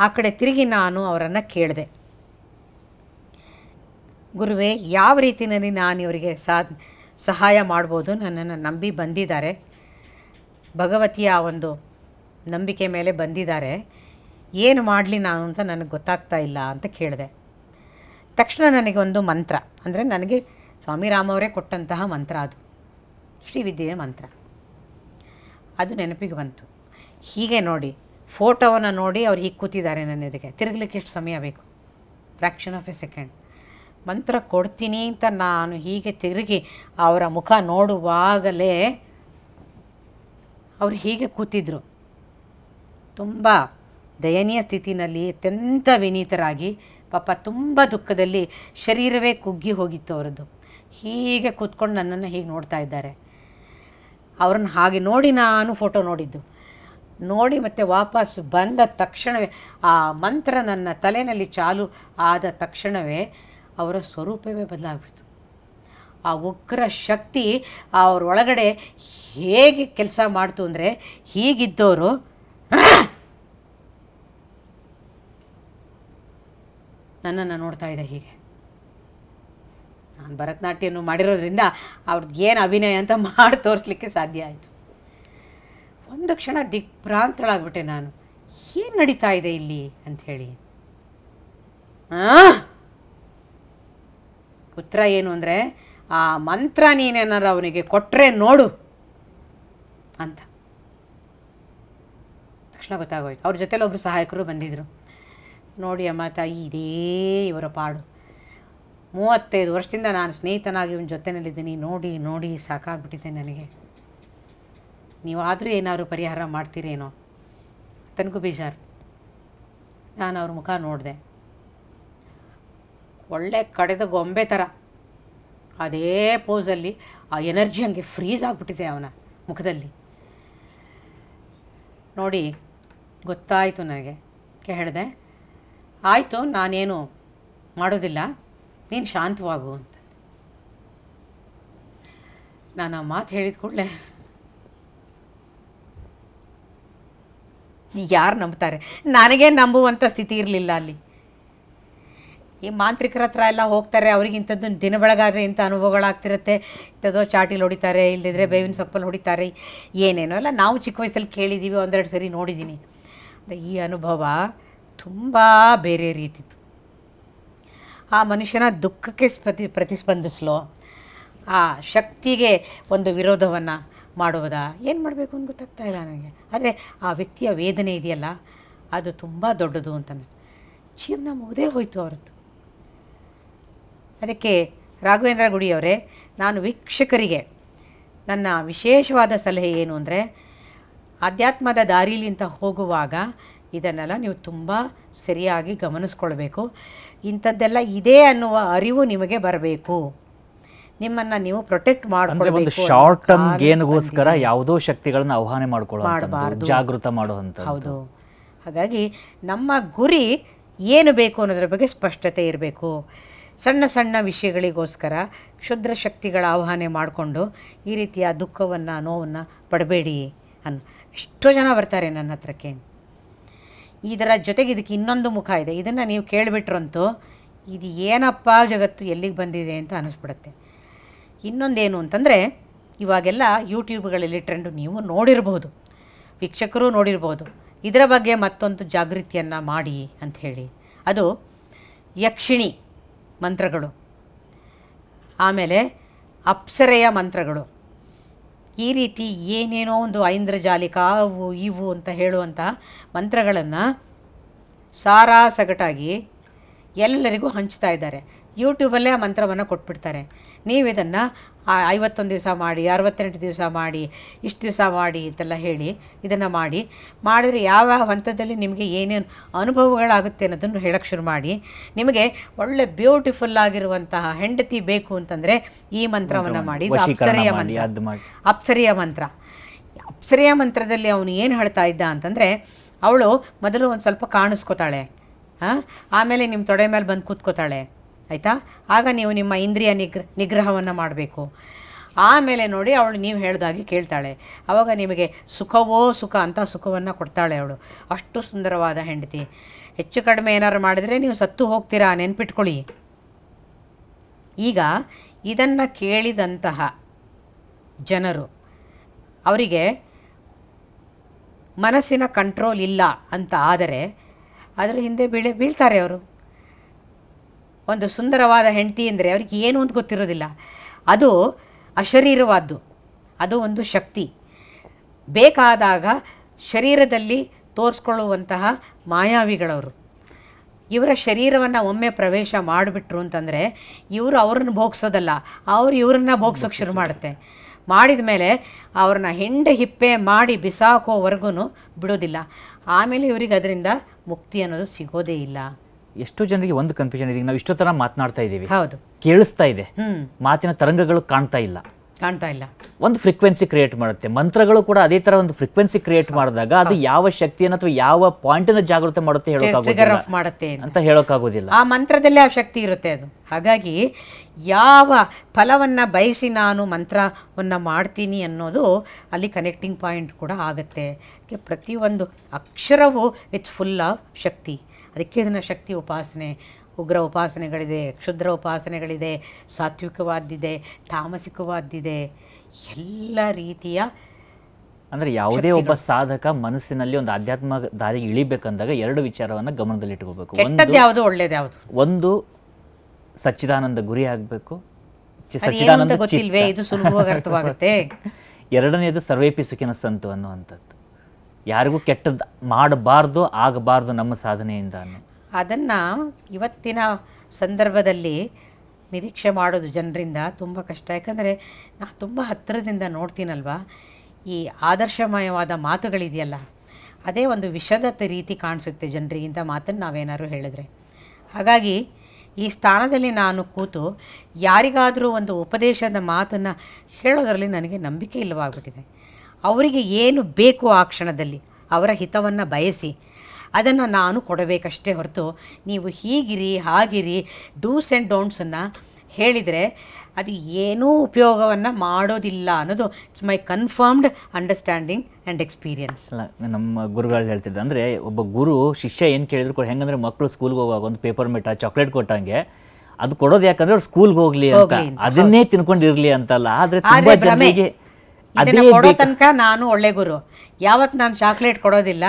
ಆ ಕಡೆ ತಿರುಗಿ ನಾನು ಅವರನ್ನು ಕೇಳಿದೆ ಗುರುವೇ ಯಾವ ರೀತಿಯಲ್ಲಿ ನಾನು ಇವರಿಗೆ ಸಾಧನೆ ಸಹಾಯ ಮಾಡ್ಬೋದು ನನ್ನನ್ನು ನಂಬಿ ಬಂದಿದ್ದಾರೆ ಭಗವತಿಯ ಒಂದು ನಂಬಿಕೆ ಮೇಲೆ ಬಂದಿದ್ದಾರೆ ಏನು ಮಾಡಲಿ ನಾನು ಅಂತ ನನಗೆ ಗೊತ್ತಾಗ್ತಾ ಇಲ್ಲ ಅಂತ ಕೇಳಿದೆ ತಕ್ಷಣ ನನಗೊಂದು ಮಂತ್ರ ಅಂದರೆ ನನಗೆ ಸ್ವಾಮಿ ರಾಮವರೇ ಕೊಟ್ಟಂತಹ ಮಂತ್ರ ಅದು ಶ್ರೀವಿದ್ಯೆಯ ಮಂತ್ರ ಅದು ನೆನಪಿಗೆ ಬಂತು ಹೀಗೆ ನೋಡಿ ಫೋಟೋವನ್ನು ನೋಡಿ ಅವ್ರು ಹೀಗೆ ಕೂತಿದ್ದಾರೆ ನನ್ನ ಎದುರಿಗೆ ತಿರುಗಲಿಕ್ಕೆ ಎಷ್ಟು ಸಮಯ ಬೇಕು ಫ್ರ್ಯಾಕ್ಷನ್ ಆಫ್ ಎ ಸೆಕೆಂಡ್ ಮಂತ್ರ ಕೊಡ್ತೀನಿ ಅಂತ ನಾನು ಹೀಗೆ ತಿರುಗಿ ಅವರ ಮುಖ ನೋಡುವಾಗಲೇ ಅವರು ಹೀಗೆ ಕೂತಿದ್ರು ತುಂಬ ದಯನೀಯ ಸ್ಥಿತಿನಲ್ಲಿ ಅತ್ಯಂತ ವಿನೀತರಾಗಿ ಪಾಪ ತುಂಬ ದುಃಖದಲ್ಲಿ ಶರೀರವೇ ಕುಗ್ಗಿ ಹೋಗಿತ್ತು ಅವರದ್ದು ಹೀಗೆ ಕೂತ್ಕೊಂಡು ನನ್ನನ್ನು ಹೀಗೆ ನೋಡ್ತಾ ಇದ್ದಾರೆ ಅವ್ರನ್ನ ಹಾಗೆ ನೋಡಿ ನಾನು ಫೋಟೋ ನೋಡಿದ್ದು ನೋಡಿ ಮತ್ತೆ ವಾಪಸ್ ಬಂದ ತಕ್ಷಣವೇ ಆ ಮಂತ್ರ ನನ್ನ ತಲೆಯಲ್ಲಿ ಚಾಲು ಆದ ತಕ್ಷಣವೇ ಅವರ ಸ್ವರೂಪವೇ ಬದಲಾಗ್ಬಿಡ್ತು ಆ ಉಗ್ರ ಶಕ್ತಿ ಅವರೊಳಗಡೆ ಹೇಗೆ ಕೆಲಸ ಮಾಡ್ತು ಅಂದರೆ ಹೀಗಿದ್ದವರು ನನ್ನನ್ನು ನೋಡ್ತಾ ಇದೆ ಹೀಗೆ ನಾನು ಭರತನಾಟ್ಯವನ್ನು ಮಾಡಿರೋದ್ರಿಂದ ಅವ್ರದ್ದು ಏನು ಅಭಿನಯ ಅಂತ ಮಾಡಿ ತೋರಿಸ್ಲಿಕ್ಕೆ ಸಾಧ್ಯ ಆಯಿತು ಒಂದು ಕ್ಷಣ ದಿಗ್ಭ್ರಾಂತಳಾಗ್ಬಿಟ್ಟೆ ನಾನು ಏನು ನಡೀತಾ ಇದೆ ಇಲ್ಲಿ ಅಂಥೇಳಿ ಹಾಂ ಉತ್ತರ ಏನು ಅಂದರೆ ಆ ಮಂತ್ರ ನೀನೇನಾರು ಅವನಿಗೆ ಕೊಟ್ಟರೆ ನೋಡು ಅಂತ ತಕ್ಷಣ ಗೊತ್ತಾಗೋಯ್ತು ಅವ್ರ ಜೊತೆಲಿ ಒಬ್ಬರು ಸಹಾಯಕರು ಬಂದಿದ್ದರು ನೋಡಿ ಅಮ್ಮ ತಾಯಿ ಇದೇ ಇವರ ಪಾಡು ಮೂವತ್ತೈದು ವರ್ಷದಿಂದ ನಾನು ಸ್ನೇಹಿತನಾಗಿ ಇವನ ಜೊತೆಯಲ್ಲಿದ್ದೀನಿ ನೋಡಿ ನೋಡಿ ಸಾಕಾಗ್ಬಿಟ್ಟಿದೆ ನನಗೆ ನೀವಾದರೂ ಏನಾದರೂ ಪರಿಹಾರ ಮಾಡ್ತೀರೇನೋ ತನಗೂ ಬೇಜಾರು ನಾನು ಅವ್ರ ಮುಖ ನೋಡಿದೆ ಒಳ್ಳೆ ಕಡೆದ ಗೊಂಬೆ ಥರ ಅದೇ ಪೋಸಲ್ಲಿ ಆ ಎನರ್ಜಿ ಹಂಗೆ ಫ್ರೀಸ್ ಆಗಿಬಿಟ್ಟಿದೆ ಅವನ ಮುಖದಲ್ಲಿ ನೋಡಿ ಗೊತ್ತಾಯಿತು ನನಗೆ ಹೇಳಿದೆ ಆಯಿತು ನಾನೇನು ಮಾಡೋದಿಲ್ಲ ನೀನು ಶಾಂತವಾಗು ಅಂತ ನಾನು ಆ ಮಾತು ಹೇಳಿದ ಕೂಡಲೇ ಯಾರು ನಂಬ್ತಾರೆ ನನಗೆ ನಂಬುವಂಥ ಸ್ಥಿತಿ ಇರಲಿಲ್ಲ ಅಲ್ಲಿ ಈ ಮಾಂತ್ರಿಕರ ಹತ್ರ ಎಲ್ಲ ಹೋಗ್ತಾರೆ ಅವ್ರಿಗೆ ಇಂಥದ್ದು ದಿನ ಬೆಳಗಾದರೆ ಇಂಥ ಅನುಭವಗಳಾಗ್ತಿರುತ್ತೆ ಇಂಥದ್ದೋ ಚಾಟಿಲಿ ಹೊಡಿತಾರೆ ಇಲ್ಲದಿದ್ದರೆ ಬೇವಿನ ಸೊಪ್ಪಲ್ಲಿ ಹೊಡಿತಾರೆ ಏನೇನೋ ಅಲ್ಲ ನಾವು ಚಿಕ್ಕ ವಯಸ್ಸಲ್ಲಿ ಕೇಳಿದ್ದೀವಿ ಒಂದೆರಡು ಸರಿ ನೋಡಿದ್ದೀನಿ ಅಂದರೆ ಈ ಅನುಭವ ತುಂಬ ಬೇರೆ ರೀತಿತ್ತು ಆ ಮನುಷ್ಯನ ದುಃಖಕ್ಕೆ ಸ್ಪತಿ ಪ್ರತಿಸ್ಪಂದಿಸ್ಲೋ ಆ ಶಕ್ತಿಗೆ ಒಂದು ವಿರೋಧವನ್ನು ಮಾಡುವುದಾ ಏನು ಮಾಡಬೇಕು ಅಂತ ಗೊತ್ತಾಗ್ತಾ ಇಲ್ಲ ನನಗೆ ಆದರೆ ಆ ವ್ಯಕ್ತಿಯ ವೇದನೆ ಇದೆಯಲ್ಲ ಅದು ತುಂಬ ದೊಡ್ಡದು ಅಂತ ಜೀವನ ಮುಗದೇ ಹೋಯಿತು ಅವರದ್ದು ಅದಕ್ಕೆ ರಾಘವೇಂದ್ರ ಗುಡಿಯವರೇ ನಾನು ವೀಕ್ಷಕರಿಗೆ ನನ್ನ ವಿಶೇಷವಾದ ಸಲಹೆ ಏನು ಅಂದರೆ ಆಧ್ಯಾತ್ಮದ ದಾರಿಲಿಂತ ಹೋಗುವಾಗ ಇದನ್ನೆಲ್ಲ ನೀವು ತುಂಬ ಸರಿಯಾಗಿ ಗಮನಿಸ್ಕೊಳ್ಬೇಕು ಇಂಥದ್ದೆಲ್ಲ ಇದೆ ಅನ್ನುವ ಅರಿವು ನಿಮಗೆ ಬರಬೇಕು ನಿಮ್ಮನ್ನು ನೀವು ಪ್ರೊಟೆಕ್ಟ್ ಮಾಡ್ಕೊಳ್ಬೇಕು ಶಾರ್ಟ್ ಟರ್ಮ್ ಗೇನ್ಗೋಸ್ಕರ ಯಾವುದೋ ಶಕ್ತಿಗಳನ್ನು ಆಹ್ವಾನ ಮಾಡ್ಕೊಳ್ಳೋ ಜಾಗೃತ ಮಾಡುವಂಥ ಹೌದು ಹಾಗಾಗಿ ನಮ್ಮ ಗುರಿ ಏನು ಬೇಕು ಅನ್ನೋದ್ರ ಬಗ್ಗೆ ಸ್ಪಷ್ಟತೆ ಇರಬೇಕು ಸಣ್ಣ ಸಣ್ಣ ವಿಷಯಗಳಿಗೋಸ್ಕರ ಕ್ಷುದ್ರ ಶಕ್ತಿಗಳ ಆಹ್ವಾನ ಮಾಡಿಕೊಂಡು ಈ ರೀತಿಯ ದುಃಖವನ್ನು ನೋವನ್ನು ಪಡಬೇಡಿ ಅನ್ ಎಷ್ಟೋ ಜನ ಬರ್ತಾರೆ ನನ್ನ ಹತ್ರಕ್ಕೆ ಇದರ ಜೊತೆಗೆ ಇದಕ್ಕೆ ಇನ್ನೊಂದು ಮುಖ ಇದೆ ಇದನ್ನು ನೀವು ಕೇಳಿಬಿಟ್ರಂತೂ ಇದು ಏನಪ್ಪ ಜಗತ್ತು ಎಲ್ಲಿಗೆ ಬಂದಿದೆ ಅಂತ ಅನ್ನಿಸ್ಬಿಡುತ್ತೆ ಇನ್ನೊಂದೇನು ಅಂತಂದರೆ ಇವಾಗೆಲ್ಲ ಯೂಟ್ಯೂಬ್ಗಳಲ್ಲಿ ಟ್ರೆಂಡು ನೀವು ನೋಡಿರ್ಬೋದು ವೀಕ್ಷಕರು ನೋಡಿರ್ಬೋದು ಇದರ ಬಗ್ಗೆ ಮತ್ತೊಂದು ಜಾಗೃತಿಯನ್ನು ಮಾಡಿ ಅಂಥೇಳಿ ಅದು ಯಕ್ಷಿಣಿ ಮಂತ್ರಗಳು ಆಮೇಲೆ ಅಪ್ಸರೆಯ ಮಂತ್ರಗಳು ಈ ರೀತಿ ಏನೇನೋ ಒಂದು ಐಂದ್ರಜಾಲಿಕ ಅವು ಇವು ಅಂತ ಹೇಳುವಂಥ ಮಂತ್ರಗಳನ್ನು ಸಾರಾ ಸಗಟಾಗಿ ಎಲ್ಲರಿಗೂ ಹಂಚ್ತಾ ಇದ್ದಾರೆ ಯೂಟ್ಯೂಬಲ್ಲೇ ಆ ಮಂತ್ರವನ್ನು ಕೊಟ್ಬಿಡ್ತಾರೆ ನೀವು ಇದನ್ನು ಐವತ್ತೊಂದು ದಿವಸ ಮಾಡಿ ಅರವತ್ತೆಂಟು ದಿವಸ ಮಾಡಿ ಇಷ್ಟು ದಿವಸ ಮಾಡಿ ಅಂತೆಲ್ಲ ಹೇಳಿ ಇದನ್ನು ಮಾಡಿ ಮಾಡಿದ್ರೆ ಯಾವ ಹಂತದಲ್ಲಿ ನಿಮಗೆ ಏನೇನು ಅನುಭವಗಳಾಗುತ್ತೆ ಅನ್ನೋದನ್ನು ಹೇಳೋಕ್ಕೆ ಶುರು ಮಾಡಿ ನಿಮಗೆ ಒಳ್ಳೆ ಬ್ಯೂಟಿಫುಲ್ ಆಗಿರುವಂತಹ ಹೆಂಡತಿ ಬೇಕು ಅಂತಂದರೆ ಈ ಮಂತ್ರವನ್ನು ಮಾಡಿ ಅಪ್ಸರೆಯ ಮಂತ್ರ ಅಪ್ಸರಿಯ ಮಂತ್ರ ಅಪ್ಸರೆಯ ಮಂತ್ರದಲ್ಲಿ ಅವನು ಏನು ಹೇಳ್ತಾ ಇದ್ದ ಅಂತಂದರೆ ಅವಳು ಮೊದಲು ಒಂದು ಸ್ವಲ್ಪ ಕಾಣಿಸ್ಕೋತಾಳೆ ಹಾಂ ಆಮೇಲೆ ನಿಮ್ಮ ತೊಡೆ ಮೇಲೆ ಬಂದು ಕೂತ್ಕೋತಾಳೆ ಆಯಿತಾ ಆಗ ನೀವು ನಿಮ್ಮ ಇಂದ್ರಿಯ ನಿಗ್ರ ನಿಗ್ರಹವನ್ನು ಮಾಡಬೇಕು ಆಮೇಲೆ ನೋಡಿ ಅವಳು ನೀವು ಹೇಳ್ದಾಗಿ ಕೇಳ್ತಾಳೆ ಆವಾಗ ನಿಮಗೆ ಸುಖವೋ ಸುಖ ಅಂತ ಸುಖವನ್ನು ಕೊಡ್ತಾಳೆ ಅವಳು ಅಷ್ಟು ಸುಂದರವಾದ ಹೆಂಡತಿ ಹೆಚ್ಚು ಕಡಿಮೆ ಏನಾದ್ರು ಮಾಡಿದರೆ ನೀವು ಸತ್ತು ಹೋಗ್ತೀರಾ ನೆನ್ಪಿಟ್ಕೊಳ್ಳಿ ಈಗ ಇದನ್ನು ಕೇಳಿದಂತಹ ಜನರು ಅವರಿಗೆ ಮನಸ್ಸಿನ ಕಂಟ್ರೋಲ್ ಇಲ್ಲ ಅಂತ ಆದರೆ ಅದರ ಹಿಂದೆ ಬೀಳೆ ಬೀಳ್ತಾರೆ ಅವರು ಒಂದು ಸುಂದರವಾದ ಹೆಂಡತಿ ಅಂದರೆ ಅವ್ರಿಗೆ ಏನು ಅಂತ ಗೊತ್ತಿರೋದಿಲ್ಲ ಅದು ಅಶರೀರವಾದ್ದು ಅದು ಒಂದು ಶಕ್ತಿ ಬೇಕಾದಾಗ ಶರೀರದಲ್ಲಿ ತೋರಿಸ್ಕೊಳ್ಳುವಂತಹ ಮಾಯಾವಿಗಳವರು ಇವರ ಶರೀರವನ್ನು ಒಮ್ಮೆ ಪ್ರವೇಶ ಮಾಡಿಬಿಟ್ರು ಅಂತಂದರೆ ಇವರು ಅವ್ರನ್ನ ಭೋಗಿಸೋದಲ್ಲ ಅವ್ರು ಇವ್ರನ್ನ ಭೋಗ್ಸೋಕ್ಕೆ ಶುರು ಮಾಡುತ್ತೆ ಮಾಡಿದ ಮೇಲೆ ಅವ್ರನ್ನ ಹೆಂಡ ಹಿಪ್ಪೆ ಮಾಡಿ ಬಿಸಾಕೋವರೆಗೂ ಬಿಡೋದಿಲ್ಲ ಆಮೇಲೆ ಇವರಿಗೆ ಅದರಿಂದ ಮುಕ್ತಿ ಅನ್ನೋದು ಸಿಗೋದೇ ಇಲ್ಲ ಎಷ್ಟೋ ಜನರಿಗೆ ಒಂದು ಕನ್ಫ್ಯೂಷನ್ ಇದೆ ನಾವು ಇಷ್ಟೋ ತರ ಮಾತನಾಡ್ತಾ ಇದ್ದೀವಿ ಹೌದು ಕೇಳಿಸ್ತಾ ಇದೆ ಮಾತಿನ ತರಂಗಗಳು ಕಾಣ್ತಾ ಇಲ್ಲ ಕಾಣ್ತಾ ಇಲ್ಲ ಒಂದು ಫ್ರೀಕ್ವೆನ್ಸಿ ಕ್ರಿಯೇಟ್ ಮಾಡುತ್ತೆ ಮಂತ್ರಗಳು ಕೂಡ ಅದೇ ತರ ಒಂದು ಫ್ರೀಕ್ವೆನ್ಸಿ ಕ್ರಿಯೇಟ್ ಮಾಡಿದಾಗ ಅದು ಯಾವ ಶಕ್ತಿಯನ್ನು ಅಥವಾ ಯಾವ ಪಾಯಿಂಟ್ ಅನ್ನ ಜಾಗೃತಿ ಮಾಡುತ್ತೆ ಮಾಡುತ್ತೆ ಅಂತ ಹೇಳೋಕ್ಕಾಗೋದಿಲ್ಲ ಆ ಮಂತ್ರದಲ್ಲಿ ಆ ಶಕ್ತಿ ಇರುತ್ತೆ ಅದು ಹಾಗಾಗಿ ಯಾವ ಫಲವನ್ನ ಬಯಸಿ ನಾನು ಮಂತ್ರವನ್ನು ಮಾಡ್ತೀನಿ ಅನ್ನೋದು ಅಲ್ಲಿ ಕನೆಕ್ಟಿಂಗ್ ಪಾಯಿಂಟ್ ಕೂಡ ಆಗುತ್ತೆ ಪ್ರತಿಯೊಂದು ಅಕ್ಷರವು ಇಟ್ಸ್ ಫುಲ್ ಆಫ್ ಶಕ್ತಿ ಅದಕ್ಕೆ ಅದನ್ನು ಶಕ್ತಿ ಉಪಾಸನೆ ಉಗ್ರ ಉಪಾಸನೆಗಳಿದೆ ಕ್ಷುದ್ರ ಉಪಾಸನೆಗಳಿದೆ ಸಾತ್ವಿಕವಾದ್ದಿದೆ ತಾಮಸಿಕವಾದ್ದಿದೆ ಎಲ್ಲ ರೀತಿಯ ಅಂದರೆ ಯಾವುದೇ ಒಬ್ಬ ಸಾಧಕ ಮನಸ್ಸಿನಲ್ಲಿ ಒಂದು ಆಧ್ಯಾತ್ಮ ದಾರಿಗೆ ಇಳಿಬೇಕಂದಾಗ ಎರಡು ವಿಚಾರವನ್ನು ಗಮನದಲ್ಲಿಟ್ಕೋಬೇಕು ಒಂದು ಯಾವುದು ಒಳ್ಳೇದು ಯಾವುದು ಒಂದು ಸಚ್ಚಿದಾನಂದ ಗುರಿ ಆಗಬೇಕು ಸಚ್ಚಿದಾನಂದ ಗೊತ್ತಿಲ್ವೇ ಇದು ಸುಲಭವಾಗಿ ಅರ್ಥವಾಗುತ್ತೆ [LAUGHS] ಎರಡನೇದು ಸರ್ವೇಪಿ ಸುಖಿನ ಸಂತು ಅನ್ನುವಂಥದ್ದು ಯಾರಿಗೂ ಕೆಟ್ಟದ್ದು ಮಾಡಬಾರ್ದು ಆಗಬಾರ್ದು ನಮ್ಮ ಸಾಧನೆಯಿಂದ ಅದನ್ನು ಇವತ್ತಿನ ಸಂದರ್ಭದಲ್ಲಿ ನಿರೀಕ್ಷೆ ಮಾಡೋದು ಜನರಿಂದ ತುಂಬ ಕಷ್ಟ ಯಾಕಂದರೆ ನಾನು ತುಂಬ ಹತ್ತಿರದಿಂದ ನೋಡ್ತೀನಲ್ವಾ ಈ ಆದರ್ಶಮಯವಾದ ಮಾತುಗಳಿದೆಯಲ್ಲ ಅದೇ ಒಂದು ವಿಷದತ್ತ ರೀತಿ ಕಾಣಿಸುತ್ತೆ ಜನರಿಗೆ ಇಂಥ ಮಾತನ್ನು ನಾವೇನಾದ್ರು ಹೇಳಿದ್ರೆ ಹಾಗಾಗಿ ಈ ಸ್ಥಾನದಲ್ಲಿ ನಾನು ಕೂತು ಯಾರಿಗಾದರೂ ಒಂದು ಉಪದೇಶದ ಮಾತನ್ನು ಹೇಳೋದರಲ್ಲಿ ನನಗೆ ನಂಬಿಕೆ ಇಲ್ಲವಾಗ್ಬಿಟ್ಟಿದೆ ಅವರಿಗೆ ಏನು ಬೇಕು ಆ ಕ್ಷಣದಲ್ಲಿ ಅವರ ಹಿತವನ್ನು ಬಯಸಿ ಅದನ್ನು ನಾನು ಕೊಡಬೇಕಷ್ಟೇ ಹೊರತು ನೀವು ಹೀಗಿರಿ ಹಾಗಿರಿ ಡೂಸ್ ಆ್ಯಂಡ್ ಡೋಂಟ್ಸನ್ನು ಹೇಳಿದರೆ ಅದು ಏನೂ ಉಪಯೋಗವನ್ನು ಮಾಡೋದಿಲ್ಲ ಅನ್ನೋದು it's my confirmed understanding and experience ಅಲ್ಲ ನಮ್ಮ ಗುರುಗಳು ಹೇಳ್ತಿದ್ದೆ ಅಂದರೆ ಒಬ್ಬ ಗುರು ಶಿಷ್ಯ ಏನು ಕೇಳಿದ್ರು ಕೂಡ ಹೆಂಗಂದ್ರೆ ಮಕ್ಕಳು ಸ್ಕೂಲ್ಗೆ ಹೋಗುವಾಗ ಒಂದು ಪೇಪರ್ ಮೆಟ್ಟ ಚಾಕ್ಲೇಟ್ ಕೊಟ್ಟಂಗೆ ಅದು ಕೊಡೋದು ಯಾಕಂದ್ರೆ ಅವ್ರು ಸ್ಕೂಲ್ಗೆ ಹೋಗ್ಲಿ ಅಂತ ಅದನ್ನೇ ತಿನ್ಕೊಂಡಿರ್ಲಿ ಅಂತಲ್ಲ ಆದರೆ ಅದನ್ನು ಕೊಡೋ ತನಕ ನಾನು ಒಳ್ಳೆ ಗುರು ಯಾವತ್ತು ನಾನು ಚಾಕ್ಲೇಟ್ ಕೊಡೋದಿಲ್ಲ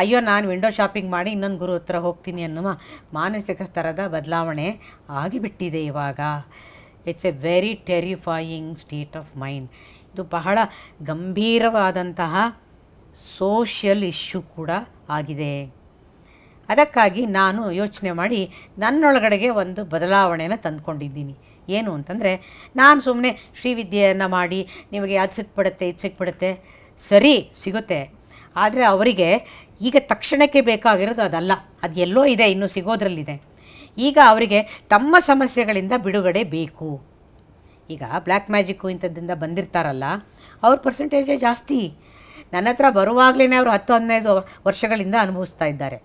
ಅಯ್ಯೋ ನಾನು ವಿಂಡೋ ಶಾಪಿಂಗ್ ಮಾಡಿ ಇನ್ನೊಂದು ಗುರು ಹತ್ರ ಹೋಗ್ತೀನಿ ಅನ್ನುವ ಮಾನಸಿಕ ಸ್ತರದ ಬದಲಾವಣೆ ಆಗಿಬಿಟ್ಟಿದೆ ಇವಾಗ it's a very terrifying state of mind ಇದು ಬಹಳ ಗಂಭೀರವಾದಂತಹ ಸೋಷಿಯಲ್ ಇಶ್ಯೂ ಕೂಡ ಆಗಿದೆ ಅದಕ್ಕಾಗಿ ನಾನು ಯೋಚನೆ ಮಾಡಿ ನನ್ನೊಳಗಡೆಗೆ ಒಂದು ಬದಲಾವಣೆನ ತಂದುಕೊಂಡಿದ್ದೀನಿ ಏನು ಅಂತಂದರೆ ನಾನು ಸುಮ್ಮನೆ ಶ್ರೀವಿದ್ಯೆಯನ್ನು ಮಾಡಿ ನಿಮಗೆ ಅದು ಪಡುತ್ತೆ ಇದು ಸಿಕ್ಬಿಡುತ್ತೆ ಸರಿ ಸಿಗುತ್ತೆ ಆದರೆ ಅವರಿಗೆ ಈಗ ತಕ್ಷಣಕ್ಕೆ ಬೇಕಾಗಿರೋದು ಅದಲ್ಲ ಅದು ಎಲ್ಲೋ ಇದೆ ಇನ್ನೂ ಸಿಗೋದ್ರಲ್ಲಿದೆ ಈಗ ಅವರಿಗೆ ತಮ್ಮ ಸಮಸ್ಯೆಗಳಿಂದ ಬಿಡುಗಡೆ ಬೇಕು ಈಗ ಬ್ಲ್ಯಾಕ್ ಮ್ಯಾಜಿಕ್ಕು ಇಂಥದ್ದಿಂದ ಬಂದಿರ್ತಾರಲ್ಲ ಅವ್ರ ಪರ್ಸೆಂಟೇಜೇ ಜಾಸ್ತಿ ನನ್ನ ಹತ್ರ ಬರುವಾಗಲೇ ಅವರು ಹತ್ತು ಹದಿನೈದು ವರ್ಷಗಳಿಂದ ಅನುಭವಿಸ್ತಾ ಇದ್ದಾರೆ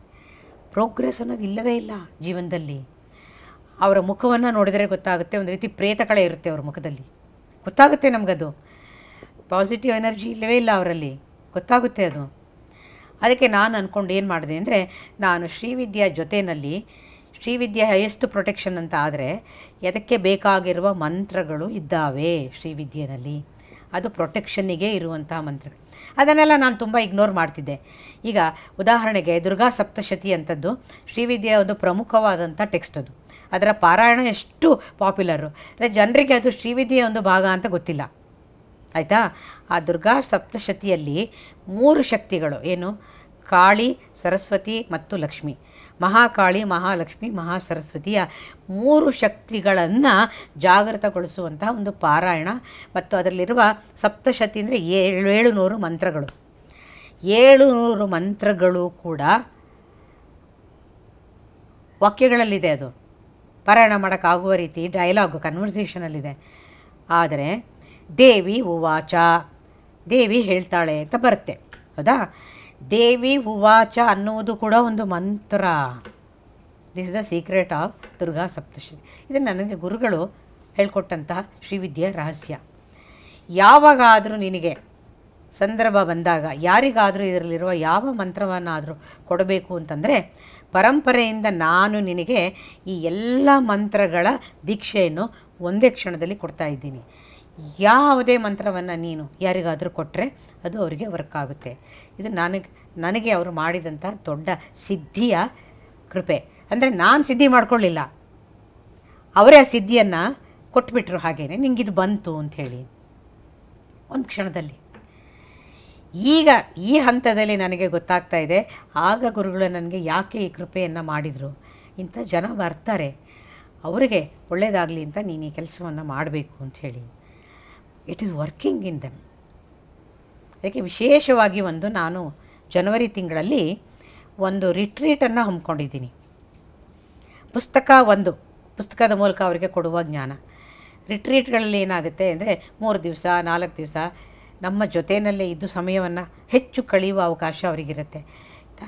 ಪ್ರೋಗ್ರೆಸ್ ಅನ್ನೋದು ಇಲ್ಲವೇ ಇಲ್ಲ ಜೀವನದಲ್ಲಿ ಅವರ ಮುಖವನ್ನು ನೋಡಿದರೆ ಗೊತ್ತಾಗುತ್ತೆ ಒಂದು ರೀತಿ ಪ್ರೇತಕಳೆ ಇರುತ್ತೆ ಅವ್ರ ಮುಖದಲ್ಲಿ ಗೊತ್ತಾಗುತ್ತೆ ನಮಗದು ಪಾಸಿಟಿವ್ ಎನರ್ಜಿ ಇಲ್ಲವೇ ಇಲ್ಲ ಅವರಲ್ಲಿ ಗೊತ್ತಾಗುತ್ತೆ ಅದು ಅದಕ್ಕೆ ನಾನು ಅಂದ್ಕೊಂಡು ಏನು ಮಾಡಿದೆ ಅಂದರೆ ನಾನು ಶ್ರೀವಿದ್ಯಾ ಜೊತೆಯಲ್ಲಿ ಶ್ರೀವಿದ್ಯಾ ಹೈಯೆಸ್ಟ್ ಪ್ರೊಟೆಕ್ಷನ್ ಅಂತ ಆದರೆ ಅದಕ್ಕೆ ಬೇಕಾಗಿರುವ ಮಂತ್ರಗಳು ಇದ್ದಾವೆ ಶ್ರೀವಿದ್ಯೆಯಲ್ಲಿ ಅದು ಪ್ರೊಟೆಕ್ಷನ್ನಿಗೆ ಇರುವಂತಹ ಮಂತ್ರ ಅದನ್ನೆಲ್ಲ ನಾನು ತುಂಬ ಇಗ್ನೋರ್ ಮಾಡ್ತಿದ್ದೆ ಈಗ ಉದಾಹರಣೆಗೆ ದುರ್ಗಾ ಸಪ್ತಶತಿ ಅಂಥದ್ದು ಶ್ರೀವಿದ್ಯೆಯ ಒಂದು ಪ್ರಮುಖವಾದಂಥ ಟೆಕ್ಸ್ಟ್ ಅದು ಅದರ ಪಾರಾಯಣ ಎಷ್ಟು ಪಾಪ್ಯುಲರು ಅಂದರೆ ಜನರಿಗೆ ಅದು ಶ್ರೀವಿಧಿಯ ಒಂದು ಭಾಗ ಅಂತ ಗೊತ್ತಿಲ್ಲ ಆಯಿತಾ ಆ ದುರ್ಗಾ ಸಪ್ತಶತಿಯಲ್ಲಿ ಮೂರು ಶಕ್ತಿಗಳು ಏನು ಕಾಳಿ ಸರಸ್ವತಿ ಮತ್ತು ಲಕ್ಷ್ಮಿ ಮಹಾಕಾಳಿ ಮಹಾಲಕ್ಷ್ಮಿ ಮಹಾ ಸರಸ್ವತಿಯ ಮೂರು ಶಕ್ತಿಗಳನ್ನು ಜಾಗೃತಗೊಳಿಸುವಂತಹ ಒಂದು ಪಾರಾಯಣ ಮತ್ತು ಅದರಲ್ಲಿರುವ ಸಪ್ತಶತಿ ಅಂದರೆ ಏಳು ಏಳು ನೂರು ಮಂತ್ರಗಳು ಏಳು ನೂರು ಮಂತ್ರಗಳು ಕೂಡ ವಾಕ್ಯಗಳಲ್ಲಿದೆ ಅದು ಪಾರಾಯಣ ಮಾಡೋಕ್ಕಾಗುವ ರೀತಿ ಡೈಲಾಗು ಕನ್ವರ್ಸೇಷನಲ್ಲಿದೆ ಆದರೆ ದೇವಿ ಉವಾಚ ದೇವಿ ಹೇಳ್ತಾಳೆ ಅಂತ ಬರುತ್ತೆ ಹೌದಾ ದೇವಿ ಉವಾಚ ಅನ್ನುವುದು ಕೂಡ ಒಂದು ಮಂತ್ರ this is the secret of Durga Saptashati ಇದು ನನಗೆ ಗುರುಗಳು ಹೇಳ್ಕೊಟ್ಟಂತಹ ಶ್ರೀವಿದ್ಯೆಯ ರಹಸ್ಯ ಯಾವಾಗಾದರೂ ನಿನಗೆ ಸಂದರ್ಭ ಬಂದಾಗ ಯಾರಿಗಾದರೂ ಇದರಲ್ಲಿರುವ ಯಾವ ಮಂತ್ರವನ್ನಾದರೂ ಕೊಡಬೇಕು ಅಂತಂದರೆ ಪರಂಪರೆಯಿಂದ ನಾನು ನಿನಗೆ ಈ ಎಲ್ಲ ಮಂತ್ರಗಳ ದೀಕ್ಷೆಯನ್ನು ಒಂದೇ ಕ್ಷಣದಲ್ಲಿ ಕೊಡ್ತಾ ಇದ್ದೀನಿ ಯಾವುದೇ ಮಂತ್ರವನ್ನು ನೀನು ಯಾರಿಗಾದರೂ ಕೊಟ್ಟರೆ ಅದು ಅವರಿಗೆ ವರ್ಕ್ ಆಗುತ್ತೆ ಇದು ನನಗೆ ನನಗೆ ಅವರು ಮಾಡಿದಂಥ ದೊಡ್ಡ ಸಿದ್ಧಿಯ ಕೃಪೆ ಅಂದರೆ ನಾನು ಸಿದ್ಧಿ ಮಾಡಿಕೊಳ್ಳಿಲ್ಲ ಅವರೇ ಆ ಸಿದ್ಧಿಯನ್ನು ಕೊಟ್ಬಿಟ್ರು ಹಾಗೇನೆ ನಿಂಗಿದು ಬಂತು ಅಂಥೇಳಿ ಒಂದು ಕ್ಷಣದಲ್ಲಿ ಈಗ ಈ ಹಂತದಲ್ಲಿ ನನಗೆ ಗೊತ್ತಾಗ್ತಾ ಇದೆ ಆಗ ಗುರುಗಳು ನನಗೆ ಯಾಕೆ ಈ ಕೃಪೆಯನ್ನು ಮಾಡಿದರು ಇಂಥ ಜನ ಬರ್ತಾರೆ ಅವರಿಗೆ ಒಳ್ಳೆಯದಾಗಲಿ ಅಂತ ನೀನು ಈ ಕೆಲಸವನ್ನು ಮಾಡಬೇಕು ಹೇಳಿ it is working in them ಅದಕ್ಕೆ ವಿಶೇಷವಾಗಿ ಒಂದು ನಾನು ಜನವರಿ ತಿಂಗಳಲ್ಲಿ ಒಂದು ರಿಟ್ರೀಟನ್ನು ಹಮ್ಮಿಕೊಂಡಿದ್ದೀನಿ ಪುಸ್ತಕ ಒಂದು ಪುಸ್ತಕದ ಮೂಲಕ ಅವರಿಗೆ ಕೊಡುವ ಜ್ಞಾನ ರಿಟ್ರೀಟ್ಗಳಲ್ಲಿ ಏನಾಗುತ್ತೆ ಅಂದರೆ ಮೂರು ದಿವಸ ನಾಲ್ಕು ದಿವಸ ನಮ್ಮ ಜೊತೆಯಲ್ಲೇ ಇದ್ದು ಸಮಯವನ್ನು ಹೆಚ್ಚು ಕಳೆಯುವ ಅವಕಾಶ ಅವರಿಗಿರುತ್ತೆ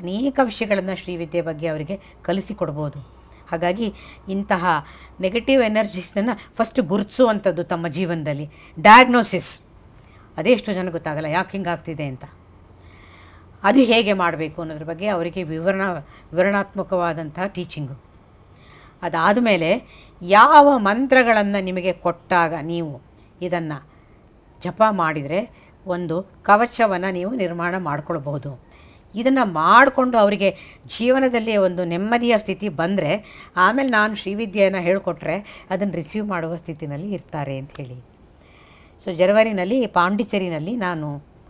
ಅನೇಕ ವಿಷಯಗಳನ್ನು ಶ್ರೀವಿದ್ಯೆ ಬಗ್ಗೆ ಅವರಿಗೆ ಕಲಿಸಿಕೊಡ್ಬೋದು ಹಾಗಾಗಿ ಇಂತಹ ನೆಗೆಟಿವ್ ಎನರ್ಜೀಸನ್ನು ಫಸ್ಟ್ ಗುರುತಿಸುವಂಥದ್ದು ತಮ್ಮ ಜೀವನದಲ್ಲಿ ಡಯಾಗ್ನೋಸಿಸ್ ಅದೆಷ್ಟು ಜನ ಗೊತ್ತಾಗಲ್ಲ ಯಾಕೆ ಹಿಂಗಾಗ್ತಿದೆ ಅಂತ ಅದು ಹೇಗೆ ಮಾಡಬೇಕು ಅನ್ನೋದ್ರ ಬಗ್ಗೆ ಅವರಿಗೆ ವಿವರಣ ವಿವರಣಾತ್ಮಕವಾದಂತಹ ಟೀಚಿಂಗು ಅದಾದ ಮೇಲೆ ಯಾವ ಮಂತ್ರಗಳನ್ನು ನಿಮಗೆ ಕೊಟ್ಟಾಗ ನೀವು ಇದನ್ನು ಜಪ ಮಾಡಿದರೆ ಒಂದು ಕವಚವನ್ನು ನೀವು ನಿರ್ಮಾಣ ಮಾಡಿಕೊಳ್ಬಹುದು ಇದನ್ನು ಮಾಡಿಕೊಂಡು ಅವರಿಗೆ ಜೀವನದಲ್ಲಿ ಒಂದು ನೆಮ್ಮದಿಯ ಸ್ಥಿತಿ ಬಂದರೆ ಆಮೇಲೆ ನಾನು ಶ್ರೀವಿದ್ಯೆಯನ್ನು ಹೇಳಿಕೊಟ್ರೆ ಅದನ್ನು ರಿಸೀವ್ ಮಾಡುವ ಸ್ಥಿತಿನಲ್ಲಿ ಇರ್ತಾರೆ ಅಂತ ಹೇಳಿ ಸೊ ಜನವರಿನಲ್ಲಿ ಪಾಂಡಿಚೇರಿನಲ್ಲಿ ನಾನು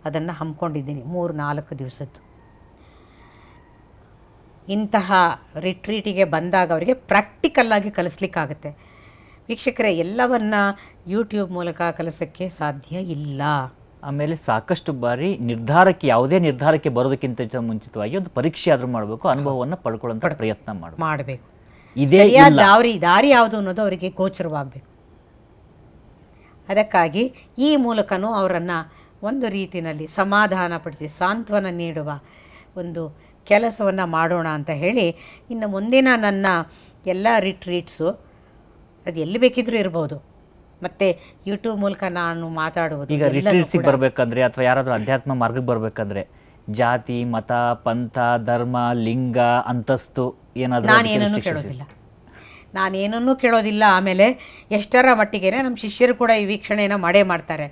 ಅದನ್ನು ಹಮ್ಮಿಕೊಂಡಿದ್ದೀನಿ ಮೂರು ನಾಲ್ಕು ದಿವಸದ್ದು ಇಂತಹ ರಿಟ್ರೀಟಿಗೆ ಬಂದಾಗ ಅವರಿಗೆ ಪ್ರಾಕ್ಟಿಕಲ್ಲಾಗಿ ಕಲಿಸ್ಲಿಕ್ಕಾಗುತ್ತೆ ವೀಕ್ಷಕರೇ ಎಲ್ಲವನ್ನು ಯೂಟ್ಯೂಬ್ ಮೂಲಕ ಕಲಿಸೋಕ್ಕೆ ಸಾಧ್ಯ ಇಲ್ಲ ಆಮೇಲೆ ಸಾಕಷ್ಟು ಬಾರಿ ನಿರ್ಧಾರಕ್ಕೆ ಯಾವುದೇ ನಿರ್ಧಾರಕ್ಕೆ ಬರೋದಕ್ಕಿಂತ ಮುಂಚಿತವಾಗಿ ಒಂದು ಪರೀಕ್ಷೆ ಆದರೂ ಮಾಡಬೇಕು ಅನುಭವವನ್ನು ಪಡ್ಕೊಳ್ಳುವಂಥ ಪ್ರಯತ್ನ ಮಾಡಬೇಕು ಮಾಡಬೇಕು ಇದೇ ದಾರಿ ದಾರಿ ಯಾವುದು ಅನ್ನೋದು ಅವರಿಗೆ ಗೋಚರವಾಗಬೇಕು ಅದಕ್ಕಾಗಿ ಈ ಮೂಲಕನೂ ಅವರನ್ನು ಒಂದು ರೀತಿಯಲ್ಲಿ ಸಮಾಧಾನ ಪಡಿಸಿ ಸಾಂತ್ವನ ನೀಡುವ ಒಂದು ಕೆಲಸವನ್ನು ಮಾಡೋಣ ಅಂತ ಹೇಳಿ ಇನ್ನು ಮುಂದಿನ ನನ್ನ ಎಲ್ಲ ರಿಟ್ರೀಟ್ಸು ಅದು ಎಲ್ಲಿ ಬೇಕಿದ್ದರೂ ಇರ್ಬೋದು ಮತ್ತೆ ಯೂಟ್ಯೂಬ್ ಮೂಲಕ ನಾನು ಮಾತಾಡುವುದು ಈಗ ರಿಟ್ರೀಟ್ಸಿಗೆ ಬರಬೇಕಂದ್ರೆ ಅಥವಾ ಯಾರಾದರೂ ಅಧ್ಯಾತ್ಮ ಮಾರ್ಗಕ್ಕೆ ಬರಬೇಕಂದ್ರೆ ಜಾತಿ ಮತ ಪಂಥ ಧರ್ಮ ಲಿಂಗ ಅಂತಸ್ತು ಏನಾದರೂ ನಾನು ಏನನ್ನೂ ಕೇಳೋದಿಲ್ಲ ನಾನೇನನ್ನೂ ಕೇಳೋದಿಲ್ಲ ಆಮೇಲೆ ಎಷ್ಟರ ಮಟ್ಟಿಗೆ ನಮ್ಮ ಶಿಷ್ಯರು ಕೂಡ ಈ ವೀಕ್ಷಣೆಯನ್ನು ಮಾಡೇ ಮಾಡ್ತಾರೆ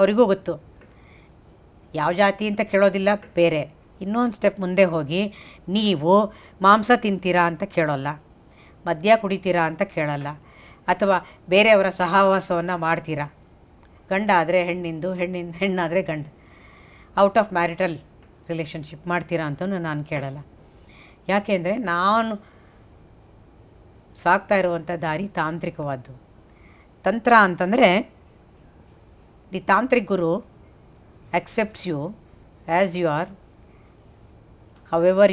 ಅವರಿಗೂ ಗೊತ್ತು ಯಾವ ಜಾತಿ ಅಂತ ಕೇಳೋದಿಲ್ಲ ಬೇರೆ ಇನ್ನೊಂದು ಸ್ಟೆಪ್ ಮುಂದೆ ಹೋಗಿ ನೀವು ಮಾಂಸ ತಿಂತೀರಾ ಅಂತ ಕೇಳೋಲ್ಲ ಮದ್ಯ ಕುಡಿತೀರಾ ಅಂತ ಕೇಳಲ್ಲ ಅಥವಾ ಬೇರೆಯವರ ಸಹವಾಸವನ್ನು ಮಾಡ್ತೀರಾ ಗಂಡ ಆದರೆ ಹೆಣ್ಣಿಂದು ಹೆಣ್ಣಿನ ಹೆಣ್ಣಾದರೆ ಗಂಡ ಔಟ್ ಆಫ್ ಮ್ಯಾರಿಟಲ್ ರಿಲೇಷನ್ಶಿಪ್ ಮಾಡ್ತೀರಾ ಅಂತಲೂ ನಾನು ಕೇಳಲ್ಲ ಯಾಕೆಂದರೆ ನಾನು ಸಾಕ್ತಾ ಇರುವಂಥ ದಾರಿ ತಾಂತ್ರಿಕವಾದ್ದು ತಂತ್ರ ಅಂತಂದರೆ the tantric guru you you you you are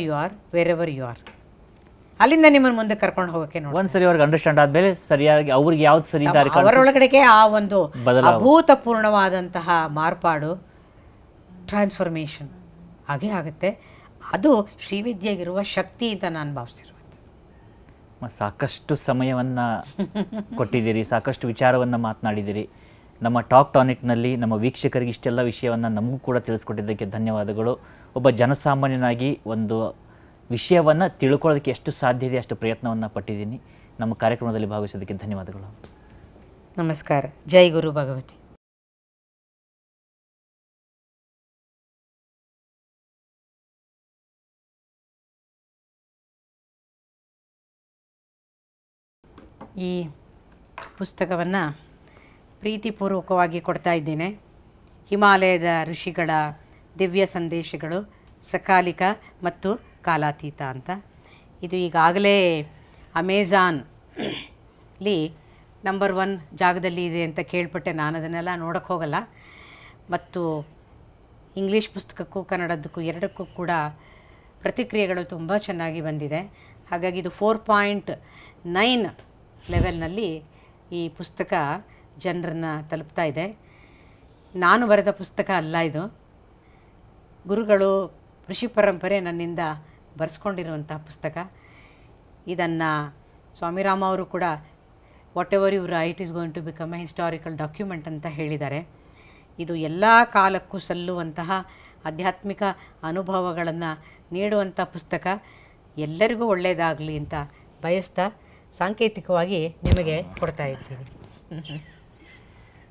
you are wherever you are ಅಲ್ಲಿಂದ ನಿಮ್ಮನ್ನ ಮುಂದೆ ಕರ್ಕೊಂಡು ಹೋಗಕ್ಕೆ ನೋಡಿ ಒಂದ್ಸರಿ ಅವ್ರಿಗೆ ಅಂಡರ್ಸ್ಟ್ಯಾಂಡ್ ಆದ್ಮೇಲೆ ಸರಿಯಾಗಿ ಅವ್ರಿಗೆ ಯಾವ್ದು ಸರಿ ದಾರಿ ಅವರೊಳಗಡೆಗೆ ಆ ಒಂದು ಅಭೂತಪೂರ್ಣವಾದಂತಹ ಮಾರ್ಪಾಡು ಟ್ರಾನ್ಸ್ಫಾರ್ಮೇಶನ್ ಹಾಗೆ ಆಗುತ್ತೆ ಅದು ಶ್ರೀವಿದ್ಯೆಗಿರುವ ಶಕ್ತಿ ಅಂತ ನಾನು ಭಾವಿಸಿರೋದು ಸಾಕಷ್ಟು ಸಮಯವನ್ನು ಕೊಟ್ಟಿದ್ದೀರಿ ಸಾಕಷ್ಟು ವಿಚಾರವನ್ನು ಮಾತನಾಡಿದ್ದೀರಿ ನಮ್ಮ ಟಾಕ್ ಟಾನಿಕ್ನಲ್ಲಿ ನಮ್ಮ ವೀಕ್ಷಕರಿಗೆ ಇಷ್ಟೆಲ್ಲ ವಿಷಯವನ್ನು ನಮಗೂ ಕೂಡ ತಿಳಿಸ್ಕೊಟ್ಟಿದ್ದಕ್ಕೆ ಧನ್ಯವಾದಗಳು ಒಬ್ಬ ಜನಸಾಮಾನ್ಯನಾಗಿ ಒಂದು ವಿಷಯವನ್ನು ತಿಳ್ಕೊಳ್ಳೋದಕ್ಕೆ ಎಷ್ಟು ಸಾಧ್ಯ ಇದೆ ಅಷ್ಟು ಪ್ರಯತ್ನವನ್ನು ಪಟ್ಟಿದ್ದೀನಿ ನಮ್ಮ ಕಾರ್ಯಕ್ರಮದಲ್ಲಿ ಭಾಗವಹಿಸೋದಕ್ಕೆ ಧನ್ಯವಾದಗಳು ನಮಸ್ಕಾರ ಜೈ ಗುರು ಭಗವತಿ ಈ ಪುಸ್ತಕವನ್ನು ಪ್ರೀತಿಪೂರ್ವಕವಾಗಿ ಕೊಡ್ತಾ ಇದ್ದೇನೆ ಹಿಮಾಲಯದ ಋಷಿಗಳ ದಿವ್ಯ ಸಂದೇಶಗಳು ಸಕಾಲಿಕ ಮತ್ತು ಕಾಲಾತೀತ ಅಂತ ಇದು ಈಗಾಗಲೇ ಅಮೇಝಾನ್ಲಿ ನಂಬರ್ ಒನ್ ಜಾಗದಲ್ಲಿ ಇದೆ ಅಂತ ಕೇಳ್ಪಟ್ಟೆ ನಾನು ಅದನ್ನೆಲ್ಲ ನೋಡೋಕೆ ಹೋಗಲ್ಲ ಮತ್ತು ಇಂಗ್ಲೀಷ್ ಪುಸ್ತಕಕ್ಕೂ ಕನ್ನಡದಕ್ಕೂ ಎರಡಕ್ಕೂ ಕೂಡ ಪ್ರತಿಕ್ರಿಯೆಗಳು ತುಂಬ ಚೆನ್ನಾಗಿ ಬಂದಿದೆ ಹಾಗಾಗಿ ಇದು ಫೋರ್ ಪಾಯಿಂಟ್ ನೈನ್ ಲೆವೆಲ್ನಲ್ಲಿ ಈ ಪುಸ್ತಕ ಜನರನ್ನು ತಲುಪ್ತಾ ಇದೆ ನಾನು ಬರೆದ ಪುಸ್ತಕ ಅಲ್ಲ ಇದು ಗುರುಗಳು ಋಷಿ ಪರಂಪರೆ ನನ್ನಿಂದ ಬರೆಸ್ಕೊಂಡಿರುವಂಥ ಪುಸ್ತಕ ಇದನ್ನು ಸ್ವಾಮಿ ರಾಮ ಅವರು ಕೂಡ whatever you write is going to become a historical document ಅಂತ ಹೇಳಿದ್ದಾರೆ ಇದು ಎಲ್ಲ ಕಾಲಕ್ಕೂ ಸಲ್ಲುವಂತಹ ಆಧ್ಯಾತ್ಮಿಕ ಅನುಭವಗಳನ್ನು ನೀಡುವಂಥ ಪುಸ್ತಕ ಎಲ್ಲರಿಗೂ ಒಳ್ಳೆಯದಾಗಲಿ ಅಂತ ಬಯಸ್ತಾ ಸಾಂಕೇತಿಕವಾಗಿ ನಿಮಗೆ ಕೊಡ್ತಾ ಇದ್ದೀವಿ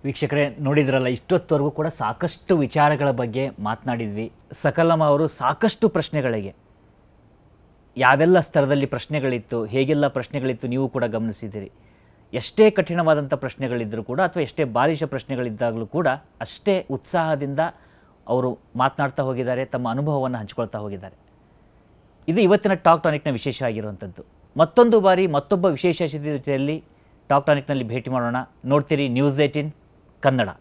ವೀಕ್ಷಕರೇ ನೋಡಿದ್ರಲ್ಲ ಇಷ್ಟೊತ್ತವರೆಗೂ ಕೂಡ ಸಾಕಷ್ಟು ವಿಚಾರಗಳ ಬಗ್ಗೆ ಮಾತನಾಡಿದ್ವಿ ಸಕಲಮ್ಮ ಅವರು ಸಾಕಷ್ಟು ಪ್ರಶ್ನೆಗಳಿಗೆ ಯಾವೆಲ್ಲ ಸ್ಥಳದಲ್ಲಿ ಪ್ರಶ್ನೆಗಳಿತ್ತು ಹೇಗೆಲ್ಲ ಪ್ರಶ್ನೆಗಳಿತ್ತು ನೀವು ಕೂಡ ಗಮನಿಸಿದ್ದೀರಿ ಎಷ್ಟೇ ಕಠಿಣವಾದಂಥ ಪ್ರಶ್ನೆಗಳಿದ್ದರೂ ಕೂಡ ಅಥವಾ ಎಷ್ಟೇ ಬಾಲಿಷ ಪ್ರಶ್ನೆಗಳಿದ್ದಾಗಲೂ ಕೂಡ ಅಷ್ಟೇ ಉತ್ಸಾಹದಿಂದ ಅವರು ಮಾತನಾಡ್ತಾ ಹೋಗಿದ್ದಾರೆ ತಮ್ಮ ಅನುಭವವನ್ನು ಹಂಚಿಕೊಳ್ತಾ ಹೋಗಿದ್ದಾರೆ ಇದು ಇವತ್ತಿನ ಟಾಕ್ ಟಾನಿಕ್ನ ವಿಶೇಷ ಆಗಿರುವಂಥದ್ದು ಮತ್ತೊಂದು ಬಾರಿ ಮತ್ತೊಬ್ಬ ವಿಶೇಷ ಟಾಕ್ ಟಾನಿಕ್ನಲ್ಲಿ ಭೇಟಿ ಮಾಡೋಣ ನೋಡ್ತೀರಿ ನ್ಯೂಸ್ ಏಯ್ಟೀನ್ ಕನ್ನಡ